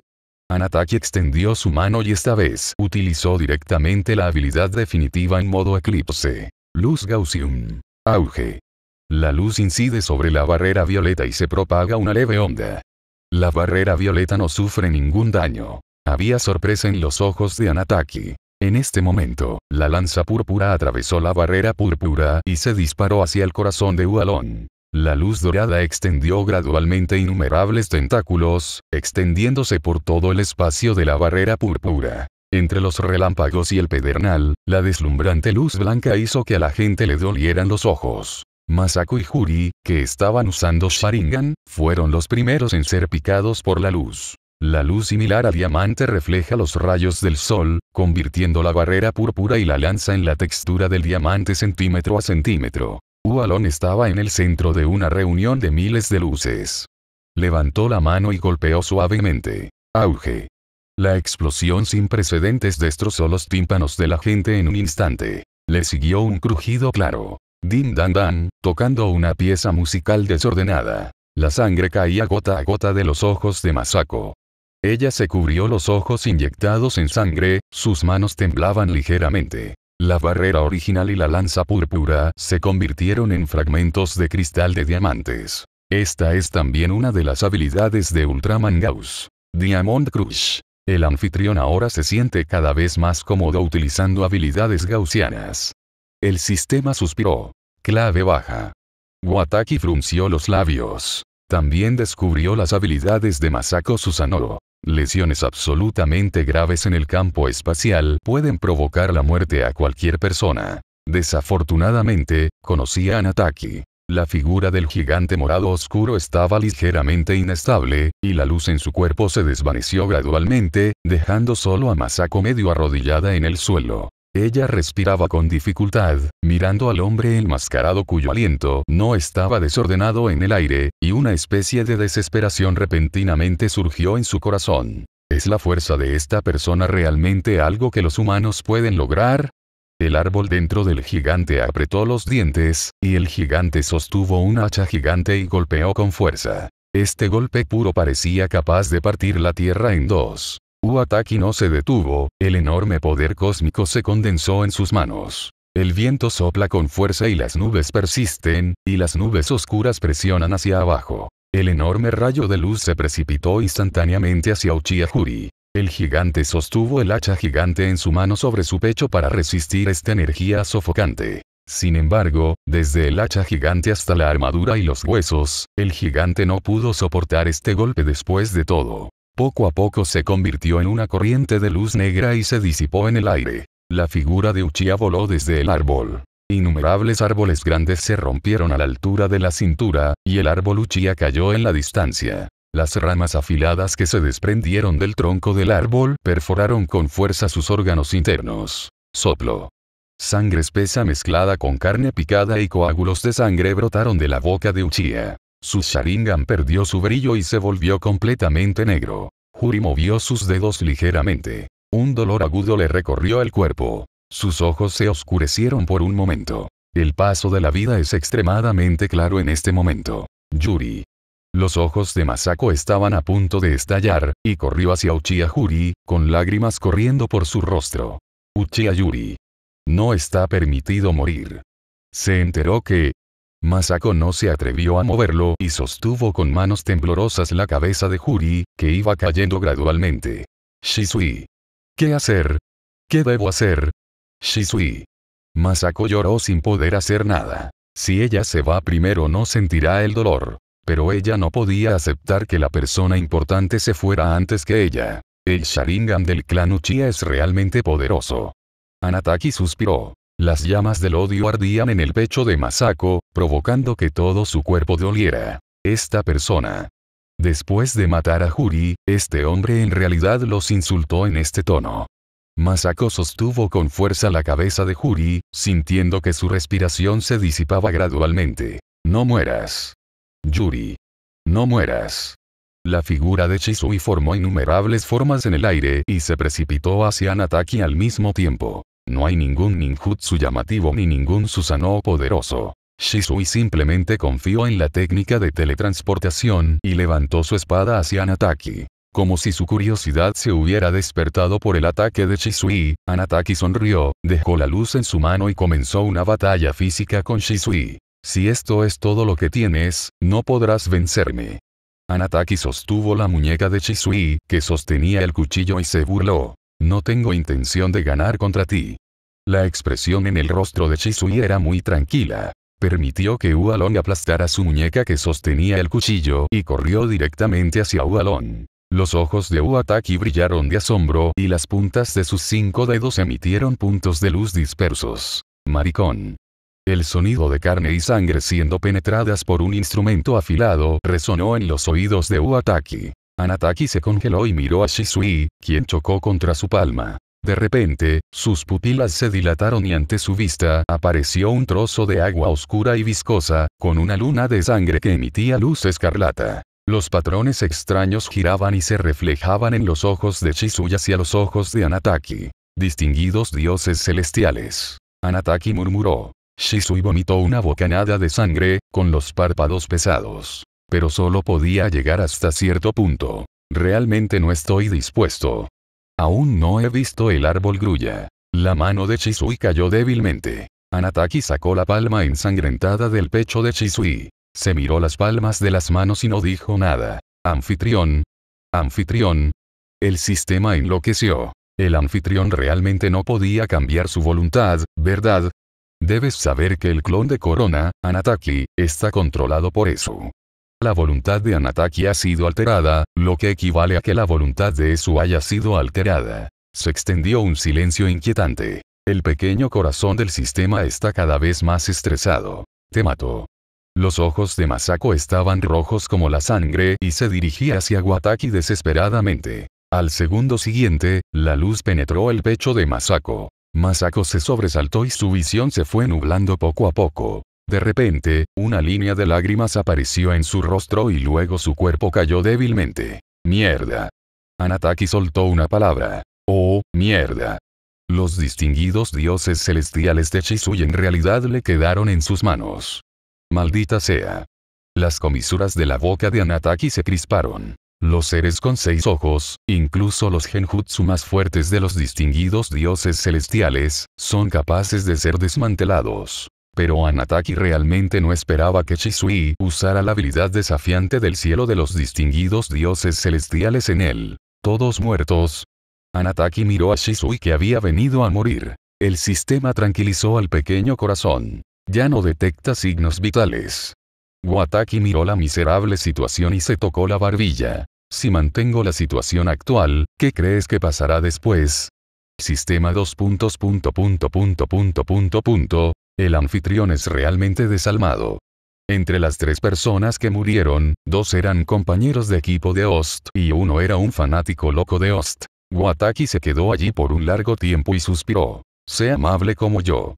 Anataki extendió su mano y esta vez utilizó directamente la habilidad definitiva en modo eclipse. Luz Gaussium. Auge. La luz incide sobre la barrera violeta y se propaga una leve onda. La barrera violeta no sufre ningún daño. Había sorpresa en los ojos de Anataki. En este momento, la lanza púrpura atravesó la barrera púrpura y se disparó hacia el corazón de Ualon. La luz dorada extendió gradualmente innumerables tentáculos, extendiéndose por todo el espacio de la barrera púrpura. Entre los relámpagos y el pedernal, la deslumbrante luz blanca hizo que a la gente le dolieran los ojos. Masako y Juri, que estaban usando Sharingan, fueron los primeros en ser picados por la luz. La luz similar a diamante refleja los rayos del sol, convirtiendo la barrera púrpura y la lanza en la textura del diamante centímetro a centímetro. Ualon estaba en el centro de una reunión de miles de luces. Levantó la mano y golpeó suavemente. Auge. La explosión sin precedentes destrozó los tímpanos de la gente en un instante. Le siguió un crujido claro. Din dan dan, tocando una pieza musical desordenada. La sangre caía gota a gota de los ojos de Masako. Ella se cubrió los ojos inyectados en sangre, sus manos temblaban ligeramente. La barrera original y la lanza púrpura se convirtieron en fragmentos de cristal de diamantes. Esta es también una de las habilidades de Ultraman Gauss. Diamond Crush. El anfitrión ahora se siente cada vez más cómodo utilizando habilidades gaussianas. El sistema suspiró. Clave baja. Wataki frunció los labios. También descubrió las habilidades de Masako Susanoo. Lesiones absolutamente graves en el campo espacial pueden provocar la muerte a cualquier persona. Desafortunadamente, conocí a Anataki. La figura del gigante morado oscuro estaba ligeramente inestable, y la luz en su cuerpo se desvaneció gradualmente, dejando solo a Masako medio arrodillada en el suelo. Ella respiraba con dificultad, mirando al hombre enmascarado cuyo aliento no estaba desordenado en el aire, y una especie de desesperación repentinamente surgió en su corazón. ¿Es la fuerza de esta persona realmente algo que los humanos pueden lograr? El árbol dentro del gigante apretó los dientes, y el gigante sostuvo un hacha gigante y golpeó con fuerza. Este golpe puro parecía capaz de partir la tierra en dos. Uataki no se detuvo, el enorme poder cósmico se condensó en sus manos. El viento sopla con fuerza y las nubes persisten, y las nubes oscuras presionan hacia abajo. El enorme rayo de luz se precipitó instantáneamente hacia Uchiha Juri. El gigante sostuvo el hacha gigante en su mano sobre su pecho para resistir esta energía sofocante. Sin embargo, desde el hacha gigante hasta la armadura y los huesos, el gigante no pudo soportar este golpe después de todo. Poco a poco se convirtió en una corriente de luz negra y se disipó en el aire. La figura de Uchiha voló desde el árbol. Innumerables árboles grandes se rompieron a la altura de la cintura, y el árbol Uchiha cayó en la distancia. Las ramas afiladas que se desprendieron del tronco del árbol perforaron con fuerza sus órganos internos. Soplo. Sangre espesa mezclada con carne picada y coágulos de sangre brotaron de la boca de Uchiha. Su Sharingan perdió su brillo y se volvió completamente negro. Juri movió sus dedos ligeramente. Un dolor agudo le recorrió el cuerpo. Sus ojos se oscurecieron por un momento. El paso de la vida es extremadamente claro en este momento. Yuri. Los ojos de Masako estaban a punto de estallar, y corrió hacia Uchiha Yuri, con lágrimas corriendo por su rostro. Uchiha Yuri. No está permitido morir. Se enteró que, Masako no se atrevió a moverlo y sostuvo con manos temblorosas la cabeza de Juri, que iba cayendo gradualmente. Shisui. ¿Qué hacer? ¿Qué debo hacer? Shisui. Masako lloró sin poder hacer nada. Si ella se va primero no sentirá el dolor. Pero ella no podía aceptar que la persona importante se fuera antes que ella. El Sharingan del clan Uchiha es realmente poderoso. Anataki suspiró. Las llamas del odio ardían en el pecho de Masako, provocando que todo su cuerpo doliera. Esta persona. Después de matar a Juri, este hombre en realidad los insultó en este tono. Masako sostuvo con fuerza la cabeza de Juri, sintiendo que su respiración se disipaba gradualmente. No mueras. Yuri. No mueras. La figura de Chisui formó innumerables formas en el aire y se precipitó hacia Nataki al mismo tiempo. No hay ningún ninjutsu llamativo ni ningún Susanoo poderoso. Shisui simplemente confió en la técnica de teletransportación y levantó su espada hacia Anataki. Como si su curiosidad se hubiera despertado por el ataque de Shisui, Anataki sonrió, dejó la luz en su mano y comenzó una batalla física con Shisui. Si esto es todo lo que tienes, no podrás vencerme. Anataki sostuvo la muñeca de Shisui, que sostenía el cuchillo y se burló. No tengo intención de ganar contra ti. La expresión en el rostro de Shisui era muy tranquila. Permitió que Ualon aplastara su muñeca que sostenía el cuchillo y corrió directamente hacia Ualón. Los ojos de Uataki brillaron de asombro y las puntas de sus cinco dedos emitieron puntos de luz dispersos. Maricón. El sonido de carne y sangre siendo penetradas por un instrumento afilado resonó en los oídos de Uataki. Anataki se congeló y miró a Shisui, quien chocó contra su palma. De repente, sus pupilas se dilataron y ante su vista apareció un trozo de agua oscura y viscosa, con una luna de sangre que emitía luz escarlata. Los patrones extraños giraban y se reflejaban en los ojos de Shisui hacia los ojos de Anataki. Distinguidos dioses celestiales. Anataki murmuró. Shisui vomitó una bocanada de sangre, con los párpados pesados pero solo podía llegar hasta cierto punto. Realmente no estoy dispuesto. Aún no he visto el árbol grulla. La mano de Chisui cayó débilmente. Anataki sacó la palma ensangrentada del pecho de Chisui. Se miró las palmas de las manos y no dijo nada. Anfitrión. Anfitrión. El sistema enloqueció. El anfitrión realmente no podía cambiar su voluntad, ¿verdad? Debes saber que el clon de Corona, Anataki, está controlado por eso. La voluntad de Anataki ha sido alterada, lo que equivale a que la voluntad de Esu haya sido alterada. Se extendió un silencio inquietante. El pequeño corazón del sistema está cada vez más estresado. Te mato. Los ojos de Masako estaban rojos como la sangre y se dirigía hacia Wataki desesperadamente. Al segundo siguiente, la luz penetró el pecho de Masako. Masako se sobresaltó y su visión se fue nublando poco a poco. De repente, una línea de lágrimas apareció en su rostro y luego su cuerpo cayó débilmente. Mierda. Anataki soltó una palabra. Oh, mierda. Los distinguidos dioses celestiales de Chisui en realidad le quedaron en sus manos. Maldita sea. Las comisuras de la boca de Anataki se crisparon. Los seres con seis ojos, incluso los genjutsu más fuertes de los distinguidos dioses celestiales, son capaces de ser desmantelados pero Anataki realmente no esperaba que Shisui usara la habilidad desafiante del cielo de los distinguidos dioses celestiales en él. Todos muertos. Anataki miró a Shisui que había venido a morir. El sistema tranquilizó al pequeño corazón. Ya no detecta signos vitales. Wataki miró la miserable situación y se tocó la barbilla. Si mantengo la situación actual, ¿qué crees que pasará después? Sistema 2. El anfitrión es realmente desalmado. Entre las tres personas que murieron, dos eran compañeros de equipo de Ost y uno era un fanático loco de Ost. Wataki se quedó allí por un largo tiempo y suspiró. Sea amable como yo.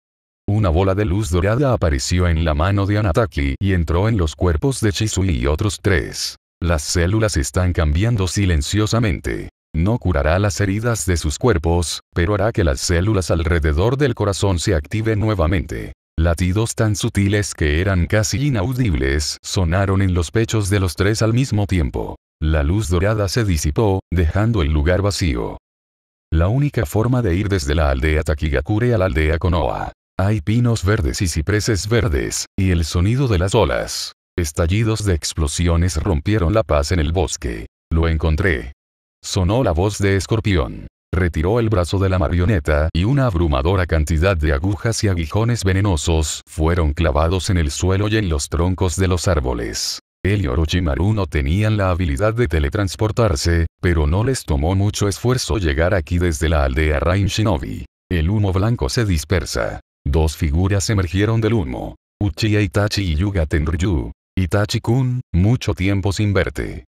Una bola de luz dorada apareció en la mano de Anataki y entró en los cuerpos de Chisui y otros tres. Las células están cambiando silenciosamente. No curará las heridas de sus cuerpos, pero hará que las células alrededor del corazón se activen nuevamente. Latidos tan sutiles que eran casi inaudibles sonaron en los pechos de los tres al mismo tiempo. La luz dorada se disipó, dejando el lugar vacío. La única forma de ir desde la aldea Takigakure a la aldea Konoha. Hay pinos verdes y cipreses verdes, y el sonido de las olas. Estallidos de explosiones rompieron la paz en el bosque. Lo encontré. Sonó la voz de Escorpión. Retiró el brazo de la marioneta y una abrumadora cantidad de agujas y aguijones venenosos fueron clavados en el suelo y en los troncos de los árboles. Él y Orochimaru no tenían la habilidad de teletransportarse, pero no les tomó mucho esfuerzo llegar aquí desde la aldea Rain Shinobi. El humo blanco se dispersa. Dos figuras emergieron del humo. Uchiha Itachi y Yuga Tenryu. Itachi-kun, mucho tiempo sin verte.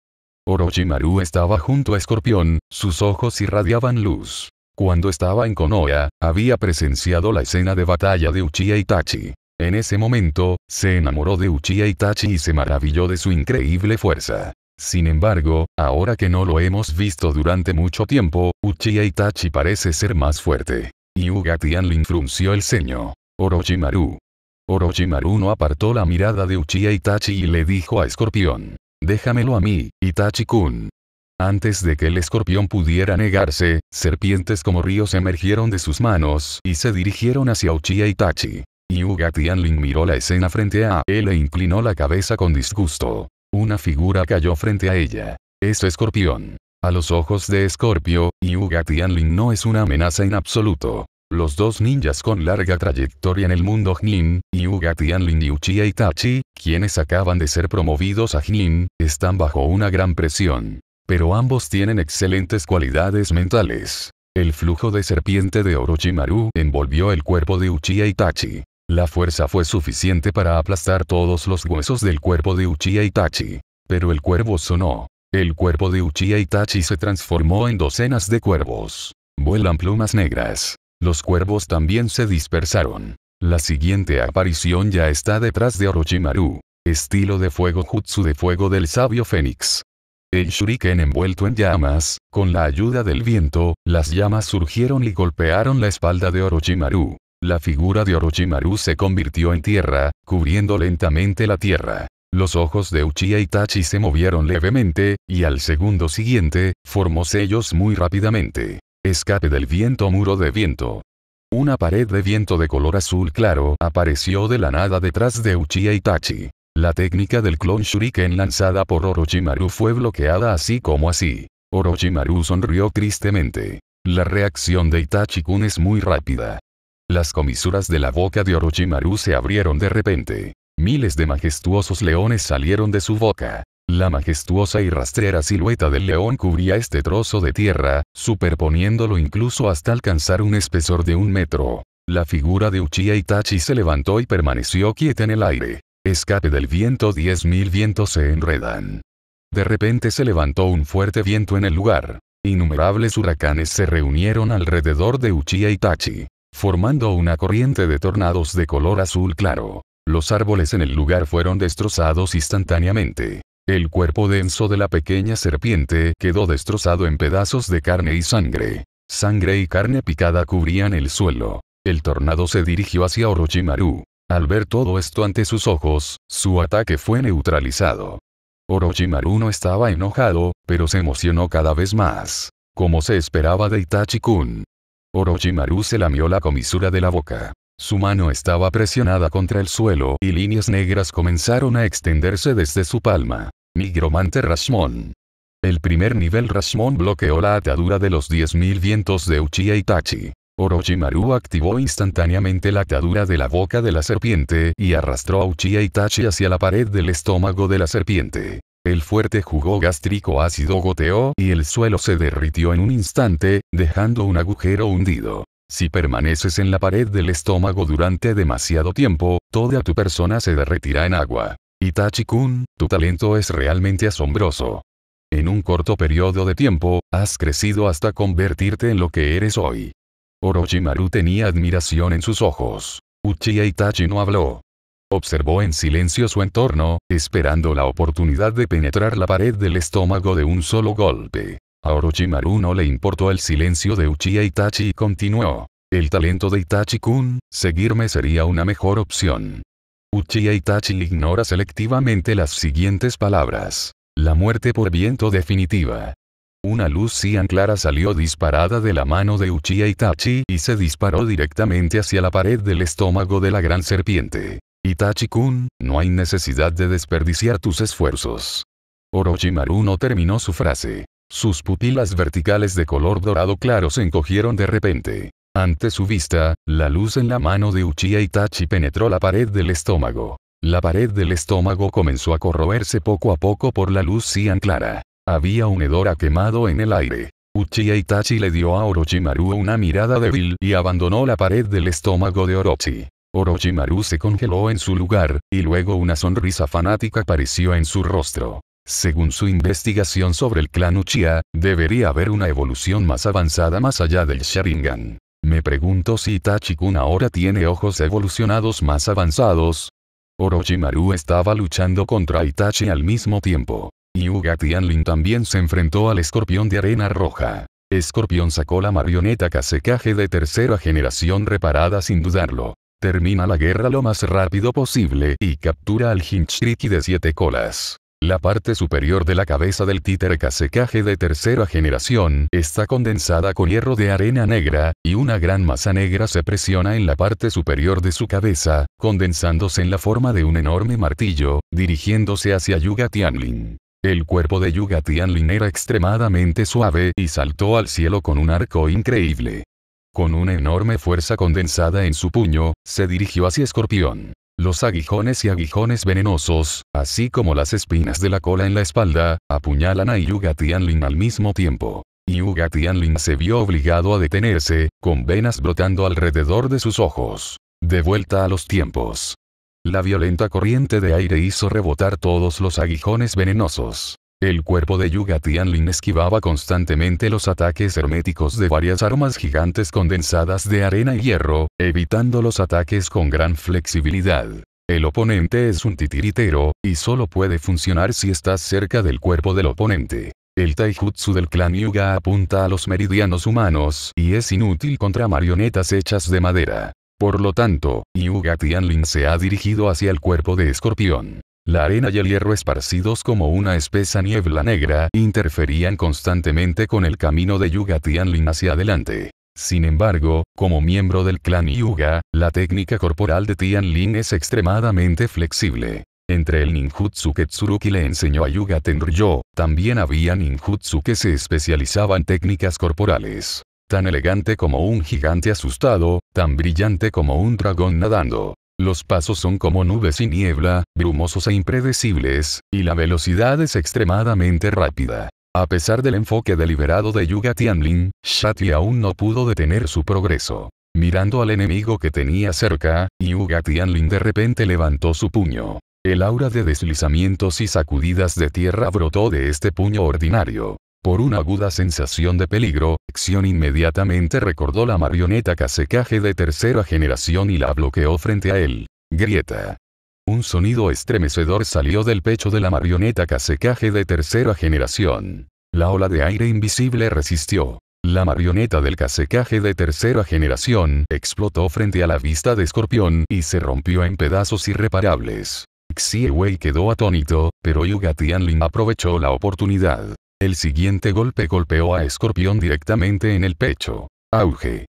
Orochimaru estaba junto a Escorpión, sus ojos irradiaban luz. Cuando estaba en Konoha, había presenciado la escena de batalla de Uchiha Itachi. En ese momento, se enamoró de Uchiha Itachi y se maravilló de su increíble fuerza. Sin embargo, ahora que no lo hemos visto durante mucho tiempo, Uchiha Itachi parece ser más fuerte. Y Ugatian Tianlin frunció el ceño. Orochimaru. Orochimaru no apartó la mirada de Uchiha Itachi y le dijo a Escorpión. Déjamelo a mí, Itachi-kun. Antes de que el escorpión pudiera negarse, serpientes como ríos emergieron de sus manos y se dirigieron hacia Uchiha Itachi. Yuga Tianling miró la escena frente a él e inclinó la cabeza con disgusto. Una figura cayó frente a ella. Es escorpión. A los ojos de Escorpio, Yuga Tianling no es una amenaza en absoluto. Los dos ninjas con larga trayectoria en el mundo Jin, Yuga Tianlin y Uchiha Itachi, quienes acaban de ser promovidos a Jin, están bajo una gran presión. Pero ambos tienen excelentes cualidades mentales. El flujo de serpiente de Orochimaru envolvió el cuerpo de Uchiha Itachi. La fuerza fue suficiente para aplastar todos los huesos del cuerpo de Uchiha Itachi. Pero el cuervo sonó. El cuerpo de Uchiha Itachi se transformó en docenas de cuervos. Vuelan plumas negras. Los cuervos también se dispersaron. La siguiente aparición ya está detrás de Orochimaru. Estilo de fuego jutsu de fuego del sabio Fénix. El shuriken envuelto en llamas, con la ayuda del viento, las llamas surgieron y golpearon la espalda de Orochimaru. La figura de Orochimaru se convirtió en tierra, cubriendo lentamente la tierra. Los ojos de Uchiha Itachi se movieron levemente, y al segundo siguiente, formó sellos muy rápidamente. Escape del viento muro de viento. Una pared de viento de color azul claro apareció de la nada detrás de Uchiha Itachi. La técnica del clon Shuriken lanzada por Orochimaru fue bloqueada así como así. Orochimaru sonrió tristemente. La reacción de Itachi-kun es muy rápida. Las comisuras de la boca de Orochimaru se abrieron de repente. Miles de majestuosos leones salieron de su boca. La majestuosa y rastrera silueta del león cubría este trozo de tierra, superponiéndolo incluso hasta alcanzar un espesor de un metro. La figura de Uchiha Itachi se levantó y permaneció quieta en el aire. Escape del viento 10.000 vientos se enredan. De repente se levantó un fuerte viento en el lugar. Innumerables huracanes se reunieron alrededor de Uchiha Itachi, formando una corriente de tornados de color azul claro. Los árboles en el lugar fueron destrozados instantáneamente. El cuerpo denso de la pequeña serpiente quedó destrozado en pedazos de carne y sangre. Sangre y carne picada cubrían el suelo. El tornado se dirigió hacia Orochimaru. Al ver todo esto ante sus ojos, su ataque fue neutralizado. Orochimaru no estaba enojado, pero se emocionó cada vez más. Como se esperaba de Itachi-kun. Orochimaru se lamió la comisura de la boca. Su mano estaba presionada contra el suelo y líneas negras comenzaron a extenderse desde su palma. Migromante Rasmón. El primer nivel Rasmón bloqueó la atadura de los 10.000 vientos de Uchiha Itachi. Orochimaru activó instantáneamente la atadura de la boca de la serpiente y arrastró a Uchiha Itachi hacia la pared del estómago de la serpiente. El fuerte jugo gástrico ácido goteó y el suelo se derritió en un instante, dejando un agujero hundido. Si permaneces en la pared del estómago durante demasiado tiempo, toda tu persona se derretirá en agua. Itachi-kun, tu talento es realmente asombroso. En un corto periodo de tiempo, has crecido hasta convertirte en lo que eres hoy. Orochimaru tenía admiración en sus ojos. Uchiha Itachi no habló. Observó en silencio su entorno, esperando la oportunidad de penetrar la pared del estómago de un solo golpe. A Orochimaru no le importó el silencio de Uchiha Itachi y continuó. El talento de Itachi-kun, seguirme sería una mejor opción. Uchiha Itachi ignora selectivamente las siguientes palabras. La muerte por viento definitiva. Una luz cian clara salió disparada de la mano de Uchiha Itachi y se disparó directamente hacia la pared del estómago de la gran serpiente. Itachi-kun, no hay necesidad de desperdiciar tus esfuerzos. Orochimaru no terminó su frase. Sus pupilas verticales de color dorado claro se encogieron de repente. Ante su vista, la luz en la mano de Uchiha Itachi penetró la pared del estómago. La pared del estómago comenzó a corroerse poco a poco por la luz cian clara. Había un hedor a quemado en el aire. Uchiha Itachi le dio a Orochimaru una mirada débil y abandonó la pared del estómago de Orochi. Orochimaru se congeló en su lugar, y luego una sonrisa fanática apareció en su rostro. Según su investigación sobre el clan Uchiha, debería haber una evolución más avanzada más allá del Sharingan. Me pregunto si Itachi-kun ahora tiene ojos evolucionados más avanzados. Orochimaru estaba luchando contra Itachi al mismo tiempo. Y Uga Tianlin también se enfrentó al escorpión de arena roja. Escorpión sacó la marioneta Kasekaje de tercera generación reparada sin dudarlo. Termina la guerra lo más rápido posible y captura al Hinchriki de siete colas. La parte superior de la cabeza del títer casecaje de tercera generación está condensada con hierro de arena negra, y una gran masa negra se presiona en la parte superior de su cabeza, condensándose en la forma de un enorme martillo, dirigiéndose hacia Yuga Tianlin. El cuerpo de Yuga Tianlin era extremadamente suave y saltó al cielo con un arco increíble. Con una enorme fuerza condensada en su puño, se dirigió hacia Escorpión los aguijones y aguijones venenosos, así como las espinas de la cola en la espalda, apuñalan a Yuga Tianlin al mismo tiempo. Yuga Tianlin se vio obligado a detenerse, con venas brotando alrededor de sus ojos. De vuelta a los tiempos. La violenta corriente de aire hizo rebotar todos los aguijones venenosos. El cuerpo de Yuga Tianlin esquivaba constantemente los ataques herméticos de varias armas gigantes condensadas de arena y hierro, evitando los ataques con gran flexibilidad. El oponente es un titiritero, y solo puede funcionar si estás cerca del cuerpo del oponente. El taijutsu del clan Yuga apunta a los meridianos humanos y es inútil contra marionetas hechas de madera. Por lo tanto, Yuga Tianlin se ha dirigido hacia el cuerpo de escorpión. La arena y el hierro esparcidos como una espesa niebla negra interferían constantemente con el camino de Yuga Tianlin hacia adelante. Sin embargo, como miembro del clan Yuga, la técnica corporal de Tianlin es extremadamente flexible. Entre el ninjutsu que Tsuruki le enseñó a Yuga Tenryo, también había ninjutsu que se especializaba en técnicas corporales. Tan elegante como un gigante asustado, tan brillante como un dragón nadando. Los pasos son como nubes y niebla, brumosos e impredecibles, y la velocidad es extremadamente rápida. A pesar del enfoque deliberado de Yuga Tianlin, Shati aún no pudo detener su progreso. Mirando al enemigo que tenía cerca, Yuga Tianlin de repente levantó su puño. El aura de deslizamientos y sacudidas de tierra brotó de este puño ordinario. Por una aguda sensación de peligro, Xion inmediatamente recordó la marioneta casecaje de tercera generación y la bloqueó frente a él. Grieta. Un sonido estremecedor salió del pecho de la marioneta casecaje de tercera generación. La ola de aire invisible resistió. La marioneta del casecaje de tercera generación explotó frente a la vista de Escorpión y se rompió en pedazos irreparables. Xie Wei quedó atónito, pero Yuga Tianlin aprovechó la oportunidad. El siguiente golpe golpeó a Escorpión directamente en el pecho. Auge.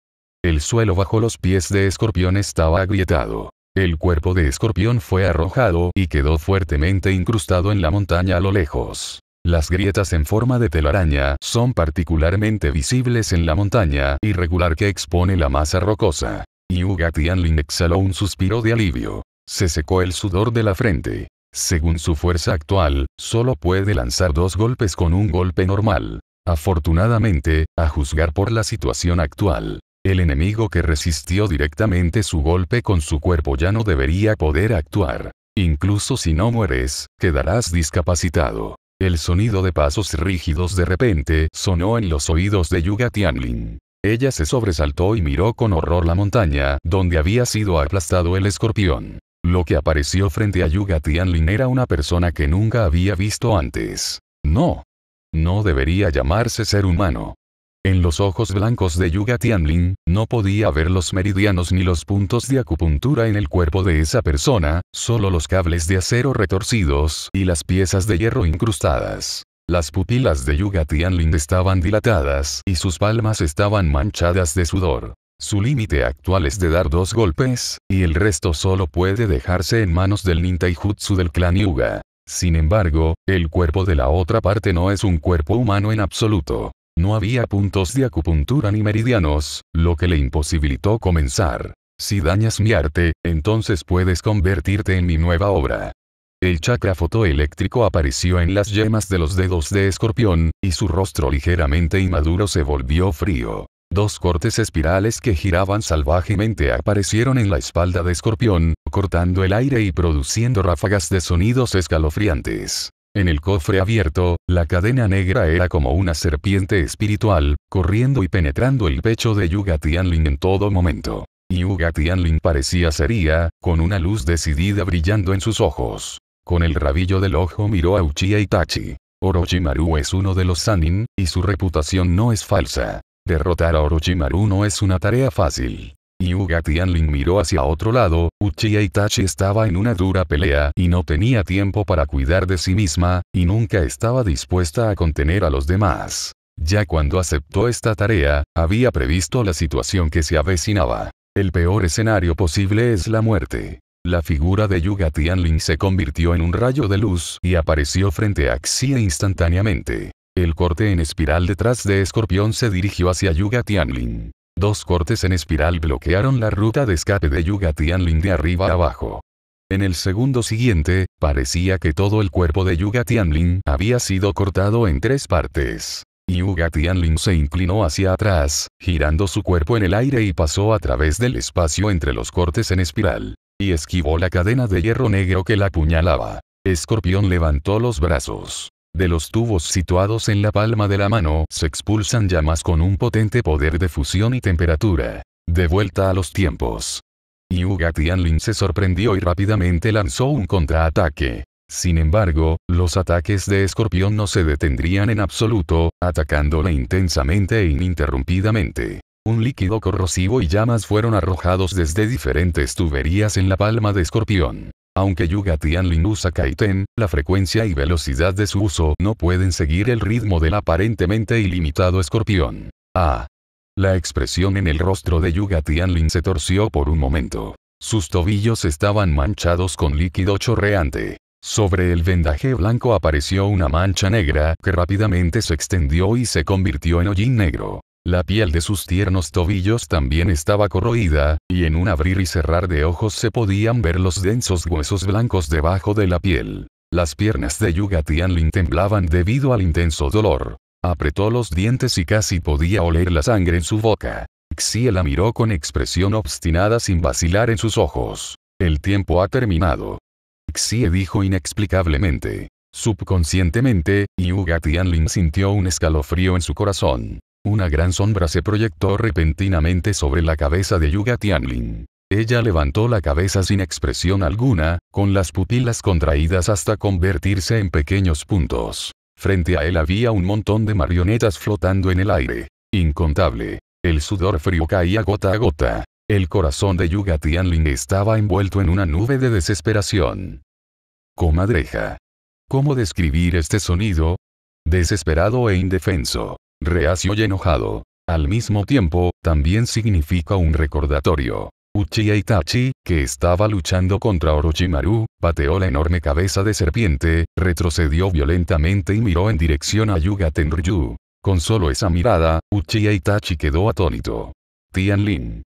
El suelo bajo los pies de Escorpión estaba agrietado. El cuerpo de Escorpión fue arrojado y quedó fuertemente incrustado en la montaña a lo lejos. Las grietas en forma de telaraña son particularmente visibles en la montaña irregular que expone la masa rocosa. Yuga Tianlin exhaló un suspiro de alivio. Se secó el sudor de la frente. Según su fuerza actual, solo puede lanzar dos golpes con un golpe normal. Afortunadamente, a juzgar por la situación actual, el enemigo que resistió directamente su golpe con su cuerpo ya no debería poder actuar. Incluso si no mueres, quedarás discapacitado. El sonido de pasos rígidos de repente sonó en los oídos de Yuga Tianlin. Ella se sobresaltó y miró con horror la montaña donde había sido aplastado el escorpión. Lo que apareció frente a Yuga Tianlin era una persona que nunca había visto antes. No. No debería llamarse ser humano. En los ojos blancos de Yuga Tianlin, no podía ver los meridianos ni los puntos de acupuntura en el cuerpo de esa persona, solo los cables de acero retorcidos y las piezas de hierro incrustadas. Las pupilas de Yuga Tianlin estaban dilatadas y sus palmas estaban manchadas de sudor. Su límite actual es de dar dos golpes, y el resto solo puede dejarse en manos del nintaijutsu del clan Yuga. Sin embargo, el cuerpo de la otra parte no es un cuerpo humano en absoluto. No había puntos de acupuntura ni meridianos, lo que le imposibilitó comenzar. Si dañas mi arte, entonces puedes convertirte en mi nueva obra. El chakra fotoeléctrico apareció en las yemas de los dedos de escorpión, y su rostro ligeramente inmaduro se volvió frío. Dos cortes espirales que giraban salvajemente aparecieron en la espalda de Escorpión, cortando el aire y produciendo ráfagas de sonidos escalofriantes. En el cofre abierto, la cadena negra era como una serpiente espiritual, corriendo y penetrando el pecho de Yuga Tianlin en todo momento. Yuga Tianlin parecía seria, con una luz decidida brillando en sus ojos. Con el rabillo del ojo miró a Uchiha Itachi. Orochimaru es uno de los Sanin, y su reputación no es falsa. Derrotar a Orochimaru no es una tarea fácil. Yuga Tianlin miró hacia otro lado, Uchiha Itachi estaba en una dura pelea y no tenía tiempo para cuidar de sí misma, y nunca estaba dispuesta a contener a los demás. Ya cuando aceptó esta tarea, había previsto la situación que se avecinaba. El peor escenario posible es la muerte. La figura de Yuga Tianlin se convirtió en un rayo de luz y apareció frente a Xie instantáneamente. El corte en espiral detrás de Escorpión se dirigió hacia Yuga Tianlin. Dos cortes en espiral bloquearon la ruta de escape de Yuga Tianlin de arriba a abajo. En el segundo siguiente, parecía que todo el cuerpo de Yuga Tianlin había sido cortado en tres partes. Yuga Tianlin se inclinó hacia atrás, girando su cuerpo en el aire y pasó a través del espacio entre los cortes en espiral. Y esquivó la cadena de hierro negro que la apuñalaba. Escorpión levantó los brazos. De los tubos situados en la palma de la mano se expulsan llamas con un potente poder de fusión y temperatura. De vuelta a los tiempos. Yuga Tianlin se sorprendió y rápidamente lanzó un contraataque. Sin embargo, los ataques de Escorpión no se detendrían en absoluto, atacándole intensamente e ininterrumpidamente. Un líquido corrosivo y llamas fueron arrojados desde diferentes tuberías en la palma de Escorpión. Aunque Yuga Tianlin usa Kaiten, la frecuencia y velocidad de su uso no pueden seguir el ritmo del aparentemente ilimitado escorpión. Ah. La expresión en el rostro de Yuga Tianlin se torció por un momento. Sus tobillos estaban manchados con líquido chorreante. Sobre el vendaje blanco apareció una mancha negra que rápidamente se extendió y se convirtió en hollín negro. La piel de sus tiernos tobillos también estaba corroída, y en un abrir y cerrar de ojos se podían ver los densos huesos blancos debajo de la piel. Las piernas de Yuga Tianlin temblaban debido al intenso dolor. Apretó los dientes y casi podía oler la sangre en su boca. Xie la miró con expresión obstinada sin vacilar en sus ojos. El tiempo ha terminado. Xie dijo inexplicablemente. Subconscientemente, Yuga Tianlin sintió un escalofrío en su corazón. Una gran sombra se proyectó repentinamente sobre la cabeza de Yuga Tianlin. Ella levantó la cabeza sin expresión alguna, con las pupilas contraídas hasta convertirse en pequeños puntos. Frente a él había un montón de marionetas flotando en el aire. Incontable. El sudor frío caía gota a gota. El corazón de Yuga Tianlin estaba envuelto en una nube de desesperación. Comadreja. ¿Cómo describir este sonido? Desesperado e indefenso reacio y enojado. Al mismo tiempo, también significa un recordatorio. Uchiha Itachi, que estaba luchando contra Orochimaru, pateó la enorme cabeza de serpiente, retrocedió violentamente y miró en dirección a Yuga Tenryu. Con solo esa mirada, Uchiha Itachi quedó atónito. Tianlin.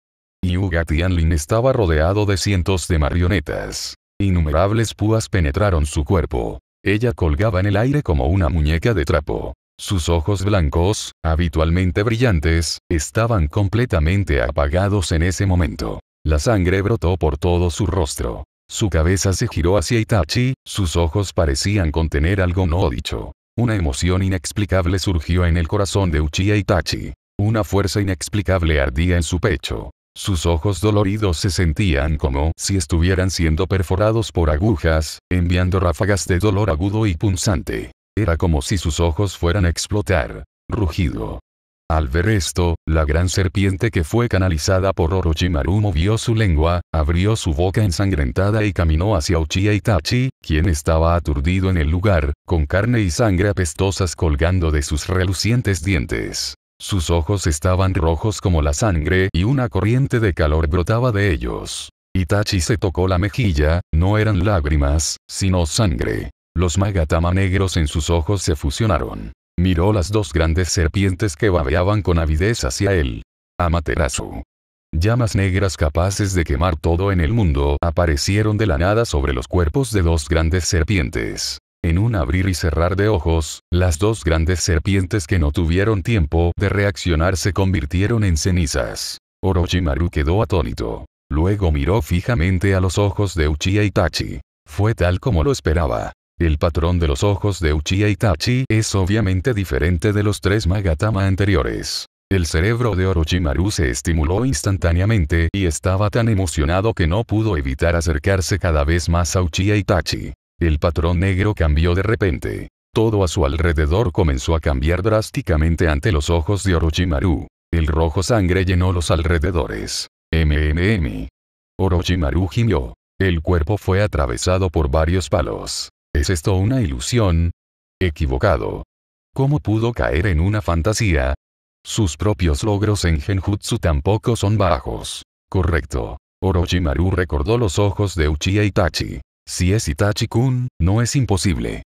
Yuga Tianlin estaba rodeado de cientos de marionetas. Innumerables púas penetraron su cuerpo. Ella colgaba en el aire como una muñeca de trapo. Sus ojos blancos, habitualmente brillantes, estaban completamente apagados en ese momento. La sangre brotó por todo su rostro. Su cabeza se giró hacia Itachi, sus ojos parecían contener algo no dicho. Una emoción inexplicable surgió en el corazón de Uchiha Itachi. Una fuerza inexplicable ardía en su pecho. Sus ojos doloridos se sentían como si estuvieran siendo perforados por agujas, enviando ráfagas de dolor agudo y punzante. Era como si sus ojos fueran a explotar. Rugido. Al ver esto, la gran serpiente que fue canalizada por Orochimaru movió su lengua, abrió su boca ensangrentada y caminó hacia Uchiha Itachi, quien estaba aturdido en el lugar, con carne y sangre apestosas colgando de sus relucientes dientes. Sus ojos estaban rojos como la sangre y una corriente de calor brotaba de ellos. Itachi se tocó la mejilla, no eran lágrimas, sino sangre. Los magatama negros en sus ojos se fusionaron. Miró las dos grandes serpientes que babeaban con avidez hacia él. Amaterasu. Llamas negras capaces de quemar todo en el mundo aparecieron de la nada sobre los cuerpos de dos grandes serpientes. En un abrir y cerrar de ojos, las dos grandes serpientes que no tuvieron tiempo de reaccionar se convirtieron en cenizas. Orochimaru quedó atónito. Luego miró fijamente a los ojos de Uchiha Itachi. Fue tal como lo esperaba. El patrón de los ojos de Uchiha Itachi es obviamente diferente de los tres Magatama anteriores. El cerebro de Orochimaru se estimuló instantáneamente y estaba tan emocionado que no pudo evitar acercarse cada vez más a Uchiha Itachi. El patrón negro cambió de repente. Todo a su alrededor comenzó a cambiar drásticamente ante los ojos de Orochimaru. El rojo sangre llenó los alrededores. MMM. Orochimaru gimió. El cuerpo fue atravesado por varios palos. ¿Es esto una ilusión? Equivocado. ¿Cómo pudo caer en una fantasía? Sus propios logros en Genjutsu tampoco son bajos. Correcto. Orochimaru recordó los ojos de Uchiha Itachi. Si es Itachi-kun, no es imposible.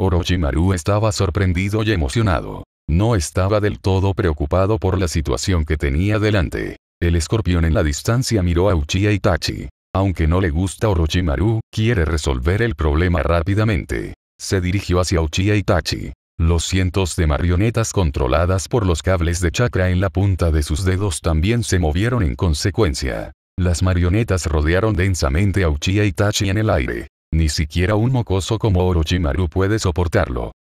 Orochimaru estaba sorprendido y emocionado. No estaba del todo preocupado por la situación que tenía delante. El escorpión en la distancia miró a Uchiha Itachi. Aunque no le gusta Orochimaru, quiere resolver el problema rápidamente. Se dirigió hacia Uchiha Itachi. Los cientos de marionetas controladas por los cables de chakra en la punta de sus dedos también se movieron en consecuencia. Las marionetas rodearon densamente a Uchiha Itachi en el aire. Ni siquiera un mocoso como Orochimaru puede soportarlo.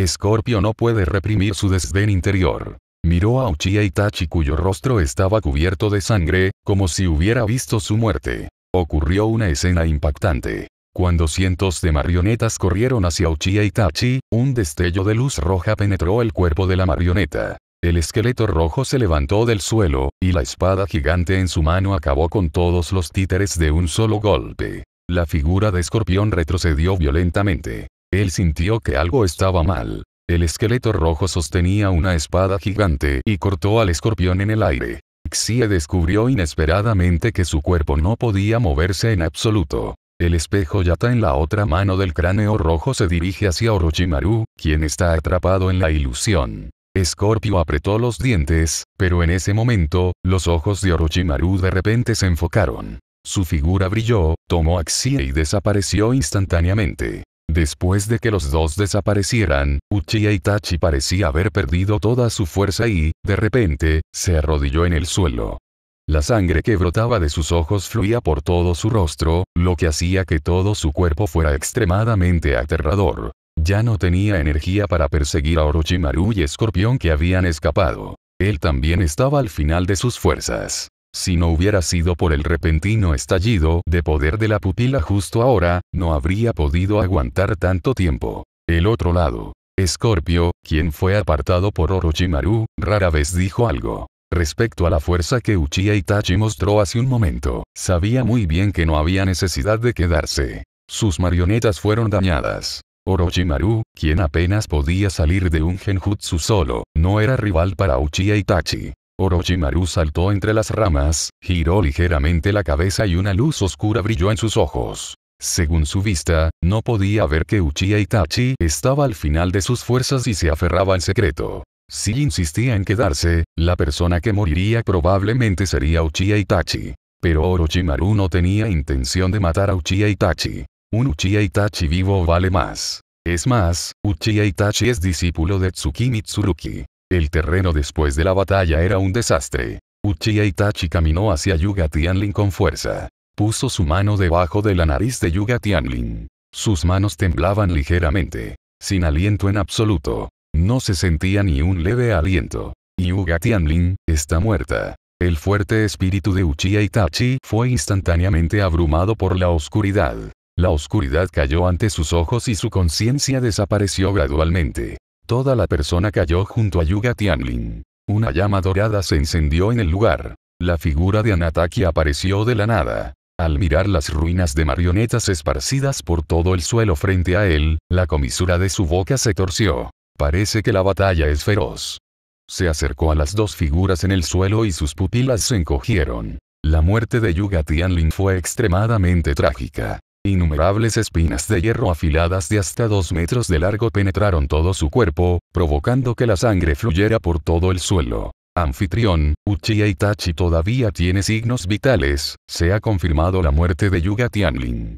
Scorpio no puede reprimir su desdén interior. Miró a Uchiha Itachi cuyo rostro estaba cubierto de sangre, como si hubiera visto su muerte. Ocurrió una escena impactante. Cuando cientos de marionetas corrieron hacia Uchiha Itachi, un destello de luz roja penetró el cuerpo de la marioneta. El esqueleto rojo se levantó del suelo, y la espada gigante en su mano acabó con todos los títeres de un solo golpe. La figura de escorpión retrocedió violentamente. Él sintió que algo estaba mal. El esqueleto rojo sostenía una espada gigante y cortó al escorpión en el aire. Xie descubrió inesperadamente que su cuerpo no podía moverse en absoluto. El espejo yata en la otra mano del cráneo rojo se dirige hacia Orochimaru, quien está atrapado en la ilusión. Scorpio apretó los dientes, pero en ese momento, los ojos de Orochimaru de repente se enfocaron. Su figura brilló, tomó a Xie y desapareció instantáneamente. Después de que los dos desaparecieran, Uchiha Itachi parecía haber perdido toda su fuerza y, de repente, se arrodilló en el suelo. La sangre que brotaba de sus ojos fluía por todo su rostro, lo que hacía que todo su cuerpo fuera extremadamente aterrador. Ya no tenía energía para perseguir a Orochimaru y Escorpión que habían escapado. Él también estaba al final de sus fuerzas. Si no hubiera sido por el repentino estallido de poder de la pupila justo ahora, no habría podido aguantar tanto tiempo. El otro lado. Scorpio, quien fue apartado por Orochimaru, rara vez dijo algo. Respecto a la fuerza que Uchiha Itachi mostró hace un momento, sabía muy bien que no había necesidad de quedarse. Sus marionetas fueron dañadas. Orochimaru, quien apenas podía salir de un genjutsu solo, no era rival para Uchiha Itachi. Orochimaru saltó entre las ramas, giró ligeramente la cabeza y una luz oscura brilló en sus ojos. Según su vista, no podía ver que Uchiha Itachi estaba al final de sus fuerzas y se aferraba en secreto. Si insistía en quedarse, la persona que moriría probablemente sería Uchiha Itachi. Pero Orochimaru no tenía intención de matar a Uchiha Itachi. Un Uchiha Itachi vivo vale más. Es más, Uchiha Itachi es discípulo de Tsuki Mitsuruki. El terreno después de la batalla era un desastre. Uchiha Itachi caminó hacia Yuga Tianlin con fuerza. Puso su mano debajo de la nariz de Yuga Tianlin. Sus manos temblaban ligeramente. Sin aliento en absoluto. No se sentía ni un leve aliento. Yuga Tianlin, está muerta. El fuerte espíritu de Uchiha Itachi fue instantáneamente abrumado por la oscuridad. La oscuridad cayó ante sus ojos y su conciencia desapareció gradualmente. Toda la persona cayó junto a Yuga Tianlin. Una llama dorada se encendió en el lugar. La figura de Anataki apareció de la nada. Al mirar las ruinas de marionetas esparcidas por todo el suelo frente a él, la comisura de su boca se torció. Parece que la batalla es feroz. Se acercó a las dos figuras en el suelo y sus pupilas se encogieron. La muerte de Yuga Tianlin fue extremadamente trágica. Innumerables espinas de hierro afiladas de hasta dos metros de largo penetraron todo su cuerpo, provocando que la sangre fluyera por todo el suelo. Anfitrión, Uchiha Itachi todavía tiene signos vitales, se ha confirmado la muerte de Yuga Tianlin.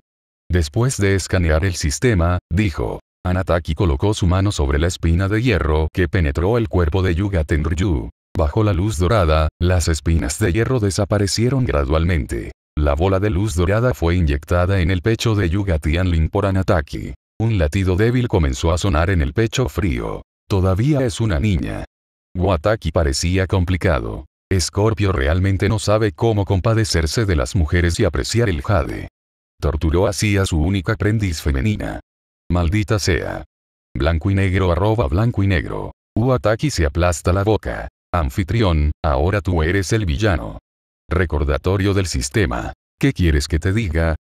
Después de escanear el sistema, dijo. Anataki colocó su mano sobre la espina de hierro que penetró el cuerpo de Yuga Tenryu. Bajo la luz dorada, las espinas de hierro desaparecieron gradualmente. La bola de luz dorada fue inyectada en el pecho de Yuga Tianlin por Anataki. Un latido débil comenzó a sonar en el pecho frío. Todavía es una niña. Wataki parecía complicado. Scorpio realmente no sabe cómo compadecerse de las mujeres y apreciar el jade. Torturó así a su única aprendiz femenina. Maldita sea. Blanco y negro arroba blanco y negro. Wataki se aplasta la boca. Anfitrión, ahora tú eres el villano. Recordatorio del sistema. ¿Qué quieres que te diga?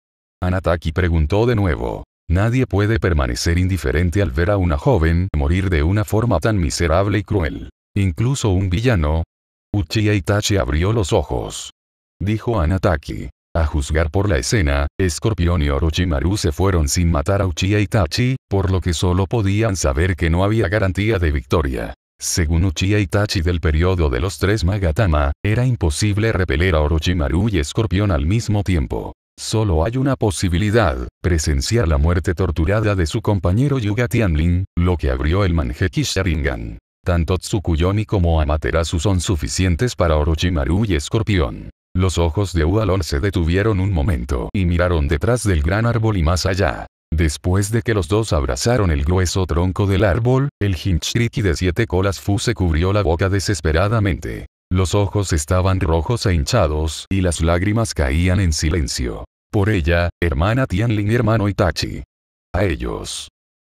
Anataki preguntó de nuevo. Nadie puede permanecer indiferente al ver a una joven morir de una forma tan miserable y cruel. Incluso un villano. Uchiha Itachi abrió los ojos. Dijo Anataki. A juzgar por la escena, Escorpión y Orochimaru se fueron sin matar a Uchiha Itachi, por lo que solo podían saber que no había garantía de victoria. Según Uchiha Itachi del periodo de los tres Magatama, era imposible repeler a Orochimaru y Escorpión al mismo tiempo. Solo hay una posibilidad, presenciar la muerte torturada de su compañero Yuga Tianlin, lo que abrió el Manjeki Sharingan. Tanto Tsukuyomi como Amaterasu son suficientes para Orochimaru y Escorpión. Los ojos de Ualor se detuvieron un momento y miraron detrás del gran árbol y más allá. Después de que los dos abrazaron el grueso tronco del árbol, el Hinchriki de siete colas Fu se cubrió la boca desesperadamente. Los ojos estaban rojos e hinchados, y las lágrimas caían en silencio. Por ella, hermana Tianlin y hermano Itachi. A ellos.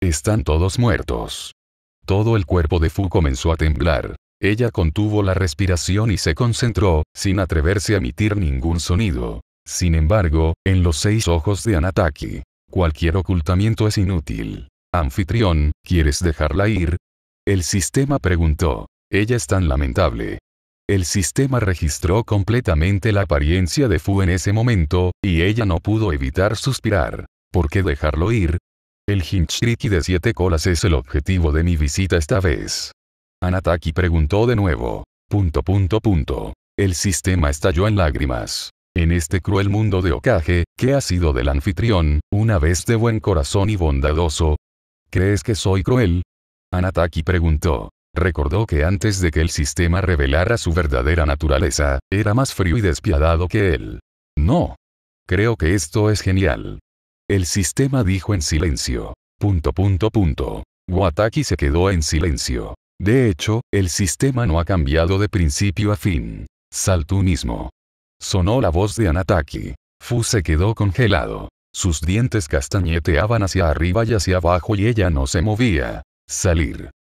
Están todos muertos. Todo el cuerpo de Fu comenzó a temblar. Ella contuvo la respiración y se concentró, sin atreverse a emitir ningún sonido. Sin embargo, en los seis ojos de Anataki, Cualquier ocultamiento es inútil. Anfitrión, ¿quieres dejarla ir? El sistema preguntó. Ella es tan lamentable. El sistema registró completamente la apariencia de Fu en ese momento, y ella no pudo evitar suspirar. ¿Por qué dejarlo ir? El Hinchriki de siete colas es el objetivo de mi visita esta vez. Anataki preguntó de nuevo. Punto punto punto. El sistema estalló en lágrimas. En este cruel mundo de Okage, ¿qué ha sido del anfitrión, una vez de buen corazón y bondadoso? ¿Crees que soy cruel? Anataki preguntó. Recordó que antes de que el sistema revelara su verdadera naturaleza, era más frío y despiadado que él. No. Creo que esto es genial. El sistema dijo en silencio. Punto punto punto. Wataki se quedó en silencio. De hecho, el sistema no ha cambiado de principio a fin. mismo. Sonó la voz de Anataki. Fu se quedó congelado. Sus dientes castañeteaban hacia arriba y hacia abajo y ella no se movía. Salir.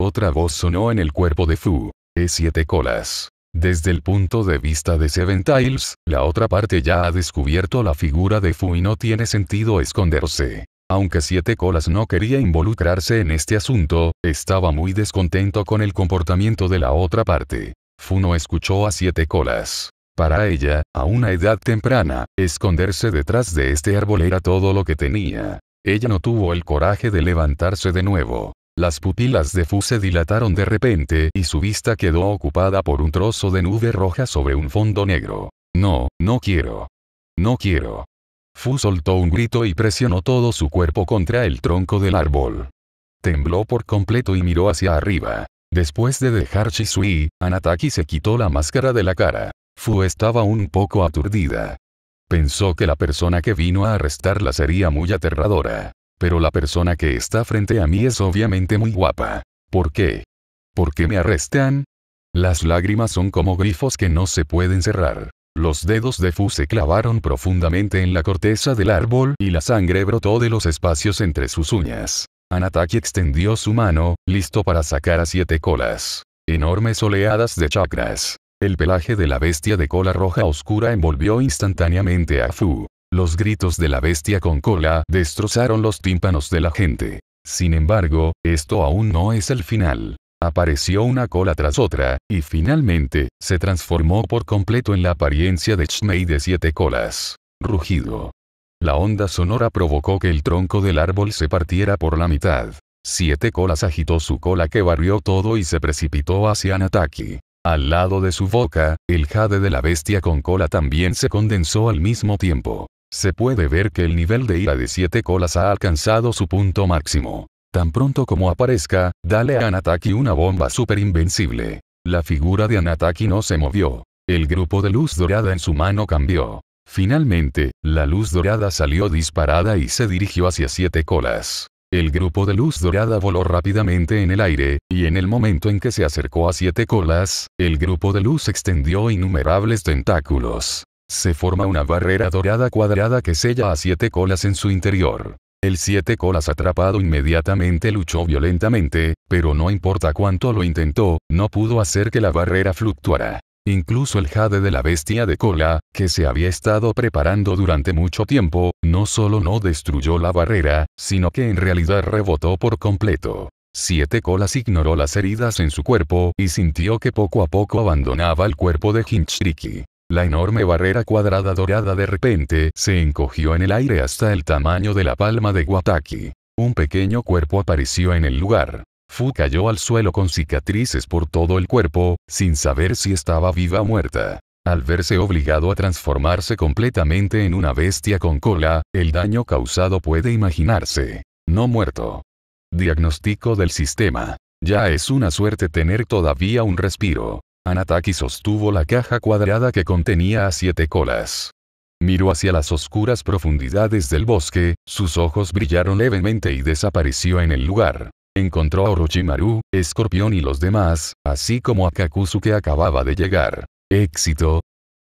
Otra voz sonó en el cuerpo de Fu. Es siete colas. Desde el punto de vista de Seven Tiles, la otra parte ya ha descubierto la figura de Fu y no tiene sentido esconderse. Aunque Siete Colas no quería involucrarse en este asunto, estaba muy descontento con el comportamiento de la otra parte. Fu no escuchó a Siete Colas. Para ella, a una edad temprana, esconderse detrás de este árbol era todo lo que tenía. Ella no tuvo el coraje de levantarse de nuevo. Las pupilas de Fu se dilataron de repente y su vista quedó ocupada por un trozo de nube roja sobre un fondo negro. No, no quiero. No quiero. Fu soltó un grito y presionó todo su cuerpo contra el tronco del árbol. Tembló por completo y miró hacia arriba. Después de dejar Shisui, Anataki se quitó la máscara de la cara. Fu estaba un poco aturdida. Pensó que la persona que vino a arrestarla sería muy aterradora. Pero la persona que está frente a mí es obviamente muy guapa. ¿Por qué? ¿Por qué me arrestan? Las lágrimas son como grifos que no se pueden cerrar. Los dedos de Fu se clavaron profundamente en la corteza del árbol y la sangre brotó de los espacios entre sus uñas. Anataki extendió su mano, listo para sacar a siete colas. Enormes oleadas de chakras. El pelaje de la bestia de cola roja oscura envolvió instantáneamente a Fu. Los gritos de la bestia con cola destrozaron los tímpanos de la gente. Sin embargo, esto aún no es el final. Apareció una cola tras otra, y finalmente, se transformó por completo en la apariencia de Chmei de siete colas. Rugido. La onda sonora provocó que el tronco del árbol se partiera por la mitad. Siete colas agitó su cola que barrió todo y se precipitó hacia Nataki. Al lado de su boca, el jade de la bestia con cola también se condensó al mismo tiempo. Se puede ver que el nivel de ira de siete colas ha alcanzado su punto máximo. Tan pronto como aparezca, dale a Anataki una bomba super invencible. La figura de Anataki no se movió. El grupo de luz dorada en su mano cambió. Finalmente, la luz dorada salió disparada y se dirigió hacia siete colas. El grupo de luz dorada voló rápidamente en el aire, y en el momento en que se acercó a siete colas, el grupo de luz extendió innumerables tentáculos. Se forma una barrera dorada cuadrada que sella a siete colas en su interior. El siete colas atrapado inmediatamente luchó violentamente, pero no importa cuánto lo intentó, no pudo hacer que la barrera fluctuara. Incluso el jade de la bestia de cola, que se había estado preparando durante mucho tiempo, no solo no destruyó la barrera, sino que en realidad rebotó por completo. Siete colas ignoró las heridas en su cuerpo y sintió que poco a poco abandonaba el cuerpo de Hinchriki. La enorme barrera cuadrada dorada de repente se encogió en el aire hasta el tamaño de la palma de Wataki. Un pequeño cuerpo apareció en el lugar. Fu cayó al suelo con cicatrices por todo el cuerpo, sin saber si estaba viva o muerta. Al verse obligado a transformarse completamente en una bestia con cola, el daño causado puede imaginarse. No muerto. Diagnóstico del sistema. Ya es una suerte tener todavía un respiro. Anataki sostuvo la caja cuadrada que contenía a siete colas. Miró hacia las oscuras profundidades del bosque, sus ojos brillaron levemente y desapareció en el lugar. Encontró a Orochimaru, Escorpión y los demás, así como a Kakuzu que acababa de llegar. Éxito.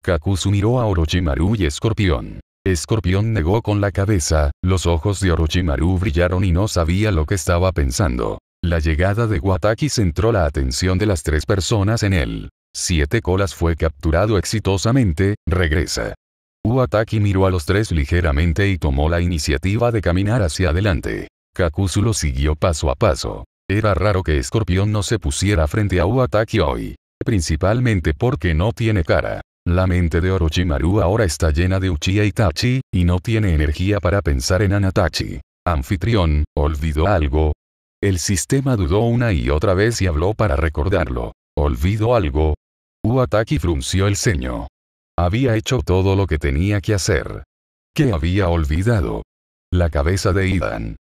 Kakuzu miró a Orochimaru y Escorpión. Escorpión negó con la cabeza, los ojos de Orochimaru brillaron y no sabía lo que estaba pensando. La llegada de Wataki centró la atención de las tres personas en él. Siete Colas fue capturado exitosamente, regresa. Uataki miró a los tres ligeramente y tomó la iniciativa de caminar hacia adelante. Kakuzu lo siguió paso a paso. Era raro que Escorpión no se pusiera frente a Uataki hoy. Principalmente porque no tiene cara. La mente de Orochimaru ahora está llena de Uchiha Itachi, y no tiene energía para pensar en Anatachi. Anfitrión, olvidó algo. El sistema dudó una y otra vez y habló para recordarlo. ¿Olvidó algo? Uataki frunció el ceño. Había hecho todo lo que tenía que hacer. ¿Qué había olvidado? La cabeza de Idan.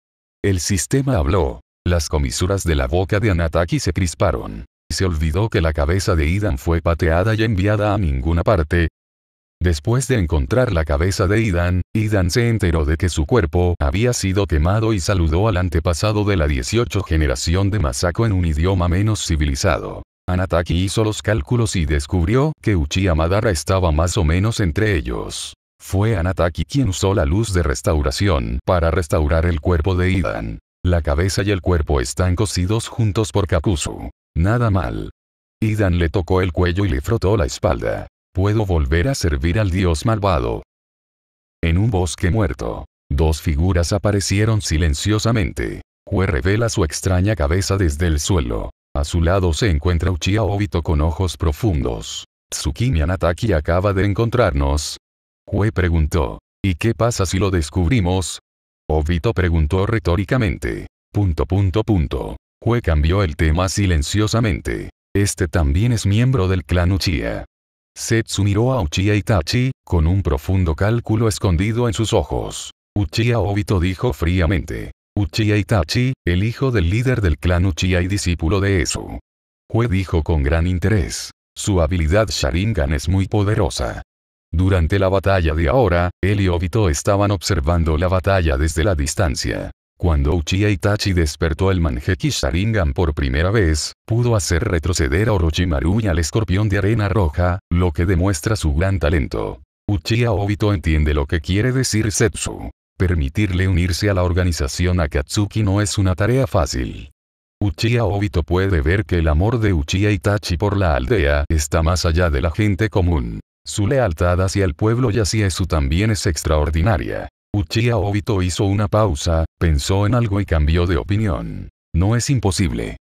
El sistema habló. Las comisuras de la boca de Anataki se crisparon. Se olvidó que la cabeza de Idan fue pateada y enviada a ninguna parte. Después de encontrar la cabeza de Idan, Idan se enteró de que su cuerpo había sido quemado y saludó al antepasado de la 18 generación de Masako en un idioma menos civilizado. Anataki hizo los cálculos y descubrió que Uchiha Madara estaba más o menos entre ellos. Fue Anataki quien usó la luz de restauración para restaurar el cuerpo de Idan. La cabeza y el cuerpo están cosidos juntos por Kakuzu. Nada mal. Idan le tocó el cuello y le frotó la espalda. Puedo volver a servir al dios malvado. En un bosque muerto, dos figuras aparecieron silenciosamente. Hue revela su extraña cabeza desde el suelo. A su lado se encuentra Uchiha Obito con ojos profundos. Tsukimi Anataki acaba de encontrarnos. Hue preguntó. ¿Y qué pasa si lo descubrimos? Obito preguntó retóricamente. Punto punto punto. Hue cambió el tema silenciosamente. Este también es miembro del clan Uchiha. Setsu miró a Uchiha Itachi, con un profundo cálculo escondido en sus ojos. Uchiha Obito dijo fríamente. Uchiha Itachi, el hijo del líder del clan Uchiha y discípulo de Esu. Hue dijo con gran interés. Su habilidad Sharingan es muy poderosa. Durante la batalla de ahora, él y Obito estaban observando la batalla desde la distancia. Cuando Uchiha Itachi despertó el Manjeki Sharingan por primera vez, pudo hacer retroceder a Orochimaru y al escorpión de arena roja, lo que demuestra su gran talento. Uchiha Obito entiende lo que quiere decir Setsu. Permitirle unirse a la organización Akatsuki no es una tarea fácil. Uchiha Obito puede ver que el amor de Uchiha Itachi por la aldea está más allá de la gente común. Su lealtad hacia el pueblo y hacia eso también es extraordinaria. Uchiha Obito hizo una pausa, pensó en algo y cambió de opinión. No es imposible.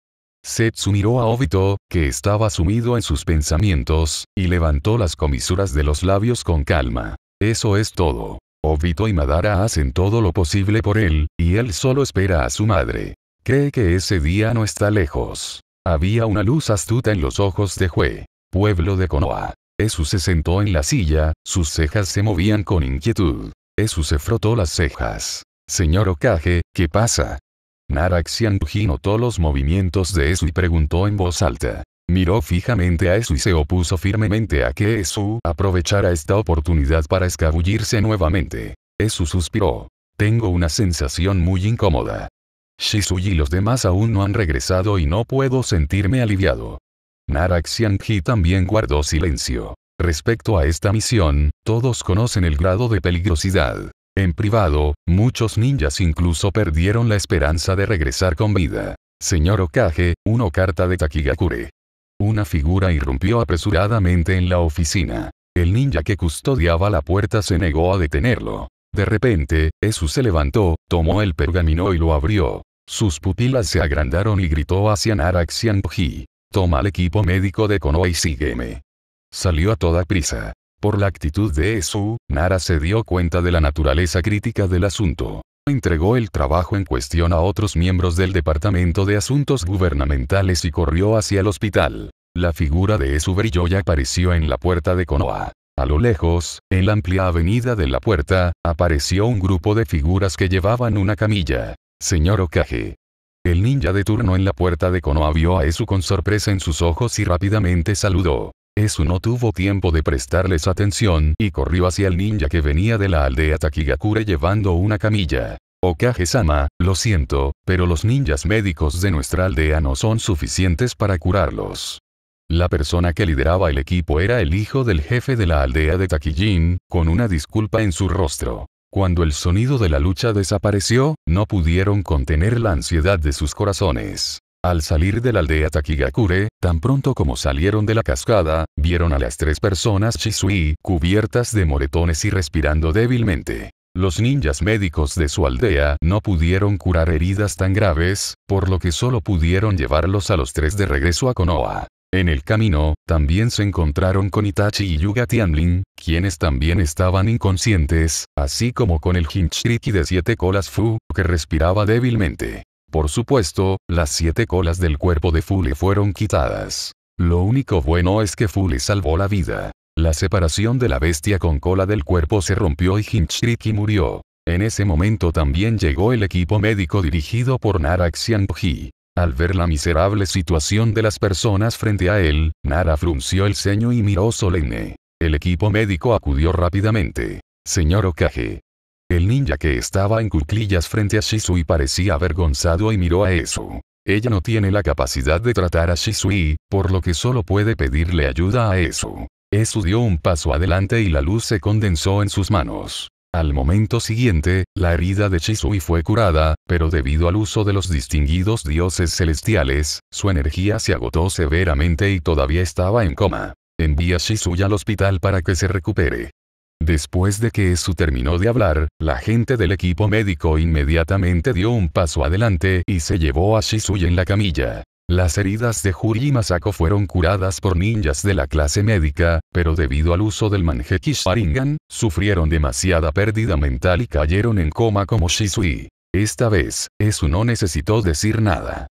Setsu miró a Obito, que estaba sumido en sus pensamientos, y levantó las comisuras de los labios con calma. Eso es todo. Obito y Madara hacen todo lo posible por él, y él solo espera a su madre. Cree que ese día no está lejos. Había una luz astuta en los ojos de Jue, pueblo de Konoha. Esu se sentó en la silla, sus cejas se movían con inquietud. Esu se frotó las cejas. Señor Okage, ¿qué pasa? Naraxian notó los movimientos de Esu y preguntó en voz alta. Miró fijamente a eso y se opuso firmemente a que Esu aprovechara esta oportunidad para escabullirse nuevamente. Esu suspiró. Tengo una sensación muy incómoda. Shizu y los demás aún no han regresado y no puedo sentirme aliviado. Narak Xiangji también guardó silencio. Respecto a esta misión, todos conocen el grado de peligrosidad. En privado, muchos ninjas incluso perdieron la esperanza de regresar con vida. Señor Okage, uno carta de Takigakure. Una figura irrumpió apresuradamente en la oficina. El ninja que custodiaba la puerta se negó a detenerlo. De repente, Esu se levantó, tomó el pergamino y lo abrió. Sus pupilas se agrandaron y gritó hacia Nara Xianji. Toma el equipo médico de Konoha y sígueme. Salió a toda prisa. Por la actitud de Esu, Nara se dio cuenta de la naturaleza crítica del asunto entregó el trabajo en cuestión a otros miembros del Departamento de Asuntos Gubernamentales y corrió hacia el hospital. La figura de Esu brilló y apareció en la puerta de Konoha. A lo lejos, en la amplia avenida de la puerta, apareció un grupo de figuras que llevaban una camilla. Señor Okage. El ninja de turno en la puerta de Konoha vio a Esu con sorpresa en sus ojos y rápidamente saludó. Eso no tuvo tiempo de prestarles atención y corrió hacia el ninja que venía de la aldea Takigakure llevando una camilla. Okage-sama, lo siento, pero los ninjas médicos de nuestra aldea no son suficientes para curarlos. La persona que lideraba el equipo era el hijo del jefe de la aldea de Takijin, con una disculpa en su rostro. Cuando el sonido de la lucha desapareció, no pudieron contener la ansiedad de sus corazones. Al salir de la aldea Takigakure, tan pronto como salieron de la cascada, vieron a las tres personas Shisui, cubiertas de moretones y respirando débilmente. Los ninjas médicos de su aldea no pudieron curar heridas tan graves, por lo que solo pudieron llevarlos a los tres de regreso a Konoha. En el camino, también se encontraron con Itachi y Yuga Tianlin, quienes también estaban inconscientes, así como con el Hinchriki de siete colas Fu, que respiraba débilmente. Por supuesto, las siete colas del cuerpo de Fule fueron quitadas. Lo único bueno es que Fule salvó la vida. La separación de la bestia con cola del cuerpo se rompió y Hinchriki murió. En ese momento también llegó el equipo médico dirigido por Nara Xianpji. Al ver la miserable situación de las personas frente a él, Nara frunció el ceño y miró solemne. El equipo médico acudió rápidamente. Señor Okage, el ninja que estaba en cuclillas frente a Shisui parecía avergonzado y miró a eso. Ella no tiene la capacidad de tratar a Shisui, por lo que solo puede pedirle ayuda a eso. Esu dio un paso adelante y la luz se condensó en sus manos. Al momento siguiente, la herida de Shisui fue curada, pero debido al uso de los distinguidos dioses celestiales, su energía se agotó severamente y todavía estaba en coma. Envía a Shisui al hospital para que se recupere. Después de que Esu terminó de hablar, la gente del equipo médico inmediatamente dio un paso adelante y se llevó a Shisui en la camilla. Las heridas de Juri y Masako fueron curadas por ninjas de la clase médica, pero debido al uso del Manjeki Sharingan, sufrieron demasiada pérdida mental y cayeron en coma como Shisui. Esta vez, Esu no necesitó decir nada.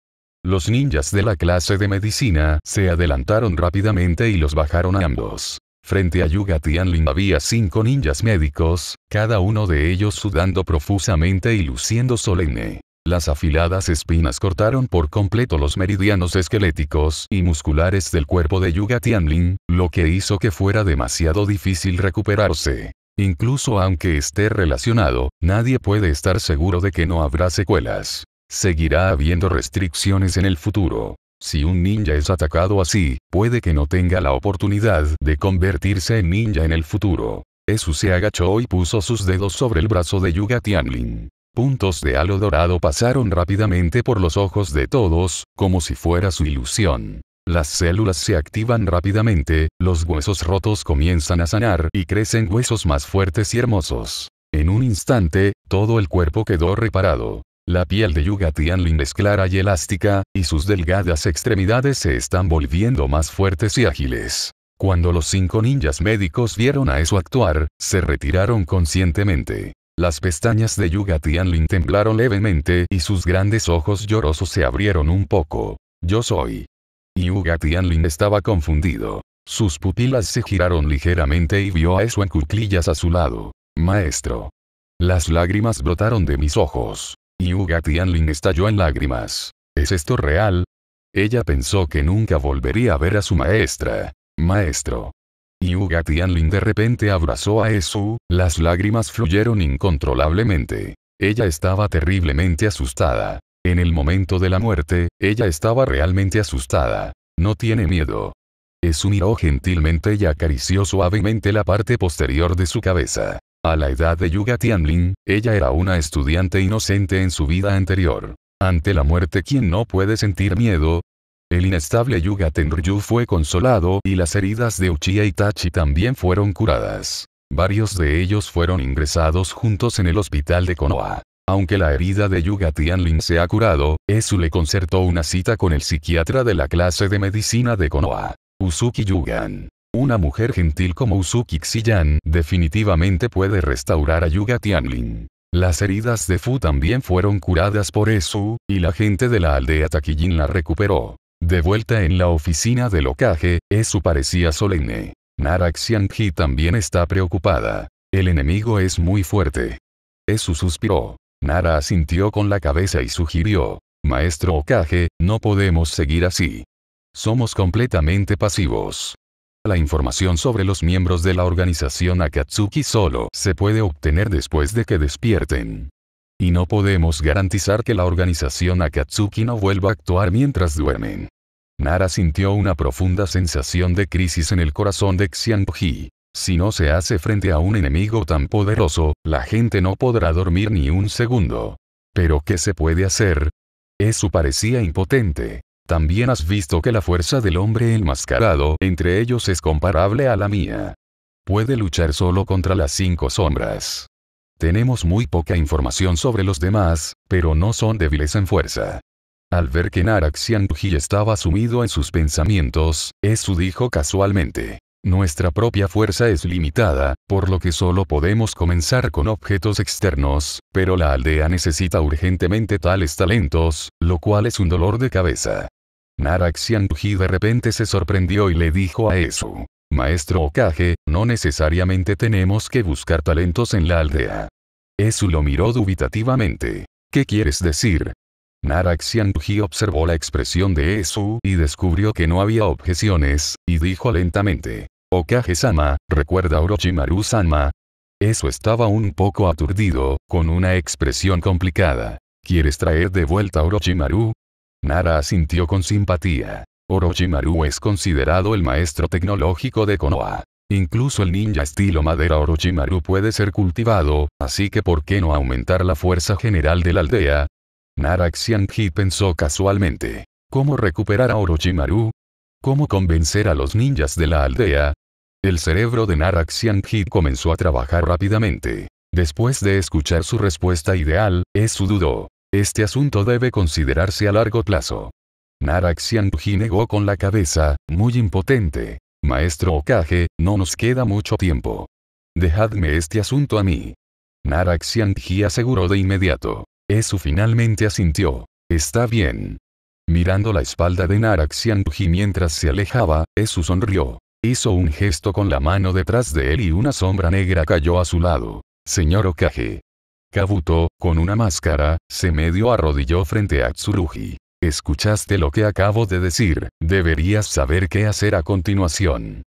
Los ninjas de la clase de medicina se adelantaron rápidamente y los bajaron a ambos. Frente a Yuga Tianlin había cinco ninjas médicos, cada uno de ellos sudando profusamente y luciendo solemne. Las afiladas espinas cortaron por completo los meridianos esqueléticos y musculares del cuerpo de Yuga Tianlin, lo que hizo que fuera demasiado difícil recuperarse. Incluso aunque esté relacionado, nadie puede estar seguro de que no habrá secuelas. Seguirá habiendo restricciones en el futuro. Si un ninja es atacado así, puede que no tenga la oportunidad de convertirse en ninja en el futuro. Esu se agachó y puso sus dedos sobre el brazo de Yuga Tianlin. Puntos de halo dorado pasaron rápidamente por los ojos de todos, como si fuera su ilusión. Las células se activan rápidamente, los huesos rotos comienzan a sanar y crecen huesos más fuertes y hermosos. En un instante, todo el cuerpo quedó reparado. La piel de Yuga Tianlin es clara y elástica, y sus delgadas extremidades se están volviendo más fuertes y ágiles. Cuando los cinco ninjas médicos vieron a eso actuar, se retiraron conscientemente. Las pestañas de Yuga Tianlin temblaron levemente y sus grandes ojos llorosos se abrieron un poco. Yo soy. Yuga Tianlin estaba confundido. Sus pupilas se giraron ligeramente y vio a eso en cuclillas a su lado. Maestro. Las lágrimas brotaron de mis ojos. Yuga Tianlin estalló en lágrimas. ¿Es esto real? Ella pensó que nunca volvería a ver a su maestra. Maestro. Yuga Tianlin de repente abrazó a Esu, las lágrimas fluyeron incontrolablemente. Ella estaba terriblemente asustada. En el momento de la muerte, ella estaba realmente asustada. No tiene miedo. Esu miró gentilmente y acarició suavemente la parte posterior de su cabeza. A la edad de Yuga Tianlin, ella era una estudiante inocente en su vida anterior. Ante la muerte quien no puede sentir miedo, el inestable Yuga Tenryu fue consolado y las heridas de Uchiha Itachi también fueron curadas. Varios de ellos fueron ingresados juntos en el hospital de Konoha. Aunque la herida de Yuga Tianlin se ha curado, Esu le concertó una cita con el psiquiatra de la clase de medicina de Konoha, Uzuki Yugan. Una mujer gentil como Usuki Xiyan definitivamente puede restaurar a Yuga Tianlin. Las heridas de Fu también fueron curadas por Esu, y la gente de la aldea Takijin la recuperó. De vuelta en la oficina del Okage, Esu parecía solemne. Nara Xianji también está preocupada. El enemigo es muy fuerte. Esu suspiró. Nara asintió con la cabeza y sugirió. Maestro Okage, no podemos seguir así. Somos completamente pasivos. La información sobre los miembros de la organización Akatsuki solo se puede obtener después de que despierten. Y no podemos garantizar que la organización Akatsuki no vuelva a actuar mientras duermen. Nara sintió una profunda sensación de crisis en el corazón de Xiangji. Si no se hace frente a un enemigo tan poderoso, la gente no podrá dormir ni un segundo. ¿Pero qué se puede hacer? Eso parecía impotente. También has visto que la fuerza del hombre enmascarado entre ellos es comparable a la mía. Puede luchar solo contra las cinco sombras. Tenemos muy poca información sobre los demás, pero no son débiles en fuerza. Al ver que Naraxian estaba sumido en sus pensamientos, Esu dijo casualmente. Nuestra propia fuerza es limitada, por lo que solo podemos comenzar con objetos externos, pero la aldea necesita urgentemente tales talentos, lo cual es un dolor de cabeza. Naraxian de repente se sorprendió y le dijo a Esu. Maestro Okage, no necesariamente tenemos que buscar talentos en la aldea. Esu lo miró dubitativamente. ¿Qué quieres decir? Naraxian observó la expresión de Esu y descubrió que no había objeciones, y dijo lentamente. Okage-sama, recuerda Orochimaru-sama. Eso estaba un poco aturdido, con una expresión complicada. ¿Quieres traer de vuelta a Orochimaru? Nara asintió con simpatía. Orochimaru es considerado el maestro tecnológico de Konoha. Incluso el ninja estilo madera Orochimaru puede ser cultivado, así que ¿por qué no aumentar la fuerza general de la aldea? Nara Xianji pensó casualmente. ¿Cómo recuperar a Orochimaru? ¿Cómo convencer a los ninjas de la aldea? El cerebro de Nara Xianji comenzó a trabajar rápidamente. Después de escuchar su respuesta ideal, Esu dudó. Este asunto debe considerarse a largo plazo. Narak negó con la cabeza, muy impotente. Maestro Okage, no nos queda mucho tiempo. Dejadme este asunto a mí. Narak aseguró de inmediato. Esu finalmente asintió. Está bien. Mirando la espalda de Narak mientras se alejaba, Esu sonrió. Hizo un gesto con la mano detrás de él y una sombra negra cayó a su lado. Señor Okage. Kabuto, con una máscara, se medio arrodilló frente a Tsurugi. Escuchaste lo que acabo de decir, deberías saber qué hacer a continuación.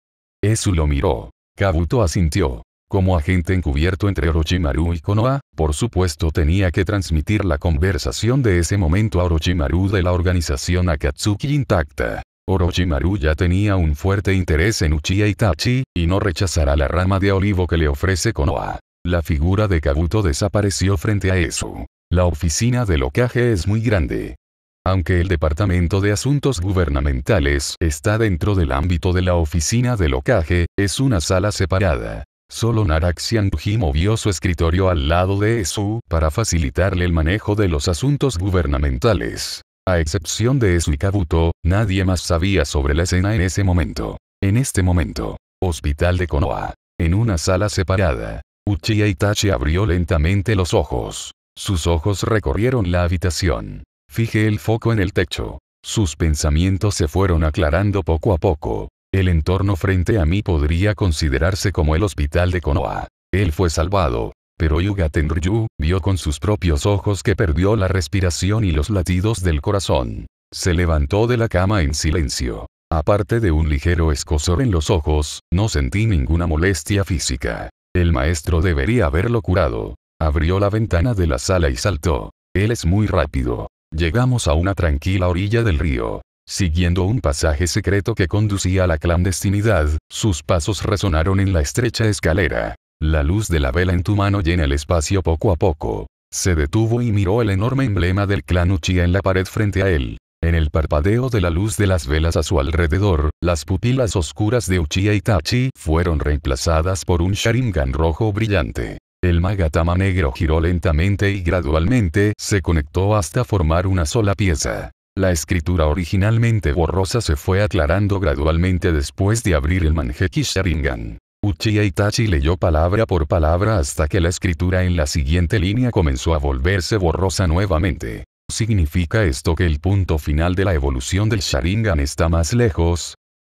Esu lo miró. Kabuto asintió. Como agente encubierto entre Orochimaru y Konoha, por supuesto tenía que transmitir la conversación de ese momento a Orochimaru de la organización Akatsuki intacta. Orochimaru ya tenía un fuerte interés en Uchiha Itachi, y no rechazará la rama de olivo que le ofrece Konoha. La figura de Kabuto desapareció frente a eso. La oficina de locaje es muy grande. Aunque el Departamento de Asuntos Gubernamentales está dentro del ámbito de la oficina de locaje, es una sala separada. Solo Naraxian movió su escritorio al lado de Esu para facilitarle el manejo de los asuntos gubernamentales. A excepción de Esu y Kabuto, nadie más sabía sobre la escena en ese momento. En este momento, Hospital de Konoha. En una sala separada, Uchiha Itachi abrió lentamente los ojos. Sus ojos recorrieron la habitación. Fijé el foco en el techo. Sus pensamientos se fueron aclarando poco a poco. El entorno frente a mí podría considerarse como el hospital de Konoha. Él fue salvado. Pero Yuga Tenryu vio con sus propios ojos que perdió la respiración y los latidos del corazón. Se levantó de la cama en silencio. Aparte de un ligero escozor en los ojos, no sentí ninguna molestia física. El maestro debería haberlo curado. Abrió la ventana de la sala y saltó. Él es muy rápido. Llegamos a una tranquila orilla del río. Siguiendo un pasaje secreto que conducía a la clandestinidad, sus pasos resonaron en la estrecha escalera. La luz de la vela en tu mano llena el espacio poco a poco. Se detuvo y miró el enorme emblema del clan Uchiha en la pared frente a él. En el parpadeo de la luz de las velas a su alrededor, las pupilas oscuras de Uchiha Itachi fueron reemplazadas por un Sharingan rojo brillante. El Magatama negro giró lentamente y gradualmente se conectó hasta formar una sola pieza. La escritura originalmente borrosa se fue aclarando gradualmente después de abrir el Manjeki Sharingan. Uchiha Itachi leyó palabra por palabra hasta que la escritura en la siguiente línea comenzó a volverse borrosa nuevamente. ¿Significa esto que el punto final de la evolución del Sharingan está más lejos?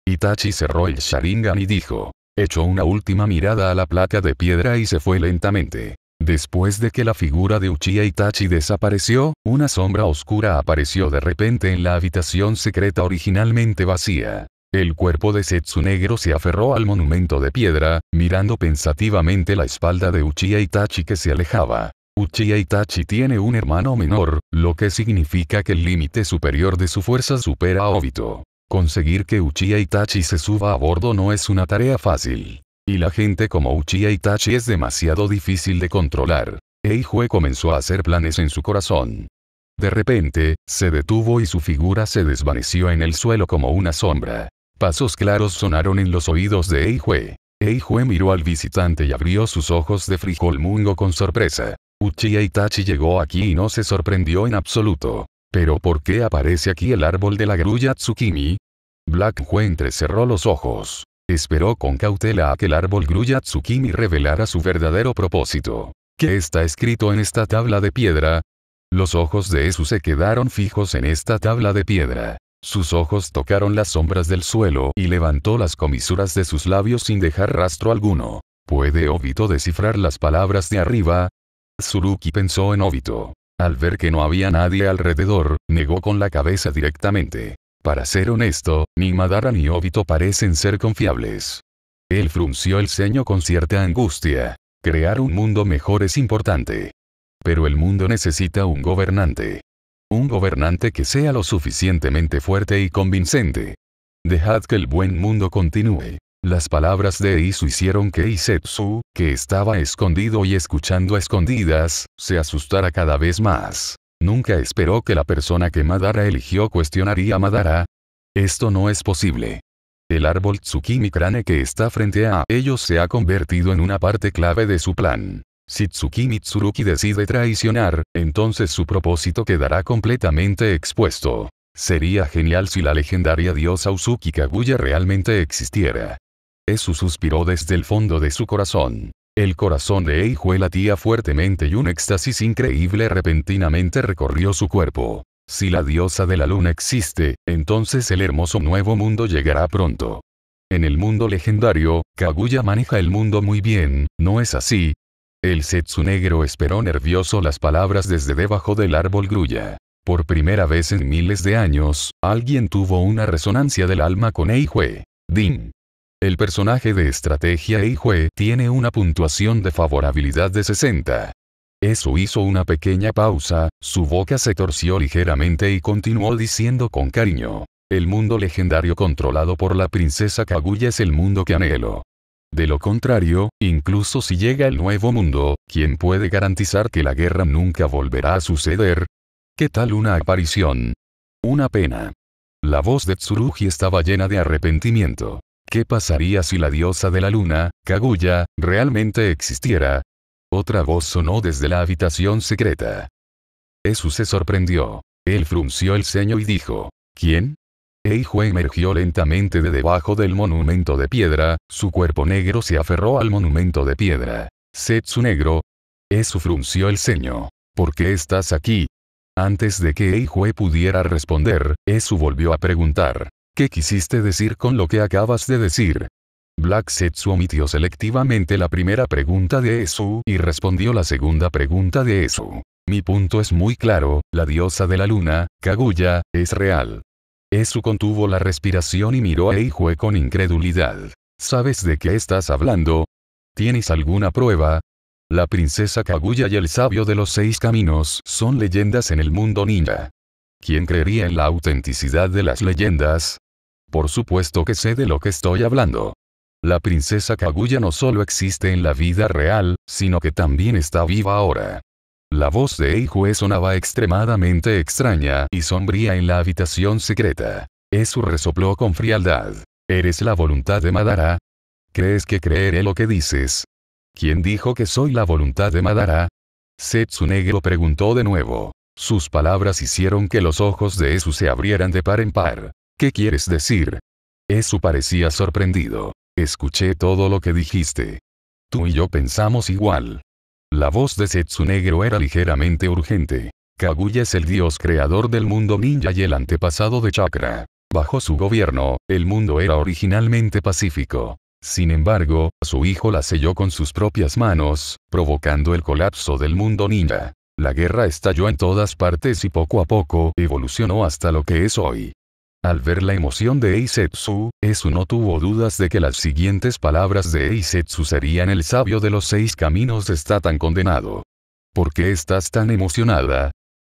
Itachi cerró el Sharingan y dijo. Echó una última mirada a la placa de piedra y se fue lentamente. Después de que la figura de Uchiha Itachi desapareció, una sombra oscura apareció de repente en la habitación secreta originalmente vacía. El cuerpo de Setsu Negro se aferró al monumento de piedra, mirando pensativamente la espalda de Uchiha Itachi que se alejaba. Uchiha Itachi tiene un hermano menor, lo que significa que el límite superior de su fuerza supera a Obito. Conseguir que Uchiha Itachi se suba a bordo no es una tarea fácil. Y la gente como Uchiha Itachi es demasiado difícil de controlar. Eijue comenzó a hacer planes en su corazón. De repente, se detuvo y su figura se desvaneció en el suelo como una sombra. Pasos claros sonaron en los oídos de ei Eijue miró al visitante y abrió sus ojos de frijol mungo con sorpresa. Uchiha Itachi llegó aquí y no se sorprendió en absoluto. Pero ¿por qué aparece aquí el árbol de la grulla Tsukimi? Black Huentre cerró los ojos. Esperó con cautela a que el árbol grulla Tsukimi revelara su verdadero propósito. ¿Qué está escrito en esta tabla de piedra? Los ojos de Esu se quedaron fijos en esta tabla de piedra. Sus ojos tocaron las sombras del suelo y levantó las comisuras de sus labios sin dejar rastro alguno. ¿Puede Obito descifrar las palabras de arriba? Tsuruki pensó en Obito. Al ver que no había nadie alrededor, negó con la cabeza directamente. Para ser honesto, ni Madara ni Obito parecen ser confiables. Él frunció el ceño con cierta angustia. Crear un mundo mejor es importante. Pero el mundo necesita un gobernante. Un gobernante que sea lo suficientemente fuerte y convincente. Dejad que el buen mundo continúe. Las palabras de Isu hicieron que Isetsu, que estaba escondido y escuchando a escondidas, se asustara cada vez más. Nunca esperó que la persona que Madara eligió cuestionaría a Madara. Esto no es posible. El árbol Tsukimi Crane que está frente a ellos se ha convertido en una parte clave de su plan. Si Tsukimi decide traicionar, entonces su propósito quedará completamente expuesto. Sería genial si la legendaria diosa Uzuki Kaguya realmente existiera. Eso suspiró desde el fondo de su corazón. El corazón de Eijue latía fuertemente y un éxtasis increíble repentinamente recorrió su cuerpo. Si la diosa de la luna existe, entonces el hermoso nuevo mundo llegará pronto. En el mundo legendario, Kaguya maneja el mundo muy bien, ¿no es así? El Setsu negro esperó nervioso las palabras desde debajo del árbol grulla. Por primera vez en miles de años, alguien tuvo una resonancia del alma con Eijue. Din. El personaje de estrategia Eijue tiene una puntuación de favorabilidad de 60. Eso hizo una pequeña pausa, su boca se torció ligeramente y continuó diciendo con cariño. El mundo legendario controlado por la princesa Kaguya es el mundo que anhelo. De lo contrario, incluso si llega el nuevo mundo, ¿quién puede garantizar que la guerra nunca volverá a suceder? ¿Qué tal una aparición? Una pena. La voz de Tsurugi estaba llena de arrepentimiento. ¿Qué pasaría si la diosa de la luna, Kaguya, realmente existiera? Otra voz sonó desde la habitación secreta. Esu se sorprendió. Él frunció el ceño y dijo, ¿Quién? Eijue emergió lentamente de debajo del monumento de piedra, su cuerpo negro se aferró al monumento de piedra. Setsu negro. Esu frunció el ceño. ¿Por qué estás aquí? Antes de que Eijue pudiera responder, Esu volvió a preguntar, ¿Qué quisiste decir con lo que acabas de decir? Black Setsu omitió selectivamente la primera pregunta de Esu y respondió la segunda pregunta de Esu. Mi punto es muy claro, la diosa de la luna, Kaguya, es real. Esu contuvo la respiración y miró a Eijue con incredulidad. ¿Sabes de qué estás hablando? ¿Tienes alguna prueba? La princesa Kaguya y el sabio de los seis caminos son leyendas en el mundo ninja. ¿Quién creería en la autenticidad de las leyendas? Por supuesto que sé de lo que estoy hablando. La princesa Kaguya no solo existe en la vida real, sino que también está viva ahora. La voz de Eijue sonaba extremadamente extraña y sombría en la habitación secreta. Esu resopló con frialdad. ¿Eres la voluntad de Madara? ¿Crees que creeré lo que dices? ¿Quién dijo que soy la voluntad de Madara? negro preguntó de nuevo. Sus palabras hicieron que los ojos de Esu se abrieran de par en par. ¿Qué quieres decir? Eso parecía sorprendido. Escuché todo lo que dijiste. Tú y yo pensamos igual. La voz de Setsu negro era ligeramente urgente. Kaguya es el dios creador del mundo ninja y el antepasado de Chakra. Bajo su gobierno, el mundo era originalmente pacífico. Sin embargo, su hijo la selló con sus propias manos, provocando el colapso del mundo ninja. La guerra estalló en todas partes y poco a poco evolucionó hasta lo que es hoy. Al ver la emoción de Eisetsu, Esu no tuvo dudas de que las siguientes palabras de Eisetsu serían el sabio de los seis caminos está tan condenado. ¿Por qué estás tan emocionada?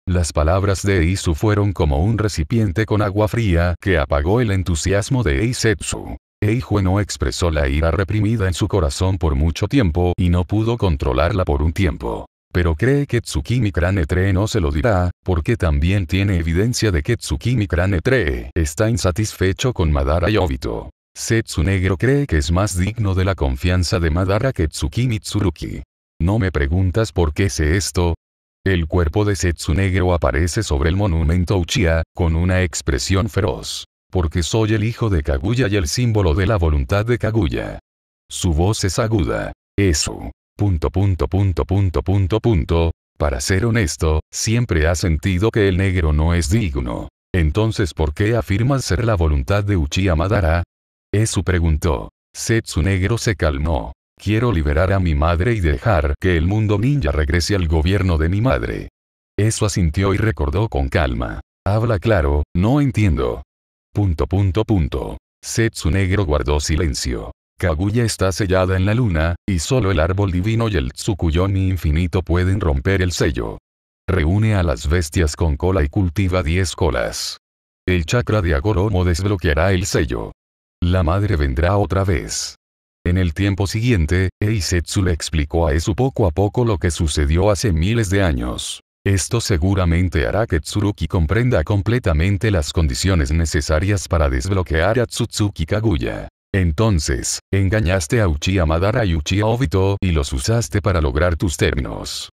Las palabras de Eisu fueron como un recipiente con agua fría que apagó el entusiasmo de Eisetsu. Eiju no expresó la ira reprimida en su corazón por mucho tiempo y no pudo controlarla por un tiempo pero cree que Tsukimi Crane no se lo dirá, porque también tiene evidencia de que Tsukimi Crane está insatisfecho con Madara y Obito. Setsu Negro cree que es más digno de la confianza de Madara que Tsukimi Tsuruki. No me preguntas por qué sé esto. El cuerpo de Setsu Negro aparece sobre el monumento Uchiha, con una expresión feroz. Porque soy el hijo de Kaguya y el símbolo de la voluntad de Kaguya. Su voz es aguda. Eso. Punto, punto, punto, punto, punto, punto. Para ser honesto, siempre ha sentido que el negro no es digno. Entonces, ¿por qué afirmas ser la voluntad de Uchiha Madara? Eso preguntó. Setsu negro se calmó. Quiero liberar a mi madre y dejar que el mundo ninja regrese al gobierno de mi madre. Eso asintió y recordó con calma. Habla claro, no entiendo. Punto punto punto. Setsu negro guardó silencio. Kaguya está sellada en la luna, y solo el árbol divino y el Tsukuyomi infinito pueden romper el sello. Reúne a las bestias con cola y cultiva 10 colas. El chakra de Agoromo desbloqueará el sello. La madre vendrá otra vez. En el tiempo siguiente, Eisetsu le explicó a Esu poco a poco lo que sucedió hace miles de años. Esto seguramente hará que Tsuruki comprenda completamente las condiciones necesarias para desbloquear a Tsutsuki Kaguya. Entonces, engañaste a Uchiha Madara y Uchiha Obito y los usaste para lograr tus términos.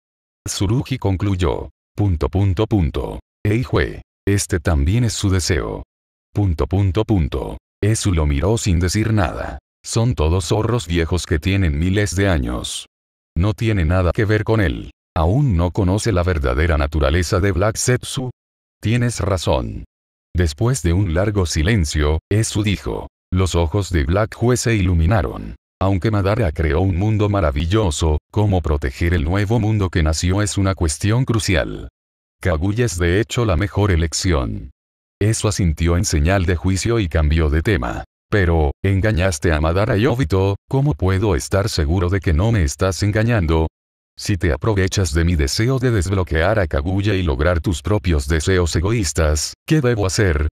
Tsurugi concluyó. Punto punto punto. Este también es su deseo. Punto punto punto. Esu lo miró sin decir nada. Son todos zorros viejos que tienen miles de años. No tiene nada que ver con él. Aún no conoce la verdadera naturaleza de Black Zetsu. Tienes razón. Después de un largo silencio, Esu dijo, los ojos de Black Juez se iluminaron. Aunque Madara creó un mundo maravilloso, cómo proteger el nuevo mundo que nació es una cuestión crucial. Kaguya es de hecho la mejor elección. Eso asintió en señal de juicio y cambió de tema. Pero, engañaste a Madara y Obito, ¿cómo puedo estar seguro de que no me estás engañando? Si te aprovechas de mi deseo de desbloquear a Kaguya y lograr tus propios deseos egoístas, ¿qué debo hacer?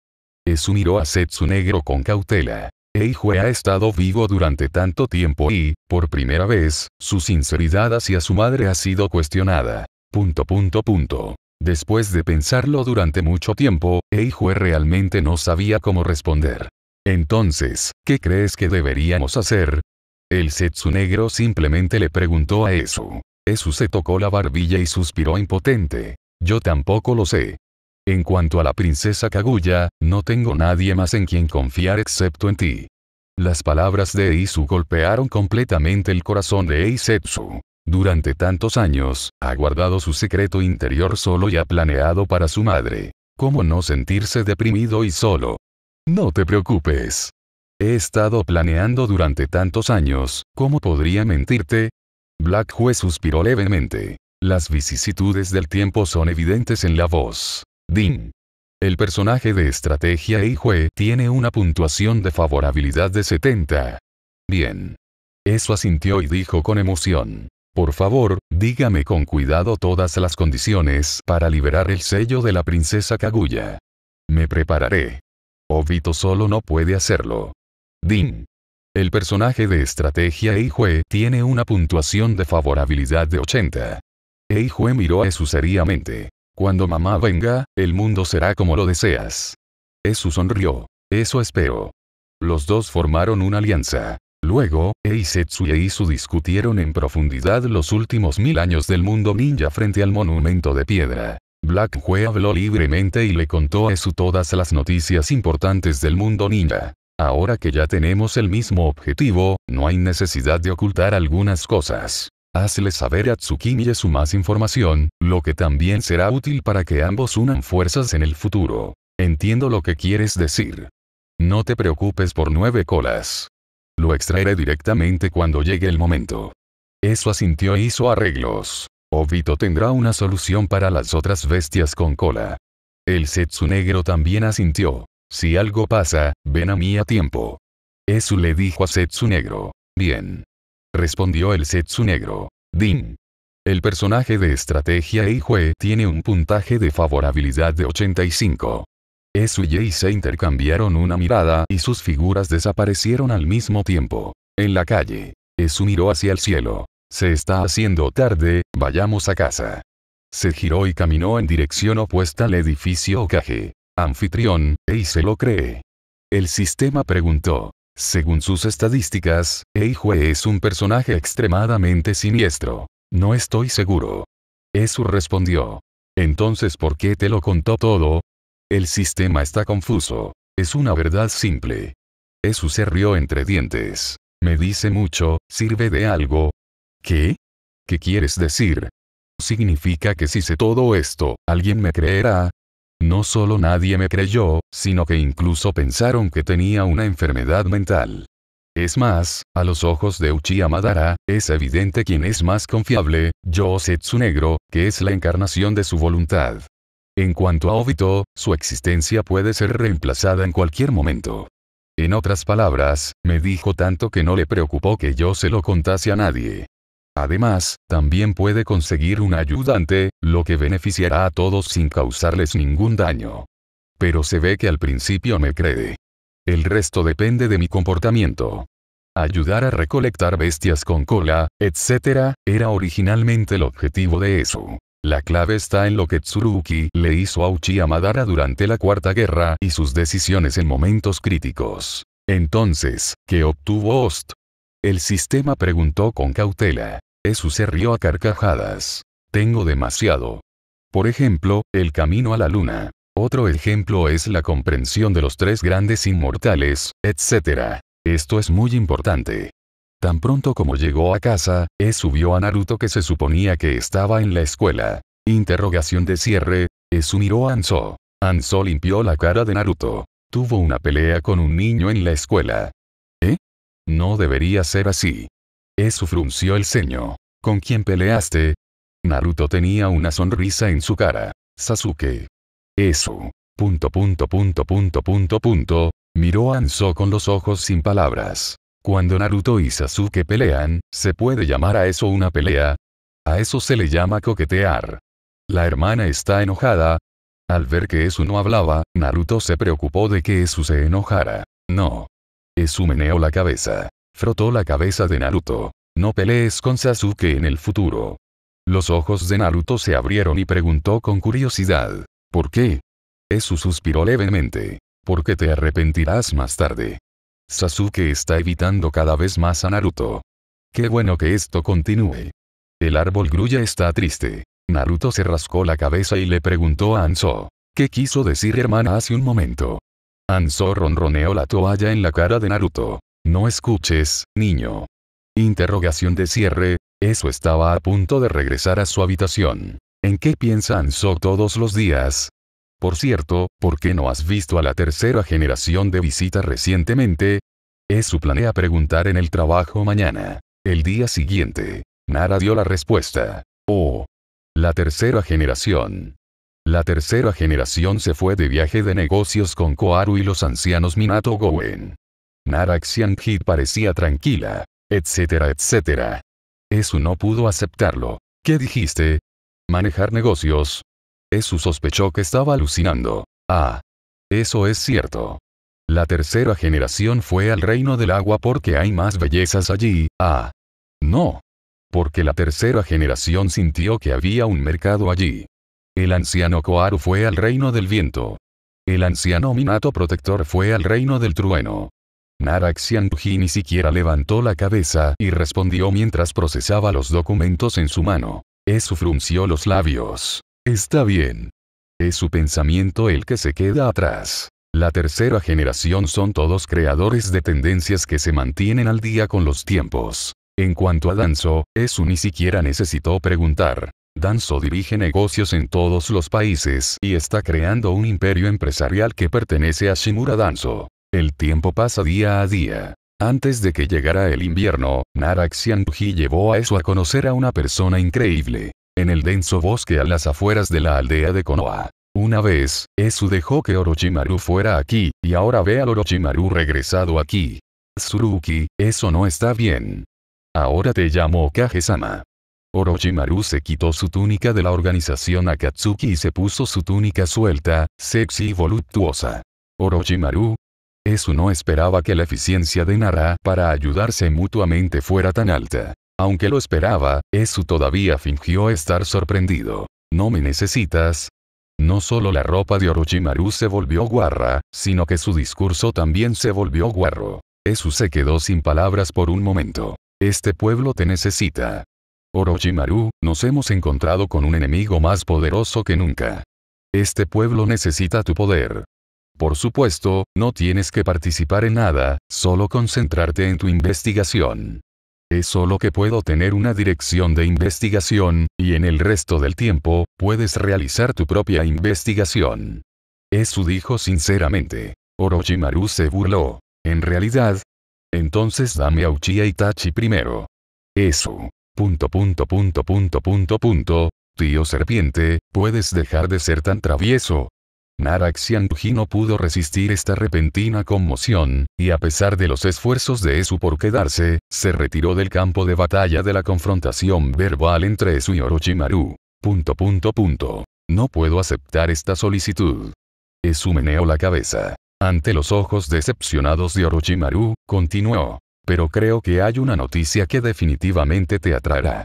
miró a Setsu Negro con cautela. Eijue ha estado vivo durante tanto tiempo y, por primera vez, su sinceridad hacia su madre ha sido cuestionada. Punto punto punto. Después de pensarlo durante mucho tiempo, Eijue realmente no sabía cómo responder. Entonces, ¿qué crees que deberíamos hacer? El Setsu negro simplemente le preguntó a Esu. Esu se tocó la barbilla y suspiró impotente. Yo tampoco lo sé. En cuanto a la princesa Kaguya, no tengo nadie más en quien confiar excepto en ti. Las palabras de Eizu golpearon completamente el corazón de Eisetsu. Durante tantos años, ha guardado su secreto interior solo y ha planeado para su madre. ¿Cómo no sentirse deprimido y solo? No te preocupes. He estado planeando durante tantos años, ¿cómo podría mentirte? Black Hue suspiró levemente. Las vicisitudes del tiempo son evidentes en la voz. Din. El personaje de estrategia Eijue tiene una puntuación de favorabilidad de 70. Bien. Eso asintió y dijo con emoción. Por favor, dígame con cuidado todas las condiciones para liberar el sello de la princesa Kaguya. Me prepararé. Obito solo no puede hacerlo. Din. El personaje de estrategia Eijue tiene una puntuación de favorabilidad de 80. Eijue miró a eso seriamente. Cuando mamá venga, el mundo será como lo deseas. Esu sonrió. Eso espero. Los dos formaron una alianza. Luego, Eisetsu y Eisu discutieron en profundidad los últimos mil años del mundo ninja frente al monumento de piedra. Black Hue habló libremente y le contó a Esu todas las noticias importantes del mundo ninja. Ahora que ya tenemos el mismo objetivo, no hay necesidad de ocultar algunas cosas. Hazle saber a Tsukimi y su más información, lo que también será útil para que ambos unan fuerzas en el futuro. Entiendo lo que quieres decir. No te preocupes por nueve colas. Lo extraeré directamente cuando llegue el momento. Eso asintió e hizo arreglos. Obito tendrá una solución para las otras bestias con cola. El Setsu negro también asintió. Si algo pasa, ven a mí a tiempo. Eso le dijo a Setsu negro. Bien respondió el Setsu negro. Din. El personaje de estrategia Eijue tiene un puntaje de favorabilidad de 85. Esu y se intercambiaron una mirada y sus figuras desaparecieron al mismo tiempo. En la calle, Esu miró hacia el cielo. Se está haciendo tarde, vayamos a casa. Se giró y caminó en dirección opuesta al edificio Okage. Anfitrión, Ei se lo cree. El sistema preguntó, según sus estadísticas, Eijue es un personaje extremadamente siniestro. No estoy seguro. Esu respondió. Entonces, ¿por qué te lo contó todo? El sistema está confuso. Es una verdad simple. Esu se rió entre dientes. Me dice mucho, sirve de algo. ¿Qué? ¿Qué quieres decir? Significa que si sé todo esto, alguien me creerá, no solo nadie me creyó, sino que incluso pensaron que tenía una enfermedad mental. Es más, a los ojos de Uchiha Madara, es evidente quién es más confiable, Yo Setsu Negro, que es la encarnación de su voluntad. En cuanto a Obito, su existencia puede ser reemplazada en cualquier momento. En otras palabras, me dijo tanto que no le preocupó que yo se lo contase a nadie. Además, también puede conseguir un ayudante, lo que beneficiará a todos sin causarles ningún daño. Pero se ve que al principio me cree. El resto depende de mi comportamiento. Ayudar a recolectar bestias con cola, etc., era originalmente el objetivo de eso. La clave está en lo que Tsuruki le hizo a Uchiha Madara durante la Cuarta Guerra y sus decisiones en momentos críticos. Entonces, ¿qué obtuvo Ost? El sistema preguntó con cautela. Esu se rió a carcajadas. Tengo demasiado. Por ejemplo, el camino a la luna. Otro ejemplo es la comprensión de los tres grandes inmortales, etc. Esto es muy importante. Tan pronto como llegó a casa, Esu vio a Naruto que se suponía que estaba en la escuela. Interrogación de cierre, Esu miró a Anso. Anso limpió la cara de Naruto. Tuvo una pelea con un niño en la escuela. ¿Eh? No debería ser así. Esu frunció el ceño. ¿Con quién peleaste? Naruto tenía una sonrisa en su cara. Sasuke. Esu. Punto punto punto punto punto punto. Miró a Anso con los ojos sin palabras. Cuando Naruto y Sasuke pelean, ¿se puede llamar a eso una pelea? A eso se le llama coquetear. La hermana está enojada. Al ver que Esu no hablaba, Naruto se preocupó de que Esu se enojara. No. Esu meneó la cabeza frotó la cabeza de Naruto. No pelees con Sasuke en el futuro. Los ojos de Naruto se abrieron y preguntó con curiosidad. ¿Por qué? Esu suspiró levemente. Porque te arrepentirás más tarde. Sasuke está evitando cada vez más a Naruto. Qué bueno que esto continúe. El árbol grulla está triste. Naruto se rascó la cabeza y le preguntó a Anso. ¿Qué quiso decir hermana hace un momento? Anso ronroneó la toalla en la cara de Naruto. No escuches, niño. Interrogación de cierre, eso estaba a punto de regresar a su habitación. ¿En qué piensa Anso todos los días? Por cierto, ¿por qué no has visto a la tercera generación de visita recientemente? Eso planea preguntar en el trabajo mañana. El día siguiente. Nara dio la respuesta. Oh. La tercera generación. La tercera generación se fue de viaje de negocios con Koaru y los ancianos Minato Goen. Nara parecía tranquila, etcétera, etcétera. Eso no pudo aceptarlo. ¿Qué dijiste? Manejar negocios. Eso sospechó que estaba alucinando. Ah. Eso es cierto. La tercera generación fue al reino del agua porque hay más bellezas allí. Ah. No. Porque la tercera generación sintió que había un mercado allí. El anciano Koaru fue al reino del viento. El anciano Minato protector fue al reino del trueno. Narak Xianji ni siquiera levantó la cabeza y respondió mientras procesaba los documentos en su mano. Esu frunció los labios. Está bien. Es su pensamiento el que se queda atrás. La tercera generación son todos creadores de tendencias que se mantienen al día con los tiempos. En cuanto a Danzo, Esu ni siquiera necesitó preguntar. Danzo dirige negocios en todos los países y está creando un imperio empresarial que pertenece a Shimura Danzo. El tiempo pasa día a día. Antes de que llegara el invierno, Nara llevó a eso a conocer a una persona increíble. En el denso bosque a las afueras de la aldea de Konoha. Una vez, Esu dejó que Orochimaru fuera aquí, y ahora ve al Orochimaru regresado aquí. Tsuruki, eso no está bien. Ahora te llamo kage Orochimaru se quitó su túnica de la organización Akatsuki y se puso su túnica suelta, sexy y voluptuosa. Orochimaru, eso no esperaba que la eficiencia de Nara para ayudarse mutuamente fuera tan alta. Aunque lo esperaba, Esu todavía fingió estar sorprendido. No me necesitas. No solo la ropa de Orochimaru se volvió guarra, sino que su discurso también se volvió guarro. Esu se quedó sin palabras por un momento. Este pueblo te necesita. Orochimaru, nos hemos encontrado con un enemigo más poderoso que nunca. Este pueblo necesita tu poder. Por supuesto, no tienes que participar en nada, solo concentrarte en tu investigación. Es solo que puedo tener una dirección de investigación, y en el resto del tiempo, puedes realizar tu propia investigación. Eso dijo sinceramente. Orochimaru se burló. En realidad. Entonces dame a Uchiha Itachi primero. Eso. Punto punto punto punto punto punto. Tío serpiente, puedes dejar de ser tan travieso, Naraxianji no pudo resistir esta repentina conmoción, y a pesar de los esfuerzos de Esu por quedarse, se retiró del campo de batalla de la confrontación verbal entre Esu y Orochimaru. Punto punto punto. No puedo aceptar esta solicitud. Esu meneó la cabeza. Ante los ojos decepcionados de Orochimaru, continuó. Pero creo que hay una noticia que definitivamente te atraerá.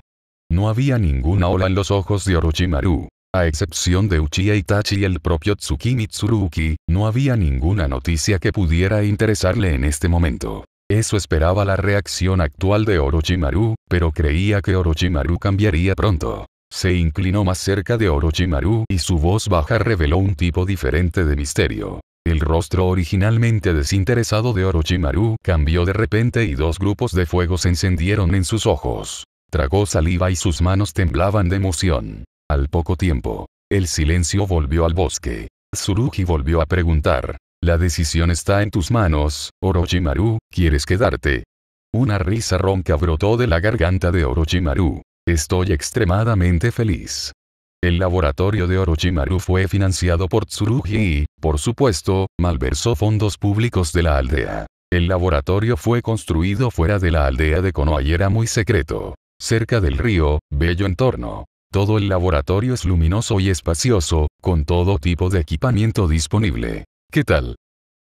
No había ninguna ola en los ojos de Orochimaru. A excepción de Uchiha Itachi y el propio Tsukimi Mitsuruki, no había ninguna noticia que pudiera interesarle en este momento. Eso esperaba la reacción actual de Orochimaru, pero creía que Orochimaru cambiaría pronto. Se inclinó más cerca de Orochimaru y su voz baja reveló un tipo diferente de misterio. El rostro originalmente desinteresado de Orochimaru cambió de repente y dos grupos de fuego se encendieron en sus ojos. Tragó saliva y sus manos temblaban de emoción. Al poco tiempo, el silencio volvió al bosque. Tsurugi volvió a preguntar. La decisión está en tus manos, Orochimaru, ¿quieres quedarte? Una risa ronca brotó de la garganta de Orochimaru. Estoy extremadamente feliz. El laboratorio de Orochimaru fue financiado por Tsurugi y, por supuesto, malversó fondos públicos de la aldea. El laboratorio fue construido fuera de la aldea de Konoha y era muy secreto. Cerca del río, bello entorno. Todo el laboratorio es luminoso y espacioso, con todo tipo de equipamiento disponible. ¿Qué tal?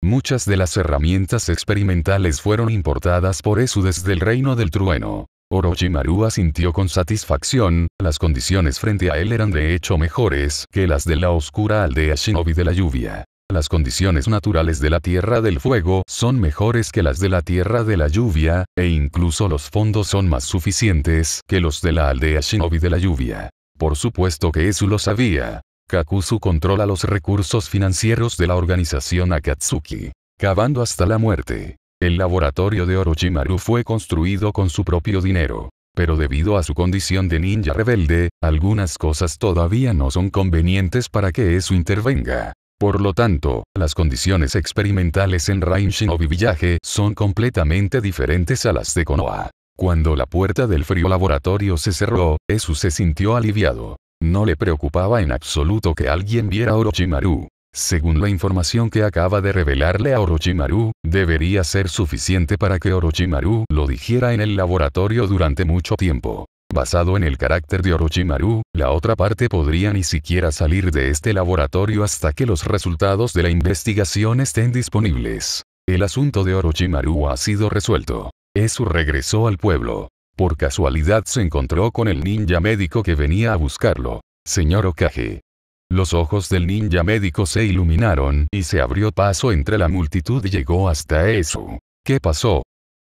Muchas de las herramientas experimentales fueron importadas por eso desde el reino del trueno. Orochimaru asintió con satisfacción, las condiciones frente a él eran de hecho mejores que las de la oscura aldea shinobi de la lluvia. Las condiciones naturales de la Tierra del Fuego son mejores que las de la Tierra de la Lluvia, e incluso los fondos son más suficientes que los de la aldea shinobi de la lluvia. Por supuesto que eso lo sabía. Kakuzu controla los recursos financieros de la organización Akatsuki. Cavando hasta la muerte. El laboratorio de Orochimaru fue construido con su propio dinero. Pero debido a su condición de ninja rebelde, algunas cosas todavía no son convenientes para que eso intervenga. Por lo tanto, las condiciones experimentales en Rain Village son completamente diferentes a las de Konoha. Cuando la puerta del frío laboratorio se cerró, Esu se sintió aliviado. No le preocupaba en absoluto que alguien viera a Orochimaru. Según la información que acaba de revelarle a Orochimaru, debería ser suficiente para que Orochimaru lo dijera en el laboratorio durante mucho tiempo. Basado en el carácter de Orochimaru, la otra parte podría ni siquiera salir de este laboratorio hasta que los resultados de la investigación estén disponibles. El asunto de Orochimaru ha sido resuelto. Esu regresó al pueblo. Por casualidad se encontró con el ninja médico que venía a buscarlo. Señor Okage. Los ojos del ninja médico se iluminaron y se abrió paso entre la multitud y llegó hasta Esu. ¿Qué pasó?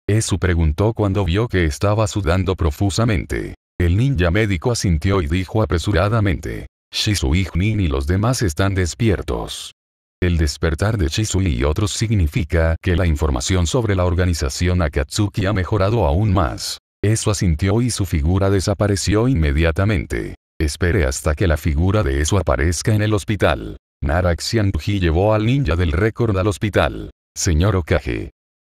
Esu preguntó cuando vio que estaba sudando profusamente. El ninja médico asintió y dijo apresuradamente. Shizu, Ignin y los demás están despiertos. El despertar de Chisui y otros significa que la información sobre la organización Akatsuki ha mejorado aún más. Eso asintió y su figura desapareció inmediatamente. Espere hasta que la figura de eso aparezca en el hospital. Nara Xianji llevó al ninja del récord al hospital. Señor Okage.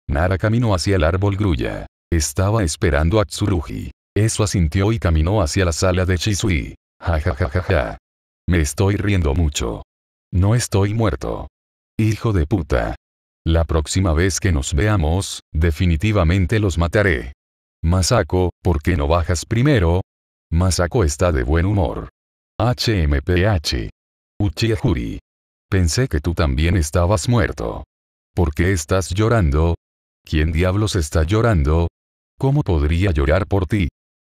Nara caminó hacia el árbol grulla. Estaba esperando a Tsurugi. Eso asintió y caminó hacia la sala de Chisui. Ja ja ja ja ja. Me estoy riendo mucho. No estoy muerto. Hijo de puta. La próxima vez que nos veamos, definitivamente los mataré. Masako, ¿por qué no bajas primero? Masako está de buen humor. HMPH. Uchiha Pensé que tú también estabas muerto. ¿Por qué estás llorando? ¿Quién diablos está llorando? ¿Cómo podría llorar por ti?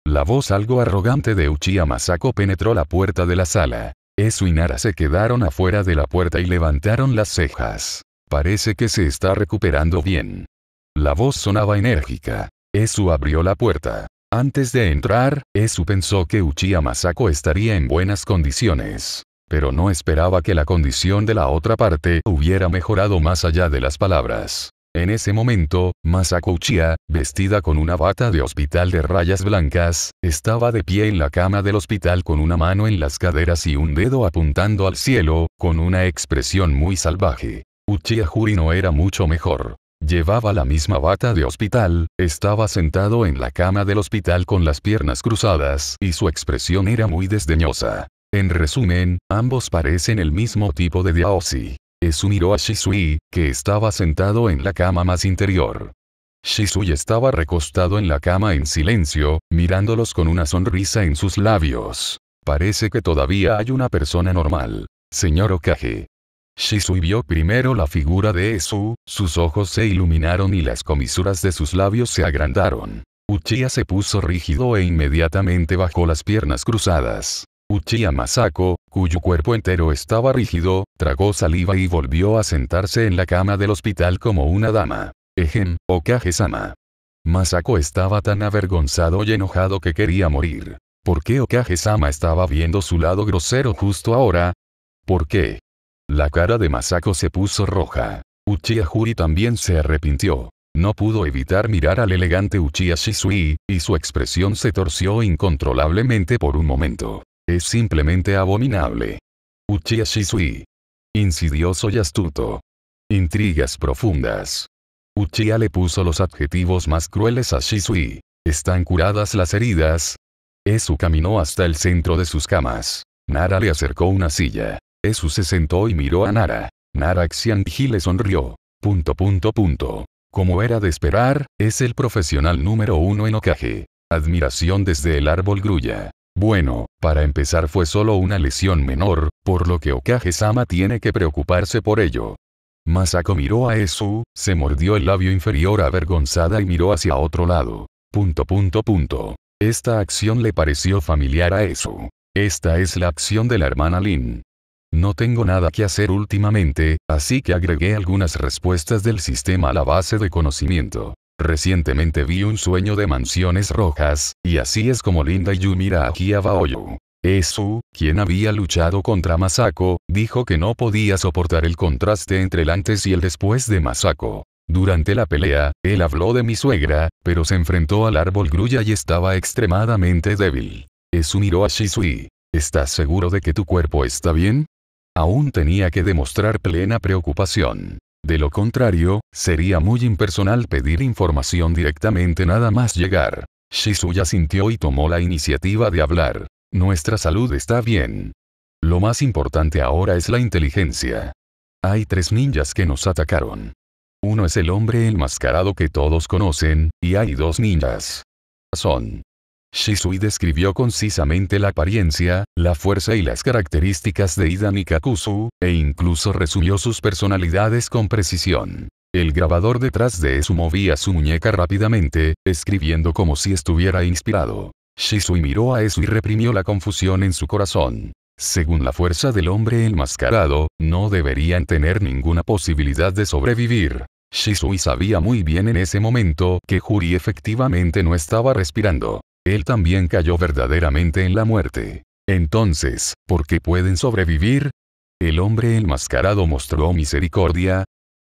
La voz algo arrogante de Uchiha Masako penetró la puerta de la sala. Esu y Nara se quedaron afuera de la puerta y levantaron las cejas. Parece que se está recuperando bien. La voz sonaba enérgica. Esu abrió la puerta. Antes de entrar, Esu pensó que Uchiha Masako estaría en buenas condiciones. Pero no esperaba que la condición de la otra parte hubiera mejorado más allá de las palabras. En ese momento, Masako vestida con una bata de hospital de rayas blancas, estaba de pie en la cama del hospital con una mano en las caderas y un dedo apuntando al cielo, con una expresión muy salvaje. Uchiha Juri no era mucho mejor. Llevaba la misma bata de hospital, estaba sentado en la cama del hospital con las piernas cruzadas y su expresión era muy desdeñosa. En resumen, ambos parecen el mismo tipo de Diaosi. Esu miró a Shisui, que estaba sentado en la cama más interior. Shisui estaba recostado en la cama en silencio, mirándolos con una sonrisa en sus labios. Parece que todavía hay una persona normal. Señor Okage. Shisui vio primero la figura de Esu, sus ojos se iluminaron y las comisuras de sus labios se agrandaron. Uchiha se puso rígido e inmediatamente bajó las piernas cruzadas. Uchiha Masako, cuyo cuerpo entero estaba rígido, tragó saliva y volvió a sentarse en la cama del hospital como una dama. Ejen, Okage-sama. Masako estaba tan avergonzado y enojado que quería morir. ¿Por qué Okage-sama estaba viendo su lado grosero justo ahora? ¿Por qué? La cara de Masako se puso roja. Uchiha Juri también se arrepintió. No pudo evitar mirar al elegante Uchiha Shisui, y su expresión se torció incontrolablemente por un momento. Es simplemente abominable. Uchiha Shisui. Insidioso y astuto. Intrigas profundas. Uchiha le puso los adjetivos más crueles a Shisui. Están curadas las heridas. Esu caminó hasta el centro de sus camas. Nara le acercó una silla. Esu se sentó y miró a Nara. Nara Xianji le sonrió. Punto punto punto. Como era de esperar, es el profesional número uno en Okage. Admiración desde el árbol grulla. Bueno, para empezar fue solo una lesión menor, por lo que Okage-sama tiene que preocuparse por ello. Masako miró a Esu, se mordió el labio inferior avergonzada y miró hacia otro lado. Punto punto punto. Esta acción le pareció familiar a Esu. Esta es la acción de la hermana Lin. No tengo nada que hacer últimamente, así que agregué algunas respuestas del sistema a la base de conocimiento. Recientemente vi un sueño de mansiones rojas, y así es como Linda mira aquí a Baoyu. Esu, quien había luchado contra Masako, dijo que no podía soportar el contraste entre el antes y el después de Masako. Durante la pelea, él habló de mi suegra, pero se enfrentó al árbol grulla y estaba extremadamente débil. Esu miró a Shisui. ¿Estás seguro de que tu cuerpo está bien? Aún tenía que demostrar plena preocupación. De lo contrario, sería muy impersonal pedir información directamente nada más llegar. Shizuya sintió y tomó la iniciativa de hablar. Nuestra salud está bien. Lo más importante ahora es la inteligencia. Hay tres ninjas que nos atacaron. Uno es el hombre enmascarado que todos conocen, y hay dos ninjas. Son Shisui describió concisamente la apariencia, la fuerza y las características de Idan y e incluso resumió sus personalidades con precisión. El grabador detrás de eso movía su muñeca rápidamente, escribiendo como si estuviera inspirado. Shisui miró a Esu y reprimió la confusión en su corazón. Según la fuerza del hombre enmascarado, no deberían tener ninguna posibilidad de sobrevivir. Shisui sabía muy bien en ese momento que Juri efectivamente no estaba respirando él también cayó verdaderamente en la muerte. Entonces, ¿por qué pueden sobrevivir? El hombre enmascarado mostró misericordia.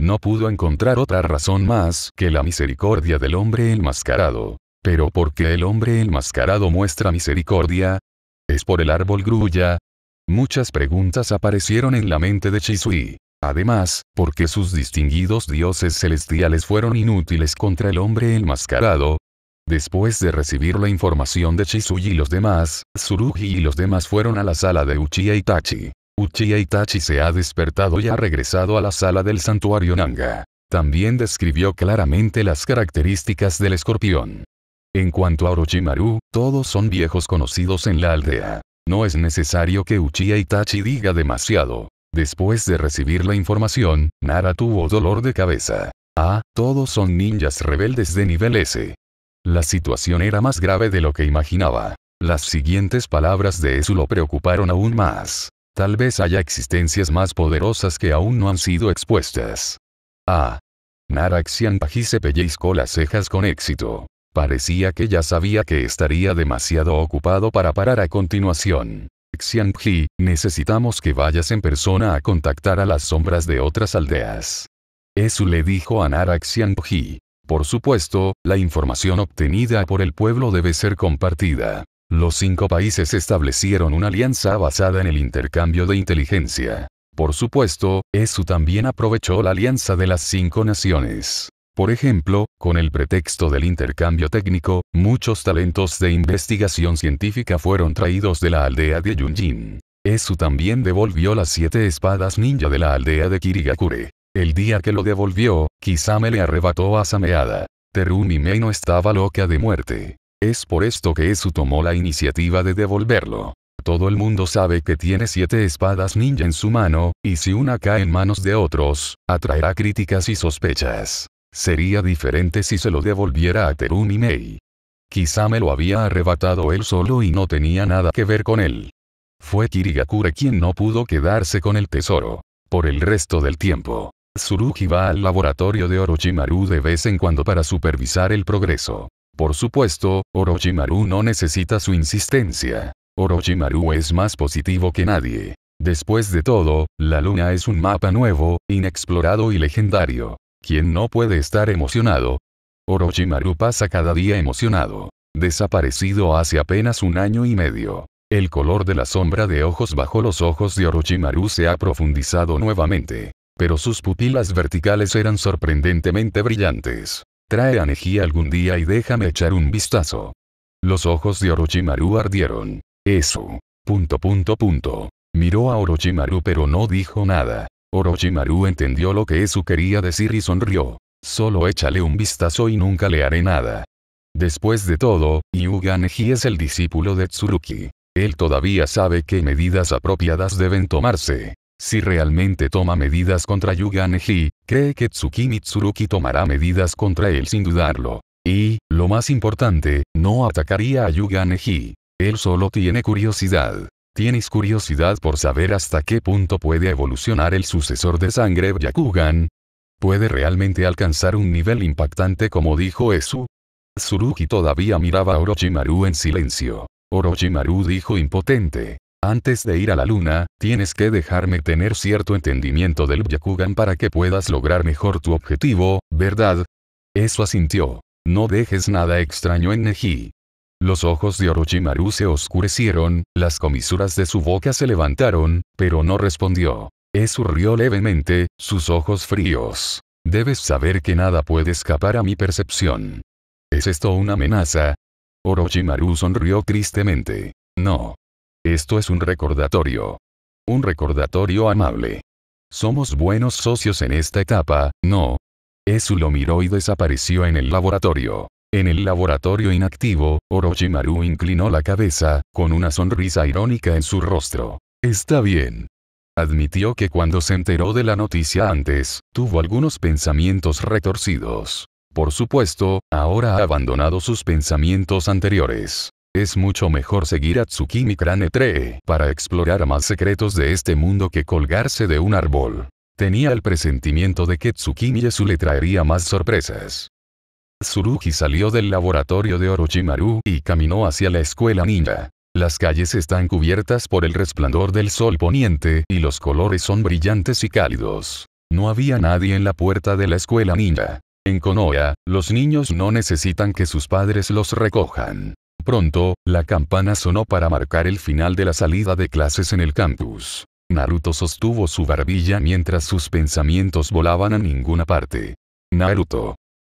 No pudo encontrar otra razón más que la misericordia del hombre enmascarado. Pero ¿por qué el hombre enmascarado muestra misericordia? ¿Es por el árbol grulla? Muchas preguntas aparecieron en la mente de Chisui. Además, ¿por qué sus distinguidos dioses celestiales fueron inútiles contra el hombre enmascarado? Después de recibir la información de Shisui y los demás, Tsurugi y los demás fueron a la sala de Uchiha Itachi. Uchiha Itachi se ha despertado y ha regresado a la sala del santuario Nanga. También describió claramente las características del escorpión. En cuanto a Orochimaru, todos son viejos conocidos en la aldea. No es necesario que Uchiha Itachi diga demasiado. Después de recibir la información, Nara tuvo dolor de cabeza. Ah, todos son ninjas rebeldes de nivel S. La situación era más grave de lo que imaginaba. Las siguientes palabras de Esu lo preocuparon aún más. Tal vez haya existencias más poderosas que aún no han sido expuestas. Ah. Naraxian Paji se pellizcó las cejas con éxito. Parecía que ya sabía que estaría demasiado ocupado para parar a continuación. Xianji, necesitamos que vayas en persona a contactar a las sombras de otras aldeas. Esu le dijo a naraxian por supuesto, la información obtenida por el pueblo debe ser compartida. Los cinco países establecieron una alianza basada en el intercambio de inteligencia. Por supuesto, ESU también aprovechó la alianza de las cinco naciones. Por ejemplo, con el pretexto del intercambio técnico, muchos talentos de investigación científica fueron traídos de la aldea de Yunjin. ESU también devolvió las siete espadas ninja de la aldea de Kirigakure. El día que lo devolvió, me le arrebató a Sameada. Terunimei no estaba loca de muerte. Es por esto que Esu tomó la iniciativa de devolverlo. Todo el mundo sabe que tiene siete espadas ninja en su mano, y si una cae en manos de otros, atraerá críticas y sospechas. Sería diferente si se lo devolviera a Terunimei. Mei. Quizá me lo había arrebatado él solo y no tenía nada que ver con él. Fue Kirigakure quien no pudo quedarse con el tesoro. Por el resto del tiempo, Tsurugi va al laboratorio de Orochimaru de vez en cuando para supervisar el progreso. Por supuesto, Orochimaru no necesita su insistencia. Orochimaru es más positivo que nadie. Después de todo, la luna es un mapa nuevo, inexplorado y legendario. ¿Quién no puede estar emocionado? Orochimaru pasa cada día emocionado. Desaparecido hace apenas un año y medio. El color de la sombra de ojos bajo los ojos de Orochimaru se ha profundizado nuevamente. Pero sus pupilas verticales eran sorprendentemente brillantes. Trae a Neji algún día y déjame echar un vistazo. Los ojos de Orochimaru ardieron. Eso. Punto punto punto. Miró a Orochimaru pero no dijo nada. Orochimaru entendió lo que eso quería decir y sonrió. Solo échale un vistazo y nunca le haré nada. Después de todo, Yuga Neji es el discípulo de Tsuruki. Él todavía sabe qué medidas apropiadas deben tomarse. Si realmente toma medidas contra Yuga Neji, cree que Tsukimi Tsuruki tomará medidas contra él sin dudarlo. Y, lo más importante, no atacaría a Yuga Neji. Él solo tiene curiosidad. Tienes curiosidad por saber hasta qué punto puede evolucionar el sucesor de sangre Yakugan. ¿Puede realmente alcanzar un nivel impactante como dijo Esu? Tsuruki todavía miraba a Orochimaru en silencio. Orochimaru dijo impotente. Antes de ir a la luna, tienes que dejarme tener cierto entendimiento del Byakugan para que puedas lograr mejor tu objetivo, ¿verdad? Eso asintió. No dejes nada extraño en Neji. Los ojos de Orochimaru se oscurecieron, las comisuras de su boca se levantaron, pero no respondió. Esurrió levemente, sus ojos fríos. Debes saber que nada puede escapar a mi percepción. ¿Es esto una amenaza? Orochimaru sonrió tristemente. No. Esto es un recordatorio. Un recordatorio amable. Somos buenos socios en esta etapa, no. Esu lo miró y desapareció en el laboratorio. En el laboratorio inactivo, Orochimaru inclinó la cabeza, con una sonrisa irónica en su rostro. Está bien. Admitió que cuando se enteró de la noticia antes, tuvo algunos pensamientos retorcidos. Por supuesto, ahora ha abandonado sus pensamientos anteriores. Es mucho mejor seguir a Tsukimi Crane 3 para explorar más secretos de este mundo que colgarse de un árbol. Tenía el presentimiento de que Tsukimi Yesu le traería más sorpresas. Tsurugi salió del laboratorio de Orochimaru y caminó hacia la escuela ninja. Las calles están cubiertas por el resplandor del sol poniente y los colores son brillantes y cálidos. No había nadie en la puerta de la escuela ninja. En Konoha, los niños no necesitan que sus padres los recojan pronto, la campana sonó para marcar el final de la salida de clases en el campus. Naruto sostuvo su barbilla mientras sus pensamientos volaban a ninguna parte. Naruto.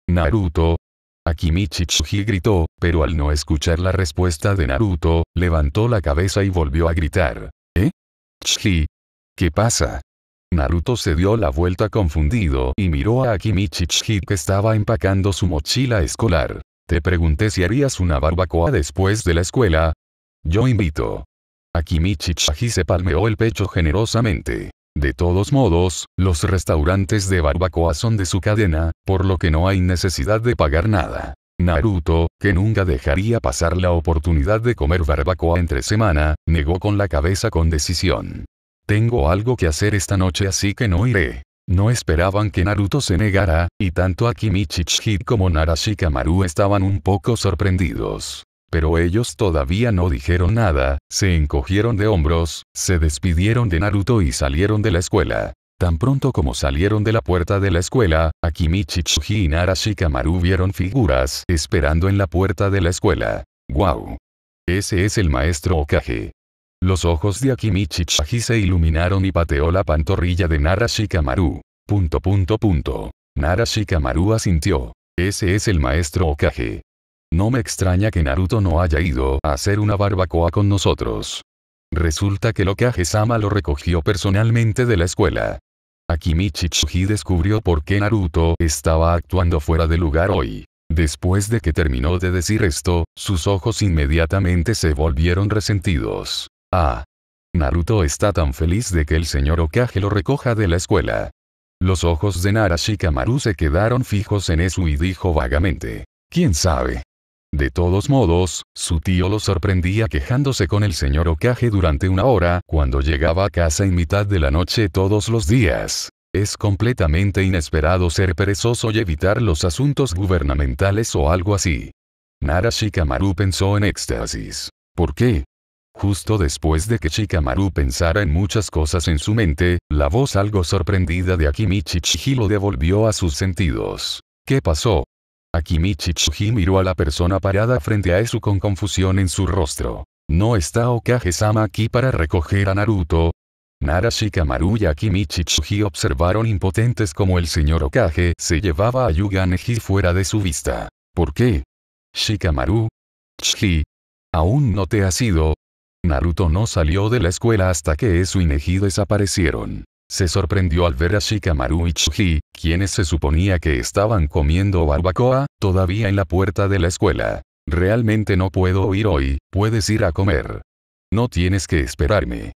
Naruto. Akimichi gritó, pero al no escuchar la respuesta de Naruto, levantó la cabeza y volvió a gritar. ¿Eh? ¿Qué pasa? Naruto se dio la vuelta confundido y miró a Akimichi que estaba empacando su mochila escolar. Te pregunté si harías una barbacoa después de la escuela. Yo invito. Akimichi se palmeó el pecho generosamente. De todos modos, los restaurantes de barbacoa son de su cadena, por lo que no hay necesidad de pagar nada. Naruto, que nunca dejaría pasar la oportunidad de comer barbacoa entre semana, negó con la cabeza con decisión. Tengo algo que hacer esta noche así que no iré. No esperaban que Naruto se negara, y tanto Akimichi como Narashikamaru estaban un poco sorprendidos. Pero ellos todavía no dijeron nada, se encogieron de hombros, se despidieron de Naruto y salieron de la escuela. Tan pronto como salieron de la puerta de la escuela, Akimichi y Narashikamaru vieron figuras esperando en la puerta de la escuela. ¡Guau! Ese es el maestro Okage. Los ojos de Akimichi se iluminaron y pateó la pantorrilla de Narashikamaru. Punto punto punto. Narashikamaru asintió. Ese es el maestro Okage. No me extraña que Naruto no haya ido a hacer una barbacoa con nosotros. Resulta que el Okage-sama lo recogió personalmente de la escuela. Akimichi descubrió por qué Naruto estaba actuando fuera de lugar hoy. Después de que terminó de decir esto, sus ojos inmediatamente se volvieron resentidos. Ah. Naruto está tan feliz de que el señor Okage lo recoja de la escuela. Los ojos de Narashikamaru se quedaron fijos en eso y dijo vagamente. ¿Quién sabe? De todos modos, su tío lo sorprendía quejándose con el señor Okage durante una hora cuando llegaba a casa en mitad de la noche todos los días. Es completamente inesperado ser perezoso y evitar los asuntos gubernamentales o algo así. Narashikamaru pensó en éxtasis. ¿Por qué? Justo después de que Shikamaru pensara en muchas cosas en su mente, la voz algo sorprendida de Akimichi lo devolvió a sus sentidos. ¿Qué pasó? Akimichi miró a la persona parada frente a eso con confusión en su rostro. ¿No está Okage-sama aquí para recoger a Naruto? Nara Shikamaru y Akimichi observaron impotentes como el señor Okage se llevaba a Yuga Neji fuera de su vista. ¿Por qué? Shikamaru. Aún no te ha sido. Naruto no salió de la escuela hasta que Esu y desaparecieron. Se sorprendió al ver a Shikamaru y Chuji, quienes se suponía que estaban comiendo barbacoa, todavía en la puerta de la escuela. Realmente no puedo ir hoy, puedes ir a comer. No tienes que esperarme.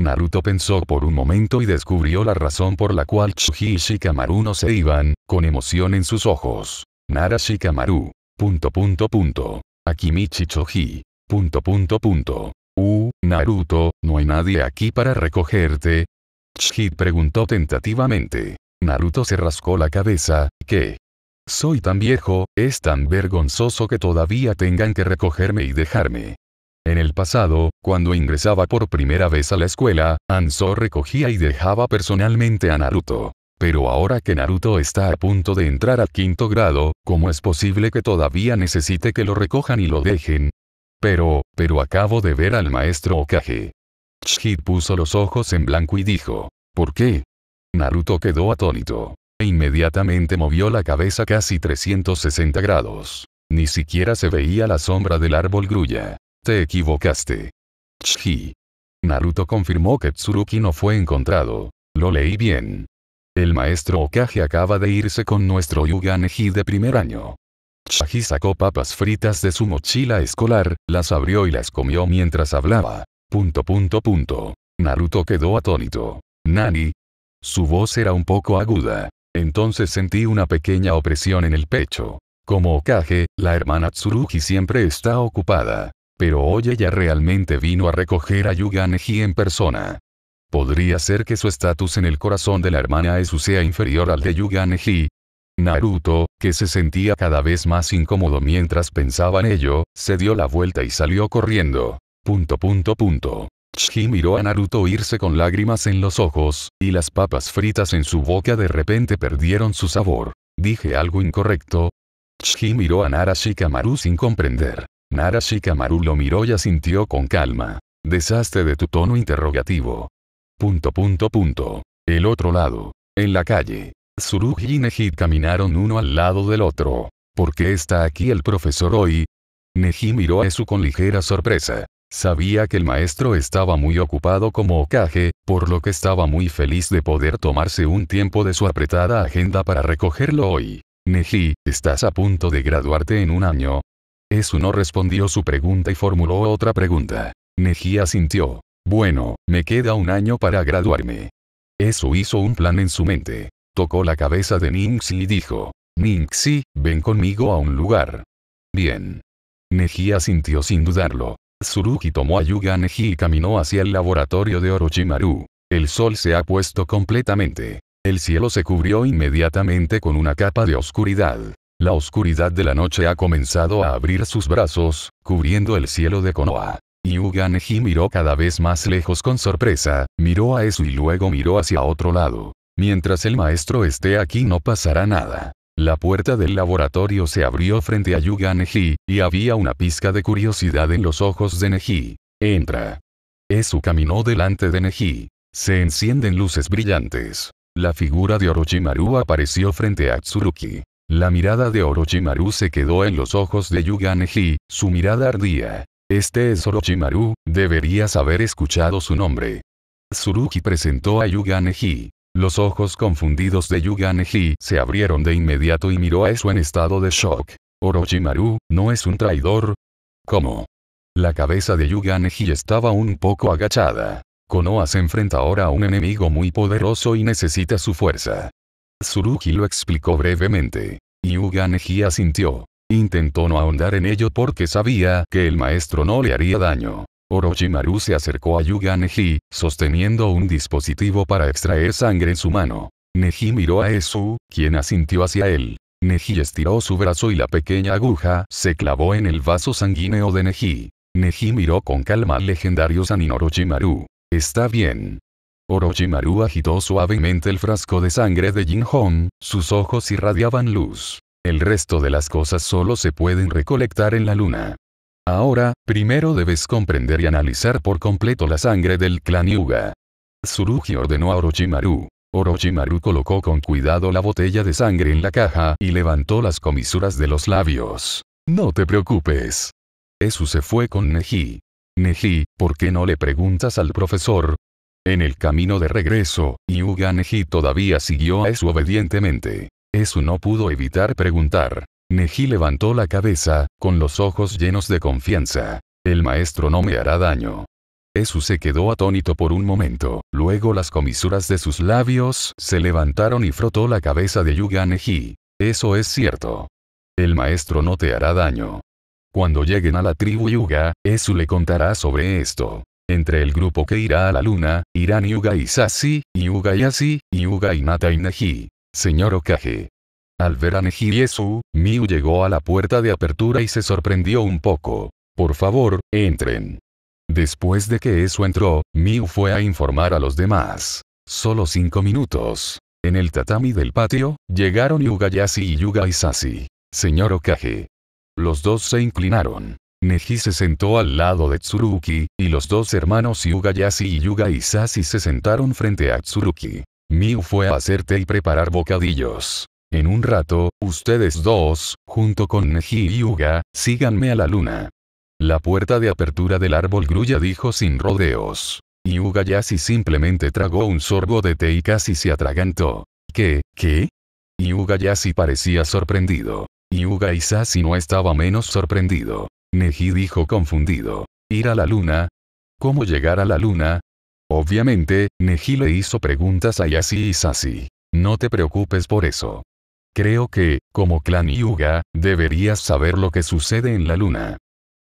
Naruto pensó por un momento y descubrió la razón por la cual Chuji y Shikamaru no se iban, con emoción en sus ojos. Nara Shikamaru. Punto punto punto. Akimichi Chuji. Punto punto punto. Naruto, ¿no hay nadie aquí para recogerte? Shit preguntó tentativamente. Naruto se rascó la cabeza, ¿qué? Soy tan viejo, es tan vergonzoso que todavía tengan que recogerme y dejarme. En el pasado, cuando ingresaba por primera vez a la escuela, Anso recogía y dejaba personalmente a Naruto. Pero ahora que Naruto está a punto de entrar al quinto grado, ¿cómo es posible que todavía necesite que lo recojan y lo dejen? Pero, pero acabo de ver al maestro Okage. Shihit puso los ojos en blanco y dijo, ¿por qué? Naruto quedó atónito. E inmediatamente movió la cabeza casi 360 grados. Ni siquiera se veía la sombra del árbol grulla. Te equivocaste. Shi. Naruto confirmó que Tsuruki no fue encontrado. Lo leí bien. El maestro Okage acaba de irse con nuestro Neji de primer año. Shahi sacó papas fritas de su mochila escolar, las abrió y las comió mientras hablaba. Punto punto punto. Naruto quedó atónito. Nani. Su voz era un poco aguda. Entonces sentí una pequeña opresión en el pecho. Como Okage, la hermana Tsurugi siempre está ocupada. Pero hoy ella realmente vino a recoger a Neji en persona. Podría ser que su estatus en el corazón de la hermana Esu sea inferior al de Neji. Naruto, que se sentía cada vez más incómodo mientras pensaba en ello, se dio la vuelta y salió corriendo. Punto punto punto. miró a Naruto irse con lágrimas en los ojos, y las papas fritas en su boca de repente perdieron su sabor. ¿Dije algo incorrecto? Chii miró a Narashikamaru sin comprender. Narashikamaru lo miró y asintió con calma. ¿Desaste de tu tono interrogativo. Punto punto punto. El otro lado. En la calle. Suruji y Neji caminaron uno al lado del otro. ¿Por qué está aquí el profesor hoy? Neji miró a Esu con ligera sorpresa. Sabía que el maestro estaba muy ocupado como Okage, por lo que estaba muy feliz de poder tomarse un tiempo de su apretada agenda para recogerlo hoy. Neji, estás a punto de graduarte en un año. Esu no respondió su pregunta y formuló otra pregunta. Neji asintió. Bueno, me queda un año para graduarme. Esu hizo un plan en su mente. Tocó la cabeza de Ningxi y dijo, Ningxi, ven conmigo a un lugar. Bien. Neji asintió sin dudarlo. Tsurugi tomó a Yuga Neji y caminó hacia el laboratorio de Orochimaru. El sol se ha puesto completamente. El cielo se cubrió inmediatamente con una capa de oscuridad. La oscuridad de la noche ha comenzado a abrir sus brazos, cubriendo el cielo de Konoha. Yuga Neji miró cada vez más lejos con sorpresa, miró a eso y luego miró hacia otro lado. Mientras el maestro esté aquí no pasará nada. La puerta del laboratorio se abrió frente a Yuga Neji, y había una pizca de curiosidad en los ojos de Neji. Entra. Esu caminó delante de Neji. Se encienden luces brillantes. La figura de Orochimaru apareció frente a Tsuruki. La mirada de Orochimaru se quedó en los ojos de Yuga Neji, su mirada ardía. Este es Orochimaru, deberías haber escuchado su nombre. Tsuruki presentó a Yuga Neji. Los ojos confundidos de Yuganeji se abrieron de inmediato y miró a Eso en estado de shock. Orochimaru, ¿no es un traidor? ¿Cómo? La cabeza de Yuganeji estaba un poco agachada. Konoha se enfrenta ahora a un enemigo muy poderoso y necesita su fuerza. Tsurugi lo explicó brevemente. Yuganeji asintió. Intentó no ahondar en ello porque sabía que el maestro no le haría daño. Orochimaru se acercó a Yuga Neji, sosteniendo un dispositivo para extraer sangre en su mano. Neji miró a Esu, quien asintió hacia él. Neji estiró su brazo y la pequeña aguja se clavó en el vaso sanguíneo de Neji. Neji miró con calma al legendario Sanin Orochimaru. Está bien. Orochimaru agitó suavemente el frasco de sangre de Jin-Hong, sus ojos irradiaban luz. El resto de las cosas solo se pueden recolectar en la luna. Ahora, primero debes comprender y analizar por completo la sangre del clan Yuga. Tsurugi ordenó a Orochimaru. Orochimaru colocó con cuidado la botella de sangre en la caja y levantó las comisuras de los labios. No te preocupes. Esu se fue con Neji. Neji, ¿por qué no le preguntas al profesor? En el camino de regreso, Yuga Neji todavía siguió a Esu obedientemente. Esu no pudo evitar preguntar. Neji levantó la cabeza, con los ojos llenos de confianza. El maestro no me hará daño. Esu se quedó atónito por un momento, luego las comisuras de sus labios se levantaron y frotó la cabeza de Yuga Neji. Eso es cierto. El maestro no te hará daño. Cuando lleguen a la tribu Yuga, Esu le contará sobre esto. Entre el grupo que irá a la luna, irán Yuga y Sasi, Yuga y Asi, Yuga y Nata y Neji. Señor Okage, al ver a Yesu Miu llegó a la puerta de apertura y se sorprendió un poco. Por favor, entren. Después de que eso entró, Miu fue a informar a los demás. Solo cinco minutos. En el tatami del patio, llegaron Yugayashi y Yuga Señor Okage. Los dos se inclinaron. Neji se sentó al lado de Tsuruki, y los dos hermanos Yugayashi y Yuga Isashi se sentaron frente a Tsuruki. Miu fue a hacer té y preparar bocadillos. En un rato, ustedes dos, junto con Neji y Yuga, síganme a la luna. La puerta de apertura del árbol grulla dijo sin rodeos. Yuga Yashi simplemente tragó un sorbo de té y casi se atragantó. ¿Qué, qué? Yuga Yashi parecía sorprendido. Yuga Sasi no estaba menos sorprendido. Neji dijo confundido. ¿Ir a la luna? ¿Cómo llegar a la luna? Obviamente, Neji le hizo preguntas a Yasi y Sasi. No te preocupes por eso. Creo que, como clan Yuga, deberías saber lo que sucede en la luna.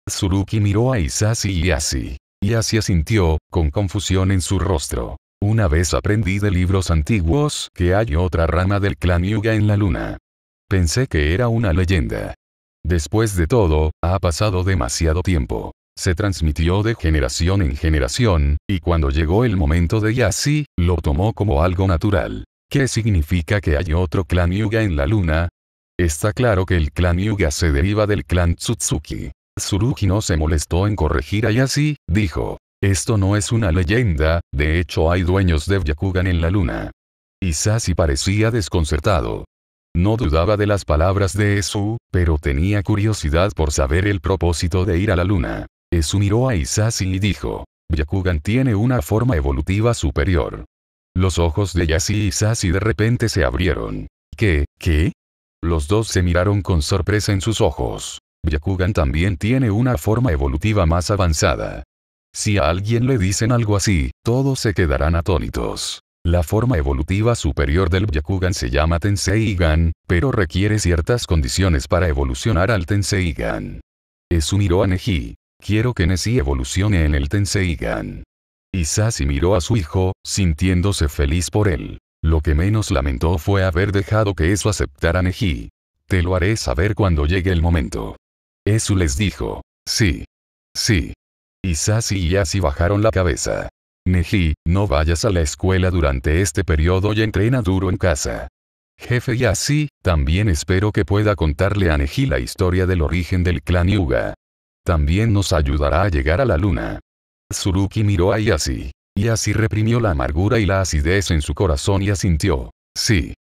Suruki miró a Isasi y Yasi. Yasi asintió, con confusión en su rostro. Una vez aprendí de libros antiguos que hay otra rama del clan Yuga en la luna. Pensé que era una leyenda. Después de todo, ha pasado demasiado tiempo. Se transmitió de generación en generación, y cuando llegó el momento de Yasi, lo tomó como algo natural. ¿Qué significa que hay otro clan Yuga en la luna? Está claro que el clan Yuga se deriva del clan Tsutsuki. Tsurugi no se molestó en corregir a Yasi, dijo. Esto no es una leyenda, de hecho hay dueños de Byakugan en la luna. Isashi parecía desconcertado. No dudaba de las palabras de Esu, pero tenía curiosidad por saber el propósito de ir a la luna. Esu miró a Isasi y dijo, Byakugan tiene una forma evolutiva superior. Los ojos de Yasi y Sasi de repente se abrieron. ¿Qué? ¿Qué? Los dos se miraron con sorpresa en sus ojos. Yakugan también tiene una forma evolutiva más avanzada. Si a alguien le dicen algo así, todos se quedarán atónitos. La forma evolutiva superior del Yakugan se llama Tenseigan, pero requiere ciertas condiciones para evolucionar al Tenseigan. Es a Neji. Quiero que Neji evolucione en el Tenseigan. Isasi miró a su hijo, sintiéndose feliz por él. Lo que menos lamentó fue haber dejado que eso aceptara Neji. Te lo haré saber cuando llegue el momento. Eso les dijo. Sí. Sí. Isasi y Asi bajaron la cabeza. Neji, no vayas a la escuela durante este periodo y entrena duro en casa. Jefe y así, también espero que pueda contarle a Neji la historia del origen del clan Yuga. También nos ayudará a llegar a la luna. Tsuruki miró a Yasi. Yasi reprimió la amargura y la acidez en su corazón y asintió. Sí.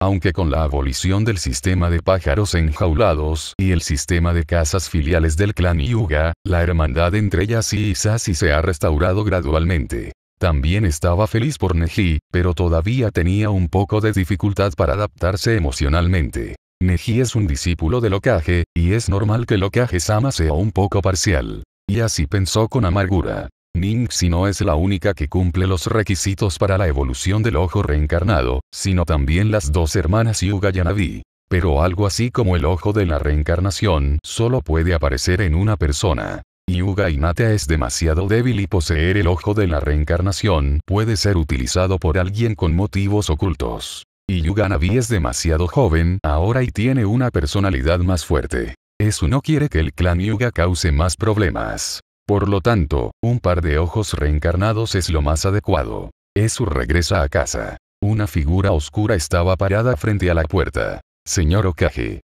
Aunque con la abolición del sistema de pájaros enjaulados y el sistema de casas filiales del clan Yuga, la hermandad entre Yasi y Sasi se ha restaurado gradualmente. También estaba feliz por Neji, pero todavía tenía un poco de dificultad para adaptarse emocionalmente. Neji es un discípulo de Lokage, y es normal que Lokage-sama sea un poco parcial. Y así pensó con amargura. Ningxi no es la única que cumple los requisitos para la evolución del ojo reencarnado, sino también las dos hermanas Yuga y Anabi. Pero algo así como el ojo de la reencarnación solo puede aparecer en una persona. Yuga y Inata es demasiado débil y poseer el ojo de la reencarnación puede ser utilizado por alguien con motivos ocultos. Y Yuga Navi es demasiado joven ahora y tiene una personalidad más fuerte. Eso no quiere que el clan Yuga cause más problemas. Por lo tanto, un par de ojos reencarnados es lo más adecuado. Esu regresa a casa. Una figura oscura estaba parada frente a la puerta. Señor Okage.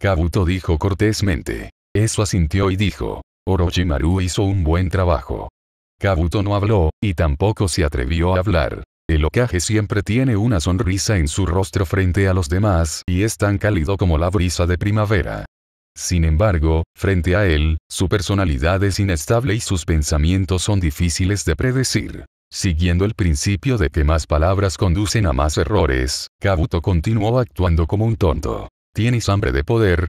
Kabuto dijo cortésmente. Eso asintió y dijo. Orochimaru hizo un buen trabajo. Kabuto no habló, y tampoco se atrevió a hablar. El Okage siempre tiene una sonrisa en su rostro frente a los demás y es tan cálido como la brisa de primavera. Sin embargo, frente a él, su personalidad es inestable y sus pensamientos son difíciles de predecir. Siguiendo el principio de que más palabras conducen a más errores, Kabuto continuó actuando como un tonto. ¿Tienes hambre de poder?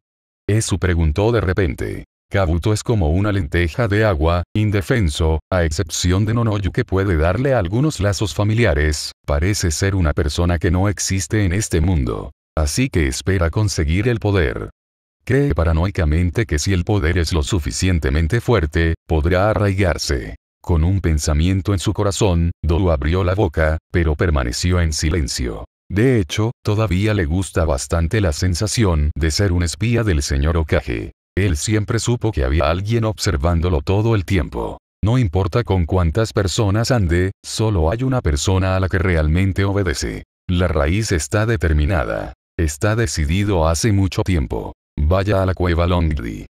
Esu preguntó de repente. Kabuto es como una lenteja de agua, indefenso, a excepción de Nonoyu que puede darle algunos lazos familiares, parece ser una persona que no existe en este mundo. Así que espera conseguir el poder. Cree paranoicamente que si el poder es lo suficientemente fuerte, podrá arraigarse. Con un pensamiento en su corazón, Dou abrió la boca, pero permaneció en silencio. De hecho, todavía le gusta bastante la sensación de ser un espía del señor Okage. Él siempre supo que había alguien observándolo todo el tiempo. No importa con cuántas personas ande, solo hay una persona a la que realmente obedece. La raíz está determinada. Está decidido hace mucho tiempo. Vaya a la cueva Longdi.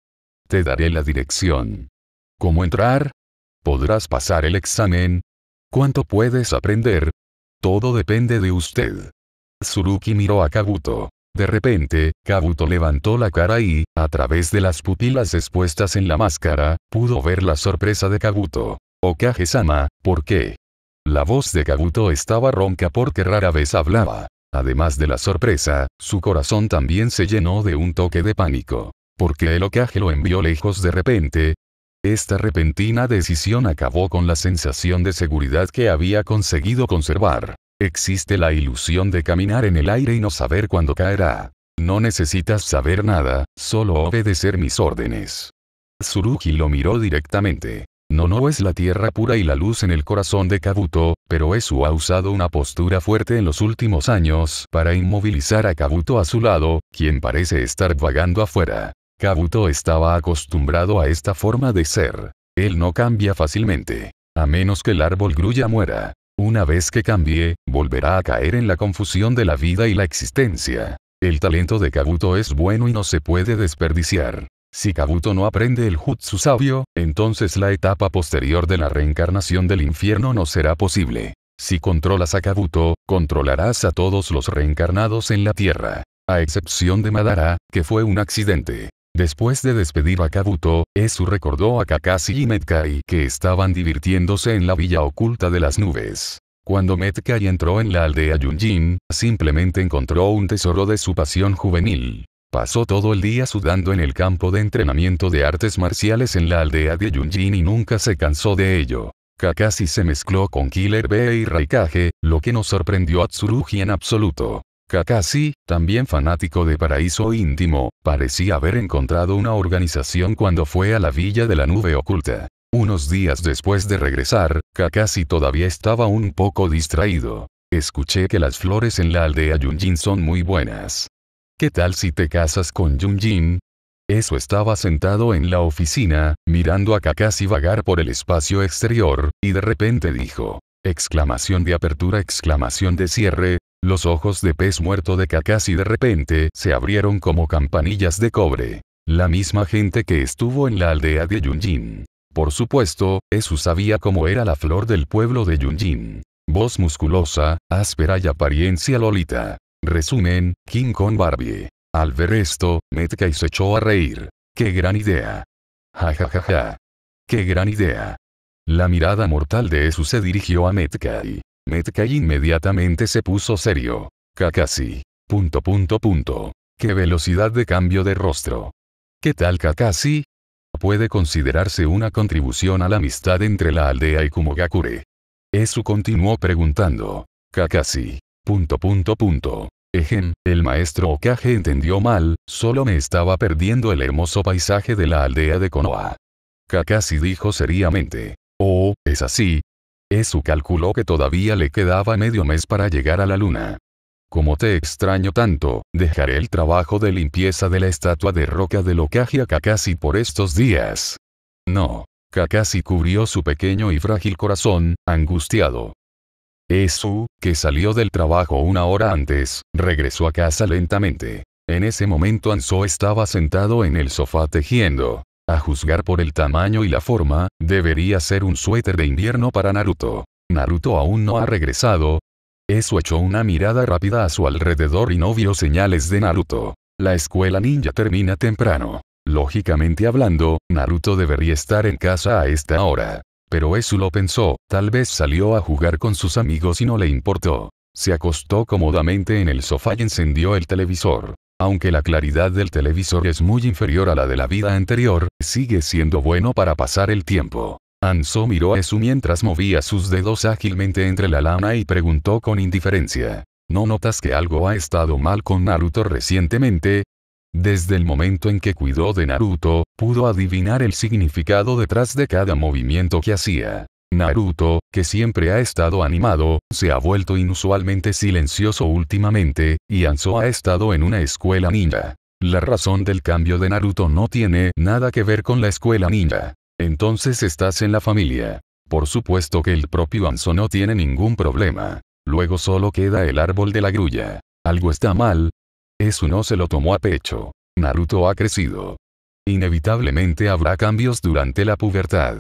Te daré la dirección. ¿Cómo entrar? ¿Podrás pasar el examen? ¿Cuánto puedes aprender? Todo depende de usted. Suruki miró a Kabuto. De repente, Kabuto levantó la cara y, a través de las pupilas expuestas en la máscara, pudo ver la sorpresa de Kabuto. Okage-sama, ¿por qué? La voz de Kabuto estaba ronca porque rara vez hablaba. Además de la sorpresa, su corazón también se llenó de un toque de pánico. Porque el ocaje lo envió lejos de repente. Esta repentina decisión acabó con la sensación de seguridad que había conseguido conservar. Existe la ilusión de caminar en el aire y no saber cuándo caerá. No necesitas saber nada, solo obedecer mis órdenes. Tsurugi lo miró directamente. No no es la tierra pura y la luz en el corazón de Kabuto, pero Esu ha usado una postura fuerte en los últimos años para inmovilizar a Kabuto a su lado, quien parece estar vagando afuera. Kabuto estaba acostumbrado a esta forma de ser. Él no cambia fácilmente. A menos que el árbol grulla muera. Una vez que cambie, volverá a caer en la confusión de la vida y la existencia. El talento de Kabuto es bueno y no se puede desperdiciar. Si Kabuto no aprende el jutsu sabio, entonces la etapa posterior de la reencarnación del infierno no será posible. Si controlas a Kabuto, controlarás a todos los reencarnados en la Tierra. A excepción de Madara, que fue un accidente. Después de despedir a Kabuto, Esu recordó a Kakashi y Metkai que estaban divirtiéndose en la villa oculta de las nubes. Cuando Metkai entró en la aldea Yunjin, simplemente encontró un tesoro de su pasión juvenil. Pasó todo el día sudando en el campo de entrenamiento de artes marciales en la aldea de Yunjin y nunca se cansó de ello. Kakashi se mezcló con Killer B y Raikage, lo que no sorprendió a Tsurugi en absoluto. Kakashi, también fanático de Paraíso Íntimo, parecía haber encontrado una organización cuando fue a la villa de la nube oculta. Unos días después de regresar, Kakashi todavía estaba un poco distraído. Escuché que las flores en la aldea Yunjin son muy buenas. ¿Qué tal si te casas con Yunjin? Eso estaba sentado en la oficina, mirando a Kakashi vagar por el espacio exterior, y de repente dijo. Exclamación de apertura, exclamación de cierre. Los ojos de pez muerto de Kakashi de repente se abrieron como campanillas de cobre. La misma gente que estuvo en la aldea de Yunjin. Por supuesto, eso sabía cómo era la flor del pueblo de Yunjin. Voz musculosa, áspera y apariencia lolita. Resumen, King Kong Barbie. Al ver esto, Metkai se echó a reír. ¡Qué gran idea! ¡Ja ja ja ja! ¡Qué gran idea! La mirada mortal de Esu se dirigió a Metcalf. Metkai inmediatamente se puso serio. Kakashi. Punto punto punto. ¡Qué velocidad de cambio de rostro! ¿Qué tal Kakashi? Puede considerarse una contribución a la amistad entre la aldea y Kumogakure. Esu continuó preguntando. Kakashi. Punto punto punto. el maestro Okage entendió mal, solo me estaba perdiendo el hermoso paisaje de la aldea de Konoha. Kakashi dijo seriamente. Oh, es así. Esu calculó que todavía le quedaba medio mes para llegar a la luna. Como te extraño tanto, dejaré el trabajo de limpieza de la estatua de roca de Okage a Kakashi por estos días. No. Kakashi cubrió su pequeño y frágil corazón, angustiado. Esu, que salió del trabajo una hora antes, regresó a casa lentamente. En ese momento Anso estaba sentado en el sofá tejiendo. A juzgar por el tamaño y la forma, debería ser un suéter de invierno para Naruto. Naruto aún no ha regresado. Eso echó una mirada rápida a su alrededor y no vio señales de Naruto. La escuela ninja termina temprano. Lógicamente hablando, Naruto debería estar en casa a esta hora. Pero eso lo pensó, tal vez salió a jugar con sus amigos y no le importó. Se acostó cómodamente en el sofá y encendió el televisor. Aunque la claridad del televisor es muy inferior a la de la vida anterior, sigue siendo bueno para pasar el tiempo. Anso miró a Esu mientras movía sus dedos ágilmente entre la lana y preguntó con indiferencia. ¿No notas que algo ha estado mal con Naruto recientemente? Desde el momento en que cuidó de Naruto, pudo adivinar el significado detrás de cada movimiento que hacía. Naruto, que siempre ha estado animado, se ha vuelto inusualmente silencioso últimamente, y Anzo ha estado en una escuela ninja. La razón del cambio de Naruto no tiene nada que ver con la escuela ninja. Entonces estás en la familia. Por supuesto que el propio Anzo no tiene ningún problema. Luego solo queda el árbol de la grulla. Algo está mal, eso no se lo tomó a pecho. Naruto ha crecido. Inevitablemente habrá cambios durante la pubertad.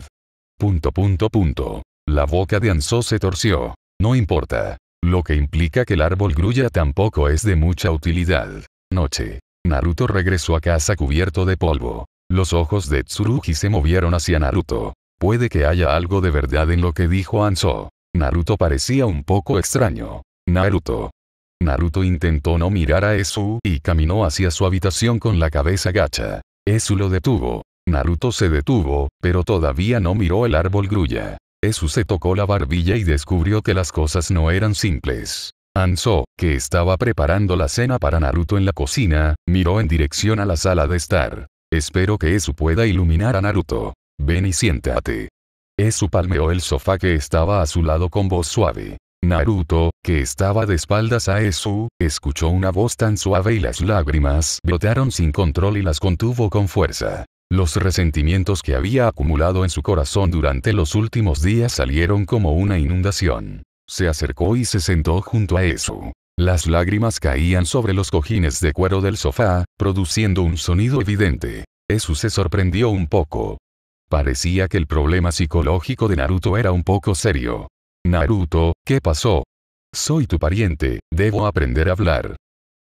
Punto punto punto. La boca de Anso se torció. No importa. Lo que implica que el árbol grulla tampoco es de mucha utilidad. Noche. Naruto regresó a casa cubierto de polvo. Los ojos de Tsurugi se movieron hacia Naruto. Puede que haya algo de verdad en lo que dijo Anso. Naruto parecía un poco extraño. Naruto, Naruto intentó no mirar a Esu y caminó hacia su habitación con la cabeza gacha. Esu lo detuvo. Naruto se detuvo, pero todavía no miró el árbol grulla. Esu se tocó la barbilla y descubrió que las cosas no eran simples. Anso, que estaba preparando la cena para Naruto en la cocina, miró en dirección a la sala de estar. Espero que Esu pueda iluminar a Naruto. Ven y siéntate. Esu palmeó el sofá que estaba a su lado con voz suave. Naruto, que estaba de espaldas a Esu, escuchó una voz tan suave y las lágrimas brotaron sin control y las contuvo con fuerza. Los resentimientos que había acumulado en su corazón durante los últimos días salieron como una inundación. Se acercó y se sentó junto a Esu. Las lágrimas caían sobre los cojines de cuero del sofá, produciendo un sonido evidente. Esu se sorprendió un poco. Parecía que el problema psicológico de Naruto era un poco serio. Naruto, ¿qué pasó? Soy tu pariente, debo aprender a hablar.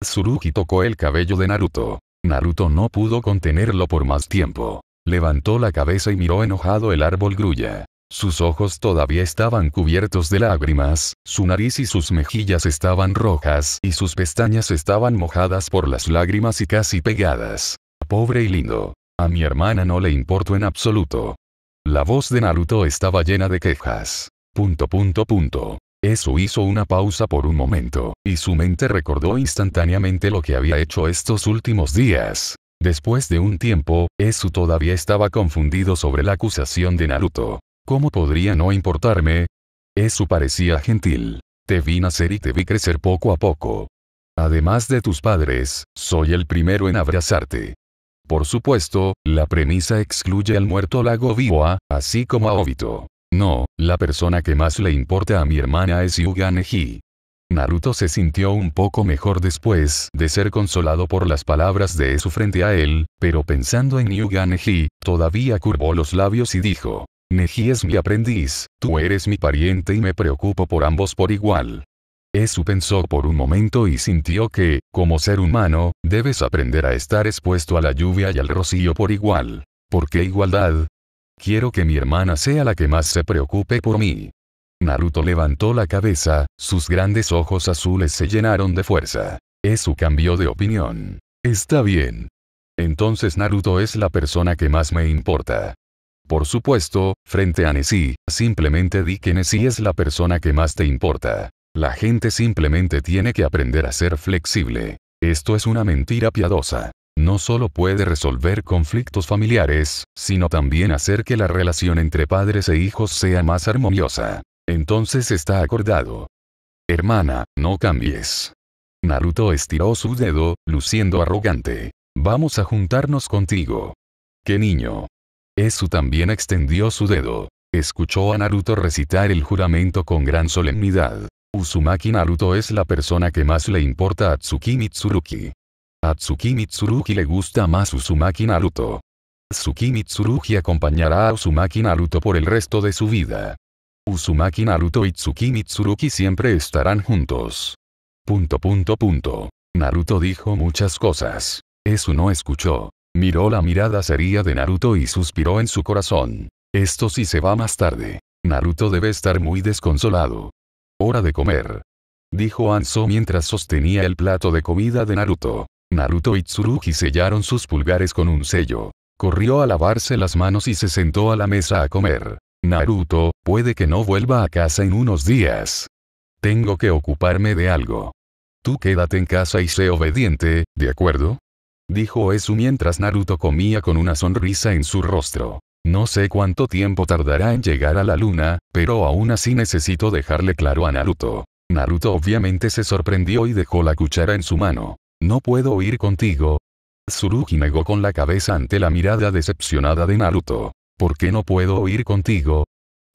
Tsurugi tocó el cabello de Naruto. Naruto no pudo contenerlo por más tiempo. Levantó la cabeza y miró enojado el árbol grulla. Sus ojos todavía estaban cubiertos de lágrimas, su nariz y sus mejillas estaban rojas y sus pestañas estaban mojadas por las lágrimas y casi pegadas. Pobre y lindo. A mi hermana no le importo en absoluto. La voz de Naruto estaba llena de quejas. Punto punto punto. Eso hizo una pausa por un momento, y su mente recordó instantáneamente lo que había hecho estos últimos días. Después de un tiempo, Esu todavía estaba confundido sobre la acusación de Naruto. ¿Cómo podría no importarme? Esu parecía gentil. Te vi nacer y te vi crecer poco a poco. Además de tus padres, soy el primero en abrazarte. Por supuesto, la premisa excluye al muerto Lago Biwa, así como a Obito. No, la persona que más le importa a mi hermana es Yuga Neji. Naruto se sintió un poco mejor después de ser consolado por las palabras de Esu frente a él, pero pensando en Yuga Neji, todavía curvó los labios y dijo, Neji es mi aprendiz, tú eres mi pariente y me preocupo por ambos por igual. Esu pensó por un momento y sintió que, como ser humano, debes aprender a estar expuesto a la lluvia y al rocío por igual. ¿Por qué igualdad, Quiero que mi hermana sea la que más se preocupe por mí. Naruto levantó la cabeza, sus grandes ojos azules se llenaron de fuerza. Eso cambió de opinión. Está bien. Entonces Naruto es la persona que más me importa. Por supuesto, frente a Nessie, simplemente di que Nessie es la persona que más te importa. La gente simplemente tiene que aprender a ser flexible. Esto es una mentira piadosa no solo puede resolver conflictos familiares, sino también hacer que la relación entre padres e hijos sea más armoniosa. Entonces está acordado. Hermana, no cambies. Naruto estiró su dedo, luciendo arrogante. Vamos a juntarnos contigo. ¡Qué niño! Esu también extendió su dedo. Escuchó a Naruto recitar el juramento con gran solemnidad. Uzumaki Naruto es la persona que más le importa a Tsuki Mitsuruki. A Tsukimi le gusta más Uzumaki Naruto. Tsukimi Mitsuruki acompañará a Uzumaki Naruto por el resto de su vida. Uzumaki Naruto y Tsukimi siempre estarán juntos. Punto punto punto. Naruto dijo muchas cosas. Eso no escuchó. Miró la mirada seria de Naruto y suspiró en su corazón. Esto sí se va más tarde. Naruto debe estar muy desconsolado. Hora de comer. Dijo Anso mientras sostenía el plato de comida de Naruto. Naruto y Tsurugi sellaron sus pulgares con un sello. Corrió a lavarse las manos y se sentó a la mesa a comer. Naruto, puede que no vuelva a casa en unos días. Tengo que ocuparme de algo. Tú quédate en casa y sé obediente, ¿de acuerdo? Dijo Esu mientras Naruto comía con una sonrisa en su rostro. No sé cuánto tiempo tardará en llegar a la luna, pero aún así necesito dejarle claro a Naruto. Naruto obviamente se sorprendió y dejó la cuchara en su mano. No puedo ir contigo. Tsurugi negó con la cabeza ante la mirada decepcionada de Naruto. ¿Por qué no puedo ir contigo?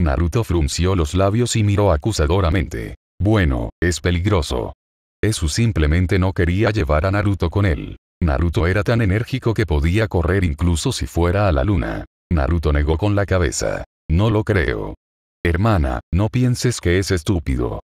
Naruto frunció los labios y miró acusadoramente. Bueno, es peligroso. Esu simplemente no quería llevar a Naruto con él. Naruto era tan enérgico que podía correr incluso si fuera a la luna. Naruto negó con la cabeza. No lo creo. Hermana, no pienses que es estúpido.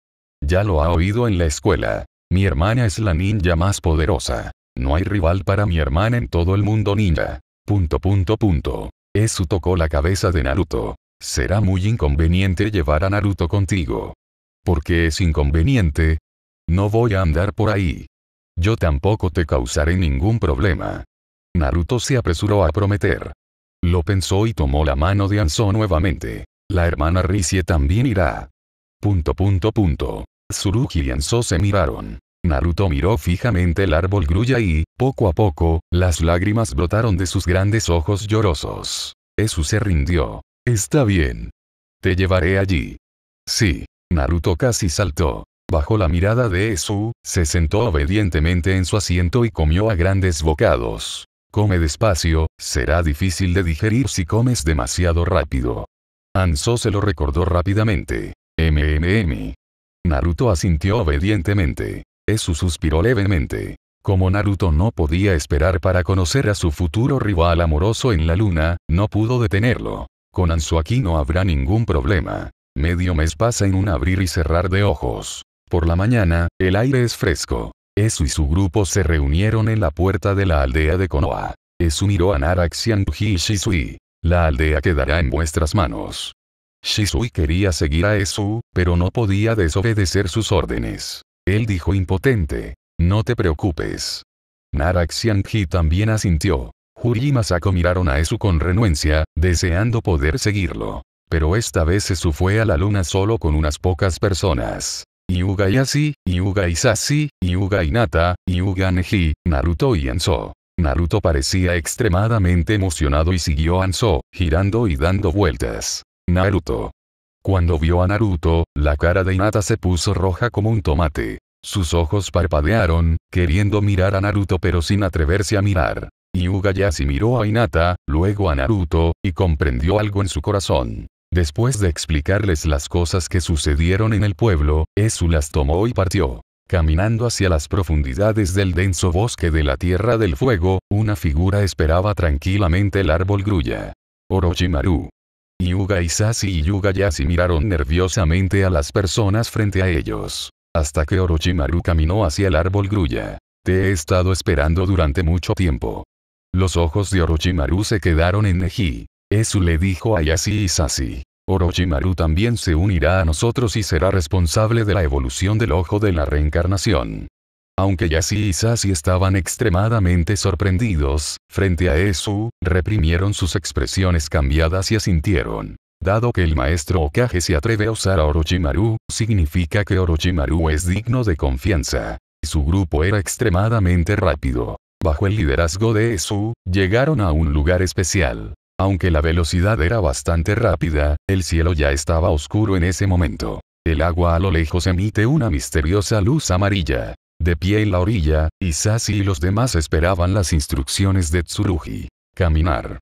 Ya lo ha oído en la escuela. Mi hermana es la ninja más poderosa. No hay rival para mi hermana en todo el mundo ninja. Punto punto punto. Eso tocó la cabeza de Naruto. Será muy inconveniente llevar a Naruto contigo. ¿Por qué es inconveniente? No voy a andar por ahí. Yo tampoco te causaré ningún problema. Naruto se apresuró a prometer. Lo pensó y tomó la mano de Anso nuevamente. La hermana Rizie también irá. Punto punto punto. y Anso se miraron. Naruto miró fijamente el árbol grulla y, poco a poco, las lágrimas brotaron de sus grandes ojos llorosos. Esu se rindió. Está bien. Te llevaré allí. Sí. Naruto casi saltó. Bajo la mirada de Esu, se sentó obedientemente en su asiento y comió a grandes bocados. Come despacio, será difícil de digerir si comes demasiado rápido. Anso se lo recordó rápidamente. MMM. Naruto asintió obedientemente. Esu suspiró levemente. Como Naruto no podía esperar para conocer a su futuro rival amoroso en la luna, no pudo detenerlo. Con Anzu aquí no habrá ningún problema. Medio mes pasa en un abrir y cerrar de ojos. Por la mañana, el aire es fresco. Esu y su grupo se reunieron en la puerta de la aldea de Konoha. Esu miró a Naraxian y Shisui. La aldea quedará en vuestras manos. Shisui quería seguir a Esu, pero no podía desobedecer sus órdenes. Él dijo impotente. No te preocupes. Narak también asintió. Juri y Masako miraron a Esu con renuencia, deseando poder seguirlo. Pero esta vez Esu fue a la luna solo con unas pocas personas. Yuga Yasi, Yuga Isasi, Yuga Inata, Yuga Neji, Naruto y Anso. Naruto parecía extremadamente emocionado y siguió a Anso, girando y dando vueltas. Naruto, cuando vio a Naruto, la cara de Hinata se puso roja como un tomate. Sus ojos parpadearon, queriendo mirar a Naruto pero sin atreverse a mirar. Yuga Yasi miró a Hinata, luego a Naruto, y comprendió algo en su corazón. Después de explicarles las cosas que sucedieron en el pueblo, Esu las tomó y partió. Caminando hacia las profundidades del denso bosque de la Tierra del Fuego, una figura esperaba tranquilamente el árbol grulla. Orochimaru. Yuga Isashi y Yuga Yasi miraron nerviosamente a las personas frente a ellos. Hasta que Orochimaru caminó hacia el árbol grulla. Te he estado esperando durante mucho tiempo. Los ojos de Orochimaru se quedaron en Neji. Eso le dijo a Yashi Isashi. Orochimaru también se unirá a nosotros y será responsable de la evolución del ojo de la reencarnación. Aunque Yasi y Sasi estaban extremadamente sorprendidos, frente a Esu, reprimieron sus expresiones cambiadas y asintieron. Dado que el maestro Okage se atreve a usar a Orochimaru, significa que Orochimaru es digno de confianza. Su grupo era extremadamente rápido. Bajo el liderazgo de Esu, llegaron a un lugar especial. Aunque la velocidad era bastante rápida, el cielo ya estaba oscuro en ese momento. El agua a lo lejos emite una misteriosa luz amarilla. De pie en la orilla, Isashi y los demás esperaban las instrucciones de Tsurugi. Caminar.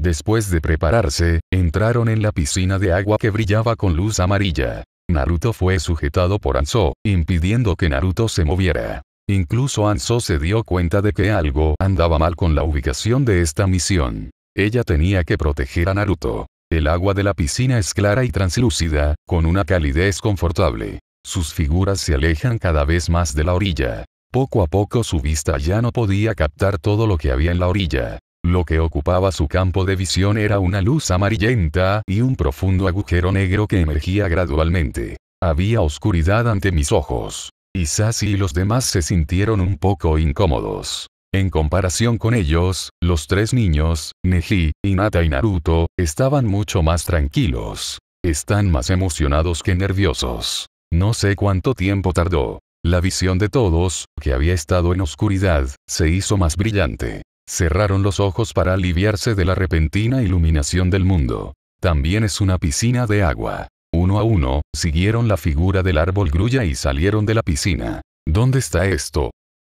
Después de prepararse, entraron en la piscina de agua que brillaba con luz amarilla. Naruto fue sujetado por Anso, impidiendo que Naruto se moviera. Incluso Anso se dio cuenta de que algo andaba mal con la ubicación de esta misión. Ella tenía que proteger a Naruto. El agua de la piscina es clara y translúcida, con una calidez confortable. Sus figuras se alejan cada vez más de la orilla. Poco a poco su vista ya no podía captar todo lo que había en la orilla. Lo que ocupaba su campo de visión era una luz amarillenta y un profundo agujero negro que emergía gradualmente. Había oscuridad ante mis ojos. Y y los demás se sintieron un poco incómodos. En comparación con ellos, los tres niños, Neji, Inata y Naruto, estaban mucho más tranquilos. Están más emocionados que nerviosos. No sé cuánto tiempo tardó. La visión de todos, que había estado en oscuridad, se hizo más brillante. Cerraron los ojos para aliviarse de la repentina iluminación del mundo. También es una piscina de agua. Uno a uno, siguieron la figura del árbol grulla y salieron de la piscina. ¿Dónde está esto?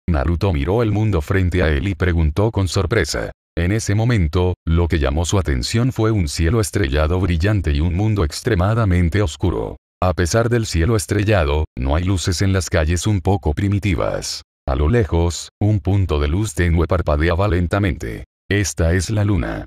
Naruto miró el mundo frente a él y preguntó con sorpresa. En ese momento, lo que llamó su atención fue un cielo estrellado brillante y un mundo extremadamente oscuro. A pesar del cielo estrellado, no hay luces en las calles un poco primitivas. A lo lejos, un punto de luz tenue parpadeaba lentamente. Esta es la luna.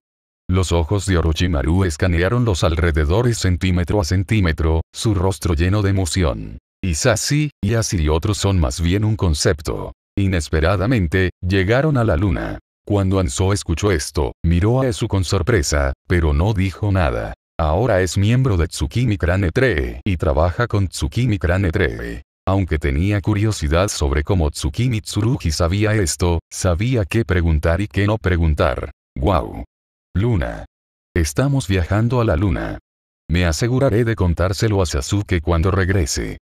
Los ojos de Orochimaru escanearon los alrededores centímetro a centímetro, su rostro lleno de emoción. Isasi, y así y otros son más bien un concepto. Inesperadamente, llegaron a la luna. Cuando Anso escuchó esto, miró a Esu con sorpresa, pero no dijo nada. Ahora es miembro de Tsukimi Crane y trabaja con Tsukimi Crane aunque tenía curiosidad sobre cómo Tsukimi Tsurugi sabía esto, sabía qué preguntar y qué no preguntar. ¡Wow! Luna. Estamos viajando a la luna. Me aseguraré de contárselo a Sasuke cuando regrese.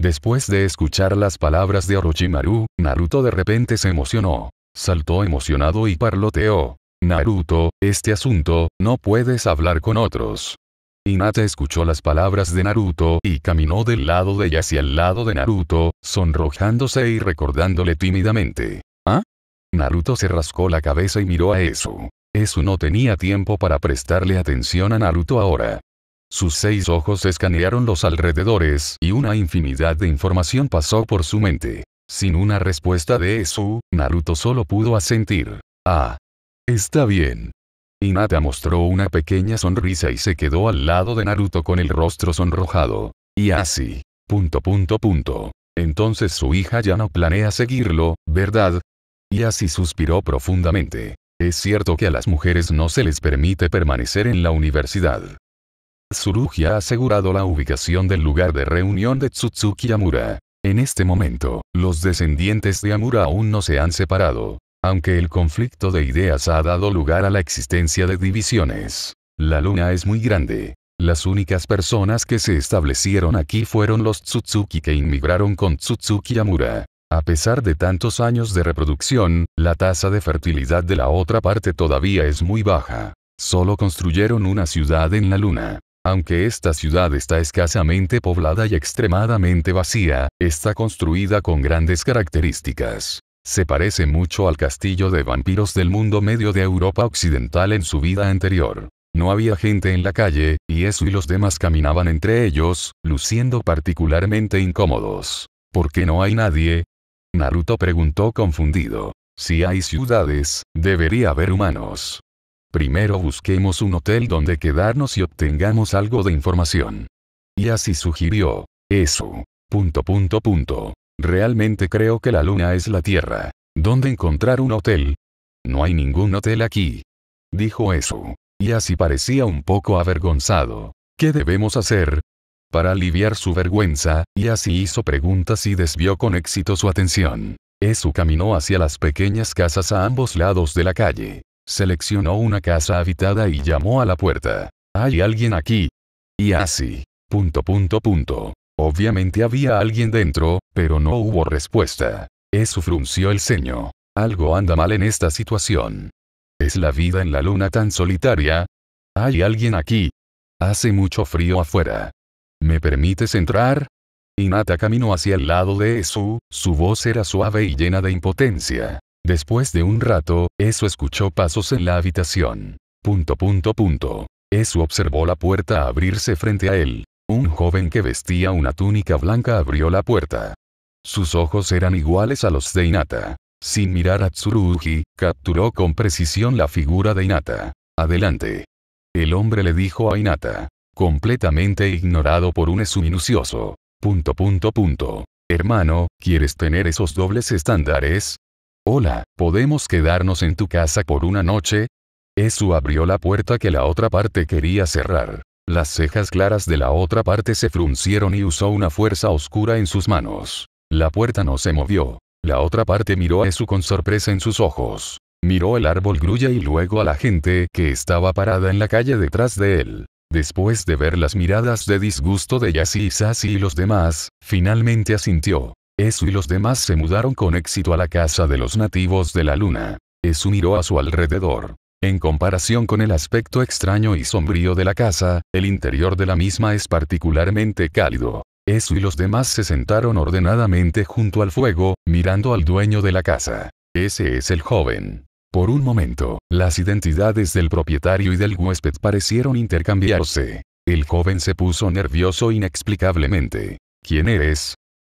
Después de escuchar las palabras de Orochimaru, Naruto de repente se emocionó. Saltó emocionado y parloteó. Naruto, este asunto, no puedes hablar con otros. Inata escuchó las palabras de Naruto y caminó del lado de ella hacia el lado de Naruto, sonrojándose y recordándole tímidamente. ¿Ah? Naruto se rascó la cabeza y miró a eso. Eso no tenía tiempo para prestarle atención a Naruto ahora. Sus seis ojos escanearon los alrededores y una infinidad de información pasó por su mente. Sin una respuesta de eso, Naruto solo pudo asentir. Ah, Está bien. Hinata mostró una pequeña sonrisa y se quedó al lado de Naruto con el rostro sonrojado. Y así. Punto punto punto. Entonces su hija ya no planea seguirlo, ¿verdad? Y así suspiró profundamente. Es cierto que a las mujeres no se les permite permanecer en la universidad. Tsurugi ha asegurado la ubicación del lugar de reunión de Tsutsuki Amura. En este momento, los descendientes de Amura aún no se han separado, aunque el conflicto de ideas ha dado lugar a la existencia de divisiones. La luna es muy grande. Las únicas personas que se establecieron aquí fueron los Tsutsuki que inmigraron con Tsutsuki Yamura. A pesar de tantos años de reproducción, la tasa de fertilidad de la otra parte todavía es muy baja. Solo construyeron una ciudad en la luna. Aunque esta ciudad está escasamente poblada y extremadamente vacía, está construida con grandes características. Se parece mucho al castillo de vampiros del mundo medio de Europa Occidental en su vida anterior. No había gente en la calle, y eso y los demás caminaban entre ellos, luciendo particularmente incómodos. ¿Por qué no hay nadie? Naruto preguntó confundido. Si hay ciudades, debería haber humanos. Primero busquemos un hotel donde quedarnos y obtengamos algo de información. Y así sugirió. Eso. Punto punto punto. Realmente creo que la luna es la Tierra. ¿Dónde encontrar un hotel? No hay ningún hotel aquí. Dijo eso. Y así parecía un poco avergonzado. ¿Qué debemos hacer? Para aliviar su vergüenza, y así hizo preguntas y desvió con éxito su atención. Esu caminó hacia las pequeñas casas a ambos lados de la calle. Seleccionó una casa habitada y llamó a la puerta. ¿Hay alguien aquí? Y así. Punto punto punto. Obviamente había alguien dentro, pero no hubo respuesta. Esu frunció el ceño. Algo anda mal en esta situación. ¿Es la vida en la luna tan solitaria? Hay alguien aquí. Hace mucho frío afuera. ¿Me permites entrar? Inata caminó hacia el lado de Esu, su voz era suave y llena de impotencia. Después de un rato, Esu escuchó pasos en la habitación. Punto punto punto. Esu observó la puerta abrirse frente a él. Un joven que vestía una túnica blanca abrió la puerta. Sus ojos eran iguales a los de Inata. Sin mirar a Tsurugi, capturó con precisión la figura de Inata. Adelante. El hombre le dijo a Inata. Completamente ignorado por un Esu minucioso. Punto punto punto. Hermano, ¿quieres tener esos dobles estándares? Hola, ¿podemos quedarnos en tu casa por una noche? Esu abrió la puerta que la otra parte quería cerrar. Las cejas claras de la otra parte se fruncieron y usó una fuerza oscura en sus manos. La puerta no se movió. La otra parte miró a Esu con sorpresa en sus ojos. Miró el árbol grulla y luego a la gente que estaba parada en la calle detrás de él. Después de ver las miradas de disgusto de Yasi y Sasi y los demás, finalmente asintió. Esu y los demás se mudaron con éxito a la casa de los nativos de la luna. Esu miró a su alrededor. En comparación con el aspecto extraño y sombrío de la casa, el interior de la misma es particularmente cálido. Eso y los demás se sentaron ordenadamente junto al fuego, mirando al dueño de la casa. Ese es el joven. Por un momento, las identidades del propietario y del huésped parecieron intercambiarse. El joven se puso nervioso inexplicablemente. ¿Quién eres?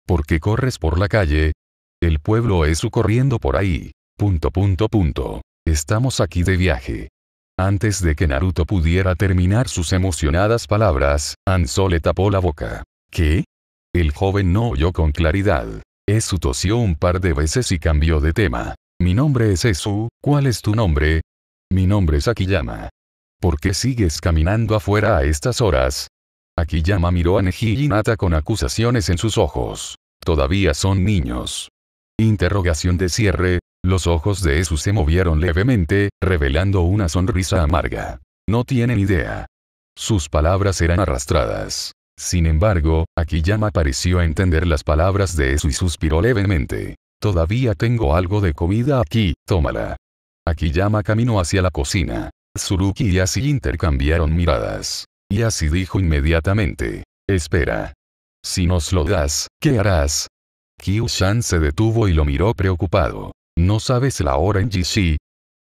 ¿Por qué corres por la calle? El pueblo es su corriendo por ahí. Punto punto punto. Estamos aquí de viaje. Antes de que Naruto pudiera terminar sus emocionadas palabras, Anso le tapó la boca. ¿Qué? El joven no oyó con claridad. Esu tosió un par de veces y cambió de tema. Mi nombre es Esu, ¿cuál es tu nombre? Mi nombre es Akiyama. ¿Por qué sigues caminando afuera a estas horas? Akiyama miró a Neji y Nata con acusaciones en sus ojos. Todavía son niños. Interrogación de cierre, los ojos de Esu se movieron levemente, revelando una sonrisa amarga. No tienen idea. Sus palabras eran arrastradas. Sin embargo, Akiyama pareció entender las palabras de Esu y suspiró levemente. Todavía tengo algo de comida aquí, tómala. Akiyama caminó hacia la cocina. Suruki y Asi intercambiaron miradas. Y Asi dijo inmediatamente. Espera. Si nos lo das, ¿qué harás? Kyushan se detuvo y lo miró preocupado. No sabes la hora en GC.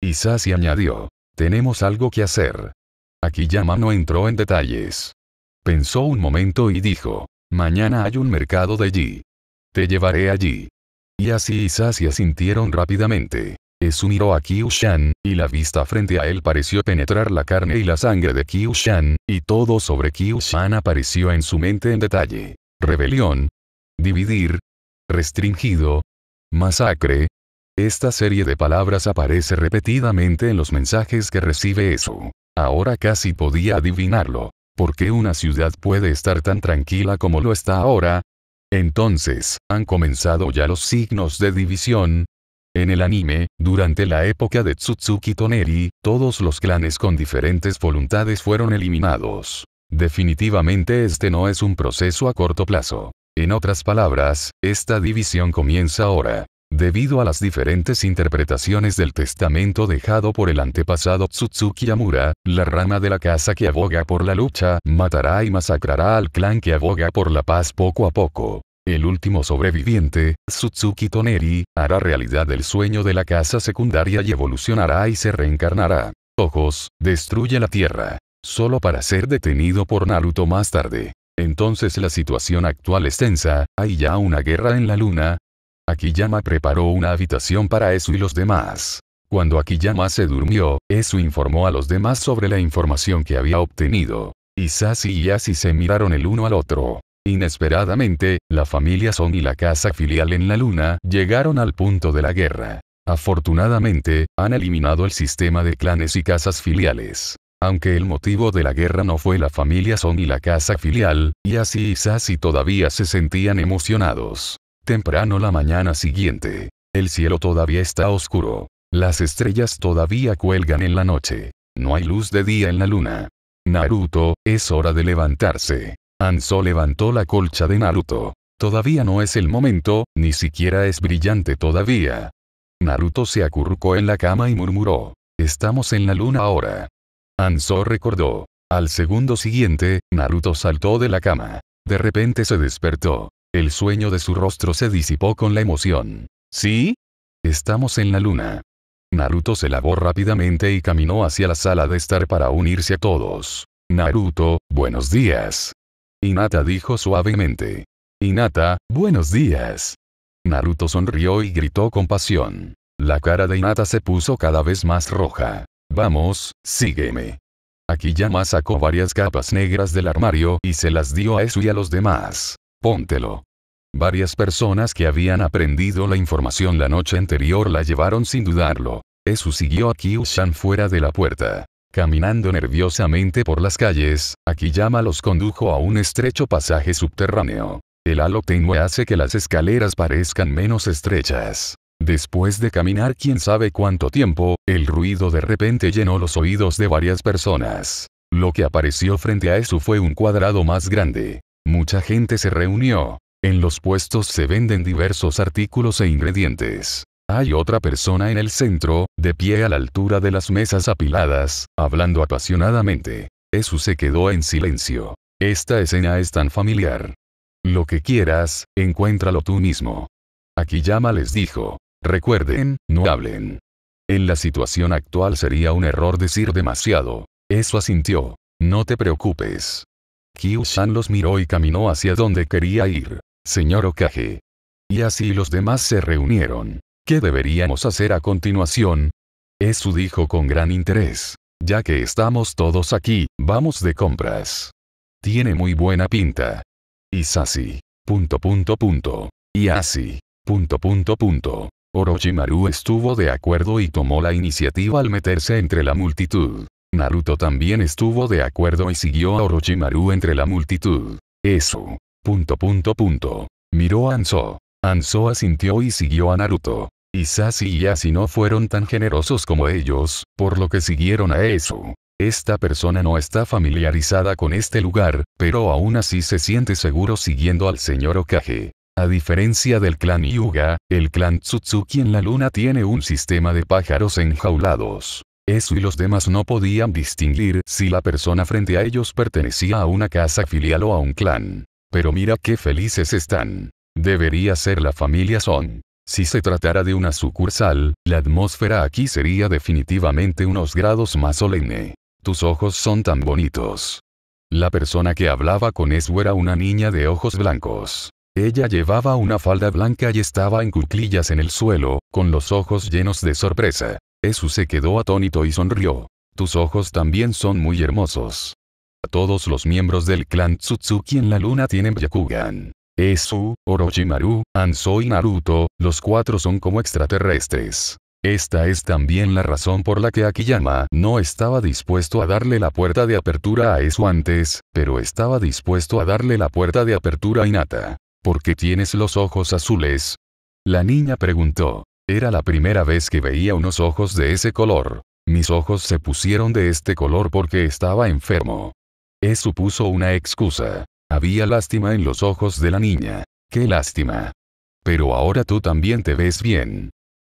Isasi añadió. Tenemos algo que hacer. Akiyama no entró en detalles. Pensó un momento y dijo. Mañana hay un mercado de allí. Te llevaré allí. Y así se asintieron rápidamente. Es miró a Kyushan, y la vista frente a él pareció penetrar la carne y la sangre de Kyushan, y todo sobre Kyushan apareció en su mente en detalle. Rebelión. Dividir. Restringido. Masacre. Esta serie de palabras aparece repetidamente en los mensajes que recibe Eso. Ahora casi podía adivinarlo. ¿Por qué una ciudad puede estar tan tranquila como lo está ahora? Entonces, ¿han comenzado ya los signos de división? En el anime, durante la época de Tsutsuki Toneri, todos los clanes con diferentes voluntades fueron eliminados. Definitivamente este no es un proceso a corto plazo. En otras palabras, esta división comienza ahora. Debido a las diferentes interpretaciones del testamento dejado por el antepasado Tsutsuki Yamura, la rama de la casa que aboga por la lucha matará y masacrará al clan que aboga por la paz poco a poco. El último sobreviviente, Tsutsuki Toneri, hará realidad el sueño de la casa secundaria y evolucionará y se reencarnará. Ojos, destruye la tierra. Solo para ser detenido por Naruto más tarde. Entonces la situación actual es tensa, hay ya una guerra en la luna, Akiyama preparó una habitación para Esu y los demás. Cuando Akiyama se durmió, Esu informó a los demás sobre la información que había obtenido. Isasi y Yasi se miraron el uno al otro. Inesperadamente, la familia Son y la casa filial en la luna llegaron al punto de la guerra. Afortunadamente, han eliminado el sistema de clanes y casas filiales. Aunque el motivo de la guerra no fue la familia Son y la casa filial, y y Sasi todavía se sentían emocionados. Temprano la mañana siguiente. El cielo todavía está oscuro. Las estrellas todavía cuelgan en la noche. No hay luz de día en la luna. Naruto, es hora de levantarse. Anso levantó la colcha de Naruto. Todavía no es el momento, ni siquiera es brillante todavía. Naruto se acurrucó en la cama y murmuró. Estamos en la luna ahora. Anso recordó. Al segundo siguiente, Naruto saltó de la cama. De repente se despertó. El sueño de su rostro se disipó con la emoción. ¿Sí? Estamos en la luna. Naruto se lavó rápidamente y caminó hacia la sala de estar para unirse a todos. Naruto, buenos días. Inata dijo suavemente. Inata, buenos días. Naruto sonrió y gritó con pasión. La cara de Inata se puso cada vez más roja. Vamos, sígueme. Akiyama sacó varias capas negras del armario y se las dio a eso y a los demás. Póntelo. Varias personas que habían aprendido la información la noche anterior la llevaron sin dudarlo. Esu siguió a Kyushan fuera de la puerta. Caminando nerviosamente por las calles, Akiyama los condujo a un estrecho pasaje subterráneo. El halo tenue hace que las escaleras parezcan menos estrechas. Después de caminar quién sabe cuánto tiempo, el ruido de repente llenó los oídos de varias personas. Lo que apareció frente a Esu fue un cuadrado más grande. Mucha gente se reunió. En los puestos se venden diversos artículos e ingredientes. Hay otra persona en el centro, de pie a la altura de las mesas apiladas, hablando apasionadamente. Eso se quedó en silencio. Esta escena es tan familiar. Lo que quieras, encuéntralo tú mismo. Akiyama les dijo. Recuerden, no hablen. En la situación actual sería un error decir demasiado. Eso asintió. No te preocupes. Kyushan los miró y caminó hacia donde quería ir. Señor Okage. Y así los demás se reunieron. ¿Qué deberíamos hacer a continuación? Esu dijo con gran interés. Ya que estamos todos aquí, vamos de compras. Tiene muy buena pinta. Isasi. Punto punto punto. Y así. Punto punto punto. Orochimaru estuvo de acuerdo y tomó la iniciativa al meterse entre la multitud. Naruto también estuvo de acuerdo y siguió a Orochimaru entre la multitud. Eso. Punto punto punto. Miró a Anso. Anso asintió y siguió a Naruto. Isashi y Asi no fueron tan generosos como ellos, por lo que siguieron a eso. Esta persona no está familiarizada con este lugar, pero aún así se siente seguro siguiendo al señor Okage. A diferencia del clan Yuga, el clan Tsutsuki en la luna tiene un sistema de pájaros enjaulados. Eso y los demás no podían distinguir si la persona frente a ellos pertenecía a una casa filial o a un clan. Pero mira qué felices están. Debería ser la familia Son. Si se tratara de una sucursal, la atmósfera aquí sería definitivamente unos grados más solemne. Tus ojos son tan bonitos. La persona que hablaba con Esu era una niña de ojos blancos. Ella llevaba una falda blanca y estaba en cuclillas en el suelo, con los ojos llenos de sorpresa. Esu se quedó atónito y sonrió. Tus ojos también son muy hermosos. Todos los miembros del clan Tsutsuki en la luna tienen Byakugan. Esu, Orochimaru, Anso y Naruto, los cuatro son como extraterrestres. Esta es también la razón por la que Akiyama no estaba dispuesto a darle la puerta de apertura a Esu antes, pero estaba dispuesto a darle la puerta de apertura a Inata, ¿Por qué tienes los ojos azules? La niña preguntó. Era la primera vez que veía unos ojos de ese color. Mis ojos se pusieron de este color porque estaba enfermo. Eso supuso una excusa. Había lástima en los ojos de la niña. ¡Qué lástima! Pero ahora tú también te ves bien.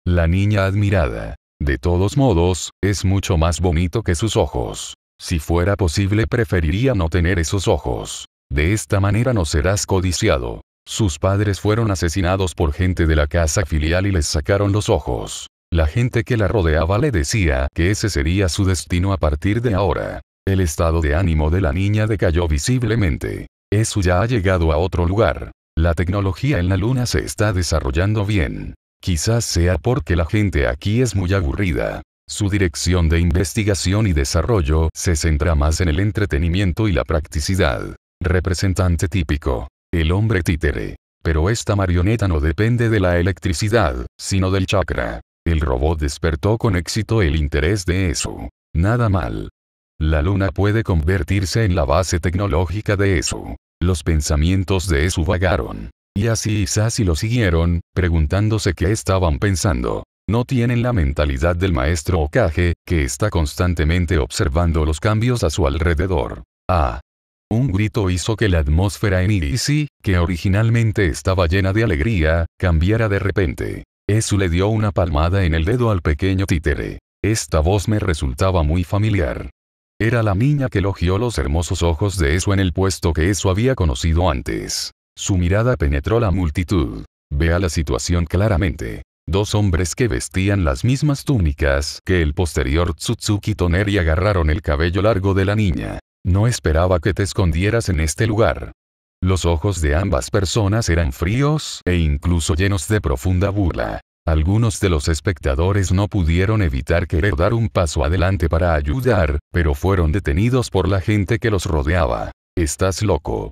La niña admirada. De todos modos, es mucho más bonito que sus ojos. Si fuera posible preferiría no tener esos ojos. De esta manera no serás codiciado. Sus padres fueron asesinados por gente de la casa filial y les sacaron los ojos. La gente que la rodeaba le decía que ese sería su destino a partir de ahora. El estado de ánimo de la niña decayó visiblemente. Eso ya ha llegado a otro lugar. La tecnología en la luna se está desarrollando bien. Quizás sea porque la gente aquí es muy aburrida. Su dirección de investigación y desarrollo se centra más en el entretenimiento y la practicidad. Representante típico el hombre títere. Pero esta marioneta no depende de la electricidad, sino del chakra. El robot despertó con éxito el interés de eso. Nada mal. La luna puede convertirse en la base tecnológica de eso. Los pensamientos de eso vagaron. Y así y lo siguieron, preguntándose qué estaban pensando. No tienen la mentalidad del maestro Okage, que está constantemente observando los cambios a su alrededor. Ah, un grito hizo que la atmósfera en Irisi, que originalmente estaba llena de alegría, cambiara de repente. Eso le dio una palmada en el dedo al pequeño títere. Esta voz me resultaba muy familiar. Era la niña que elogió los hermosos ojos de Eso en el puesto que Eso había conocido antes. Su mirada penetró la multitud. Vea la situación claramente. Dos hombres que vestían las mismas túnicas que el posterior Tsutsuki y agarraron el cabello largo de la niña. No esperaba que te escondieras en este lugar. Los ojos de ambas personas eran fríos e incluso llenos de profunda burla. Algunos de los espectadores no pudieron evitar querer dar un paso adelante para ayudar, pero fueron detenidos por la gente que los rodeaba. Estás loco.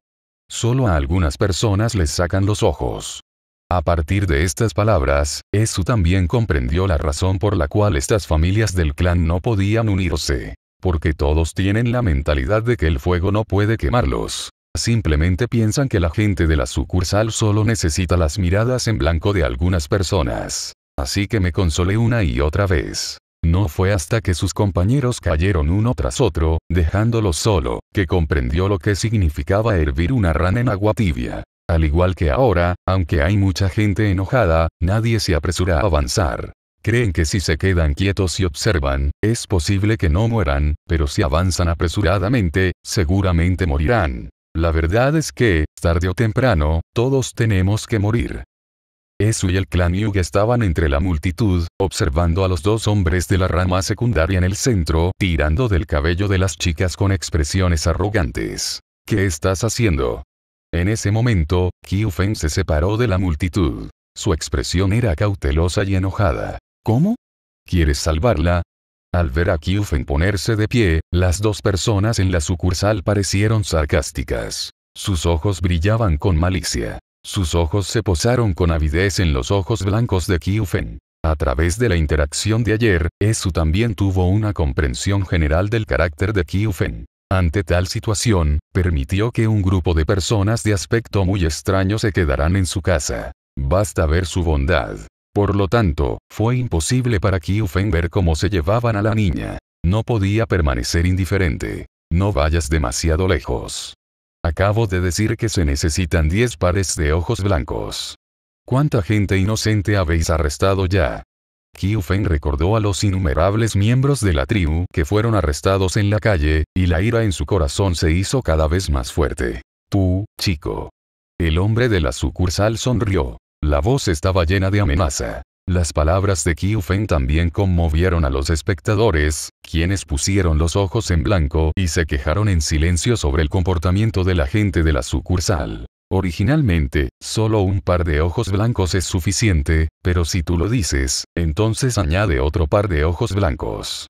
Solo a algunas personas les sacan los ojos. A partir de estas palabras, Esu también comprendió la razón por la cual estas familias del clan no podían unirse porque todos tienen la mentalidad de que el fuego no puede quemarlos. Simplemente piensan que la gente de la sucursal solo necesita las miradas en blanco de algunas personas. Así que me consolé una y otra vez. No fue hasta que sus compañeros cayeron uno tras otro, dejándolo solo, que comprendió lo que significaba hervir una rana en agua tibia. Al igual que ahora, aunque hay mucha gente enojada, nadie se apresura a avanzar. Creen que si se quedan quietos y observan, es posible que no mueran, pero si avanzan apresuradamente, seguramente morirán. La verdad es que, tarde o temprano, todos tenemos que morir. Esu y el clan Yug estaban entre la multitud, observando a los dos hombres de la rama secundaria en el centro, tirando del cabello de las chicas con expresiones arrogantes. ¿Qué estás haciendo? En ese momento, Feng se separó de la multitud. Su expresión era cautelosa y enojada. ¿Cómo? ¿Quieres salvarla? Al ver a Kyufen ponerse de pie, las dos personas en la sucursal parecieron sarcásticas. Sus ojos brillaban con malicia. Sus ojos se posaron con avidez en los ojos blancos de Kyufen. A través de la interacción de ayer, Esu también tuvo una comprensión general del carácter de Kyufen. Ante tal situación, permitió que un grupo de personas de aspecto muy extraño se quedaran en su casa. Basta ver su bondad. Por lo tanto, fue imposible para Feng ver cómo se llevaban a la niña. No podía permanecer indiferente. No vayas demasiado lejos. Acabo de decir que se necesitan 10 pares de ojos blancos. ¿Cuánta gente inocente habéis arrestado ya? Feng recordó a los innumerables miembros de la tribu que fueron arrestados en la calle, y la ira en su corazón se hizo cada vez más fuerte. Tú, chico. El hombre de la sucursal sonrió. La voz estaba llena de amenaza. Las palabras de Qiu Feng también conmovieron a los espectadores, quienes pusieron los ojos en blanco y se quejaron en silencio sobre el comportamiento de la gente de la sucursal. Originalmente, solo un par de ojos blancos es suficiente, pero si tú lo dices, entonces añade otro par de ojos blancos.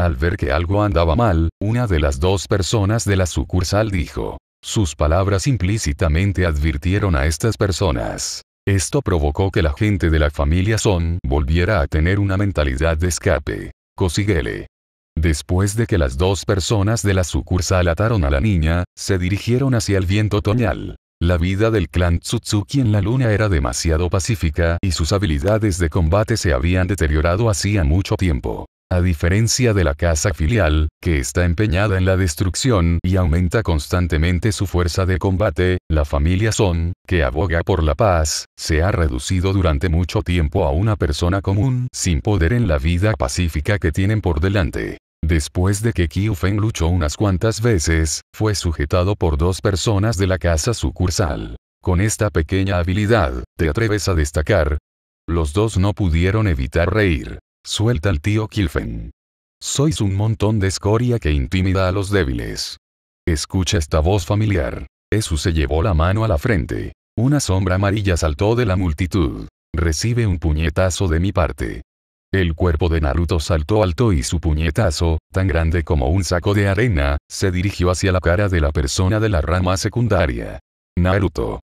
Al ver que algo andaba mal, una de las dos personas de la sucursal dijo. Sus palabras implícitamente advirtieron a estas personas. Esto provocó que la gente de la familia Son volviera a tener una mentalidad de escape. Cosiguele. Después de que las dos personas de la sucursal ataron a la niña, se dirigieron hacia el viento toñal. La vida del clan Tsutsuki en la luna era demasiado pacífica y sus habilidades de combate se habían deteriorado hacía mucho tiempo a diferencia de la casa filial, que está empeñada en la destrucción y aumenta constantemente su fuerza de combate, la familia Son, que aboga por la paz, se ha reducido durante mucho tiempo a una persona común sin poder en la vida pacífica que tienen por delante. Después de que Feng luchó unas cuantas veces, fue sujetado por dos personas de la casa sucursal. Con esta pequeña habilidad, ¿te atreves a destacar? Los dos no pudieron evitar reír. Suelta al tío Kilfen. Sois un montón de escoria que intimida a los débiles. Escucha esta voz familiar. Esu se llevó la mano a la frente. Una sombra amarilla saltó de la multitud. Recibe un puñetazo de mi parte. El cuerpo de Naruto saltó alto y su puñetazo, tan grande como un saco de arena, se dirigió hacia la cara de la persona de la rama secundaria. Naruto.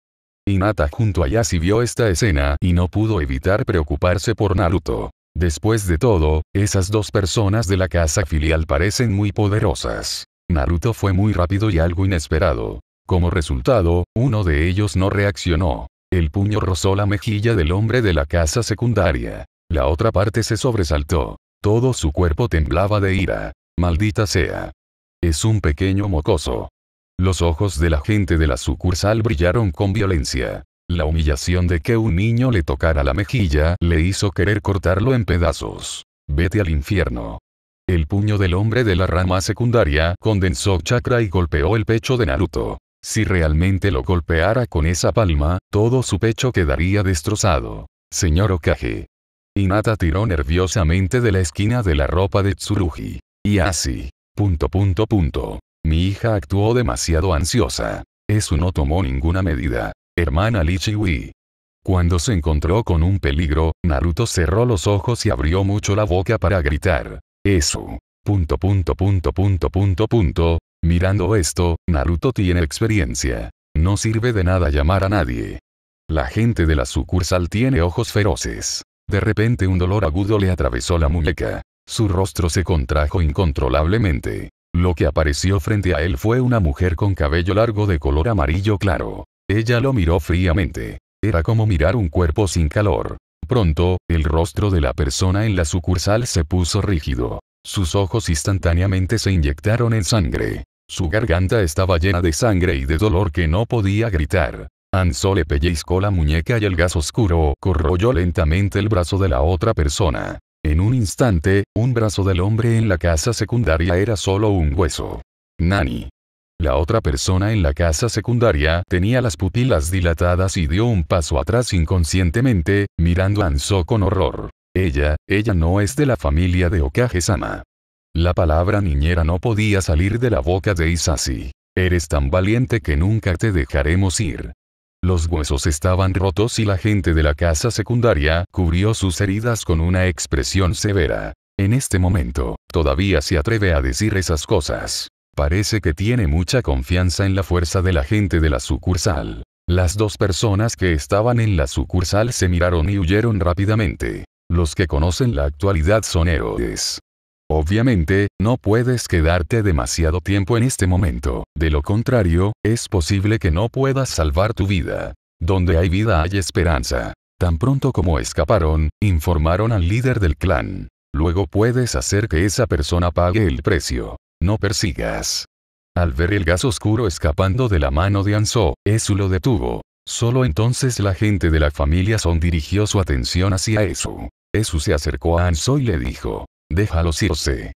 Inata junto a Yasi vio esta escena y no pudo evitar preocuparse por Naruto. Después de todo, esas dos personas de la casa filial parecen muy poderosas. Naruto fue muy rápido y algo inesperado. Como resultado, uno de ellos no reaccionó. El puño rozó la mejilla del hombre de la casa secundaria. La otra parte se sobresaltó. Todo su cuerpo temblaba de ira. Maldita sea. Es un pequeño mocoso. Los ojos de la gente de la sucursal brillaron con violencia. La humillación de que un niño le tocara la mejilla le hizo querer cortarlo en pedazos. Vete al infierno. El puño del hombre de la rama secundaria condensó chakra y golpeó el pecho de Naruto. Si realmente lo golpeara con esa palma, todo su pecho quedaría destrozado. Señor Okage. Hinata tiró nerviosamente de la esquina de la ropa de Tsurugi. Y así. Punto punto punto. Mi hija actuó demasiado ansiosa. Eso no tomó ninguna medida hermana Lichiwi. Cuando se encontró con un peligro, Naruto cerró los ojos y abrió mucho la boca para gritar. Eso. Punto punto punto punto punto punto. Mirando esto, Naruto tiene experiencia. No sirve de nada llamar a nadie. La gente de la sucursal tiene ojos feroces. De repente un dolor agudo le atravesó la muñeca. Su rostro se contrajo incontrolablemente. Lo que apareció frente a él fue una mujer con cabello largo de color amarillo claro. Ella lo miró fríamente. Era como mirar un cuerpo sin calor. Pronto, el rostro de la persona en la sucursal se puso rígido. Sus ojos instantáneamente se inyectaron en sangre. Su garganta estaba llena de sangre y de dolor que no podía gritar. Anso le pellizcó la muñeca y el gas oscuro corroyó lentamente el brazo de la otra persona. En un instante, un brazo del hombre en la casa secundaria era solo un hueso. Nani. La otra persona en la casa secundaria tenía las pupilas dilatadas y dio un paso atrás inconscientemente, mirando a Anso con horror. Ella, ella no es de la familia de Okage-sama. La palabra niñera no podía salir de la boca de Isasi. Eres tan valiente que nunca te dejaremos ir. Los huesos estaban rotos y la gente de la casa secundaria cubrió sus heridas con una expresión severa. En este momento, todavía se atreve a decir esas cosas. Parece que tiene mucha confianza en la fuerza de la gente de la sucursal. Las dos personas que estaban en la sucursal se miraron y huyeron rápidamente. Los que conocen la actualidad son héroes. Obviamente, no puedes quedarte demasiado tiempo en este momento, de lo contrario, es posible que no puedas salvar tu vida. Donde hay vida hay esperanza. Tan pronto como escaparon, informaron al líder del clan. Luego puedes hacer que esa persona pague el precio. No persigas. Al ver el gas oscuro escapando de la mano de Anso, Esu lo detuvo. Solo entonces la gente de la familia Son dirigió su atención hacia Esu. Esu se acercó a Anso y le dijo, déjalos irse.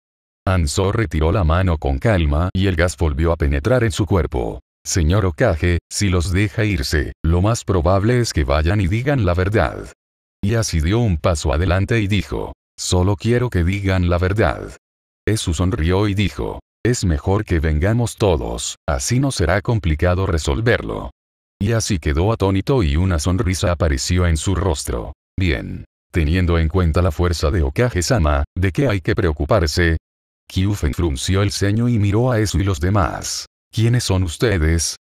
Anso retiró la mano con calma y el gas volvió a penetrar en su cuerpo. Señor Okage, si los deja irse, lo más probable es que vayan y digan la verdad. Y así dio un paso adelante y dijo, solo quiero que digan la verdad. Esu sonrió y dijo, es mejor que vengamos todos, así no será complicado resolverlo. Y así quedó atónito y una sonrisa apareció en su rostro. Bien. Teniendo en cuenta la fuerza de Okage-sama, ¿de qué hay que preocuparse? Kyufen frunció el ceño y miró a Esu y los demás. ¿Quiénes son ustedes?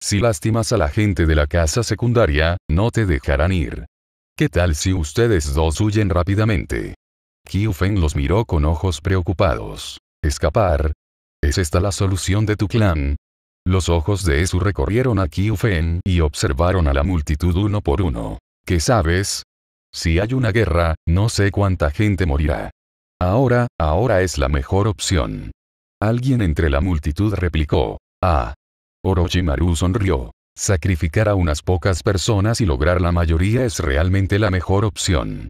Si lastimas a la gente de la casa secundaria, no te dejarán ir. ¿Qué tal si ustedes dos huyen rápidamente? Qiufen los miró con ojos preocupados. ¿Escapar? ¿Es esta la solución de tu clan? Los ojos de Esu recorrieron a Qiufen y observaron a la multitud uno por uno. ¿Qué sabes? Si hay una guerra, no sé cuánta gente morirá. Ahora, ahora es la mejor opción. Alguien entre la multitud replicó. Ah. Orochimaru sonrió. Sacrificar a unas pocas personas y lograr la mayoría es realmente la mejor opción.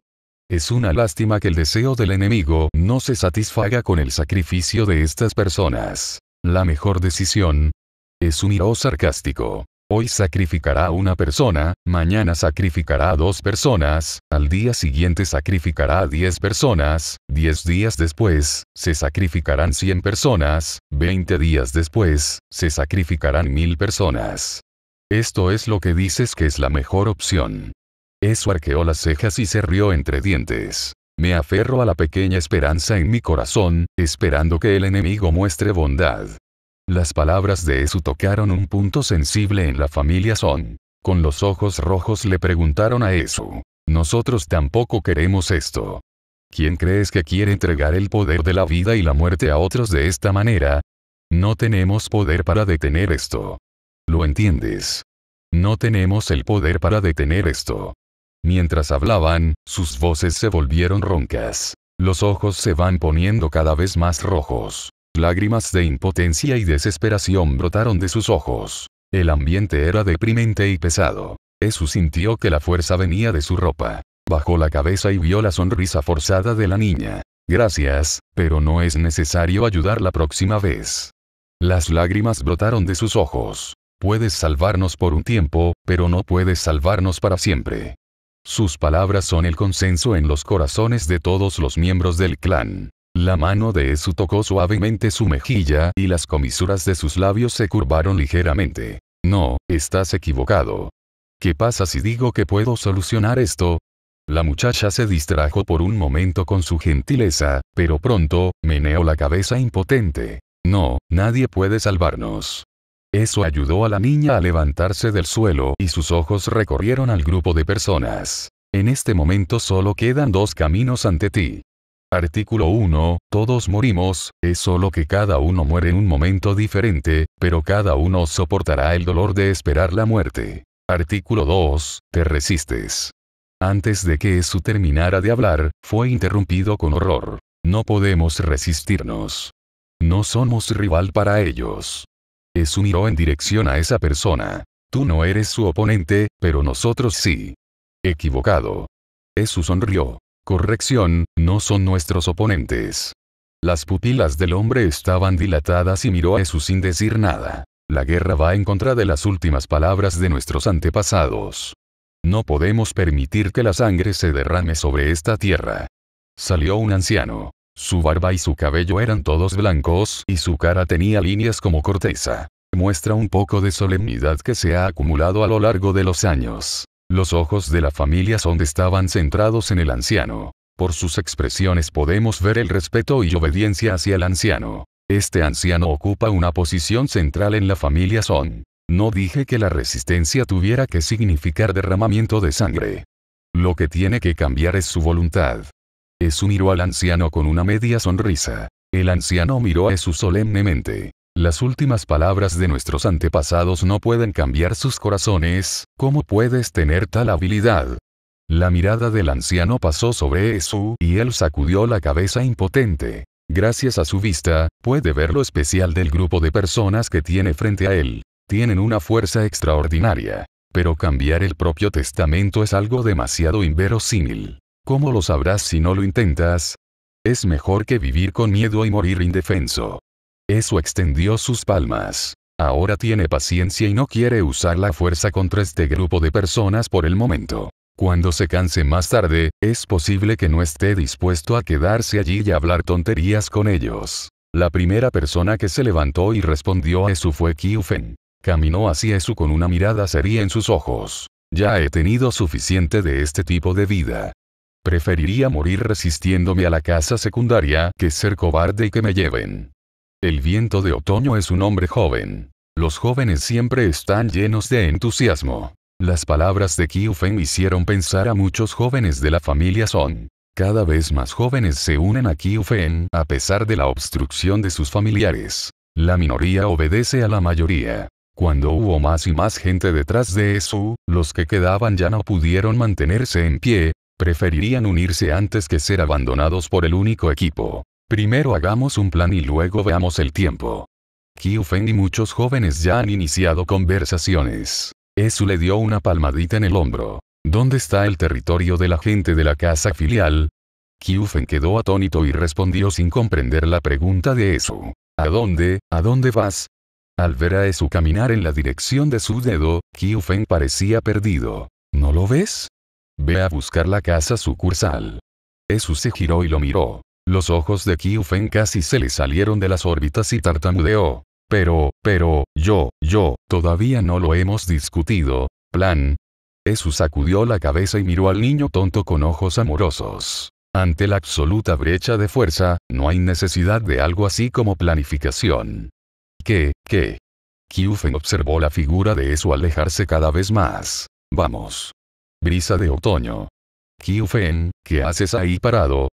Es una lástima que el deseo del enemigo no se satisfaga con el sacrificio de estas personas. La mejor decisión es un iró sarcástico. Hoy sacrificará a una persona, mañana sacrificará a dos personas, al día siguiente sacrificará a diez personas, diez días después, se sacrificarán cien personas, veinte días después, se sacrificarán mil personas. Esto es lo que dices que es la mejor opción. Eso arqueó las cejas y se rió entre dientes. Me aferro a la pequeña esperanza en mi corazón, esperando que el enemigo muestre bondad. Las palabras de Eso tocaron un punto sensible en la familia Son. Con los ojos rojos le preguntaron a Eso: Nosotros tampoco queremos esto. ¿Quién crees que quiere entregar el poder de la vida y la muerte a otros de esta manera? No tenemos poder para detener esto. ¿Lo entiendes? No tenemos el poder para detener esto. Mientras hablaban, sus voces se volvieron roncas. Los ojos se van poniendo cada vez más rojos. Lágrimas de impotencia y desesperación brotaron de sus ojos. El ambiente era deprimente y pesado. Esu sintió que la fuerza venía de su ropa. Bajó la cabeza y vio la sonrisa forzada de la niña. Gracias, pero no es necesario ayudar la próxima vez. Las lágrimas brotaron de sus ojos. Puedes salvarnos por un tiempo, pero no puedes salvarnos para siempre. Sus palabras son el consenso en los corazones de todos los miembros del clan. La mano de Esu tocó suavemente su mejilla y las comisuras de sus labios se curvaron ligeramente. No, estás equivocado. ¿Qué pasa si digo que puedo solucionar esto? La muchacha se distrajo por un momento con su gentileza, pero pronto, meneó la cabeza impotente. No, nadie puede salvarnos. Eso ayudó a la niña a levantarse del suelo y sus ojos recorrieron al grupo de personas. En este momento solo quedan dos caminos ante ti. Artículo 1. Todos morimos, es solo que cada uno muere en un momento diferente, pero cada uno soportará el dolor de esperar la muerte. Artículo 2. Te resistes. Antes de que eso terminara de hablar, fue interrumpido con horror. No podemos resistirnos. No somos rival para ellos. Su miró en dirección a esa persona. Tú no eres su oponente, pero nosotros sí. Equivocado. Esu sonrió. Corrección, no son nuestros oponentes. Las pupilas del hombre estaban dilatadas y miró a Esu sin decir nada. La guerra va en contra de las últimas palabras de nuestros antepasados. No podemos permitir que la sangre se derrame sobre esta tierra. Salió un anciano. Su barba y su cabello eran todos blancos y su cara tenía líneas como corteza. Muestra un poco de solemnidad que se ha acumulado a lo largo de los años. Los ojos de la familia Son estaban centrados en el anciano. Por sus expresiones podemos ver el respeto y obediencia hacia el anciano. Este anciano ocupa una posición central en la familia Son. No dije que la resistencia tuviera que significar derramamiento de sangre. Lo que tiene que cambiar es su voluntad. Esu miró al anciano con una media sonrisa. El anciano miró a Esu solemnemente. Las últimas palabras de nuestros antepasados no pueden cambiar sus corazones, ¿cómo puedes tener tal habilidad? La mirada del anciano pasó sobre Esu y él sacudió la cabeza impotente. Gracias a su vista, puede ver lo especial del grupo de personas que tiene frente a él. Tienen una fuerza extraordinaria. Pero cambiar el propio testamento es algo demasiado inverosímil. ¿Cómo lo sabrás si no lo intentas? Es mejor que vivir con miedo y morir indefenso. Eso extendió sus palmas. Ahora tiene paciencia y no quiere usar la fuerza contra este grupo de personas por el momento. Cuando se canse más tarde, es posible que no esté dispuesto a quedarse allí y hablar tonterías con ellos. La primera persona que se levantó y respondió a eso fue Kiufen. Caminó hacia eso con una mirada seria en sus ojos. Ya he tenido suficiente de este tipo de vida. Preferiría morir resistiéndome a la casa secundaria que ser cobarde y que me lleven. El viento de otoño es un hombre joven. Los jóvenes siempre están llenos de entusiasmo. Las palabras de Kiufen hicieron pensar a muchos jóvenes de la familia Son. Cada vez más jóvenes se unen a Kiufen a pesar de la obstrucción de sus familiares. La minoría obedece a la mayoría. Cuando hubo más y más gente detrás de eso, los que quedaban ya no pudieron mantenerse en pie, preferirían unirse antes que ser abandonados por el único equipo. Primero hagamos un plan y luego veamos el tiempo. Qiufen y muchos jóvenes ya han iniciado conversaciones. Esu le dio una palmadita en el hombro. ¿Dónde está el territorio de la gente de la casa filial? Qiufen quedó atónito y respondió sin comprender la pregunta de Esu. ¿A dónde, a dónde vas? Al ver a Esu caminar en la dirección de su dedo, Qiufen parecía perdido. ¿No lo ves? Ve a buscar la casa sucursal. Eso se giró y lo miró. Los ojos de Kiufen casi se le salieron de las órbitas y tartamudeó. Pero, pero, yo, yo, todavía no lo hemos discutido. Plan. Esu sacudió la cabeza y miró al niño tonto con ojos amorosos. Ante la absoluta brecha de fuerza, no hay necesidad de algo así como planificación. ¿Qué, qué? Kiufen observó la figura de Eso alejarse cada vez más. Vamos, Brisa de otoño. Fen, ¿qué haces ahí parado?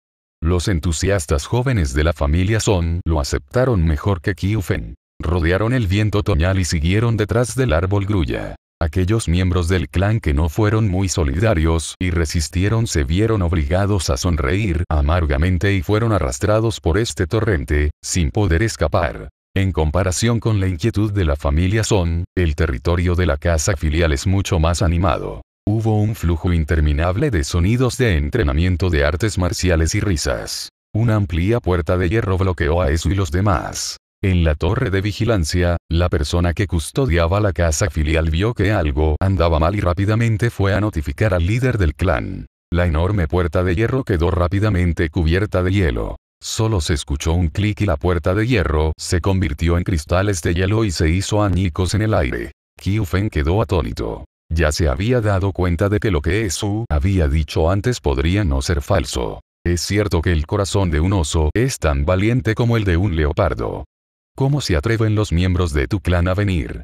Los entusiastas jóvenes de la familia Son lo aceptaron mejor que Fen. Rodearon el viento otoñal y siguieron detrás del árbol grulla. Aquellos miembros del clan que no fueron muy solidarios y resistieron se vieron obligados a sonreír amargamente y fueron arrastrados por este torrente, sin poder escapar. En comparación con la inquietud de la familia Son, el territorio de la casa filial es mucho más animado. Hubo un flujo interminable de sonidos de entrenamiento de artes marciales y risas. Una amplia puerta de hierro bloqueó a eso y los demás. En la torre de vigilancia, la persona que custodiaba la casa filial vio que algo andaba mal y rápidamente fue a notificar al líder del clan. La enorme puerta de hierro quedó rápidamente cubierta de hielo. Solo se escuchó un clic y la puerta de hierro se convirtió en cristales de hielo y se hizo añicos en el aire. Feng quedó atónito. Ya se había dado cuenta de que lo que Esu había dicho antes podría no ser falso. Es cierto que el corazón de un oso es tan valiente como el de un leopardo. ¿Cómo se atreven los miembros de tu clan a venir?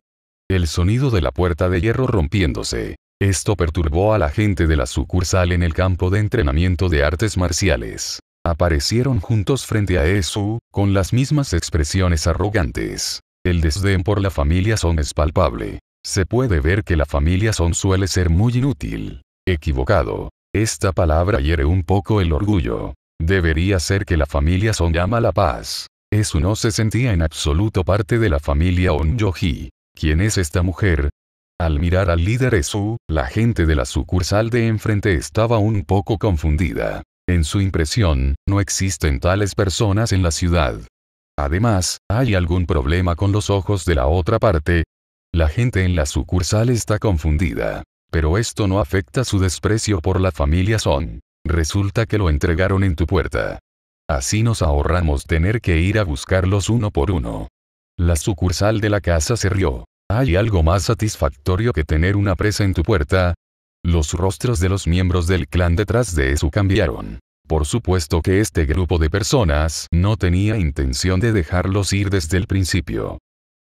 El sonido de la puerta de hierro rompiéndose. Esto perturbó a la gente de la sucursal en el campo de entrenamiento de artes marciales. Aparecieron juntos frente a Esu, con las mismas expresiones arrogantes. El desdén por la familia Son es palpable. Se puede ver que la familia Son suele ser muy inútil. Equivocado. Esta palabra hiere un poco el orgullo. Debería ser que la familia Son llama la paz. Eso no se sentía en absoluto parte de la familia On Yoji. ¿Quién es esta mujer? Al mirar al líder Esu, la gente de la sucursal de enfrente estaba un poco confundida. En su impresión, no existen tales personas en la ciudad. Además, hay algún problema con los ojos de la otra parte, la gente en la sucursal está confundida. Pero esto no afecta su desprecio por la familia Son. Resulta que lo entregaron en tu puerta. Así nos ahorramos tener que ir a buscarlos uno por uno. La sucursal de la casa se rió. ¿Hay algo más satisfactorio que tener una presa en tu puerta? Los rostros de los miembros del clan detrás de eso cambiaron. Por supuesto que este grupo de personas no tenía intención de dejarlos ir desde el principio.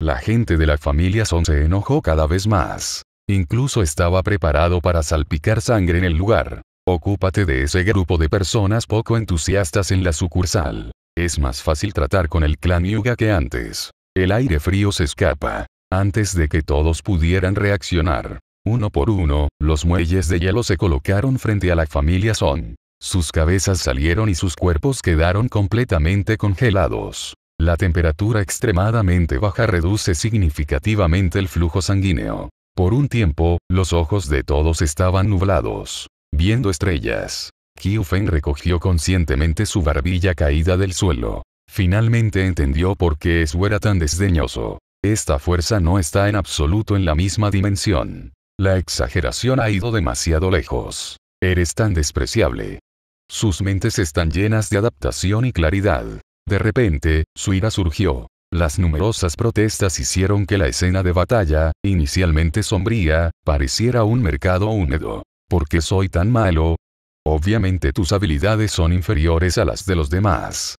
La gente de la familia Son se enojó cada vez más. Incluso estaba preparado para salpicar sangre en el lugar. Ocúpate de ese grupo de personas poco entusiastas en la sucursal. Es más fácil tratar con el clan Yuga que antes. El aire frío se escapa. Antes de que todos pudieran reaccionar, uno por uno, los muelles de hielo se colocaron frente a la familia Son. Sus cabezas salieron y sus cuerpos quedaron completamente congelados. La temperatura extremadamente baja reduce significativamente el flujo sanguíneo. Por un tiempo, los ojos de todos estaban nublados, viendo estrellas. Feng recogió conscientemente su barbilla caída del suelo. Finalmente entendió por qué Su era tan desdeñoso. Esta fuerza no está en absoluto en la misma dimensión. La exageración ha ido demasiado lejos. Eres tan despreciable. Sus mentes están llenas de adaptación y claridad. De repente, su ira surgió. Las numerosas protestas hicieron que la escena de batalla, inicialmente sombría, pareciera un mercado húmedo. ¿Por qué soy tan malo? Obviamente tus habilidades son inferiores a las de los demás.